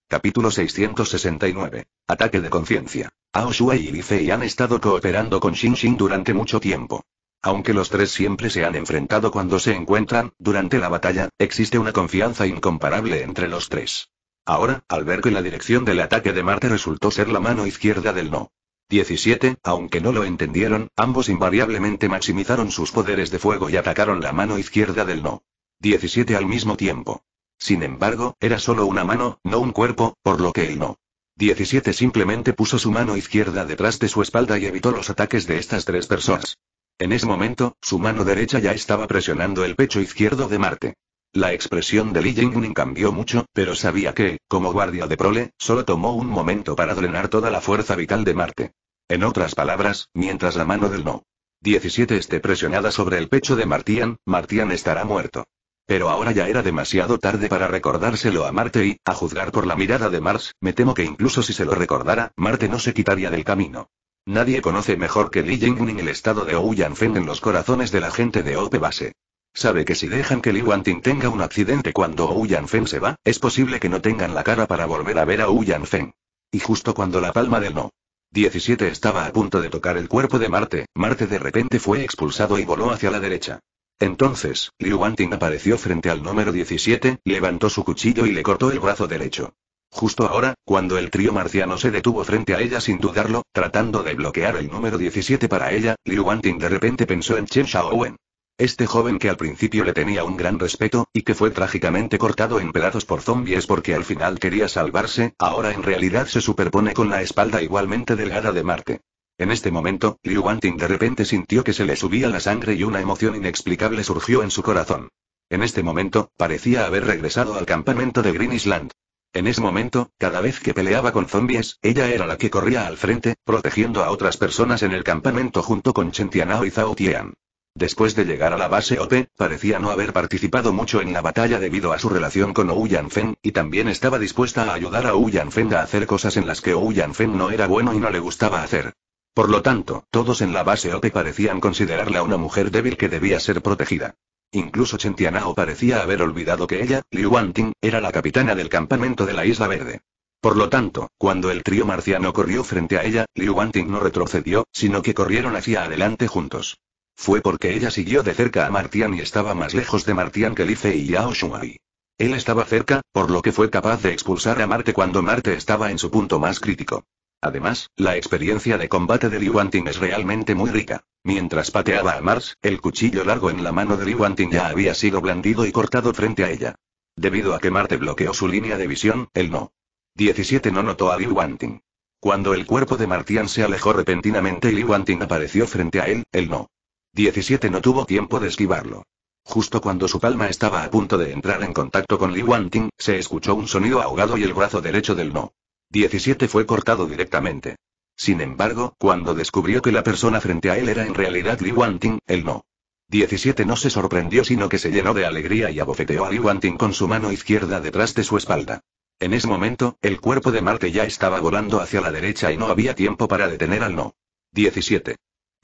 Capítulo 669. Ataque de conciencia. Ao y Li Fei han estado cooperando con Xin Xin durante mucho tiempo. Aunque los tres siempre se han enfrentado cuando se encuentran, durante la batalla, existe una confianza incomparable entre los tres. Ahora, al ver que la dirección del ataque de Marte resultó ser la mano izquierda del no. 17, aunque no lo entendieron, ambos invariablemente maximizaron sus poderes de fuego y atacaron la mano izquierda del no. 17 al mismo tiempo. Sin embargo, era solo una mano, no un cuerpo, por lo que el no. 17 simplemente puso su mano izquierda detrás de su espalda y evitó los ataques de estas tres personas. En ese momento, su mano derecha ya estaba presionando el pecho izquierdo de Marte. La expresión de Li Jingning cambió mucho, pero sabía que, como guardia de prole, solo tomó un momento para drenar toda la fuerza vital de Marte. En otras palabras, mientras la mano del no. 17 esté presionada sobre el pecho de Martian, Martian estará muerto. Pero ahora ya era demasiado tarde para recordárselo a Marte y, a juzgar por la mirada de Mars, me temo que incluso si se lo recordara, Marte no se quitaría del camino. Nadie conoce mejor que Li Jingning el estado de Ou Yanfen en los corazones de la gente de Ope Base. Sabe que si dejan que Li Wanting tenga un accidente cuando Ou Yanfen se va, es posible que no tengan la cara para volver a ver a Ou Yanfen. Y justo cuando la palma del no. 17 estaba a punto de tocar el cuerpo de Marte, Marte de repente fue expulsado y voló hacia la derecha. Entonces, Liu Wanting apareció frente al número 17, levantó su cuchillo y le cortó el brazo derecho. Justo ahora, cuando el trío marciano se detuvo frente a ella sin dudarlo, tratando de bloquear el número 17 para ella, Liu Wanting de repente pensó en Chen Shaowen. Este joven que al principio le tenía un gran respeto, y que fue trágicamente cortado en pedazos por zombies porque al final quería salvarse, ahora en realidad se superpone con la espalda igualmente delgada de Marte. En este momento, Liu Wanting de repente sintió que se le subía la sangre y una emoción inexplicable surgió en su corazón. En este momento, parecía haber regresado al campamento de Green Island. En ese momento, cada vez que peleaba con zombies, ella era la que corría al frente, protegiendo a otras personas en el campamento junto con Chentianao y Zhao Tian. Después de llegar a la base OP, parecía no haber participado mucho en la batalla debido a su relación con Ou Fen, y también estaba dispuesta a ayudar a Ou Yanfen a hacer cosas en las que Ou Fen no era bueno y no le gustaba hacer. Por lo tanto, todos en la base OP parecían considerarla una mujer débil que debía ser protegida. Incluso Chen parecía haber olvidado que ella, Liu Wanting, era la capitana del campamento de la Isla Verde. Por lo tanto, cuando el trío marciano corrió frente a ella, Liu Wanting no retrocedió, sino que corrieron hacia adelante juntos. Fue porque ella siguió de cerca a Martian y estaba más lejos de Martian que Lifei y Yao Shuai. Él estaba cerca, por lo que fue capaz de expulsar a Marte cuando Marte estaba en su punto más crítico. Además, la experiencia de combate de Li Wanting es realmente muy rica. Mientras pateaba a Mars, el cuchillo largo en la mano de Li Wanting ya había sido blandido y cortado frente a ella. Debido a que Marte bloqueó su línea de visión, el no. 17 no notó a Li Wanting. Cuando el cuerpo de Martian se alejó repentinamente y Li Wanting apareció frente a él, el no. 17 no tuvo tiempo de esquivarlo. Justo cuando su palma estaba a punto de entrar en contacto con Li Wanting, se escuchó un sonido ahogado y el brazo derecho del no. 17 fue cortado directamente. Sin embargo, cuando descubrió que la persona frente a él era en realidad Li Wanting, él no. 17 no se sorprendió sino que se llenó de alegría y abofeteó a Li Wanting con su mano izquierda detrás de su espalda. En ese momento, el cuerpo de Marte ya estaba volando hacia la derecha y no había tiempo para detener al no. 17.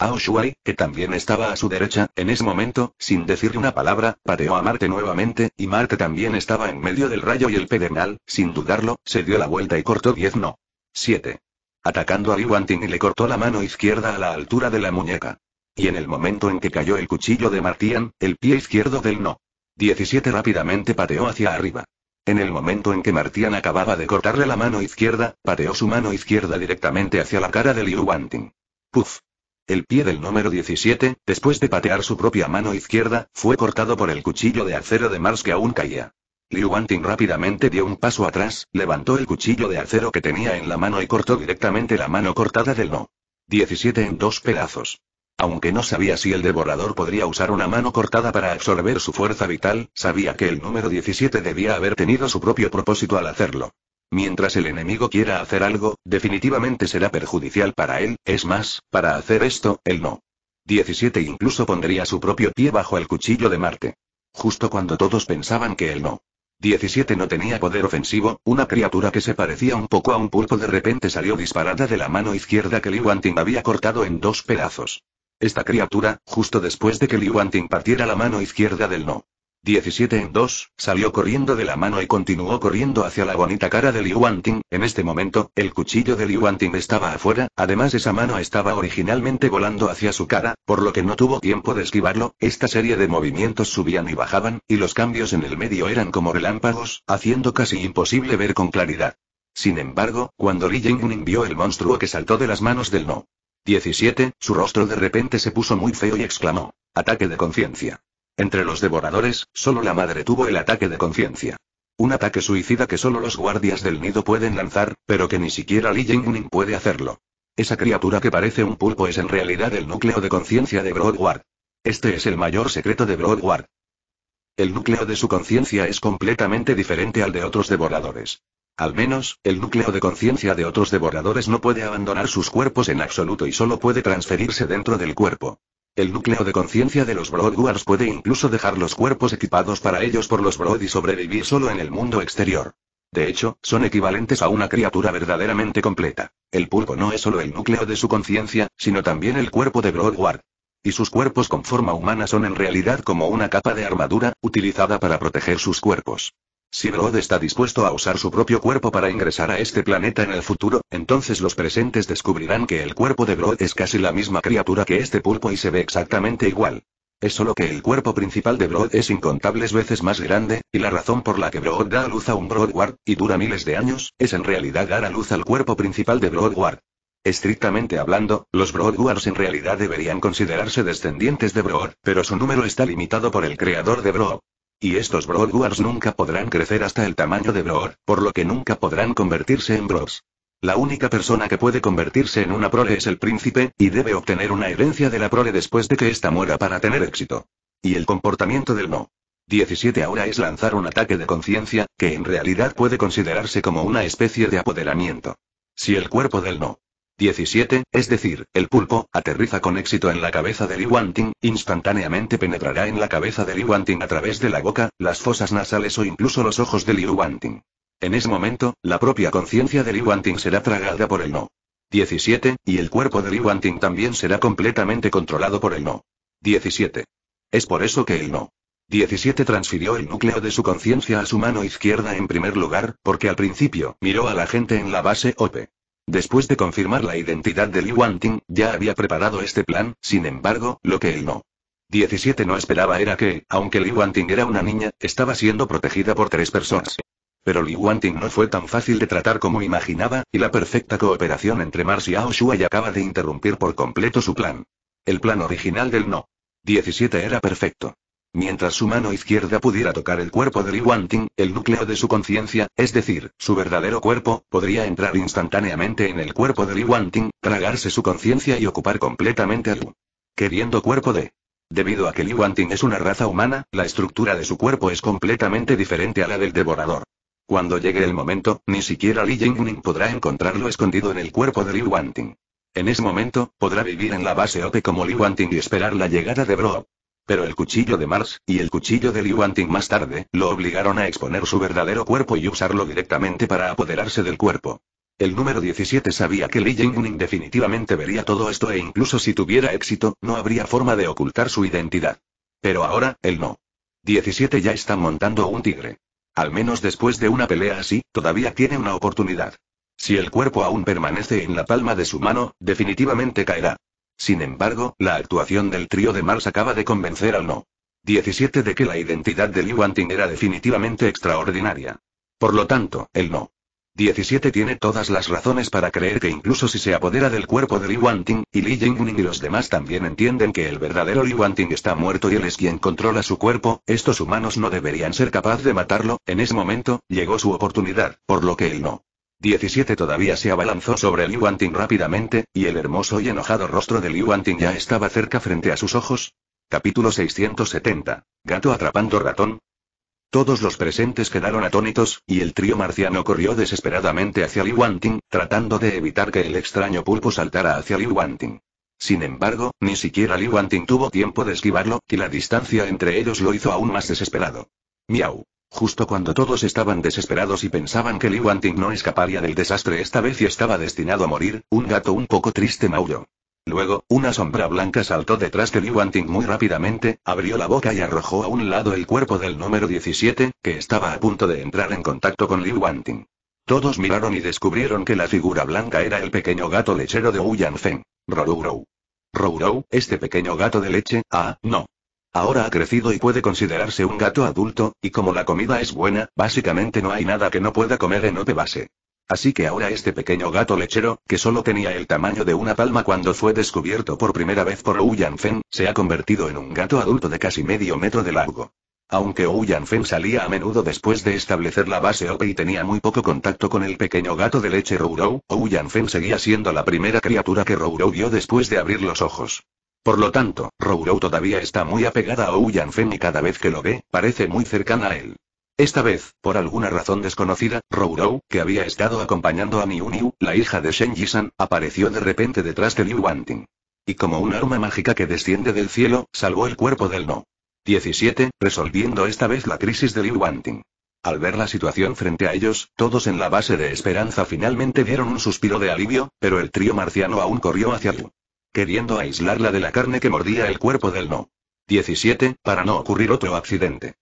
Aoshuai, que también estaba a su derecha, en ese momento, sin decir una palabra, pateó a Marte nuevamente, y Marte también estaba en medio del rayo y el pedernal, sin dudarlo, se dio la vuelta y cortó 10 no. 7. Atacando a Liu y le cortó la mano izquierda a la altura de la muñeca. Y en el momento en que cayó el cuchillo de Martian, el pie izquierdo del no. 17 rápidamente pateó hacia arriba. En el momento en que Martian acababa de cortarle la mano izquierda, pateó su mano izquierda directamente hacia la cara de Liu Wanting. Puf. El pie del número 17, después de patear su propia mano izquierda, fue cortado por el cuchillo de acero de Mars que aún caía. Liu Wanting rápidamente dio un paso atrás, levantó el cuchillo de acero que tenía en la mano y cortó directamente la mano cortada del no. 17 en dos pedazos. Aunque no sabía si el devorador podría usar una mano cortada para absorber su fuerza vital, sabía que el número 17 debía haber tenido su propio propósito al hacerlo. Mientras el enemigo quiera hacer algo, definitivamente será perjudicial para él, es más, para hacer esto, él no. 17 incluso pondría su propio pie bajo el cuchillo de Marte. Justo cuando todos pensaban que él no. 17 no tenía poder ofensivo, una criatura que se parecía un poco a un pulpo de repente salió disparada de la mano izquierda que Li Anting había cortado en dos pedazos. Esta criatura, justo después de que Liu Anting partiera la mano izquierda del no. 17 en 2, salió corriendo de la mano y continuó corriendo hacia la bonita cara de Liu Wanting. En este momento, el cuchillo de Liu Wanting estaba afuera, además esa mano estaba originalmente volando hacia su cara, por lo que no tuvo tiempo de esquivarlo. Esta serie de movimientos subían y bajaban, y los cambios en el medio eran como relámpagos, haciendo casi imposible ver con claridad. Sin embargo, cuando Li Yingning vio el monstruo que saltó de las manos del No. 17, su rostro de repente se puso muy feo y exclamó: Ataque de conciencia. Entre los devoradores, solo la madre tuvo el ataque de conciencia. Un ataque suicida que solo los guardias del nido pueden lanzar, pero que ni siquiera Li Jingning puede hacerlo. Esa criatura que parece un pulpo es en realidad el núcleo de conciencia de Broadward. Este es el mayor secreto de Broadward. El núcleo de su conciencia es completamente diferente al de otros devoradores. Al menos, el núcleo de conciencia de otros devoradores no puede abandonar sus cuerpos en absoluto y solo puede transferirse dentro del cuerpo. El núcleo de conciencia de los Broadwars puede incluso dejar los cuerpos equipados para ellos por los Broad y sobrevivir solo en el mundo exterior. De hecho, son equivalentes a una criatura verdaderamente completa. El pulpo no es solo el núcleo de su conciencia, sino también el cuerpo de Broadward. Y sus cuerpos con forma humana son en realidad como una capa de armadura, utilizada para proteger sus cuerpos. Si Brood está dispuesto a usar su propio cuerpo para ingresar a este planeta en el futuro, entonces los presentes descubrirán que el cuerpo de Brood es casi la misma criatura que este pulpo y se ve exactamente igual. Es solo que el cuerpo principal de Broad es incontables veces más grande, y la razón por la que Broad da a luz a un Broadward, y dura miles de años, es en realidad dar a luz al cuerpo principal de Broadward. Estrictamente hablando, los Broadwards en realidad deberían considerarse descendientes de Broad, pero su número está limitado por el creador de Broad. Y estos Wars nunca podrán crecer hasta el tamaño de Broad, por lo que nunca podrán convertirse en Bros. La única persona que puede convertirse en una prole es el príncipe, y debe obtener una herencia de la prole después de que ésta muera para tener éxito. Y el comportamiento del no. 17 ahora es lanzar un ataque de conciencia, que en realidad puede considerarse como una especie de apoderamiento. Si el cuerpo del no 17, es decir, el pulpo, aterriza con éxito en la cabeza de Li Wanting, instantáneamente penetrará en la cabeza de Li Wanting a través de la boca, las fosas nasales o incluso los ojos de Li Wanting. En ese momento, la propia conciencia de Li Wanting será tragada por el no. 17, y el cuerpo de Li Wanting también será completamente controlado por el no. 17. Es por eso que el no. 17 transfirió el núcleo de su conciencia a su mano izquierda en primer lugar, porque al principio, miró a la gente en la base O.P. Después de confirmar la identidad de Li Wanting, ya había preparado este plan, sin embargo, lo que él no. 17 no esperaba era que, aunque Li Wanting era una niña, estaba siendo protegida por tres personas. Pero Li Wanting no fue tan fácil de tratar como imaginaba, y la perfecta cooperación entre Mars y Ao ya acaba de interrumpir por completo su plan. El plan original del no. 17 era perfecto. Mientras su mano izquierda pudiera tocar el cuerpo de Li Wanting, el núcleo de su conciencia, es decir, su verdadero cuerpo, podría entrar instantáneamente en el cuerpo de Li Wanting, tragarse su conciencia y ocupar completamente a Queriendo cuerpo de. Debido a que Li Wanting es una raza humana, la estructura de su cuerpo es completamente diferente a la del devorador. Cuando llegue el momento, ni siquiera Li Jingning podrá encontrarlo escondido en el cuerpo de Li Wanting. En ese momento, podrá vivir en la base op como Li Wanting y esperar la llegada de Bro. Pero el cuchillo de Mars, y el cuchillo de Liu Anting más tarde, lo obligaron a exponer su verdadero cuerpo y usarlo directamente para apoderarse del cuerpo. El número 17 sabía que Li Jingning definitivamente vería todo esto e incluso si tuviera éxito, no habría forma de ocultar su identidad. Pero ahora, él no. 17 ya está montando un tigre. Al menos después de una pelea así, todavía tiene una oportunidad. Si el cuerpo aún permanece en la palma de su mano, definitivamente caerá. Sin embargo, la actuación del trío de Mars acaba de convencer al no. 17 de que la identidad de Li Wanting era definitivamente extraordinaria. Por lo tanto, el no. 17 tiene todas las razones para creer que incluso si se apodera del cuerpo de Li Wanting, y Li Jingning y los demás también entienden que el verdadero Li Wanting está muerto y él es quien controla su cuerpo, estos humanos no deberían ser capaz de matarlo, en ese momento, llegó su oportunidad, por lo que él no. 17 todavía se abalanzó sobre Liu Wanting rápidamente, y el hermoso y enojado rostro de Liu Wanting ya estaba cerca frente a sus ojos. Capítulo 670. Gato atrapando ratón. Todos los presentes quedaron atónitos, y el trío marciano corrió desesperadamente hacia Liu Wanting, tratando de evitar que el extraño pulpo saltara hacia Liu Wanting. Sin embargo, ni siquiera Liu Wanting tuvo tiempo de esquivarlo, y la distancia entre ellos lo hizo aún más desesperado. Miau. Justo cuando todos estaban desesperados y pensaban que Li Wanting no escaparía del desastre esta vez y estaba destinado a morir, un gato un poco triste maulló. Luego, una sombra blanca saltó detrás de Li Wanting muy rápidamente, abrió la boca y arrojó a un lado el cuerpo del número 17, que estaba a punto de entrar en contacto con Li Wanting. Todos miraron y descubrieron que la figura blanca era el pequeño gato lechero de Wu Yanfeng. Rourou. Rourou, este pequeño gato de leche, ah, no, Ahora ha crecido y puede considerarse un gato adulto, y como la comida es buena, básicamente no hay nada que no pueda comer en base. Así que ahora este pequeño gato lechero, que solo tenía el tamaño de una palma cuando fue descubierto por primera vez por Ouyanfen, se ha convertido en un gato adulto de casi medio metro de largo. Aunque Ouyanfen Fen salía a menudo después de establecer la base Ope y tenía muy poco contacto con el pequeño gato de leche Rourou, Ouyanfen seguía siendo la primera criatura que Rourou vio después de abrir los ojos. Por lo tanto, Rourou todavía está muy apegada a Ouyan Fen y cada vez que lo ve, parece muy cercana a él. Esta vez, por alguna razón desconocida, Rourou, que había estado acompañando a Niuniu, la hija de Shen apareció de repente detrás de Liu Wanting. Y como un arma mágica que desciende del cielo, salvó el cuerpo del no. 17, resolviendo esta vez la crisis de Liu Wanting. Al ver la situación frente a ellos, todos en la base de esperanza finalmente dieron un suspiro de alivio, pero el trío marciano aún corrió hacia Liu queriendo aislarla de la carne que mordía el cuerpo del no. 17, para no ocurrir otro accidente.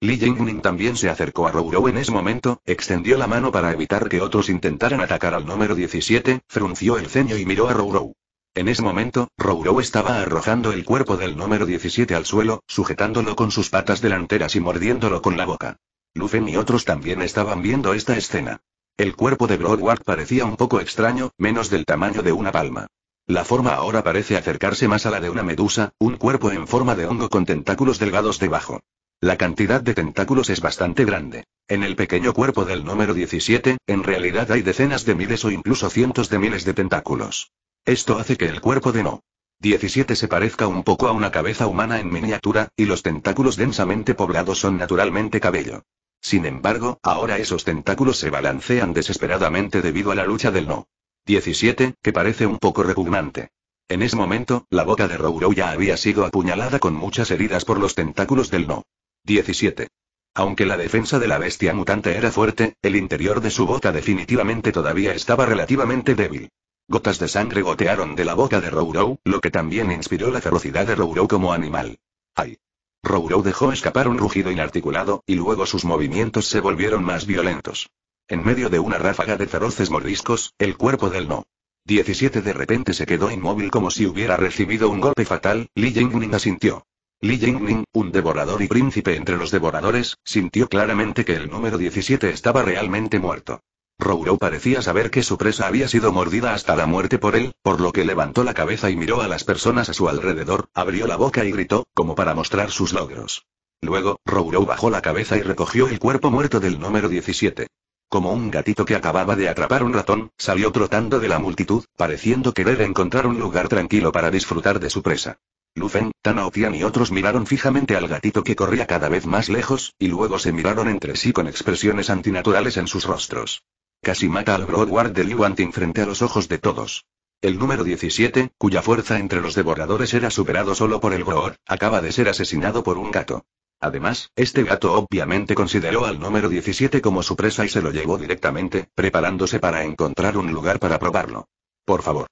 Li Jingning también se acercó a Rourou en ese momento, extendió la mano para evitar que otros intentaran atacar al número 17, frunció el ceño y miró a Rourou. En ese momento, Rourou estaba arrojando el cuerpo del número 17 al suelo, sujetándolo con sus patas delanteras y mordiéndolo con la boca. Lufen y otros también estaban viendo esta escena. El cuerpo de Broadward parecía un poco extraño, menos del tamaño de una palma. La forma ahora parece acercarse más a la de una medusa, un cuerpo en forma de hongo con tentáculos delgados debajo. La cantidad de tentáculos es bastante grande. En el pequeño cuerpo del número 17, en realidad hay decenas de miles o incluso cientos de miles de tentáculos. Esto hace que el cuerpo de No. 17 se parezca un poco a una cabeza humana en miniatura, y los tentáculos densamente poblados son naturalmente cabello. Sin embargo, ahora esos tentáculos se balancean desesperadamente debido a la lucha del No. 17, que parece un poco repugnante. En ese momento, la boca de Rourou ya había sido apuñalada con muchas heridas por los tentáculos del no. 17. Aunque la defensa de la bestia mutante era fuerte, el interior de su boca definitivamente todavía estaba relativamente débil. Gotas de sangre gotearon de la boca de Rourou, lo que también inspiró la ferocidad de Rourou como animal. ¡Ay! Rourou dejó escapar un rugido inarticulado, y luego sus movimientos se volvieron más violentos. En medio de una ráfaga de feroces mordiscos, el cuerpo del no. 17 de repente se quedó inmóvil como si hubiera recibido un golpe fatal, Li Jingning asintió. Li Jingning, un devorador y príncipe entre los devoradores, sintió claramente que el número 17 estaba realmente muerto. Rourou parecía saber que su presa había sido mordida hasta la muerte por él, por lo que levantó la cabeza y miró a las personas a su alrededor, abrió la boca y gritó, como para mostrar sus logros. Luego, Rourou bajó la cabeza y recogió el cuerpo muerto del número 17. Como un gatito que acababa de atrapar un ratón, salió trotando de la multitud, pareciendo querer encontrar un lugar tranquilo para disfrutar de su presa. Lufen, Tanao y otros miraron fijamente al gatito que corría cada vez más lejos, y luego se miraron entre sí con expresiones antinaturales en sus rostros. Casi mata al Broadward de Liu frente a los ojos de todos. El número 17, cuya fuerza entre los devoradores era superado solo por el Groor, acaba de ser asesinado por un gato. Además, este gato obviamente consideró al número 17 como su presa y se lo llevó directamente, preparándose para encontrar un lugar para probarlo. Por favor.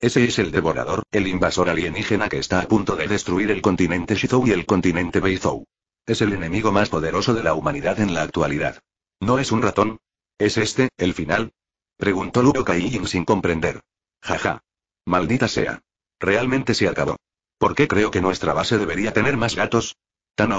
Ese es el devorador, el invasor alienígena que está a punto de destruir el continente Shizou y el continente Beizou. Es el enemigo más poderoso de la humanidad en la actualidad. ¿No es un ratón? ¿Es este, el final? Preguntó Luo Kaiyin sin comprender. Jaja. Maldita sea. Realmente se acabó. ¿Por qué creo que nuestra base debería tener más gatos?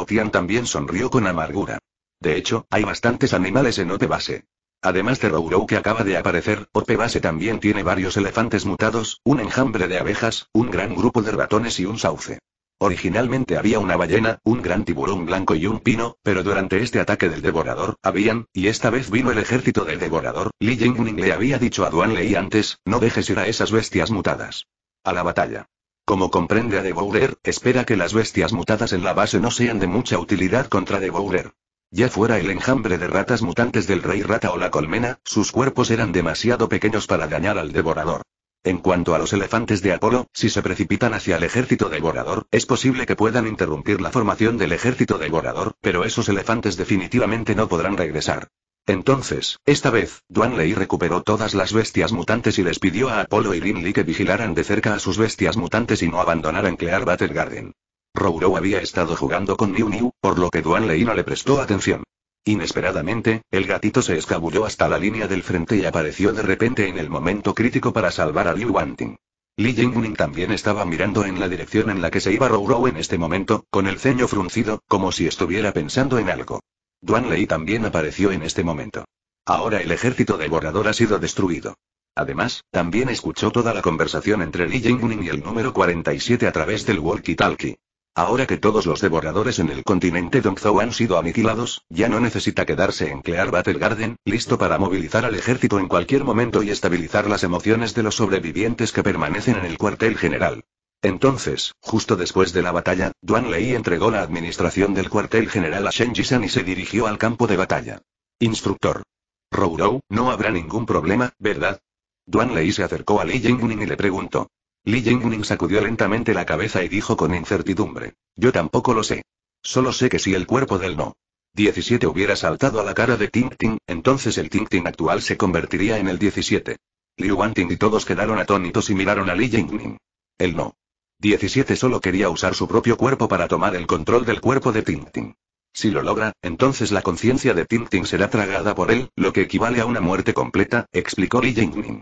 Tian también sonrió con amargura. De hecho, hay bastantes animales en Base. Además de Rourou que acaba de aparecer, Base también tiene varios elefantes mutados, un enjambre de abejas, un gran grupo de ratones y un sauce. Originalmente había una ballena, un gran tiburón blanco y un pino, pero durante este ataque del devorador, habían, y esta vez vino el ejército del devorador, Li Jingning le había dicho a Duan Lei antes, no dejes ir a esas bestias mutadas. A la batalla. Como comprende a Devourer, espera que las bestias mutadas en la base no sean de mucha utilidad contra Devourer. Ya fuera el enjambre de ratas mutantes del rey rata o la colmena, sus cuerpos eran demasiado pequeños para dañar al devorador. En cuanto a los elefantes de Apolo, si se precipitan hacia el ejército devorador, es posible que puedan interrumpir la formación del ejército devorador, pero esos elefantes definitivamente no podrán regresar. Entonces, esta vez, Duan Lei recuperó todas las bestias mutantes y les pidió a Apolo y Li que vigilaran de cerca a sus bestias mutantes y no abandonaran Clear Battle Garden. Rourou había estado jugando con Niu Niu, por lo que Duan Lei no le prestó atención. Inesperadamente, el gatito se escabulló hasta la línea del frente y apareció de repente en el momento crítico para salvar a Liu Wanting. Li Ning también estaba mirando en la dirección en la que se iba Rourou en este momento, con el ceño fruncido, como si estuviera pensando en algo. Duan Lei también apareció en este momento. Ahora el ejército devorador ha sido destruido. Además, también escuchó toda la conversación entre Li Jingning y el número 47 a través del walkie-talkie. Ahora que todos los devoradores en el continente Dongzhou han sido aniquilados, ya no necesita quedarse en Clear Battle Garden, listo para movilizar al ejército en cualquier momento y estabilizar las emociones de los sobrevivientes que permanecen en el cuartel general. Entonces, justo después de la batalla, Duan Lei entregó la administración del cuartel general a Shen y se dirigió al campo de batalla. Instructor. Rourou, no habrá ningún problema, ¿verdad? Duan Lei se acercó a Li Jingning y le preguntó. Li Jingning sacudió lentamente la cabeza y dijo con incertidumbre. Yo tampoco lo sé. Solo sé que si el cuerpo del no. 17 hubiera saltado a la cara de Ting Ting, entonces el Ting Ting actual se convertiría en el 17. Liu Wanting y todos quedaron atónitos y miraron a Li Jingning. El no. 17 solo quería usar su propio cuerpo para tomar el control del cuerpo de Tintin. Si lo logra, entonces la conciencia de Tintin será tragada por él, lo que equivale a una muerte completa, explicó Li Jingming.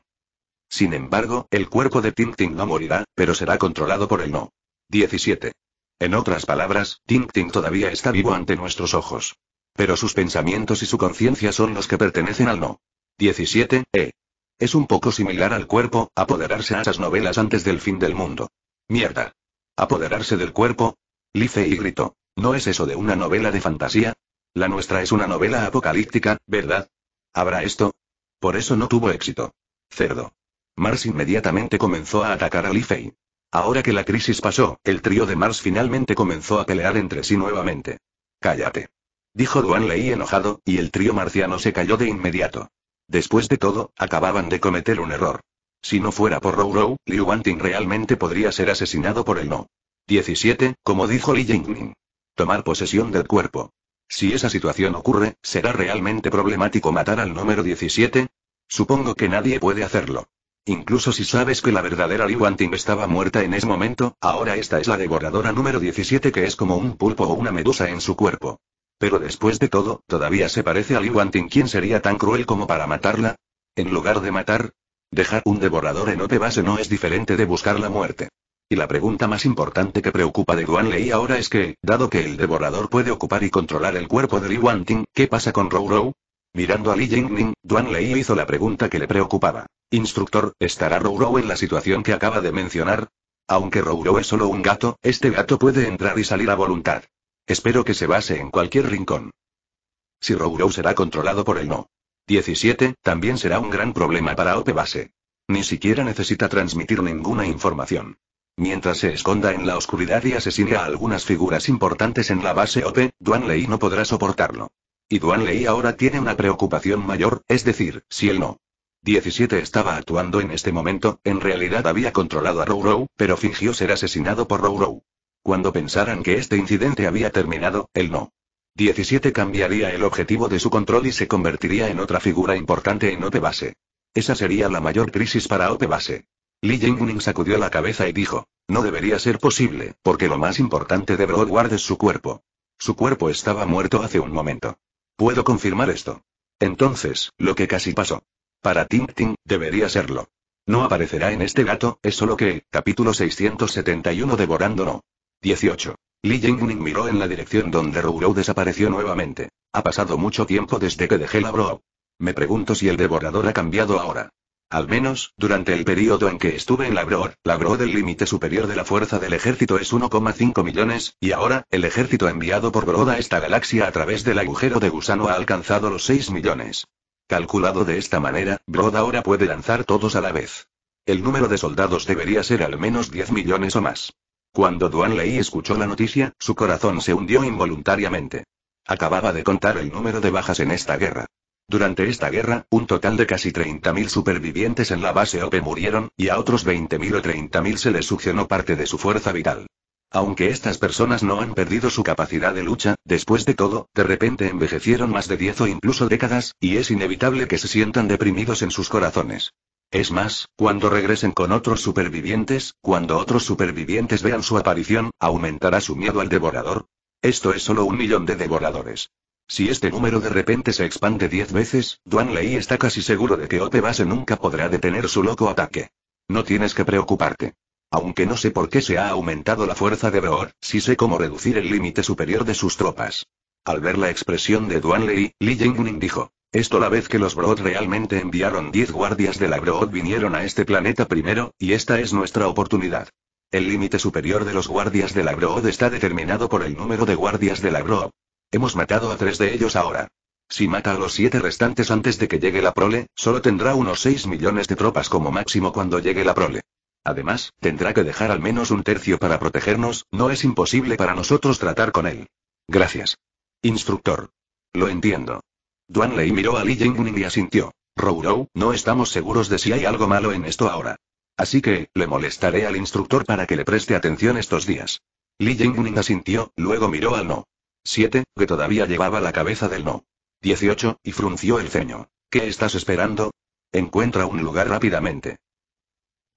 Sin embargo, el cuerpo de Tintin no morirá, pero será controlado por el no. 17. En otras palabras, Tintin todavía está vivo ante nuestros ojos. Pero sus pensamientos y su conciencia son los que pertenecen al no. 17. E. Es un poco similar al cuerpo, apoderarse a esas novelas antes del fin del mundo. Mierda. Apoderarse del cuerpo. Lice y gritó. ¿No es eso de una novela de fantasía? La nuestra es una novela apocalíptica, ¿verdad? ¿Habrá esto? Por eso no tuvo éxito. Cerdo. Mars inmediatamente comenzó a atacar a Lifei. Ahora que la crisis pasó, el trío de Mars finalmente comenzó a pelear entre sí nuevamente. Cállate. Dijo Duan Lei enojado, y el trío marciano se cayó de inmediato. Después de todo, acababan de cometer un error. Si no fuera por Rourou, Liu Wanting realmente podría ser asesinado por el no. 17, como dijo Li Jingming. Tomar posesión del cuerpo. Si esa situación ocurre, ¿será realmente problemático matar al número 17? Supongo que nadie puede hacerlo. Incluso si sabes que la verdadera Liu Wanting estaba muerta en ese momento, ahora esta es la devoradora número 17 que es como un pulpo o una medusa en su cuerpo. Pero después de todo, todavía se parece a Liu Wanting. ¿Quién sería tan cruel como para matarla? En lugar de matar, Dejar un devorador en ope base no es diferente de buscar la muerte. Y la pregunta más importante que preocupa de Duan Lei ahora es que, dado que el devorador puede ocupar y controlar el cuerpo de Li Wanting, ¿qué pasa con Rou? Mirando a Li Jingning, Duan Lei hizo la pregunta que le preocupaba. Instructor, ¿estará Rou en la situación que acaba de mencionar? Aunque Rou es solo un gato, este gato puede entrar y salir a voluntad. Espero que se base en cualquier rincón. Si Rourou será controlado por el no. 17, también será un gran problema para O.P. base. Ni siquiera necesita transmitir ninguna información. Mientras se esconda en la oscuridad y asesine a algunas figuras importantes en la base OP, Duan Lei no podrá soportarlo. Y Duan Lei ahora tiene una preocupación mayor, es decir, si él no. 17 estaba actuando en este momento, en realidad había controlado a Rourou, pero fingió ser asesinado por Rourou. Cuando pensaran que este incidente había terminado, él no. 17 cambiaría el objetivo de su control y se convertiría en otra figura importante en Ope base. Esa sería la mayor crisis para Ope base. Li Jingning sacudió la cabeza y dijo, no debería ser posible, porque lo más importante de Broadward es su cuerpo. Su cuerpo estaba muerto hace un momento. Puedo confirmar esto. Entonces, lo que casi pasó. Para Ting Ting, debería serlo. No aparecerá en este gato, es solo que, capítulo 671 devorándolo. 18. Li Jingning miró en la dirección donde Rourou desapareció nuevamente. Ha pasado mucho tiempo desde que dejé la Bro. Me pregunto si el devorador ha cambiado ahora. Al menos, durante el periodo en que estuve en la bro, la bro del límite superior de la fuerza del ejército es 1,5 millones, y ahora, el ejército enviado por broda a esta galaxia a través del agujero de gusano ha alcanzado los 6 millones. Calculado de esta manera, Broda ahora puede lanzar todos a la vez. El número de soldados debería ser al menos 10 millones o más. Cuando Duan Lei escuchó la noticia, su corazón se hundió involuntariamente. Acababa de contar el número de bajas en esta guerra. Durante esta guerra, un total de casi 30.000 supervivientes en la base OP murieron, y a otros 20.000 o 30.000 se les succionó parte de su fuerza vital. Aunque estas personas no han perdido su capacidad de lucha, después de todo, de repente envejecieron más de 10 o incluso décadas, y es inevitable que se sientan deprimidos en sus corazones. Es más, cuando regresen con otros supervivientes, cuando otros supervivientes vean su aparición, aumentará su miedo al devorador. Esto es solo un millón de devoradores. Si este número de repente se expande 10 veces, Duan Lei está casi seguro de que Ope Base nunca podrá detener su loco ataque. No tienes que preocuparte. Aunque no sé por qué se ha aumentado la fuerza de Brood, sí sé cómo reducir el límite superior de sus tropas. Al ver la expresión de Duan Lei, Li Jingning dijo. Esto la vez que los Brood realmente enviaron 10 guardias de la Brood vinieron a este planeta primero, y esta es nuestra oportunidad. El límite superior de los guardias de la Brood está determinado por el número de guardias de la Brood. Hemos matado a tres de ellos ahora. Si mata a los siete restantes antes de que llegue la prole, solo tendrá unos 6 millones de tropas como máximo cuando llegue la prole. Además, tendrá que dejar al menos un tercio para protegernos, no es imposible para nosotros tratar con él. Gracias. Instructor. Lo entiendo. Duan Lei miró a Li Jingning y asintió. Rourou, no estamos seguros de si hay algo malo en esto ahora. Así que, le molestaré al instructor para que le preste atención estos días. Li Jingning asintió, luego miró al no. 7, que todavía llevaba la cabeza del no. 18, y frunció el ceño. ¿Qué estás esperando? Encuentra un lugar rápidamente.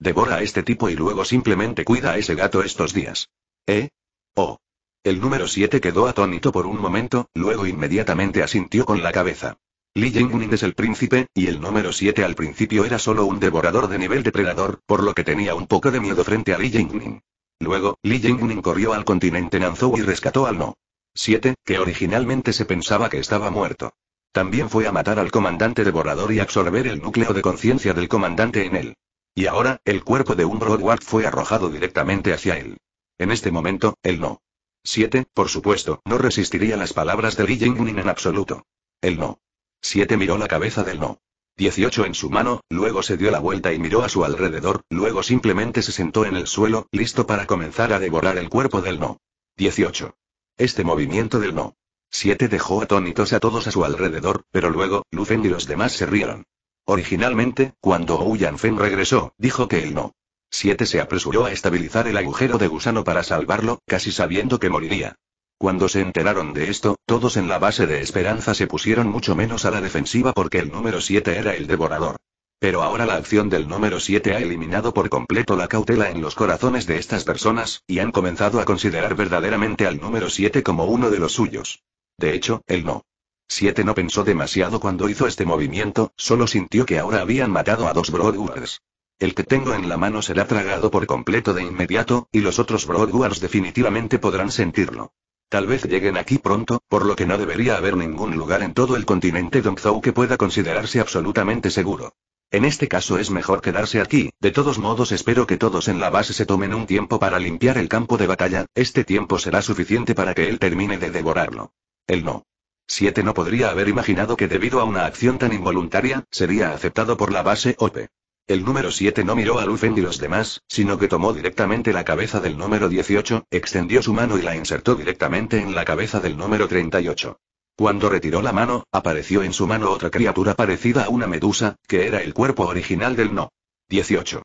Devora a este tipo y luego simplemente cuida a ese gato estos días. ¿Eh? Oh. El número 7 quedó atónito por un momento, luego inmediatamente asintió con la cabeza. Li Jingning es el príncipe, y el número 7 al principio era solo un devorador de nivel depredador, por lo que tenía un poco de miedo frente a Li Jingning. Luego, Li Jingning corrió al continente Nanzhou y rescató al no. 7, que originalmente se pensaba que estaba muerto. También fue a matar al comandante devorador y absorber el núcleo de conciencia del comandante en él. Y ahora, el cuerpo de un Broadwalk fue arrojado directamente hacia él. En este momento, el no. 7, por supuesto, no resistiría las palabras de Li Jingmin en absoluto. El no. 7 miró la cabeza del no. 18 en su mano, luego se dio la vuelta y miró a su alrededor, luego simplemente se sentó en el suelo, listo para comenzar a devorar el cuerpo del no. 18. Este movimiento del no. 7 dejó atónitos a todos a su alrededor, pero luego, Lufen y los demás se rieron. Originalmente, cuando Ouyan Feng regresó, dijo que él no. Siete se apresuró a estabilizar el agujero de gusano para salvarlo, casi sabiendo que moriría. Cuando se enteraron de esto, todos en la base de Esperanza se pusieron mucho menos a la defensiva porque el número 7 era el devorador. Pero ahora la acción del número 7 ha eliminado por completo la cautela en los corazones de estas personas, y han comenzado a considerar verdaderamente al número 7 como uno de los suyos. De hecho, el no. 7 no pensó demasiado cuando hizo este movimiento, solo sintió que ahora habían matado a dos Broadwars. El que tengo en la mano será tragado por completo de inmediato, y los otros Broadwars definitivamente podrán sentirlo. Tal vez lleguen aquí pronto, por lo que no debería haber ningún lugar en todo el continente Dongzhou que pueda considerarse absolutamente seguro. En este caso es mejor quedarse aquí, de todos modos espero que todos en la base se tomen un tiempo para limpiar el campo de batalla, este tiempo será suficiente para que él termine de devorarlo. Él no. 7 no podría haber imaginado que debido a una acción tan involuntaria, sería aceptado por la base O.P. El número 7 no miró a Lufen y los demás, sino que tomó directamente la cabeza del número 18, extendió su mano y la insertó directamente en la cabeza del número 38. Cuando retiró la mano, apareció en su mano otra criatura parecida a una medusa, que era el cuerpo original del no. 18.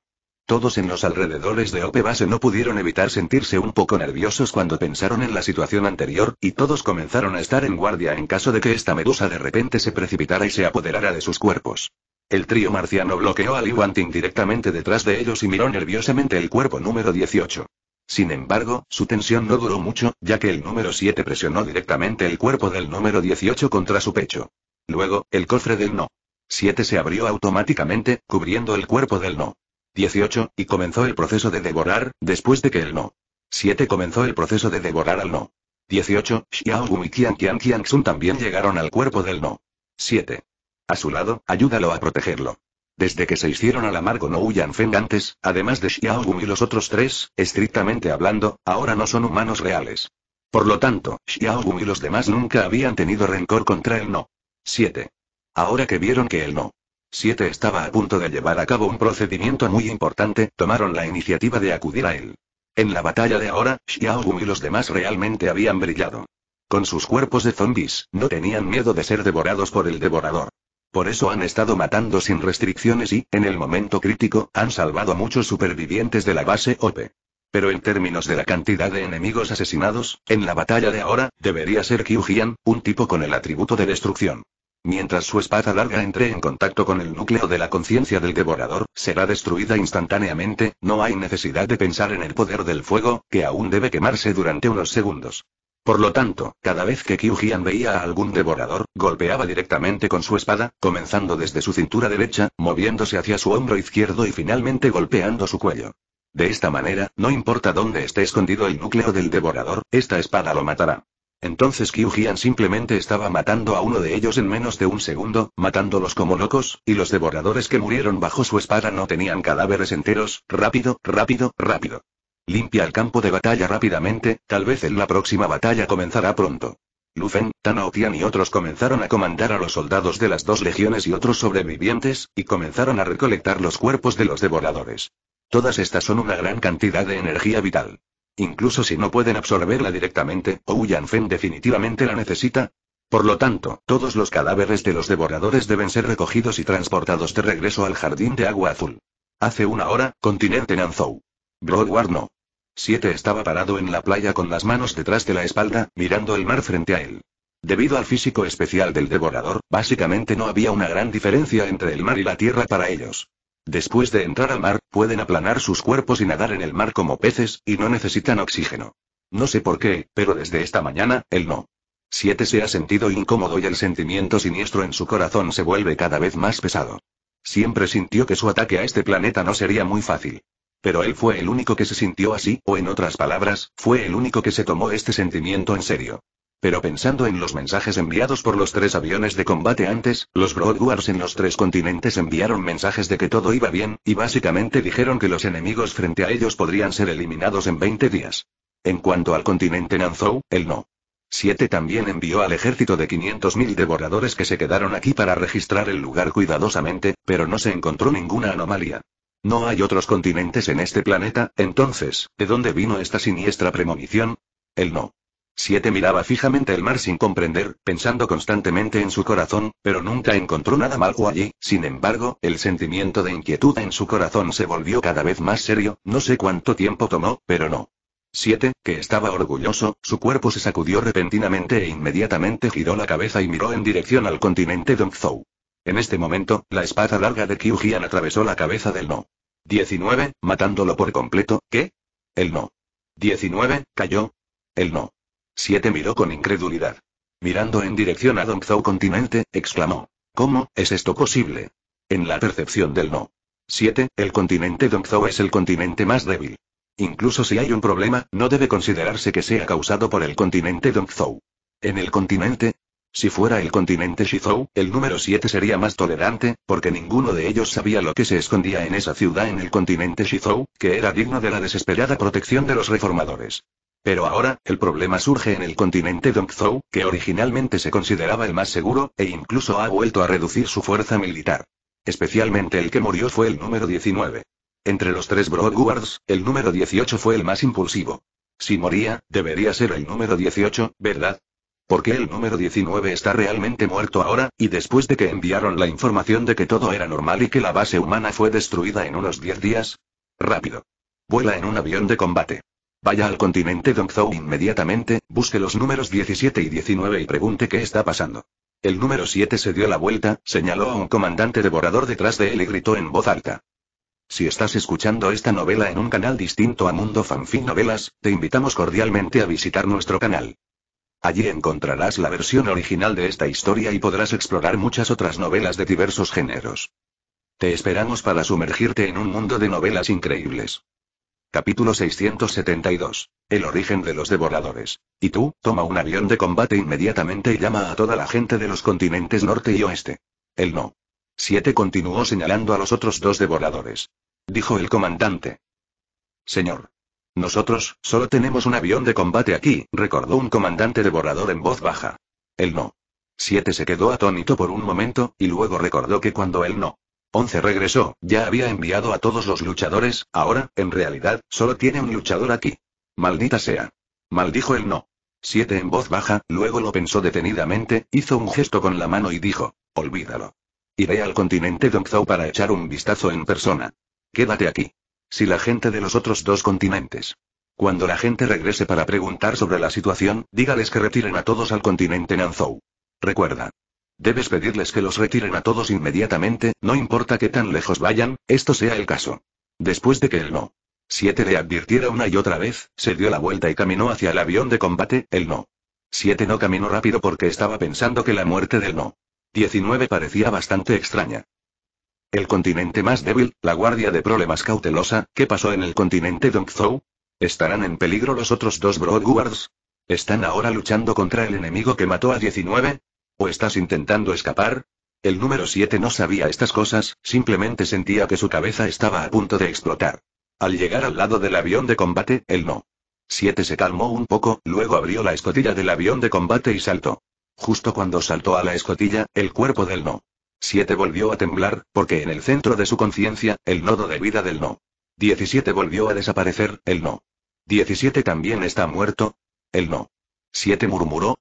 Todos en los alrededores de Ope Base no pudieron evitar sentirse un poco nerviosos cuando pensaron en la situación anterior, y todos comenzaron a estar en guardia en caso de que esta medusa de repente se precipitara y se apoderara de sus cuerpos. El trío marciano bloqueó a Liu directamente detrás de ellos y miró nerviosamente el cuerpo número 18. Sin embargo, su tensión no duró mucho, ya que el número 7 presionó directamente el cuerpo del número 18 contra su pecho. Luego, el cofre del no. 7 se abrió automáticamente, cubriendo el cuerpo del no. 18, y comenzó el proceso de devorar, después de que el no. 7 comenzó el proceso de devorar al no. 18, Xiao y Qian Qian Qian también llegaron al cuerpo del no. 7. A su lado, ayúdalo a protegerlo. Desde que se hicieron al amargo no Yan Feng antes, además de Xiao y los otros tres, estrictamente hablando, ahora no son humanos reales. Por lo tanto, Xiao y los demás nunca habían tenido rencor contra el no. 7. Ahora que vieron que el no 7 estaba a punto de llevar a cabo un procedimiento muy importante, tomaron la iniciativa de acudir a él. En la batalla de ahora, Xiaogun y los demás realmente habían brillado. Con sus cuerpos de zombies, no tenían miedo de ser devorados por el devorador. Por eso han estado matando sin restricciones y, en el momento crítico, han salvado a muchos supervivientes de la base OP. Pero en términos de la cantidad de enemigos asesinados, en la batalla de ahora, debería ser Kyujian, un tipo con el atributo de destrucción. Mientras su espada larga entre en contacto con el núcleo de la conciencia del devorador, será destruida instantáneamente, no hay necesidad de pensar en el poder del fuego, que aún debe quemarse durante unos segundos. Por lo tanto, cada vez que Kyujian veía a algún devorador, golpeaba directamente con su espada, comenzando desde su cintura derecha, moviéndose hacia su hombro izquierdo y finalmente golpeando su cuello. De esta manera, no importa dónde esté escondido el núcleo del devorador, esta espada lo matará. Entonces Qiu simplemente estaba matando a uno de ellos en menos de un segundo, matándolos como locos, y los devoradores que murieron bajo su espada no tenían cadáveres enteros, rápido, rápido, rápido. Limpia el campo de batalla rápidamente, tal vez en la próxima batalla comenzará pronto. Lufen, Tan y otros comenzaron a comandar a los soldados de las dos legiones y otros sobrevivientes, y comenzaron a recolectar los cuerpos de los devoradores. Todas estas son una gran cantidad de energía vital. Incluso si no pueden absorberla directamente, Ouyanfen Feng definitivamente la necesita. Por lo tanto, todos los cadáveres de los devoradores deben ser recogidos y transportados de regreso al jardín de agua azul. Hace una hora, continente Nanzhou. Broadward no. Siete estaba parado en la playa con las manos detrás de la espalda, mirando el mar frente a él. Debido al físico especial del devorador, básicamente no había una gran diferencia entre el mar y la tierra para ellos. Después de entrar al mar, pueden aplanar sus cuerpos y nadar en el mar como peces, y no necesitan oxígeno. No sé por qué, pero desde esta mañana, él no. Siete se ha sentido incómodo y el sentimiento siniestro en su corazón se vuelve cada vez más pesado. Siempre sintió que su ataque a este planeta no sería muy fácil. Pero él fue el único que se sintió así, o en otras palabras, fue el único que se tomó este sentimiento en serio. Pero pensando en los mensajes enviados por los tres aviones de combate antes, los Broadwars en los tres continentes enviaron mensajes de que todo iba bien, y básicamente dijeron que los enemigos frente a ellos podrían ser eliminados en 20 días. En cuanto al continente Nanzhou, el no. 7 también envió al ejército de 500.000 devoradores que se quedaron aquí para registrar el lugar cuidadosamente, pero no se encontró ninguna anomalía. No hay otros continentes en este planeta, entonces, ¿de dónde vino esta siniestra premonición? El no. Siete miraba fijamente el mar sin comprender, pensando constantemente en su corazón, pero nunca encontró nada malo allí, sin embargo, el sentimiento de inquietud en su corazón se volvió cada vez más serio, no sé cuánto tiempo tomó, pero no. Siete, que estaba orgulloso, su cuerpo se sacudió repentinamente e inmediatamente giró la cabeza y miró en dirección al continente Dongzhou. En este momento, la espada larga de Qiu atravesó la cabeza del no. 19, matándolo por completo, ¿qué? El no. 19, cayó. El no. Siete miró con incredulidad. Mirando en dirección a Dongzhou continente, exclamó. ¿Cómo, es esto posible? En la percepción del no. 7. El continente Dongzhou es el continente más débil. Incluso si hay un problema, no debe considerarse que sea causado por el continente Dongzhou. En el continente, si fuera el continente Shizhou, el número 7 sería más tolerante, porque ninguno de ellos sabía lo que se escondía en esa ciudad en el continente Shizhou, que era digno de la desesperada protección de los reformadores. Pero ahora, el problema surge en el continente Dongzhou, que originalmente se consideraba el más seguro, e incluso ha vuelto a reducir su fuerza militar. Especialmente el que murió fue el número 19. Entre los tres Broadguards, el número 18 fue el más impulsivo. Si moría, debería ser el número 18, ¿verdad? Porque el número 19 está realmente muerto ahora, y después de que enviaron la información de que todo era normal y que la base humana fue destruida en unos 10 días? Rápido. Vuela en un avión de combate. Vaya al continente Dongzhou inmediatamente, busque los números 17 y 19 y pregunte qué está pasando. El número 7 se dio la vuelta, señaló a un comandante devorador detrás de él y gritó en voz alta. Si estás escuchando esta novela en un canal distinto a Mundo Fanfic Novelas, te invitamos cordialmente a visitar nuestro canal. Allí encontrarás la versión original de esta historia y podrás explorar muchas otras novelas de diversos géneros. Te esperamos para sumergirte en un mundo de novelas increíbles. Capítulo 672. El origen de los devoradores. Y tú, toma un avión de combate inmediatamente y llama a toda la gente de los continentes norte y oeste. El no. 7 continuó señalando a los otros dos devoradores. Dijo el comandante. Señor. Nosotros, solo tenemos un avión de combate aquí, recordó un comandante devorador en voz baja. El no. 7 se quedó atónito por un momento, y luego recordó que cuando él no. Once regresó, ya había enviado a todos los luchadores, ahora, en realidad, solo tiene un luchador aquí. Maldita sea. Maldijo el no. Siete en voz baja, luego lo pensó detenidamente, hizo un gesto con la mano y dijo, olvídalo. Iré al continente Dongzhou para echar un vistazo en persona. Quédate aquí. Si la gente de los otros dos continentes. Cuando la gente regrese para preguntar sobre la situación, dígales que retiren a todos al continente Nanzhou. Recuerda, Debes pedirles que los retiren a todos inmediatamente, no importa que tan lejos vayan, esto sea el caso. Después de que el no. 7 le advirtiera una y otra vez, se dio la vuelta y caminó hacia el avión de combate, el no. 7 no caminó rápido porque estaba pensando que la muerte del no. 19 parecía bastante extraña. El continente más débil, la guardia de problemas cautelosa, ¿qué pasó en el continente Dongzhou? ¿Estarán en peligro los otros dos Broadguards? ¿Están ahora luchando contra el enemigo que mató a 19? ¿O estás intentando escapar? El número 7 no sabía estas cosas, simplemente sentía que su cabeza estaba a punto de explotar. Al llegar al lado del avión de combate, el no. 7 se calmó un poco, luego abrió la escotilla del avión de combate y saltó. Justo cuando saltó a la escotilla, el cuerpo del no. 7 volvió a temblar, porque en el centro de su conciencia, el nodo de vida del no. 17 volvió a desaparecer, el no. 17 también está muerto. El no. 7 murmuró,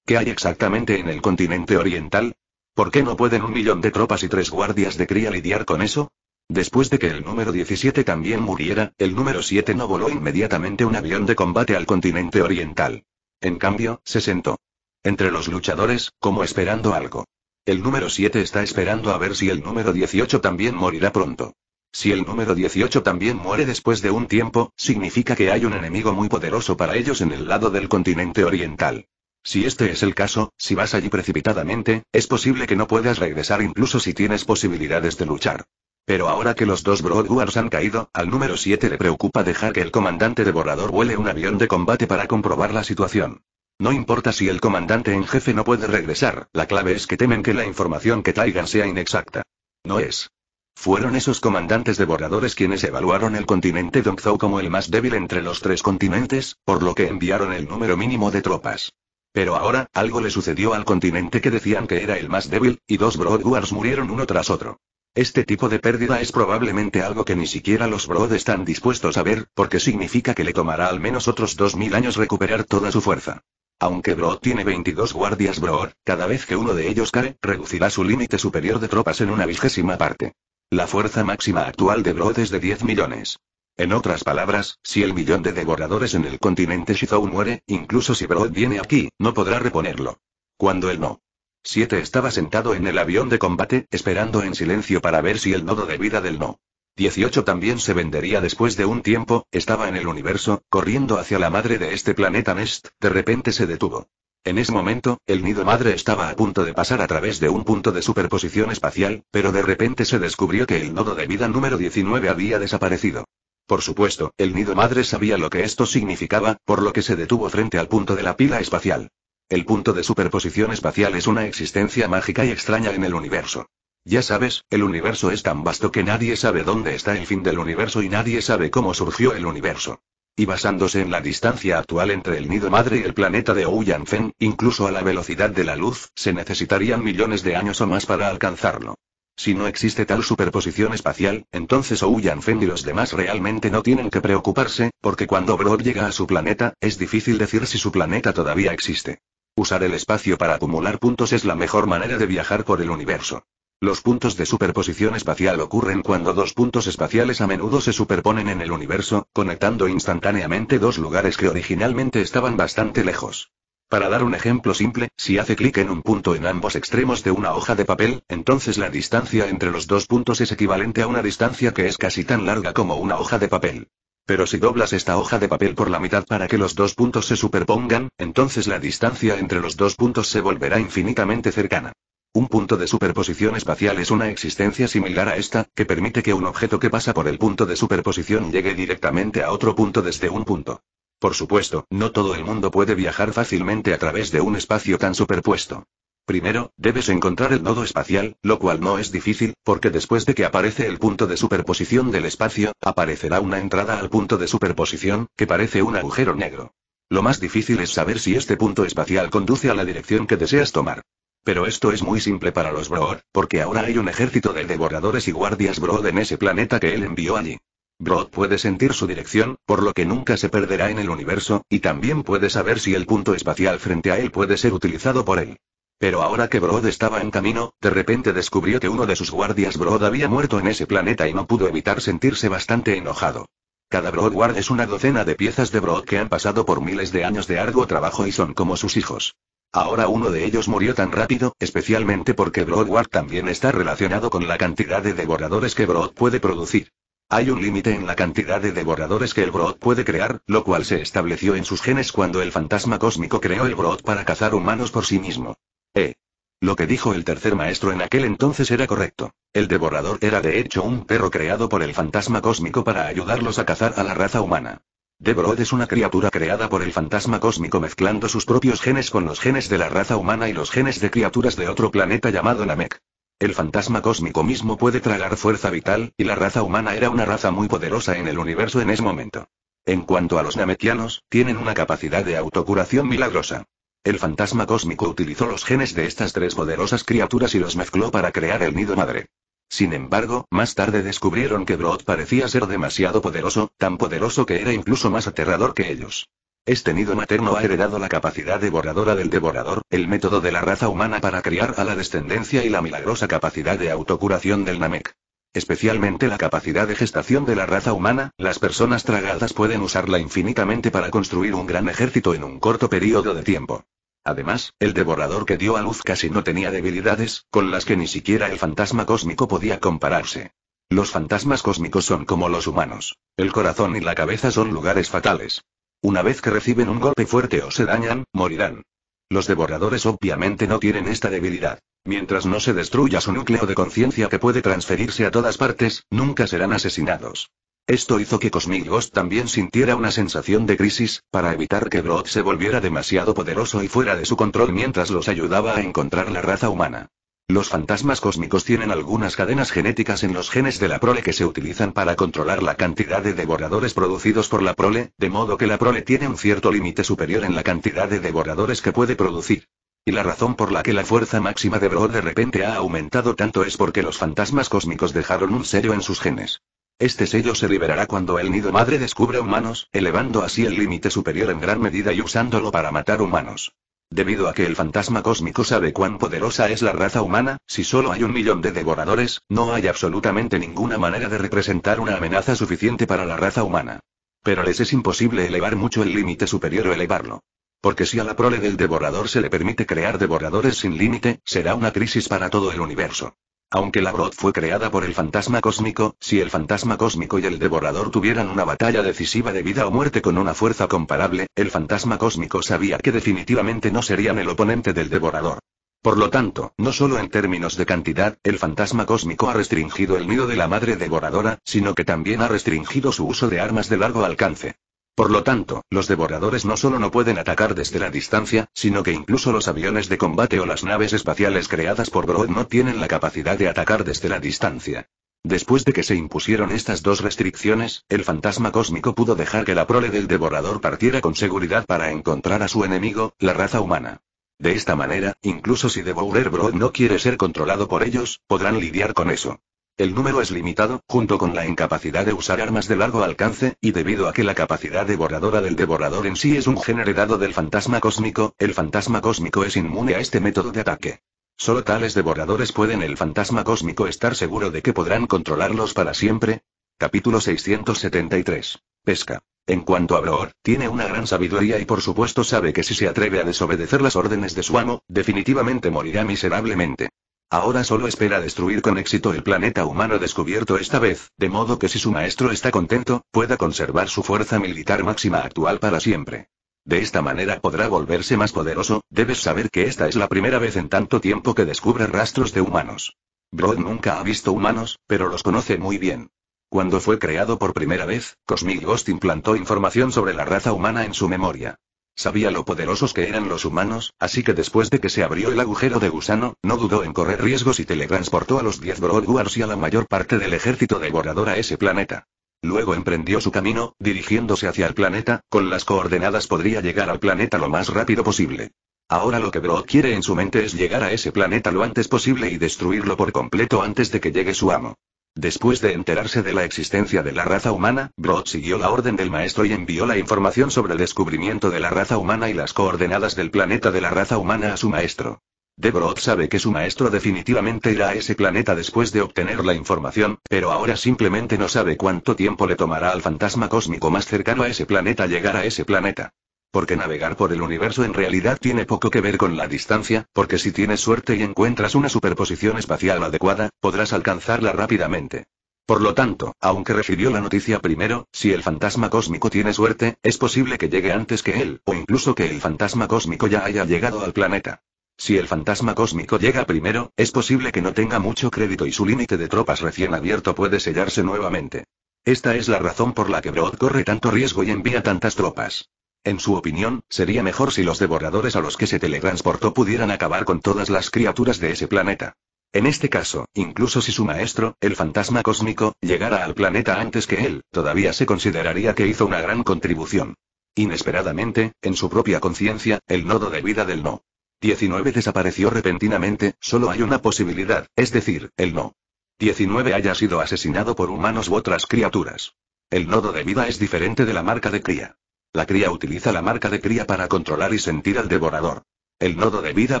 ¿Qué hay exactamente en el continente oriental? ¿Por qué no pueden un millón de tropas y tres guardias de cría lidiar con eso? Después de que el número 17 también muriera, el número 7 no voló inmediatamente un avión de combate al continente oriental. En cambio, se sentó. Entre los luchadores, como esperando algo. El número 7 está esperando a ver si el número 18 también morirá pronto. Si el número 18 también muere después de un tiempo, significa que hay un enemigo muy poderoso para ellos en el lado del continente oriental. Si este es el caso, si vas allí precipitadamente, es posible que no puedas regresar incluso si tienes posibilidades de luchar. Pero ahora que los dos Broadwars han caído, al número 7 le preocupa dejar que el comandante devorador vuele un avión de combate para comprobar la situación. No importa si el comandante en jefe no puede regresar, la clave es que temen que la información que traigan sea inexacta. No es. Fueron esos comandantes devoradores quienes evaluaron el continente Dongzhou como el más débil entre los tres continentes, por lo que enviaron el número mínimo de tropas. Pero ahora, algo le sucedió al continente que decían que era el más débil, y dos Wars murieron uno tras otro. Este tipo de pérdida es probablemente algo que ni siquiera los Broad están dispuestos a ver, porque significa que le tomará al menos otros 2000 años recuperar toda su fuerza. Aunque Broad tiene 22 guardias Broad, cada vez que uno de ellos cae, reducirá su límite superior de tropas en una vigésima parte. La fuerza máxima actual de Broad es de 10 millones. En otras palabras, si el millón de devoradores en el continente Shizou muere, incluso si Broad viene aquí, no podrá reponerlo. Cuando el no. 7 estaba sentado en el avión de combate, esperando en silencio para ver si el nodo de vida del no. 18 también se vendería después de un tiempo, estaba en el universo, corriendo hacia la madre de este planeta Nest, de repente se detuvo. En ese momento, el nido madre estaba a punto de pasar a través de un punto de superposición espacial, pero de repente se descubrió que el nodo de vida número 19 había desaparecido. Por supuesto, el nido madre sabía lo que esto significaba, por lo que se detuvo frente al punto de la pila espacial. El punto de superposición espacial es una existencia mágica y extraña en el universo. Ya sabes, el universo es tan vasto que nadie sabe dónde está el fin del universo y nadie sabe cómo surgió el universo. Y basándose en la distancia actual entre el nido madre y el planeta de Ouyanfen, incluso a la velocidad de la luz, se necesitarían millones de años o más para alcanzarlo. Si no existe tal superposición espacial, entonces Ouyan Feng y los demás realmente no tienen que preocuparse, porque cuando Brod llega a su planeta, es difícil decir si su planeta todavía existe. Usar el espacio para acumular puntos es la mejor manera de viajar por el universo. Los puntos de superposición espacial ocurren cuando dos puntos espaciales a menudo se superponen en el universo, conectando instantáneamente dos lugares que originalmente estaban bastante lejos. Para dar un ejemplo simple, si hace clic en un punto en ambos extremos de una hoja de papel, entonces la distancia entre los dos puntos es equivalente a una distancia que es casi tan larga como una hoja de papel. Pero si doblas esta hoja de papel por la mitad para que los dos puntos se superpongan, entonces la distancia entre los dos puntos se volverá infinitamente cercana. Un punto de superposición espacial es una existencia similar a esta, que permite que un objeto que pasa por el punto de superposición llegue directamente a otro punto desde un punto. Por supuesto, no todo el mundo puede viajar fácilmente a través de un espacio tan superpuesto. Primero, debes encontrar el nodo espacial, lo cual no es difícil, porque después de que aparece el punto de superposición del espacio, aparecerá una entrada al punto de superposición, que parece un agujero negro. Lo más difícil es saber si este punto espacial conduce a la dirección que deseas tomar. Pero esto es muy simple para los Brood, porque ahora hay un ejército de devoradores y guardias Brood en ese planeta que él envió allí. Broad puede sentir su dirección, por lo que nunca se perderá en el universo, y también puede saber si el punto espacial frente a él puede ser utilizado por él. Pero ahora que Broad estaba en camino, de repente descubrió que uno de sus guardias Broad había muerto en ese planeta y no pudo evitar sentirse bastante enojado. Cada Broadward es una docena de piezas de Broad que han pasado por miles de años de arduo trabajo y son como sus hijos. Ahora uno de ellos murió tan rápido, especialmente porque Broadward también está relacionado con la cantidad de devoradores que Broad puede producir. Hay un límite en la cantidad de devoradores que el Brood puede crear, lo cual se estableció en sus genes cuando el fantasma cósmico creó el Brood para cazar humanos por sí mismo. Eh. Lo que dijo el tercer maestro en aquel entonces era correcto. El devorador era de hecho un perro creado por el fantasma cósmico para ayudarlos a cazar a la raza humana. Devorod es una criatura creada por el fantasma cósmico mezclando sus propios genes con los genes de la raza humana y los genes de criaturas de otro planeta llamado Namek. El fantasma cósmico mismo puede tragar fuerza vital, y la raza humana era una raza muy poderosa en el universo en ese momento. En cuanto a los Nametianos, tienen una capacidad de autocuración milagrosa. El fantasma cósmico utilizó los genes de estas tres poderosas criaturas y los mezcló para crear el nido madre. Sin embargo, más tarde descubrieron que Brood parecía ser demasiado poderoso, tan poderoso que era incluso más aterrador que ellos. Este nido materno ha heredado la capacidad devoradora del devorador, el método de la raza humana para criar a la descendencia y la milagrosa capacidad de autocuración del Namek. Especialmente la capacidad de gestación de la raza humana, las personas tragadas pueden usarla infinitamente para construir un gran ejército en un corto periodo de tiempo. Además, el devorador que dio a luz casi no tenía debilidades, con las que ni siquiera el fantasma cósmico podía compararse. Los fantasmas cósmicos son como los humanos. El corazón y la cabeza son lugares fatales. Una vez que reciben un golpe fuerte o se dañan, morirán. Los devoradores obviamente no tienen esta debilidad. Mientras no se destruya su núcleo de conciencia que puede transferirse a todas partes, nunca serán asesinados. Esto hizo que Cosmic también sintiera una sensación de crisis, para evitar que Broth se volviera demasiado poderoso y fuera de su control mientras los ayudaba a encontrar la raza humana. Los fantasmas cósmicos tienen algunas cadenas genéticas en los genes de la prole que se utilizan para controlar la cantidad de devoradores producidos por la prole, de modo que la prole tiene un cierto límite superior en la cantidad de devoradores que puede producir. Y la razón por la que la fuerza máxima de Bro de repente ha aumentado tanto es porque los fantasmas cósmicos dejaron un sello en sus genes. Este sello se liberará cuando el nido madre descubra humanos, elevando así el límite superior en gran medida y usándolo para matar humanos. Debido a que el fantasma cósmico sabe cuán poderosa es la raza humana, si solo hay un millón de devoradores, no hay absolutamente ninguna manera de representar una amenaza suficiente para la raza humana. Pero les es imposible elevar mucho el límite superior o elevarlo. Porque si a la prole del devorador se le permite crear devoradores sin límite, será una crisis para todo el universo. Aunque la Broth fue creada por el fantasma cósmico, si el fantasma cósmico y el devorador tuvieran una batalla decisiva de vida o muerte con una fuerza comparable, el fantasma cósmico sabía que definitivamente no serían el oponente del devorador. Por lo tanto, no solo en términos de cantidad, el fantasma cósmico ha restringido el nido de la madre devoradora, sino que también ha restringido su uso de armas de largo alcance. Por lo tanto, los devoradores no solo no pueden atacar desde la distancia, sino que incluso los aviones de combate o las naves espaciales creadas por Broad no tienen la capacidad de atacar desde la distancia. Después de que se impusieron estas dos restricciones, el fantasma cósmico pudo dejar que la prole del devorador partiera con seguridad para encontrar a su enemigo, la raza humana. De esta manera, incluso si Devourer Broad no quiere ser controlado por ellos, podrán lidiar con eso. El número es limitado, junto con la incapacidad de usar armas de largo alcance, y debido a que la capacidad devoradora del devorador en sí es un gen heredado del fantasma cósmico, el fantasma cósmico es inmune a este método de ataque. Solo tales devoradores pueden el fantasma cósmico estar seguro de que podrán controlarlos para siempre. Capítulo 673. Pesca. En cuanto a Broor, tiene una gran sabiduría y por supuesto sabe que si se atreve a desobedecer las órdenes de su amo, definitivamente morirá miserablemente. Ahora solo espera destruir con éxito el planeta humano descubierto esta vez, de modo que si su maestro está contento, pueda conservar su fuerza militar máxima actual para siempre. De esta manera podrá volverse más poderoso, debes saber que esta es la primera vez en tanto tiempo que descubre rastros de humanos. Broad nunca ha visto humanos, pero los conoce muy bien. Cuando fue creado por primera vez, Cosmic Ghost implantó información sobre la raza humana en su memoria. Sabía lo poderosos que eran los humanos, así que después de que se abrió el agujero de gusano, no dudó en correr riesgos y teletransportó a los 10 Wars y a la mayor parte del ejército devorador a ese planeta. Luego emprendió su camino, dirigiéndose hacia el planeta, con las coordenadas podría llegar al planeta lo más rápido posible. Ahora lo que Bro quiere en su mente es llegar a ese planeta lo antes posible y destruirlo por completo antes de que llegue su amo. Después de enterarse de la existencia de la raza humana, Broad siguió la orden del maestro y envió la información sobre el descubrimiento de la raza humana y las coordenadas del planeta de la raza humana a su maestro. De Broad sabe que su maestro definitivamente irá a ese planeta después de obtener la información, pero ahora simplemente no sabe cuánto tiempo le tomará al fantasma cósmico más cercano a ese planeta llegar a ese planeta porque navegar por el universo en realidad tiene poco que ver con la distancia, porque si tienes suerte y encuentras una superposición espacial adecuada, podrás alcanzarla rápidamente. Por lo tanto, aunque recibió la noticia primero, si el fantasma cósmico tiene suerte, es posible que llegue antes que él, o incluso que el fantasma cósmico ya haya llegado al planeta. Si el fantasma cósmico llega primero, es posible que no tenga mucho crédito y su límite de tropas recién abierto puede sellarse nuevamente. Esta es la razón por la que Broad corre tanto riesgo y envía tantas tropas. En su opinión, sería mejor si los devoradores a los que se teletransportó pudieran acabar con todas las criaturas de ese planeta. En este caso, incluso si su maestro, el fantasma cósmico, llegara al planeta antes que él, todavía se consideraría que hizo una gran contribución. Inesperadamente, en su propia conciencia, el nodo de vida del no. 19 desapareció repentinamente, solo hay una posibilidad, es decir, el no. 19 haya sido asesinado por humanos u otras criaturas. El nodo de vida es diferente de la marca de cría. La cría utiliza la marca de cría para controlar y sentir al devorador. El nodo de vida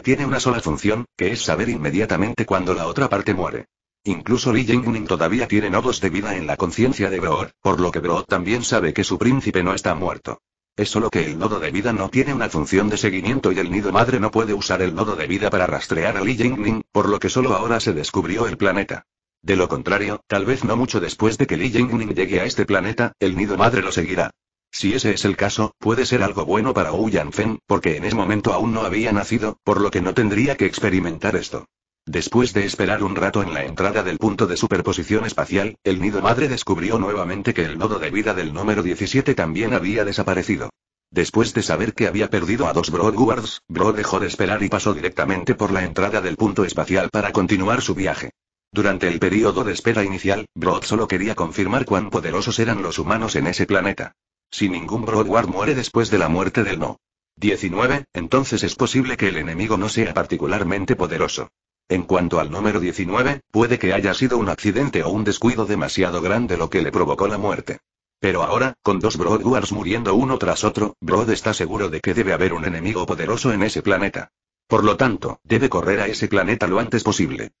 tiene una sola función, que es saber inmediatamente cuando la otra parte muere. Incluso Li Jingning todavía tiene nodos de vida en la conciencia de Brood, por lo que Brood también sabe que su príncipe no está muerto. Es solo que el nodo de vida no tiene una función de seguimiento y el nido madre no puede usar el nodo de vida para rastrear a Li Jingning, por lo que solo ahora se descubrió el planeta. De lo contrario, tal vez no mucho después de que Li Jingning llegue a este planeta, el nido madre lo seguirá. Si ese es el caso, puede ser algo bueno para Wu Yanfen, porque en ese momento aún no había nacido, por lo que no tendría que experimentar esto. Después de esperar un rato en la entrada del punto de superposición espacial, el nido madre descubrió nuevamente que el nodo de vida del número 17 también había desaparecido. Después de saber que había perdido a dos Broadguards, Bro dejó de esperar y pasó directamente por la entrada del punto espacial para continuar su viaje. Durante el periodo de espera inicial, Broad solo quería confirmar cuán poderosos eran los humanos en ese planeta. Si ningún Broadward muere después de la muerte del no. 19, entonces es posible que el enemigo no sea particularmente poderoso. En cuanto al número 19, puede que haya sido un accidente o un descuido demasiado grande lo que le provocó la muerte. Pero ahora, con dos Broadwars muriendo uno tras otro, Broad está seguro de que debe haber un enemigo poderoso en ese planeta. Por lo tanto, debe correr a ese planeta lo antes posible.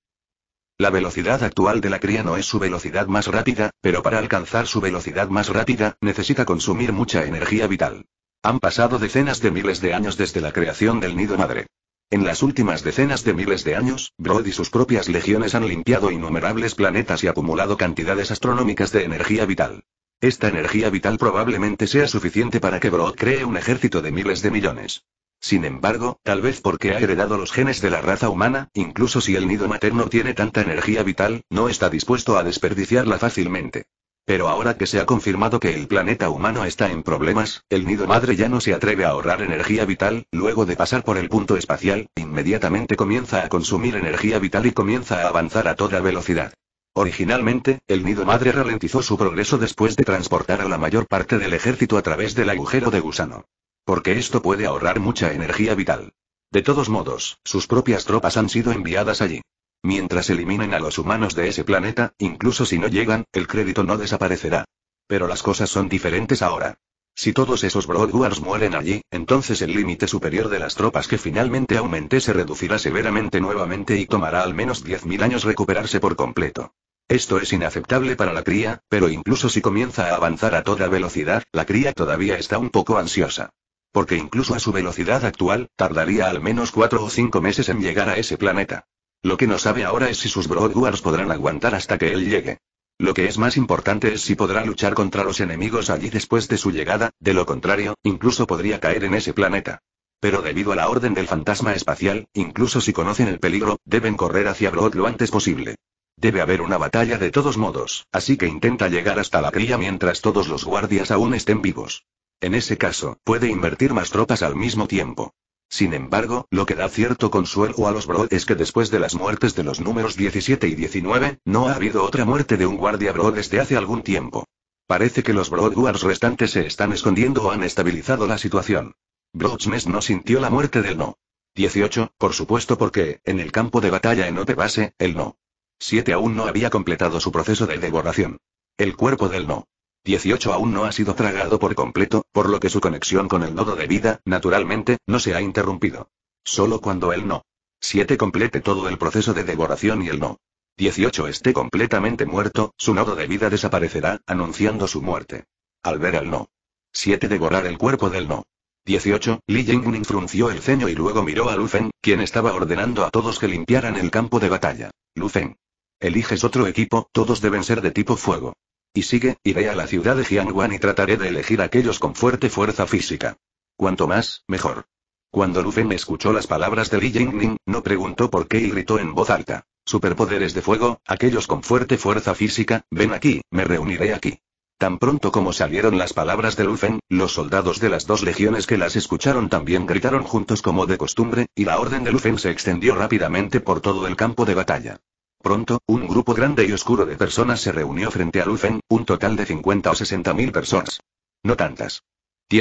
La velocidad actual de la cría no es su velocidad más rápida, pero para alcanzar su velocidad más rápida, necesita consumir mucha energía vital. Han pasado decenas de miles de años desde la creación del nido madre. En las últimas decenas de miles de años, Broad y sus propias legiones han limpiado innumerables planetas y acumulado cantidades astronómicas de energía vital. Esta energía vital probablemente sea suficiente para que Broad cree un ejército de miles de millones. Sin embargo, tal vez porque ha heredado los genes de la raza humana, incluso si el nido materno tiene tanta energía vital, no está dispuesto a desperdiciarla fácilmente. Pero ahora que se ha confirmado que el planeta humano está en problemas, el nido madre ya no se atreve a ahorrar energía vital, luego de pasar por el punto espacial, inmediatamente comienza a consumir energía vital y comienza a avanzar a toda velocidad. Originalmente, el nido madre ralentizó su progreso después de transportar a la mayor parte del ejército a través del agujero de gusano. Porque esto puede ahorrar mucha energía vital. De todos modos, sus propias tropas han sido enviadas allí. Mientras eliminen a los humanos de ese planeta, incluso si no llegan, el crédito no desaparecerá. Pero las cosas son diferentes ahora. Si todos esos Broadwars mueren allí, entonces el límite superior de las tropas que finalmente aumenté se reducirá severamente nuevamente y tomará al menos 10.000 años recuperarse por completo. Esto es inaceptable para la cría, pero incluso si comienza a avanzar a toda velocidad, la cría todavía está un poco ansiosa. Porque incluso a su velocidad actual, tardaría al menos cuatro o cinco meses en llegar a ese planeta. Lo que no sabe ahora es si sus Broadwars podrán aguantar hasta que él llegue. Lo que es más importante es si podrá luchar contra los enemigos allí después de su llegada, de lo contrario, incluso podría caer en ese planeta. Pero debido a la orden del fantasma espacial, incluso si conocen el peligro, deben correr hacia Broad lo antes posible. Debe haber una batalla de todos modos, así que intenta llegar hasta la cría mientras todos los guardias aún estén vivos. En ese caso, puede invertir más tropas al mismo tiempo. Sin embargo, lo que da cierto consuelo a los Broad es que después de las muertes de los números 17 y 19, no ha habido otra muerte de un guardia Brood desde hace algún tiempo. Parece que los Wars restantes se están escondiendo o han estabilizado la situación. Broadsmith no sintió la muerte del no. 18, por supuesto porque, en el campo de batalla en Ope Base, el no. 7 aún no había completado su proceso de devoración. El cuerpo del no. 18 aún no ha sido tragado por completo, por lo que su conexión con el nodo de vida, naturalmente, no se ha interrumpido. Solo cuando el no. 7 complete todo el proceso de devoración y el no. 18 esté completamente muerto, su nodo de vida desaparecerá, anunciando su muerte. Al ver al no. 7 devorar el cuerpo del no. 18. Li Jingning frunció el ceño y luego miró a lucen quien estaba ordenando a todos que limpiaran el campo de batalla. lucen Eliges otro equipo, todos deben ser de tipo fuego. Y sigue, iré a la ciudad de Jianguan y trataré de elegir aquellos con fuerte fuerza física. Cuanto más, mejor. Cuando Lu escuchó las palabras de Li Jingning, no preguntó por qué y gritó en voz alta. Superpoderes de fuego, aquellos con fuerte fuerza física, ven aquí, me reuniré aquí. Tan pronto como salieron las palabras de Lufen, los soldados de las dos legiones que las escucharon también gritaron juntos como de costumbre, y la orden de Lufen se extendió rápidamente por todo el campo de batalla. Pronto, un grupo grande y oscuro de personas se reunió frente a Lufen, un total de 50 o 60 mil personas. No tantas.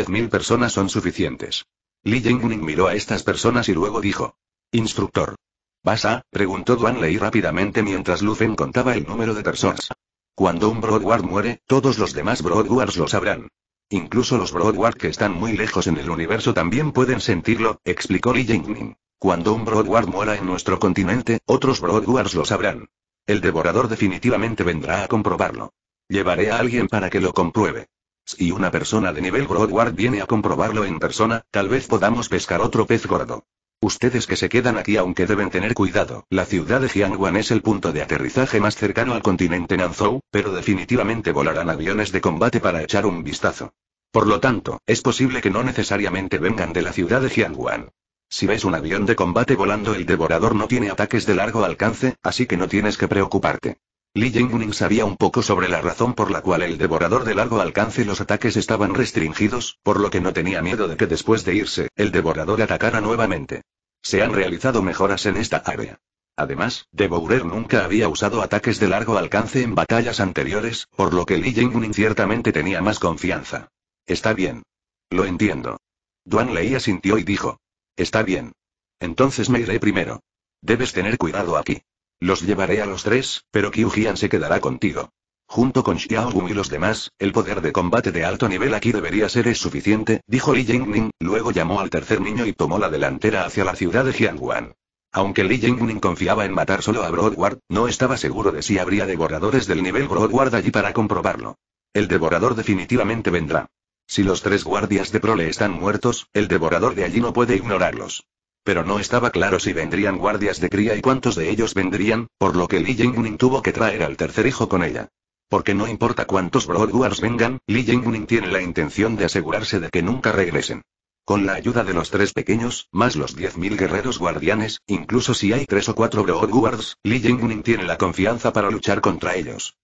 mil personas son suficientes. Li Jingning miró a estas personas y luego dijo. Instructor. ¿Vas a? preguntó Duan Lei rápidamente mientras Lufen contaba el número de personas. Cuando un Broadward muere, todos los demás Broadwards lo sabrán. Incluso los Broadward que están muy lejos en el universo también pueden sentirlo, explicó Li Jingning. Cuando un Broadward muera en nuestro continente, otros Broadwards lo sabrán. El devorador definitivamente vendrá a comprobarlo. Llevaré a alguien para que lo compruebe. Si una persona de nivel Broadward viene a comprobarlo en persona, tal vez podamos pescar otro pez gordo. Ustedes que se quedan aquí aunque deben tener cuidado, la ciudad de Jiangwan es el punto de aterrizaje más cercano al continente Nanzhou, pero definitivamente volarán aviones de combate para echar un vistazo. Por lo tanto, es posible que no necesariamente vengan de la ciudad de Jiangwan. Si ves un avión de combate volando el devorador no tiene ataques de largo alcance, así que no tienes que preocuparte. Li Jingning sabía un poco sobre la razón por la cual el devorador de largo alcance y los ataques estaban restringidos, por lo que no tenía miedo de que después de irse, el devorador atacara nuevamente. Se han realizado mejoras en esta área. Además, Devourer nunca había usado ataques de largo alcance en batallas anteriores, por lo que Li Jingning ciertamente tenía más confianza. Está bien. Lo entiendo. Duan leía asintió y dijo. Está bien. Entonces me iré primero. Debes tener cuidado aquí. Los llevaré a los tres, pero Kyujian se quedará contigo. Junto con Xiao y los demás, el poder de combate de alto nivel aquí debería ser es suficiente, dijo Li Jingning, luego llamó al tercer niño y tomó la delantera hacia la ciudad de Jianguan. Aunque Li Jingning confiaba en matar solo a Broadward, no estaba seguro de si habría devoradores del nivel Broadward allí para comprobarlo. El devorador definitivamente vendrá. Si los tres guardias de prole están muertos, el devorador de allí no puede ignorarlos. Pero no estaba claro si vendrían guardias de cría y cuántos de ellos vendrían, por lo que Li Jingning tuvo que traer al tercer hijo con ella. Porque no importa cuántos Guards vengan, Li Jingning tiene la intención de asegurarse de que nunca regresen. Con la ayuda de los tres pequeños, más los 10.000 guerreros guardianes, incluso si hay tres o cuatro Guards, Li Jingning tiene la confianza para luchar contra ellos.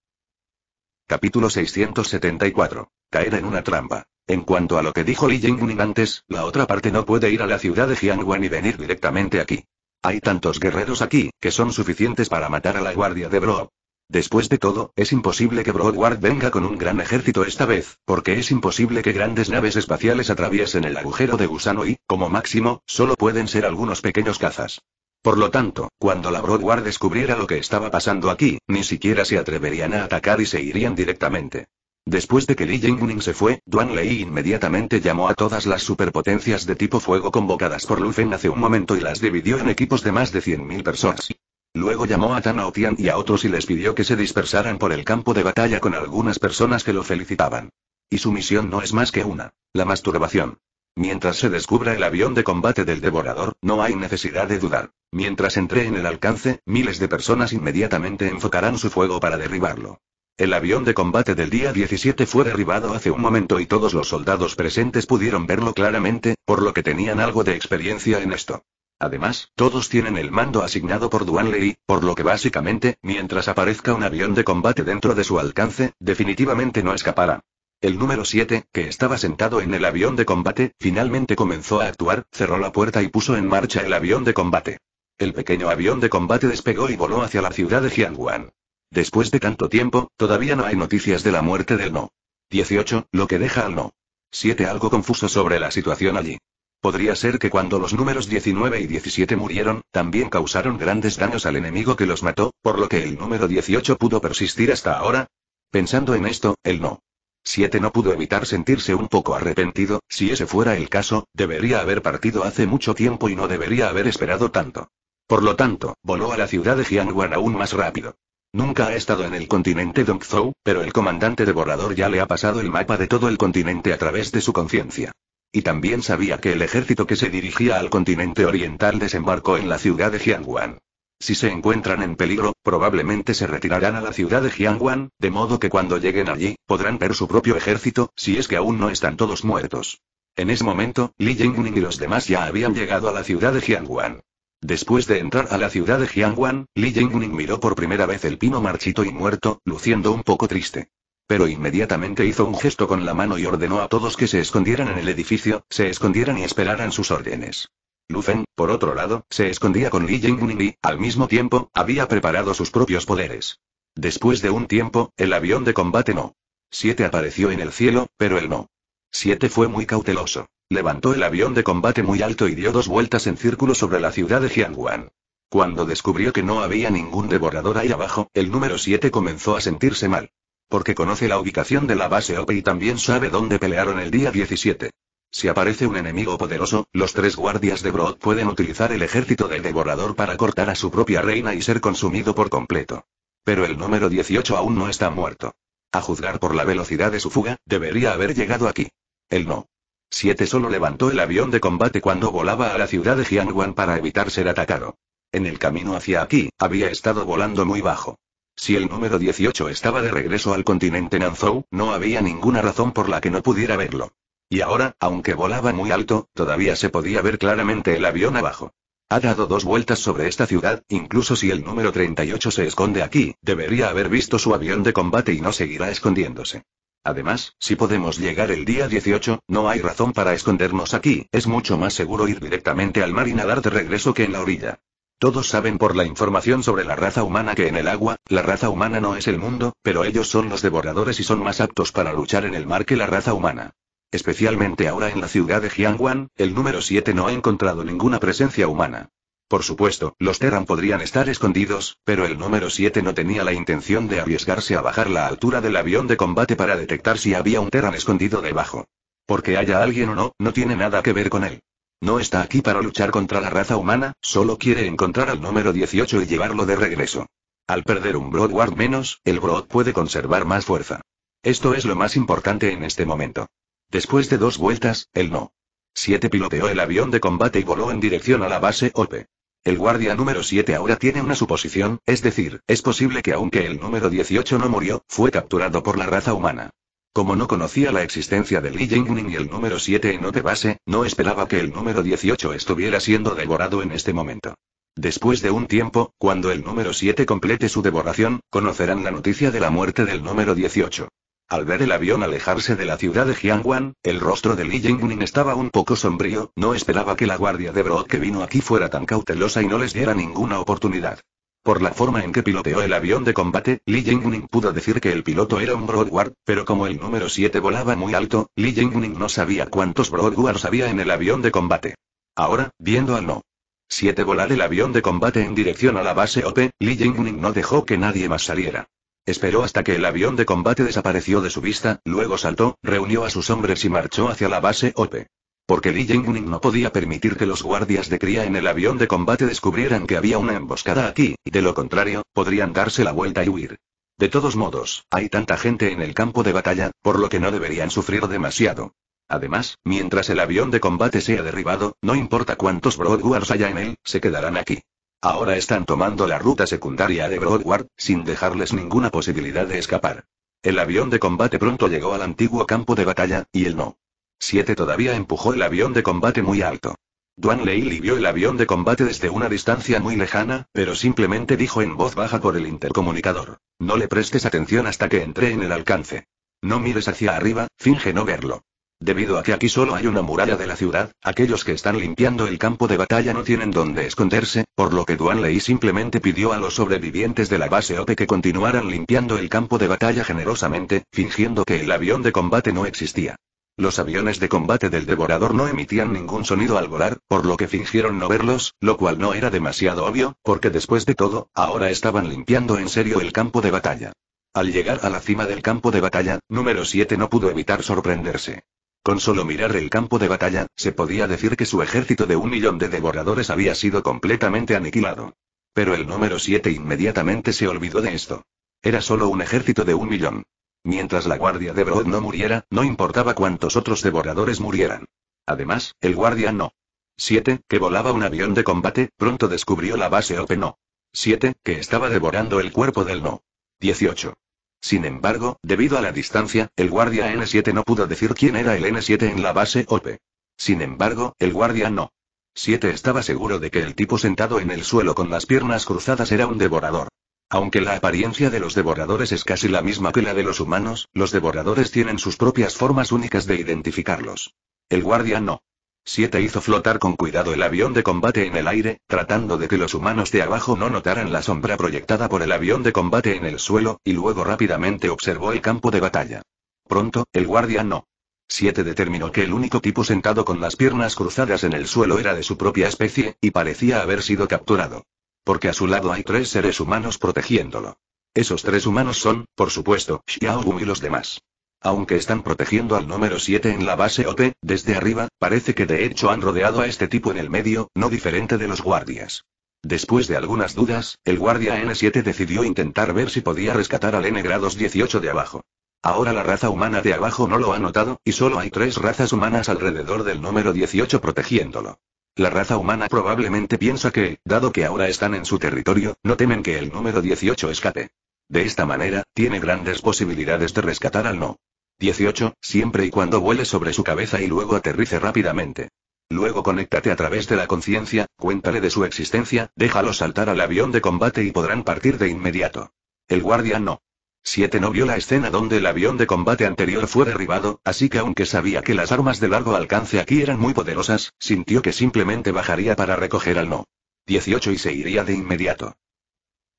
Capítulo 674. Caer en una trampa. En cuanto a lo que dijo Li Jingning antes, la otra parte no puede ir a la ciudad de Jianguan y venir directamente aquí. Hay tantos guerreros aquí, que son suficientes para matar a la guardia de Bro. Después de todo, es imposible que Broadward venga con un gran ejército esta vez, porque es imposible que grandes naves espaciales atraviesen el agujero de gusano y, como máximo, solo pueden ser algunos pequeños cazas. Por lo tanto, cuando la Broadward descubriera lo que estaba pasando aquí, ni siquiera se atreverían a atacar y se irían directamente. Después de que Li Jingning se fue, Duan Lei inmediatamente llamó a todas las superpotencias de tipo fuego convocadas por Lu hace un momento y las dividió en equipos de más de 100.000 personas. Luego llamó a Tan Tian y a otros y les pidió que se dispersaran por el campo de batalla con algunas personas que lo felicitaban. Y su misión no es más que una, la masturbación. Mientras se descubra el avión de combate del devorador, no hay necesidad de dudar. Mientras entre en el alcance, miles de personas inmediatamente enfocarán su fuego para derribarlo. El avión de combate del día 17 fue derribado hace un momento y todos los soldados presentes pudieron verlo claramente, por lo que tenían algo de experiencia en esto. Además, todos tienen el mando asignado por Duanley, por lo que básicamente, mientras aparezca un avión de combate dentro de su alcance, definitivamente no escapará. El número 7, que estaba sentado en el avión de combate, finalmente comenzó a actuar, cerró la puerta y puso en marcha el avión de combate. El pequeño avión de combate despegó y voló hacia la ciudad de Jianguan. Después de tanto tiempo, todavía no hay noticias de la muerte del no. 18, lo que deja al no. 7 algo confuso sobre la situación allí. Podría ser que cuando los números 19 y 17 murieron, también causaron grandes daños al enemigo que los mató, por lo que el número 18 pudo persistir hasta ahora. Pensando en esto, el no. 7 no pudo evitar sentirse un poco arrepentido, si ese fuera el caso, debería haber partido hace mucho tiempo y no debería haber esperado tanto. Por lo tanto, voló a la ciudad de Jianguan aún más rápido. Nunca ha estado en el continente Dongzhou, pero el comandante de borrador ya le ha pasado el mapa de todo el continente a través de su conciencia. Y también sabía que el ejército que se dirigía al continente oriental desembarcó en la ciudad de Jianguan. Si se encuentran en peligro, probablemente se retirarán a la ciudad de Jianguan, de modo que cuando lleguen allí, podrán ver su propio ejército, si es que aún no están todos muertos. En ese momento, Li Jingning y los demás ya habían llegado a la ciudad de Jianguan. Después de entrar a la ciudad de Jianguan, Li Jingning miró por primera vez el pino marchito y muerto, luciendo un poco triste. Pero inmediatamente hizo un gesto con la mano y ordenó a todos que se escondieran en el edificio, se escondieran y esperaran sus órdenes. Lufen, por otro lado, se escondía con Li Jingning y, al mismo tiempo, había preparado sus propios poderes. Después de un tiempo, el avión de combate no. 7 apareció en el cielo, pero él no. 7 fue muy cauteloso. Levantó el avión de combate muy alto y dio dos vueltas en círculo sobre la ciudad de Jianguan. Cuando descubrió que no había ningún devorador ahí abajo, el número 7 comenzó a sentirse mal. Porque conoce la ubicación de la base OP y también sabe dónde pelearon el día 17. Si aparece un enemigo poderoso, los tres guardias de Broth pueden utilizar el ejército del devorador para cortar a su propia reina y ser consumido por completo. Pero el número 18 aún no está muerto. A juzgar por la velocidad de su fuga, debería haber llegado aquí. Él no. 7 solo levantó el avión de combate cuando volaba a la ciudad de Jiangwan para evitar ser atacado. En el camino hacia aquí, había estado volando muy bajo. Si el número 18 estaba de regreso al continente Nanzhou, no había ninguna razón por la que no pudiera verlo. Y ahora, aunque volaba muy alto, todavía se podía ver claramente el avión abajo. Ha dado dos vueltas sobre esta ciudad, incluso si el número 38 se esconde aquí, debería haber visto su avión de combate y no seguirá escondiéndose. Además, si podemos llegar el día 18, no hay razón para escondernos aquí, es mucho más seguro ir directamente al mar y nadar de regreso que en la orilla. Todos saben por la información sobre la raza humana que en el agua, la raza humana no es el mundo, pero ellos son los devoradores y son más aptos para luchar en el mar que la raza humana. Especialmente ahora en la ciudad de Jiangwan, el número 7 no ha encontrado ninguna presencia humana. Por supuesto, los Terran podrían estar escondidos, pero el número 7 no tenía la intención de arriesgarse a bajar la altura del avión de combate para detectar si había un Terran escondido debajo. Porque haya alguien o no, no tiene nada que ver con él. No está aquí para luchar contra la raza humana, solo quiere encontrar al número 18 y llevarlo de regreso. Al perder un Broadward menos, el Broad puede conservar más fuerza. Esto es lo más importante en este momento. Después de dos vueltas, el No. 7 piloteó el avión de combate y voló en dirección a la base O.P. El guardia número 7 ahora tiene una suposición, es decir, es posible que aunque el número 18 no murió, fue capturado por la raza humana. Como no conocía la existencia de Li Jingning y el número 7 en O.P. base, no esperaba que el número 18 estuviera siendo devorado en este momento. Después de un tiempo, cuando el número 7 complete su devoración, conocerán la noticia de la muerte del número 18. Al ver el avión alejarse de la ciudad de Jiangwan, el rostro de Li Jingning estaba un poco sombrío, no esperaba que la guardia de Broad que vino aquí fuera tan cautelosa y no les diera ninguna oportunidad. Por la forma en que piloteó el avión de combate, Li Jingning pudo decir que el piloto era un Broadguard, pero como el número 7 volaba muy alto, Li Jingning no sabía cuántos Broadguards había en el avión de combate. Ahora, viendo al no. 7 volar el avión de combate en dirección a la base OP, Li Jingning no dejó que nadie más saliera. Esperó hasta que el avión de combate desapareció de su vista, luego saltó, reunió a sus hombres y marchó hacia la base OPE. Porque Li Jingning no podía permitir que los guardias de cría en el avión de combate descubrieran que había una emboscada aquí, y de lo contrario, podrían darse la vuelta y huir. De todos modos, hay tanta gente en el campo de batalla, por lo que no deberían sufrir demasiado. Además, mientras el avión de combate sea derribado, no importa cuántos Broadwars haya en él, se quedarán aquí. Ahora están tomando la ruta secundaria de Broadward, sin dejarles ninguna posibilidad de escapar. El avión de combate pronto llegó al antiguo campo de batalla, y el no. 7 todavía empujó el avión de combate muy alto. Duan Leili vio el avión de combate desde una distancia muy lejana, pero simplemente dijo en voz baja por el intercomunicador. No le prestes atención hasta que entre en el alcance. No mires hacia arriba, finge no verlo. Debido a que aquí solo hay una muralla de la ciudad, aquellos que están limpiando el campo de batalla no tienen dónde esconderse, por lo que Duan Lei simplemente pidió a los sobrevivientes de la base OPE que continuaran limpiando el campo de batalla generosamente, fingiendo que el avión de combate no existía. Los aviones de combate del devorador no emitían ningún sonido al volar, por lo que fingieron no verlos, lo cual no era demasiado obvio, porque después de todo, ahora estaban limpiando en serio el campo de batalla. Al llegar a la cima del campo de batalla, número 7 no pudo evitar sorprenderse. Con solo mirar el campo de batalla, se podía decir que su ejército de un millón de devoradores había sido completamente aniquilado. Pero el número 7 inmediatamente se olvidó de esto. Era solo un ejército de un millón. Mientras la guardia de Broad no muriera, no importaba cuántos otros devoradores murieran. Además, el guardia no. 7, que volaba un avión de combate, pronto descubrió la base Open No. 7, que estaba devorando el cuerpo del No. 18. Sin embargo, debido a la distancia, el guardia N7 no pudo decir quién era el N7 en la base OP. Sin embargo, el guardia no. 7 estaba seguro de que el tipo sentado en el suelo con las piernas cruzadas era un devorador. Aunque la apariencia de los devoradores es casi la misma que la de los humanos, los devoradores tienen sus propias formas únicas de identificarlos. El guardia no. Siete hizo flotar con cuidado el avión de combate en el aire, tratando de que los humanos de abajo no notaran la sombra proyectada por el avión de combate en el suelo, y luego rápidamente observó el campo de batalla. Pronto, el guardia no. 7 determinó que el único tipo sentado con las piernas cruzadas en el suelo era de su propia especie, y parecía haber sido capturado. Porque a su lado hay tres seres humanos protegiéndolo. Esos tres humanos son, por supuesto, Xiaogu y los demás. Aunque están protegiendo al número 7 en la base OP, desde arriba, parece que de hecho han rodeado a este tipo en el medio, no diferente de los guardias. Después de algunas dudas, el guardia N7 decidió intentar ver si podía rescatar al N grados 18 de abajo. Ahora la raza humana de abajo no lo ha notado, y solo hay tres razas humanas alrededor del número 18 protegiéndolo. La raza humana probablemente piensa que, dado que ahora están en su territorio, no temen que el número 18 escape. De esta manera, tiene grandes posibilidades de rescatar al no. 18, siempre y cuando vuele sobre su cabeza y luego aterrice rápidamente. Luego conéctate a través de la conciencia, cuéntale de su existencia, déjalo saltar al avión de combate y podrán partir de inmediato. El guardia no. 7 no vio la escena donde el avión de combate anterior fue derribado, así que aunque sabía que las armas de largo alcance aquí eran muy poderosas, sintió que simplemente bajaría para recoger al no. 18 y se iría de inmediato.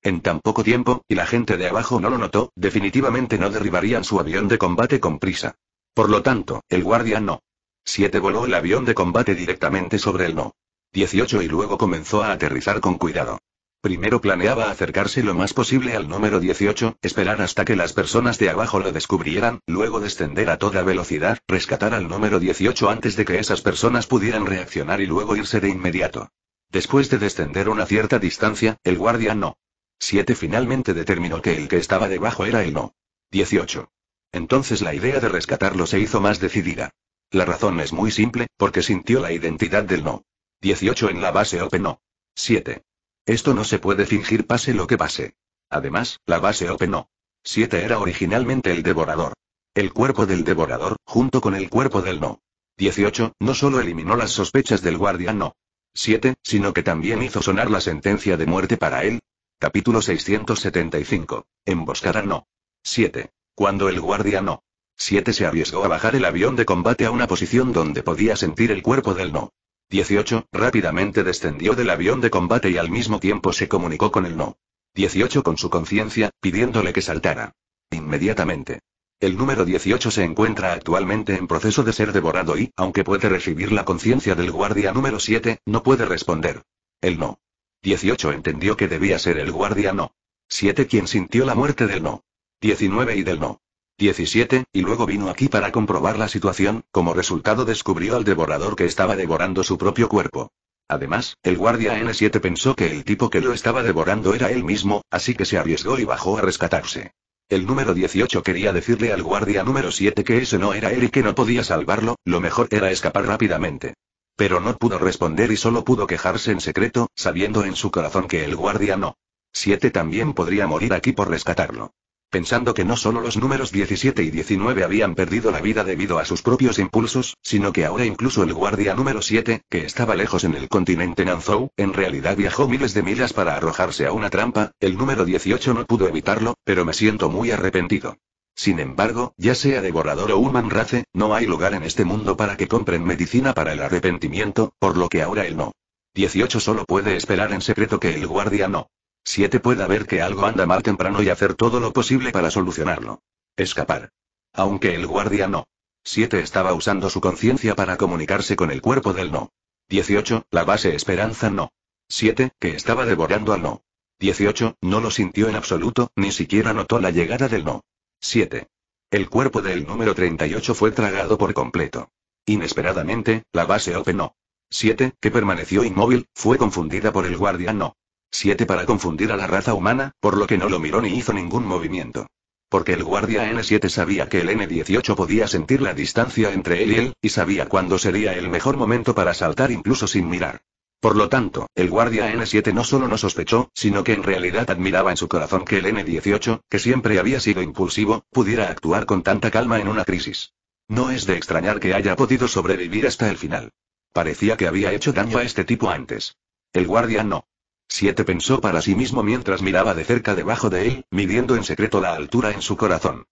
En tan poco tiempo, y la gente de abajo no lo notó, definitivamente no derribarían su avión de combate con prisa. Por lo tanto, el guardia no. 7 voló el avión de combate directamente sobre el no. 18 y luego comenzó a aterrizar con cuidado. Primero planeaba acercarse lo más posible al número 18, esperar hasta que las personas de abajo lo descubrieran, luego descender a toda velocidad, rescatar al número 18 antes de que esas personas pudieran reaccionar y luego irse de inmediato. Después de descender una cierta distancia, el guardia no. 7 finalmente determinó que el que estaba debajo era el no. 18. Entonces la idea de rescatarlo se hizo más decidida. La razón es muy simple, porque sintió la identidad del no. 18 en la base Open no. 7. Esto no se puede fingir pase lo que pase. Además, la base Open no. 7 era originalmente el devorador. El cuerpo del devorador, junto con el cuerpo del no. 18, no solo eliminó las sospechas del guardián no. 7, sino que también hizo sonar la sentencia de muerte para él, Capítulo 675. Emboscada no. 7. Cuando el guardia no. 7 se arriesgó a bajar el avión de combate a una posición donde podía sentir el cuerpo del no. 18. Rápidamente descendió del avión de combate y al mismo tiempo se comunicó con el no. 18 con su conciencia, pidiéndole que saltara. Inmediatamente. El número 18 se encuentra actualmente en proceso de ser devorado y, aunque puede recibir la conciencia del guardia número 7, no puede responder. El no. 18 entendió que debía ser el guardia no. 7 quien sintió la muerte del no. 19 y del no. 17, y luego vino aquí para comprobar la situación, como resultado descubrió al devorador que estaba devorando su propio cuerpo. Además, el guardia N7 pensó que el tipo que lo estaba devorando era él mismo, así que se arriesgó y bajó a rescatarse. El número 18 quería decirle al guardia número 7 que ese no era él y que no podía salvarlo, lo mejor era escapar rápidamente. Pero no pudo responder y solo pudo quejarse en secreto, sabiendo en su corazón que el guardia no. 7 también podría morir aquí por rescatarlo. Pensando que no solo los números 17 y 19 habían perdido la vida debido a sus propios impulsos, sino que ahora incluso el guardia número 7, que estaba lejos en el continente Nanzhou, en realidad viajó miles de millas para arrojarse a una trampa, el número 18 no pudo evitarlo, pero me siento muy arrepentido. Sin embargo, ya sea devorador o human race, no hay lugar en este mundo para que compren medicina para el arrepentimiento, por lo que ahora él no. 18 solo puede esperar en secreto que el guardia no. 7 pueda ver que algo anda mal temprano y hacer todo lo posible para solucionarlo. Escapar. Aunque el guardia no. 7 estaba usando su conciencia para comunicarse con el cuerpo del no. 18, la base esperanza no. 7, que estaba devorando al no. 18, no lo sintió en absoluto, ni siquiera notó la llegada del no. 7. El cuerpo del número 38 fue tragado por completo. Inesperadamente, la base Open 7, que permaneció inmóvil, fue confundida por el guardia No. 7 para confundir a la raza humana, por lo que no lo miró ni hizo ningún movimiento. Porque el guardia N7 sabía que el N18 podía sentir la distancia entre él y él, y sabía cuándo sería el mejor momento para saltar incluso sin mirar. Por lo tanto, el guardia N7 no solo no sospechó, sino que en realidad admiraba en su corazón que el N18, que siempre había sido impulsivo, pudiera actuar con tanta calma en una crisis. No es de extrañar que haya podido sobrevivir hasta el final. Parecía que había hecho daño a este tipo antes. El guardia no. 7 pensó para sí mismo mientras miraba de cerca debajo de él, midiendo en secreto la altura en su corazón.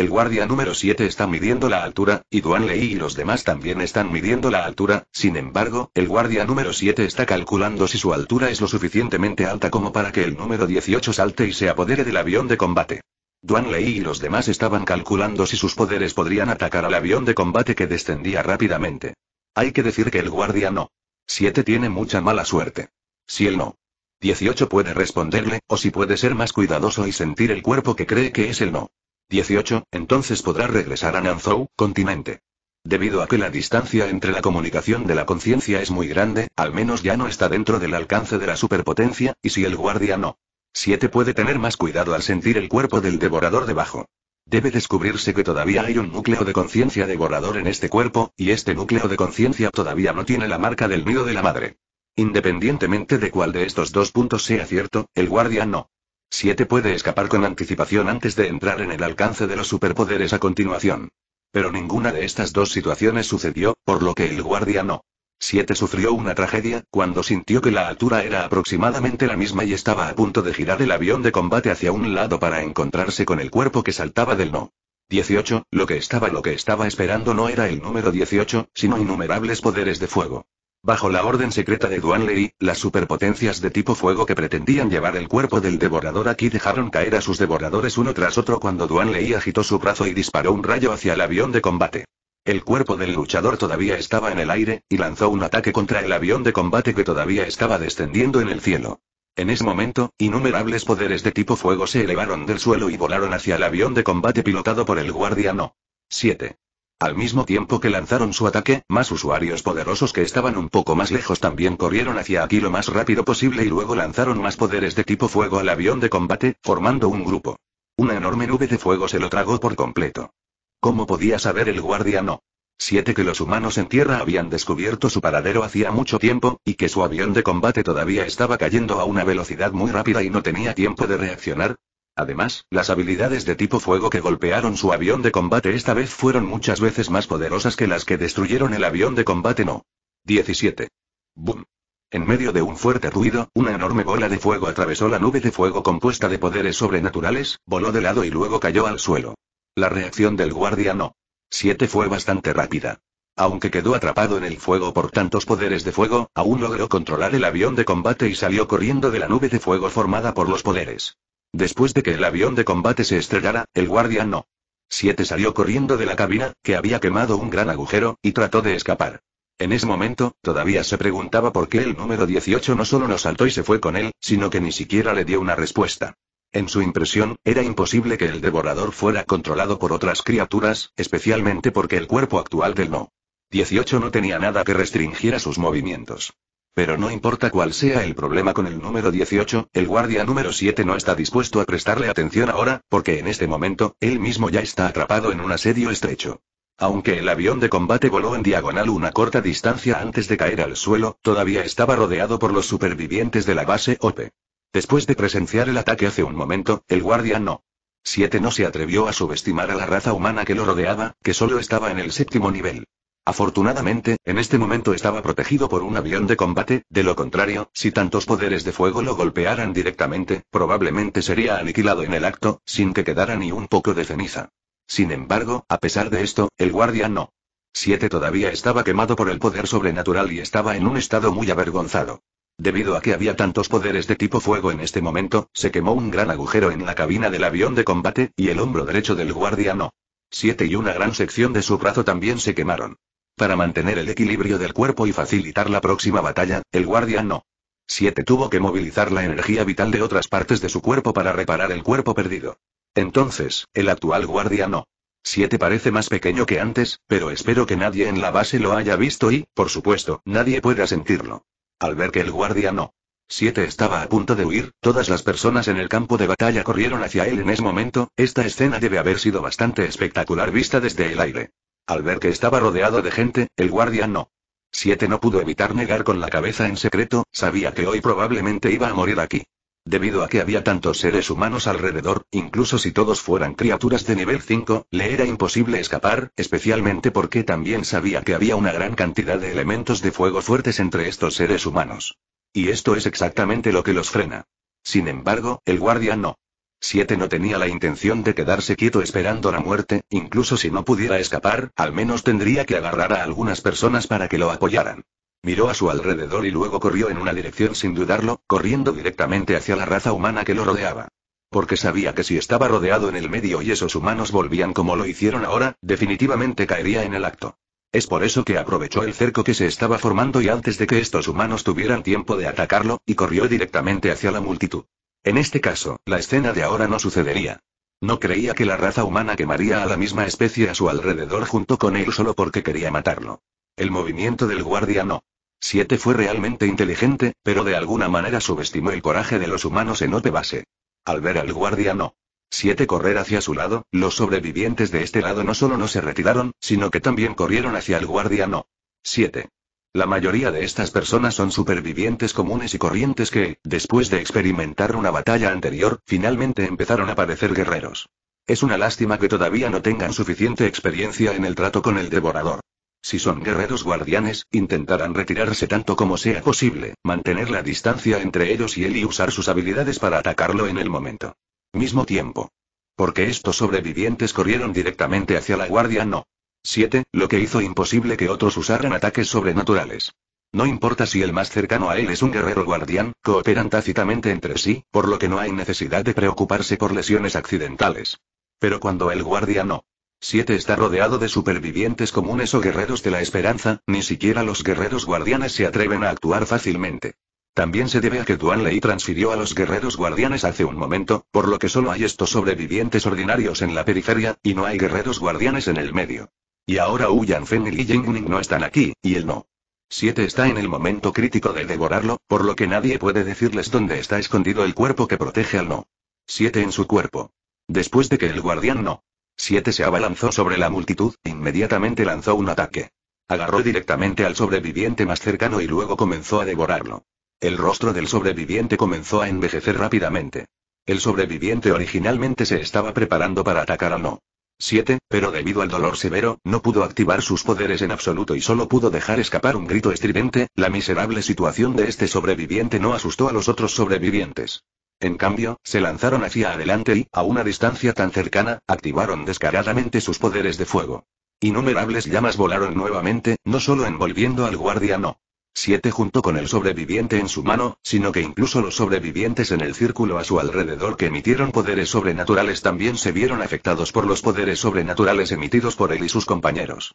El guardia número 7 está midiendo la altura, y Duan Lei y los demás también están midiendo la altura, sin embargo, el guardia número 7 está calculando si su altura es lo suficientemente alta como para que el número 18 salte y se apodere del avión de combate. Duan Lei y los demás estaban calculando si sus poderes podrían atacar al avión de combate que descendía rápidamente. Hay que decir que el guardia no. 7 tiene mucha mala suerte. Si él no. 18 puede responderle, o si puede ser más cuidadoso y sentir el cuerpo que cree que es el no. 18, entonces podrá regresar a Nanzhou, continente. Debido a que la distancia entre la comunicación de la conciencia es muy grande, al menos ya no está dentro del alcance de la superpotencia, y si el guardia no. 7 puede tener más cuidado al sentir el cuerpo del devorador debajo. Debe descubrirse que todavía hay un núcleo de conciencia devorador en este cuerpo, y este núcleo de conciencia todavía no tiene la marca del miedo de la madre. Independientemente de cuál de estos dos puntos sea cierto, el guardia no 7 puede escapar con anticipación antes de entrar en el alcance de los superpoderes a continuación. Pero ninguna de estas dos situaciones sucedió, por lo que el guardia no. 7 sufrió una tragedia, cuando sintió que la altura era aproximadamente la misma y estaba a punto de girar el avión de combate hacia un lado para encontrarse con el cuerpo que saltaba del no. 18, lo que estaba lo que estaba esperando no era el número 18, sino innumerables poderes de fuego. Bajo la orden secreta de Lei, las superpotencias de tipo fuego que pretendían llevar el cuerpo del devorador aquí dejaron caer a sus devoradores uno tras otro cuando Lei agitó su brazo y disparó un rayo hacia el avión de combate. El cuerpo del luchador todavía estaba en el aire, y lanzó un ataque contra el avión de combate que todavía estaba descendiendo en el cielo. En ese momento, innumerables poderes de tipo fuego se elevaron del suelo y volaron hacia el avión de combate pilotado por el guardiano. 7. Al mismo tiempo que lanzaron su ataque, más usuarios poderosos que estaban un poco más lejos también corrieron hacia aquí lo más rápido posible y luego lanzaron más poderes de tipo fuego al avión de combate, formando un grupo. Una enorme nube de fuego se lo tragó por completo. ¿Cómo podía saber el guardia no? Siete que los humanos en tierra habían descubierto su paradero hacía mucho tiempo, y que su avión de combate todavía estaba cayendo a una velocidad muy rápida y no tenía tiempo de reaccionar, Además, las habilidades de tipo fuego que golpearon su avión de combate esta vez fueron muchas veces más poderosas que las que destruyeron el avión de combate no. 17. Boom. En medio de un fuerte ruido, una enorme bola de fuego atravesó la nube de fuego compuesta de poderes sobrenaturales, voló de lado y luego cayó al suelo. La reacción del guardia no. 7 fue bastante rápida. Aunque quedó atrapado en el fuego por tantos poderes de fuego, aún logró controlar el avión de combate y salió corriendo de la nube de fuego formada por los poderes. Después de que el avión de combate se estrellara, el guardia no. 7 salió corriendo de la cabina, que había quemado un gran agujero, y trató de escapar. En ese momento, todavía se preguntaba por qué el número 18 no solo no saltó y se fue con él, sino que ni siquiera le dio una respuesta. En su impresión, era imposible que el devorador fuera controlado por otras criaturas, especialmente porque el cuerpo actual del no. 18 no tenía nada que restringiera sus movimientos. Pero no importa cuál sea el problema con el número 18, el guardia número 7 no está dispuesto a prestarle atención ahora, porque en este momento, él mismo ya está atrapado en un asedio estrecho. Aunque el avión de combate voló en diagonal una corta distancia antes de caer al suelo, todavía estaba rodeado por los supervivientes de la base O.P. Después de presenciar el ataque hace un momento, el guardia no. 7 no se atrevió a subestimar a la raza humana que lo rodeaba, que solo estaba en el séptimo nivel. Afortunadamente, en este momento estaba protegido por un avión de combate, de lo contrario, si tantos poderes de fuego lo golpearan directamente, probablemente sería aniquilado en el acto, sin que quedara ni un poco de ceniza. Sin embargo, a pesar de esto, el guardia no. Siete todavía estaba quemado por el poder sobrenatural y estaba en un estado muy avergonzado. Debido a que había tantos poderes de tipo fuego en este momento, se quemó un gran agujero en la cabina del avión de combate, y el hombro derecho del guardia no. Siete y una gran sección de su brazo también se quemaron. Para mantener el equilibrio del cuerpo y facilitar la próxima batalla, el guardia no. 7 tuvo que movilizar la energía vital de otras partes de su cuerpo para reparar el cuerpo perdido. Entonces, el actual guardia no. 7 parece más pequeño que antes, pero espero que nadie en la base lo haya visto y, por supuesto, nadie pueda sentirlo. Al ver que el guardia no. 7 estaba a punto de huir, todas las personas en el campo de batalla corrieron hacia él en ese momento, esta escena debe haber sido bastante espectacular vista desde el aire. Al ver que estaba rodeado de gente, el guardia no. 7 no pudo evitar negar con la cabeza en secreto, sabía que hoy probablemente iba a morir aquí. Debido a que había tantos seres humanos alrededor, incluso si todos fueran criaturas de nivel 5, le era imposible escapar, especialmente porque también sabía que había una gran cantidad de elementos de fuego fuertes entre estos seres humanos. Y esto es exactamente lo que los frena. Sin embargo, el guardia no. Siete no tenía la intención de quedarse quieto esperando la muerte, incluso si no pudiera escapar, al menos tendría que agarrar a algunas personas para que lo apoyaran. Miró a su alrededor y luego corrió en una dirección sin dudarlo, corriendo directamente hacia la raza humana que lo rodeaba. Porque sabía que si estaba rodeado en el medio y esos humanos volvían como lo hicieron ahora, definitivamente caería en el acto. Es por eso que aprovechó el cerco que se estaba formando y antes de que estos humanos tuvieran tiempo de atacarlo, y corrió directamente hacia la multitud. En este caso, la escena de ahora no sucedería. No creía que la raza humana quemaría a la misma especie a su alrededor junto con él solo porque quería matarlo. El movimiento del guardia no. Siete fue realmente inteligente, pero de alguna manera subestimó el coraje de los humanos en Ope Base. Al ver al guardia no. Siete correr hacia su lado, los sobrevivientes de este lado no solo no se retiraron, sino que también corrieron hacia el guardia no. 7. La mayoría de estas personas son supervivientes comunes y corrientes que, después de experimentar una batalla anterior, finalmente empezaron a parecer guerreros. Es una lástima que todavía no tengan suficiente experiencia en el trato con el devorador. Si son guerreros guardianes, intentarán retirarse tanto como sea posible, mantener la distancia entre ellos y él y usar sus habilidades para atacarlo en el momento. Mismo tiempo. Porque estos sobrevivientes corrieron directamente hacia la guardia no. 7, lo que hizo imposible que otros usaran ataques sobrenaturales. No importa si el más cercano a él es un guerrero guardián, cooperan tácitamente entre sí, por lo que no hay necesidad de preocuparse por lesiones accidentales. Pero cuando el guardián no. 7 está rodeado de supervivientes comunes o guerreros de la esperanza, ni siquiera los guerreros guardianes se atreven a actuar fácilmente. También se debe a que Duan Lei transfirió a los guerreros guardianes hace un momento, por lo que solo hay estos sobrevivientes ordinarios en la periferia, y no hay guerreros guardianes en el medio. Y ahora Uyan Yanfeng y Jingning no están aquí, y él no. Siete está en el momento crítico de devorarlo, por lo que nadie puede decirles dónde está escondido el cuerpo que protege al no. Siete en su cuerpo. Después de que el guardián no. Siete se abalanzó sobre la multitud, e inmediatamente lanzó un ataque. Agarró directamente al sobreviviente más cercano y luego comenzó a devorarlo. El rostro del sobreviviente comenzó a envejecer rápidamente. El sobreviviente originalmente se estaba preparando para atacar al no. 7, pero debido al dolor severo, no pudo activar sus poderes en absoluto y solo pudo dejar escapar un grito estridente, la miserable situación de este sobreviviente no asustó a los otros sobrevivientes. En cambio, se lanzaron hacia adelante y, a una distancia tan cercana, activaron descaradamente sus poderes de fuego. Innumerables llamas volaron nuevamente, no solo envolviendo al guardiano siete junto con el sobreviviente en su mano, sino que incluso los sobrevivientes en el círculo a su alrededor que emitieron poderes sobrenaturales también se vieron afectados por los poderes sobrenaturales emitidos por él y sus compañeros.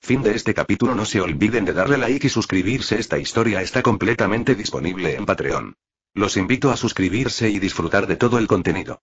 Fin de este capítulo No se olviden de darle like y suscribirse Esta historia está completamente disponible en Patreon. Los invito a suscribirse y disfrutar de todo el contenido.